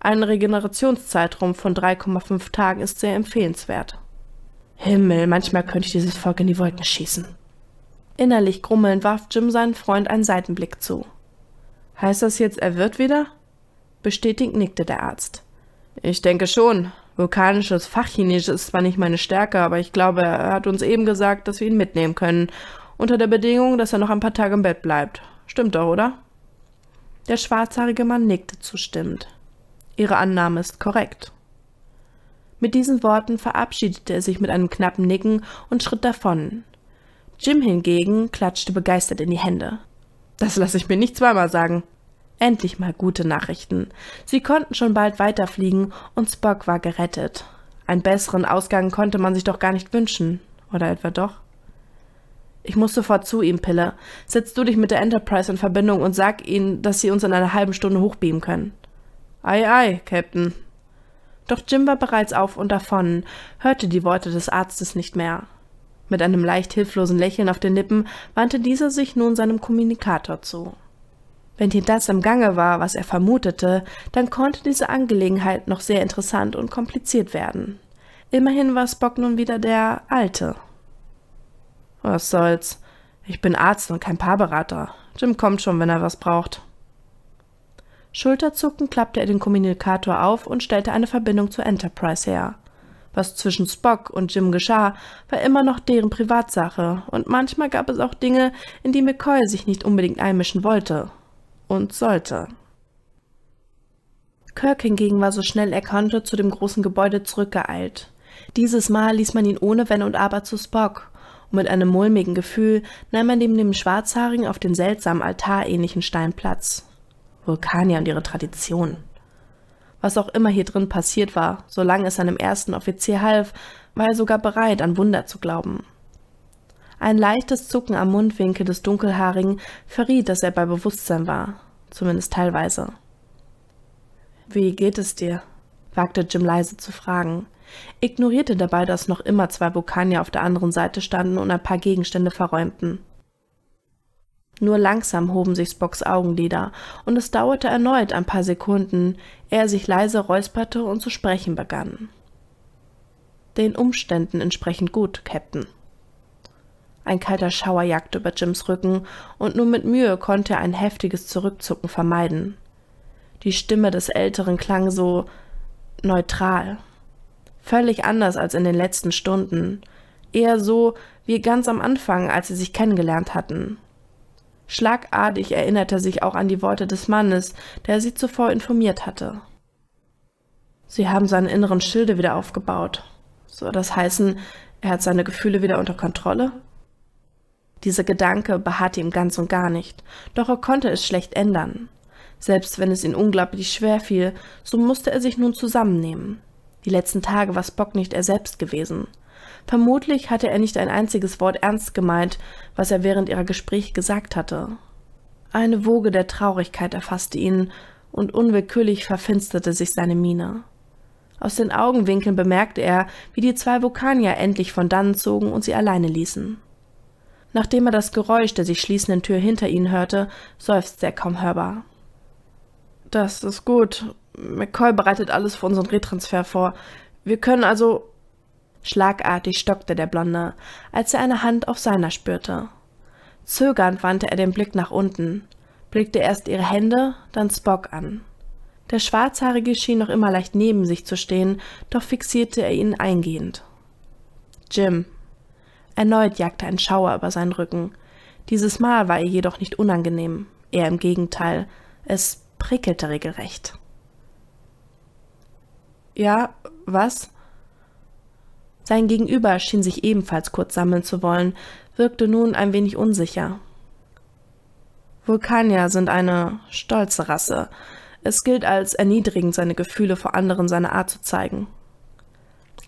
Ein Regenerationszeitraum von 3,5 Tagen ist sehr empfehlenswert. Himmel, manchmal könnte ich dieses Volk in die Wolken schießen. Innerlich grummelnd warf Jim seinen Freund einen Seitenblick zu. Heißt das jetzt, er wird wieder? Bestätigt nickte der Arzt. Ich denke schon. Vulkanisches Fachchinesisch ist zwar nicht meine Stärke, aber ich glaube, er hat uns eben gesagt, dass wir ihn mitnehmen können, unter der Bedingung, dass er noch ein paar Tage im Bett bleibt. Stimmt doch, oder? Der schwarzhaarige Mann nickte zustimmend. Ihre Annahme ist korrekt. Mit diesen Worten verabschiedete er sich mit einem knappen Nicken und schritt davon, Jim hingegen klatschte begeistert in die Hände. Das lasse ich mir nicht zweimal sagen. Endlich mal gute Nachrichten. Sie konnten schon bald weiterfliegen und Spock war gerettet. Einen besseren Ausgang konnte man sich doch gar nicht wünschen. Oder etwa doch? Ich muss sofort zu ihm, Pille. Setz du dich mit der Enterprise in Verbindung und sag ihnen, dass sie uns in einer halben Stunde hochbeamen können. Ei, ei, Captain. Doch Jim war bereits auf und davon, hörte die Worte des Arztes nicht mehr. Mit einem leicht hilflosen Lächeln auf den Lippen wandte dieser sich nun seinem Kommunikator zu. Wenn hier das im Gange war, was er vermutete, dann konnte diese Angelegenheit noch sehr interessant und kompliziert werden. Immerhin war Spock nun wieder der Alte. Was soll's? Ich bin Arzt und kein Paarberater. Jim kommt schon, wenn er was braucht. Schulterzuckend klappte er den Kommunikator auf und stellte eine Verbindung zur Enterprise her. Was zwischen Spock und Jim geschah, war immer noch deren Privatsache, und manchmal gab es auch Dinge, in die McCoy sich nicht unbedingt einmischen wollte. Und sollte. Kirk hingegen war so schnell er konnte zu dem großen Gebäude zurückgeeilt. Dieses Mal ließ man ihn ohne Wenn und Aber zu Spock, und mit einem mulmigen Gefühl nahm man neben dem Schwarzhaarigen auf den seltsamen altarähnlichen Stein Platz. Vulkanier und ihre Tradition. Was auch immer hier drin passiert war, solange es seinem ersten Offizier half, war er sogar bereit, an Wunder zu glauben. Ein leichtes Zucken am Mundwinkel des Dunkelhaarigen verriet, dass er bei Bewusstsein war, zumindest teilweise. Wie geht es dir? wagte Jim leise zu fragen, ignorierte dabei, dass noch immer zwei Vulkanier auf der anderen Seite standen und ein paar Gegenstände verräumten. Nur langsam hoben sich Spocks Augenlider, und es dauerte erneut ein paar Sekunden, ehe er sich leise räusperte und zu sprechen begann. Den Umständen entsprechend gut, Captain. Ein kalter Schauer jagte über Jims Rücken, und nur mit Mühe konnte er ein heftiges Zurückzucken vermeiden. Die Stimme des Älteren klang so neutral. Völlig anders als in den letzten Stunden. Eher so wie ganz am Anfang, als sie sich kennengelernt hatten. Schlagartig erinnerte sich auch an die Worte des Mannes, der sie zuvor informiert hatte. Sie haben seine inneren Schilde wieder aufgebaut. Soll das heißen, er hat seine Gefühle wieder unter Kontrolle? Dieser Gedanke beharrte ihm ganz und gar nicht, doch er konnte es schlecht ändern. Selbst wenn es ihm unglaublich schwer fiel, so musste er sich nun zusammennehmen. Die letzten Tage war Spock nicht er selbst gewesen. Vermutlich hatte er nicht ein einziges Wort ernst gemeint, was er während ihrer Gespräche gesagt hatte. Eine Woge der Traurigkeit erfasste ihn, und unwillkürlich verfinsterte sich seine Miene. Aus den Augenwinkeln bemerkte er, wie die zwei Vulkanier endlich von dannen zogen und sie alleine ließen. Nachdem er das Geräusch der sich schließenden Tür hinter ihnen hörte, seufzte er kaum hörbar. »Das ist gut. McCoy bereitet alles für unseren Retransfer vor. Wir können also Schlagartig stockte der Blonde, als er eine Hand auf seiner spürte. Zögernd wandte er den Blick nach unten, blickte erst ihre Hände, dann Spock an. Der Schwarzhaarige schien noch immer leicht neben sich zu stehen, doch fixierte er ihn eingehend. Jim. Erneut jagte ein Schauer über seinen Rücken. Dieses Mal war ihr jedoch nicht unangenehm, eher im Gegenteil, es prickelte regelrecht. Ja, was? Sein Gegenüber schien sich ebenfalls kurz sammeln zu wollen, wirkte nun ein wenig unsicher. Vulkanier sind eine stolze Rasse. Es gilt als erniedrigend, seine Gefühle vor anderen seine Art zu zeigen.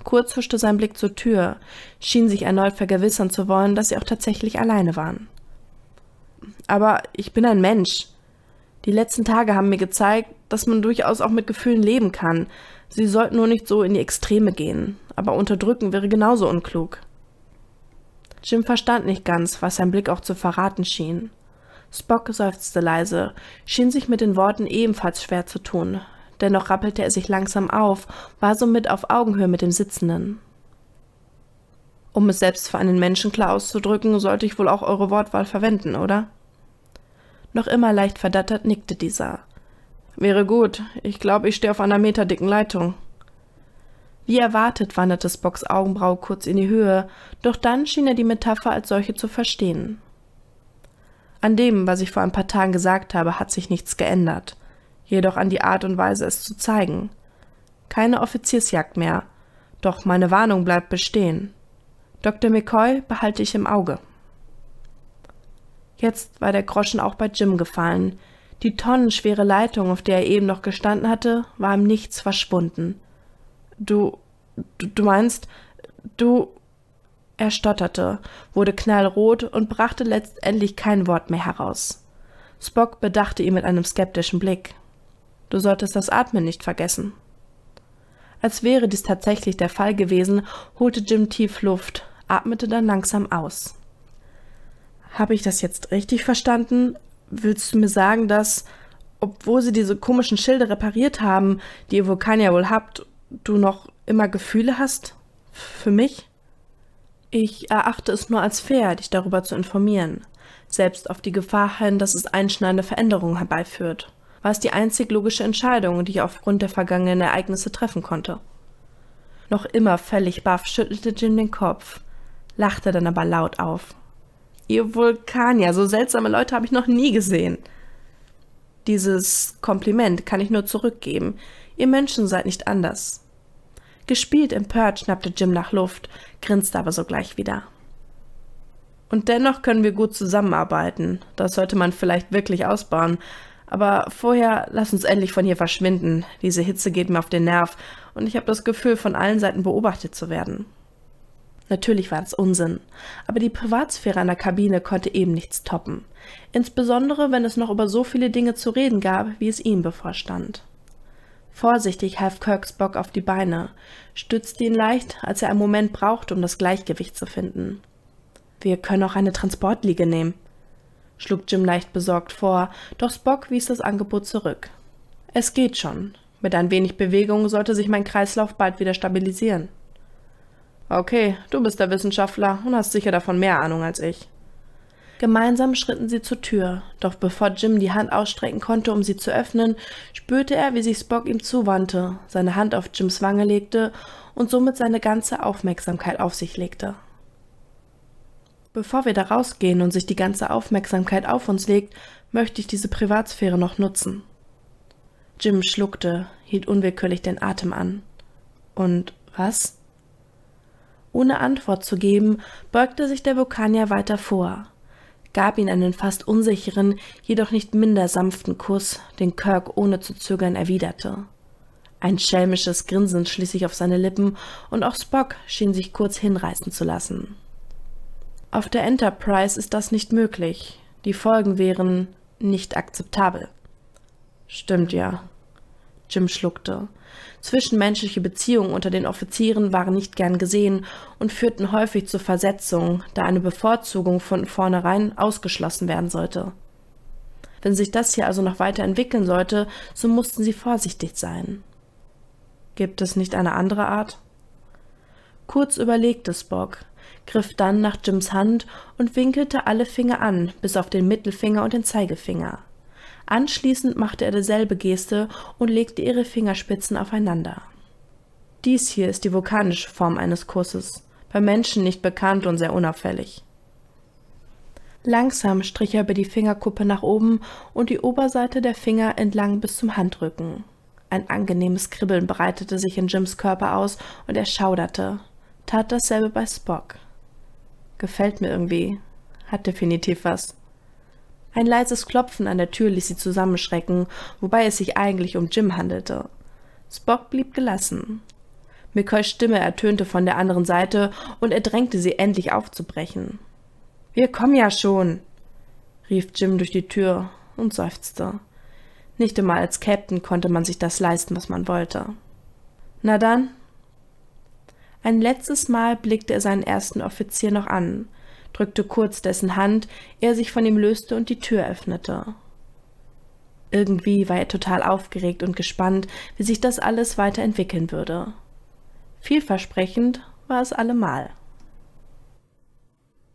Kurz huschte sein Blick zur Tür, schien sich erneut vergewissern zu wollen, dass sie auch tatsächlich alleine waren. Aber ich bin ein Mensch. Die letzten Tage haben mir gezeigt, dass man durchaus auch mit Gefühlen leben kann. Sie sollten nur nicht so in die Extreme gehen aber unterdrücken wäre genauso unklug. Jim verstand nicht ganz, was sein Blick auch zu verraten schien. Spock seufzte leise, schien sich mit den Worten ebenfalls schwer zu tun. Dennoch rappelte er sich langsam auf, war somit auf Augenhöhe mit dem Sitzenden. Um es selbst für einen Menschen klar auszudrücken, sollte ich wohl auch eure Wortwahl verwenden, oder? Noch immer leicht verdattert nickte dieser. Wäre gut. Ich glaube, ich stehe auf einer meterdicken Leitung. Wie erwartet wanderte Spocks Augenbraue kurz in die Höhe, doch dann schien er die Metapher als solche zu verstehen. An dem, was ich vor ein paar Tagen gesagt habe, hat sich nichts geändert, jedoch an die Art und Weise, es zu zeigen. Keine Offiziersjagd mehr, doch meine Warnung bleibt bestehen. Dr. McCoy behalte ich im Auge. Jetzt war der Groschen auch bei Jim gefallen. Die tonnenschwere Leitung, auf der er eben noch gestanden hatte, war im Nichts verschwunden. Du, du, du meinst, du... Er stotterte, wurde knallrot und brachte letztendlich kein Wort mehr heraus. Spock bedachte ihn mit einem skeptischen Blick. Du solltest das Atmen nicht vergessen. Als wäre dies tatsächlich der Fall gewesen, holte Jim tief Luft, atmete dann langsam aus. Habe ich das jetzt richtig verstanden? Willst du mir sagen, dass, obwohl sie diese komischen Schilde repariert haben, die ihr Vulkan ja wohl habt, du noch immer Gefühle hast für mich? Ich erachte es nur als fair, dich darüber zu informieren, selbst auf die Gefahr hin, dass es einschneidende Veränderungen herbeiführt. War es die einzig logische Entscheidung, die ich aufgrund der vergangenen Ereignisse treffen konnte. Noch immer völlig baff schüttelte Jim den Kopf, lachte dann aber laut auf. Ihr Vulkanier, so seltsame Leute habe ich noch nie gesehen. Dieses Kompliment kann ich nur zurückgeben. Ihr Menschen seid nicht anders. Gespielt empört schnappte Jim nach Luft, grinste aber sogleich wieder. Und dennoch können wir gut zusammenarbeiten. Das sollte man vielleicht wirklich ausbauen. Aber vorher lass uns endlich von hier verschwinden. Diese Hitze geht mir auf den Nerv und ich habe das Gefühl, von allen Seiten beobachtet zu werden. Natürlich war es Unsinn, aber die Privatsphäre einer Kabine konnte eben nichts toppen. Insbesondere, wenn es noch über so viele Dinge zu reden gab, wie es ihm bevorstand. Vorsichtig half Kirks Bock auf die Beine, stützte ihn leicht, als er einen Moment brauchte, um das Gleichgewicht zu finden. Wir können auch eine Transportliege nehmen, schlug Jim leicht besorgt vor, doch Spock wies das Angebot zurück. Es geht schon. Mit ein wenig Bewegung sollte sich mein Kreislauf bald wieder stabilisieren. Okay, du bist der Wissenschaftler und hast sicher davon mehr Ahnung als ich. Gemeinsam schritten sie zur Tür, doch bevor Jim die Hand ausstrecken konnte, um sie zu öffnen, spürte er, wie sich Spock ihm zuwandte, seine Hand auf Jims Wange legte und somit seine ganze Aufmerksamkeit auf sich legte. Bevor wir da rausgehen und sich die ganze Aufmerksamkeit auf uns legt, möchte ich diese Privatsphäre noch nutzen. Jim schluckte, hielt unwillkürlich den Atem an. Und was? Ohne Antwort zu geben, beugte sich der Vulkanier weiter vor, gab ihm einen fast unsicheren, jedoch nicht minder sanften Kuss, den Kirk ohne zu zögern erwiderte. Ein schelmisches Grinsen schlich sich auf seine Lippen, und auch Spock schien sich kurz hinreißen zu lassen. Auf der Enterprise ist das nicht möglich. Die Folgen wären nicht akzeptabel. Stimmt ja. Jim schluckte. Zwischenmenschliche Beziehungen unter den Offizieren waren nicht gern gesehen und führten häufig zu Versetzungen, da eine Bevorzugung von vornherein ausgeschlossen werden sollte. Wenn sich das hier also noch weiter entwickeln sollte, so mussten sie vorsichtig sein. Gibt es nicht eine andere Art? Kurz überlegte Spock, griff dann nach Jims Hand und winkelte alle Finger an, bis auf den Mittelfinger und den Zeigefinger. Anschließend machte er dieselbe Geste und legte ihre Fingerspitzen aufeinander. Dies hier ist die vulkanische Form eines Kusses, bei Menschen nicht bekannt und sehr unauffällig. Langsam strich er über die Fingerkuppe nach oben und die Oberseite der Finger entlang bis zum Handrücken. Ein angenehmes Kribbeln breitete sich in Jims Körper aus und er schauderte. Tat dasselbe bei Spock. Gefällt mir irgendwie. Hat definitiv was. Ein leises Klopfen an der Tür ließ sie zusammenschrecken, wobei es sich eigentlich um Jim handelte. Spock blieb gelassen. Mikoys Stimme ertönte von der anderen Seite und er drängte sie endlich aufzubrechen. Wir kommen ja schon, rief Jim durch die Tür und seufzte. Nicht einmal als Captain konnte man sich das leisten, was man wollte. Na dann? Ein letztes Mal blickte er seinen ersten Offizier noch an drückte kurz dessen Hand, er sich von ihm löste und die Tür öffnete. Irgendwie war er total aufgeregt und gespannt, wie sich das alles weiterentwickeln würde. Vielversprechend war es allemal.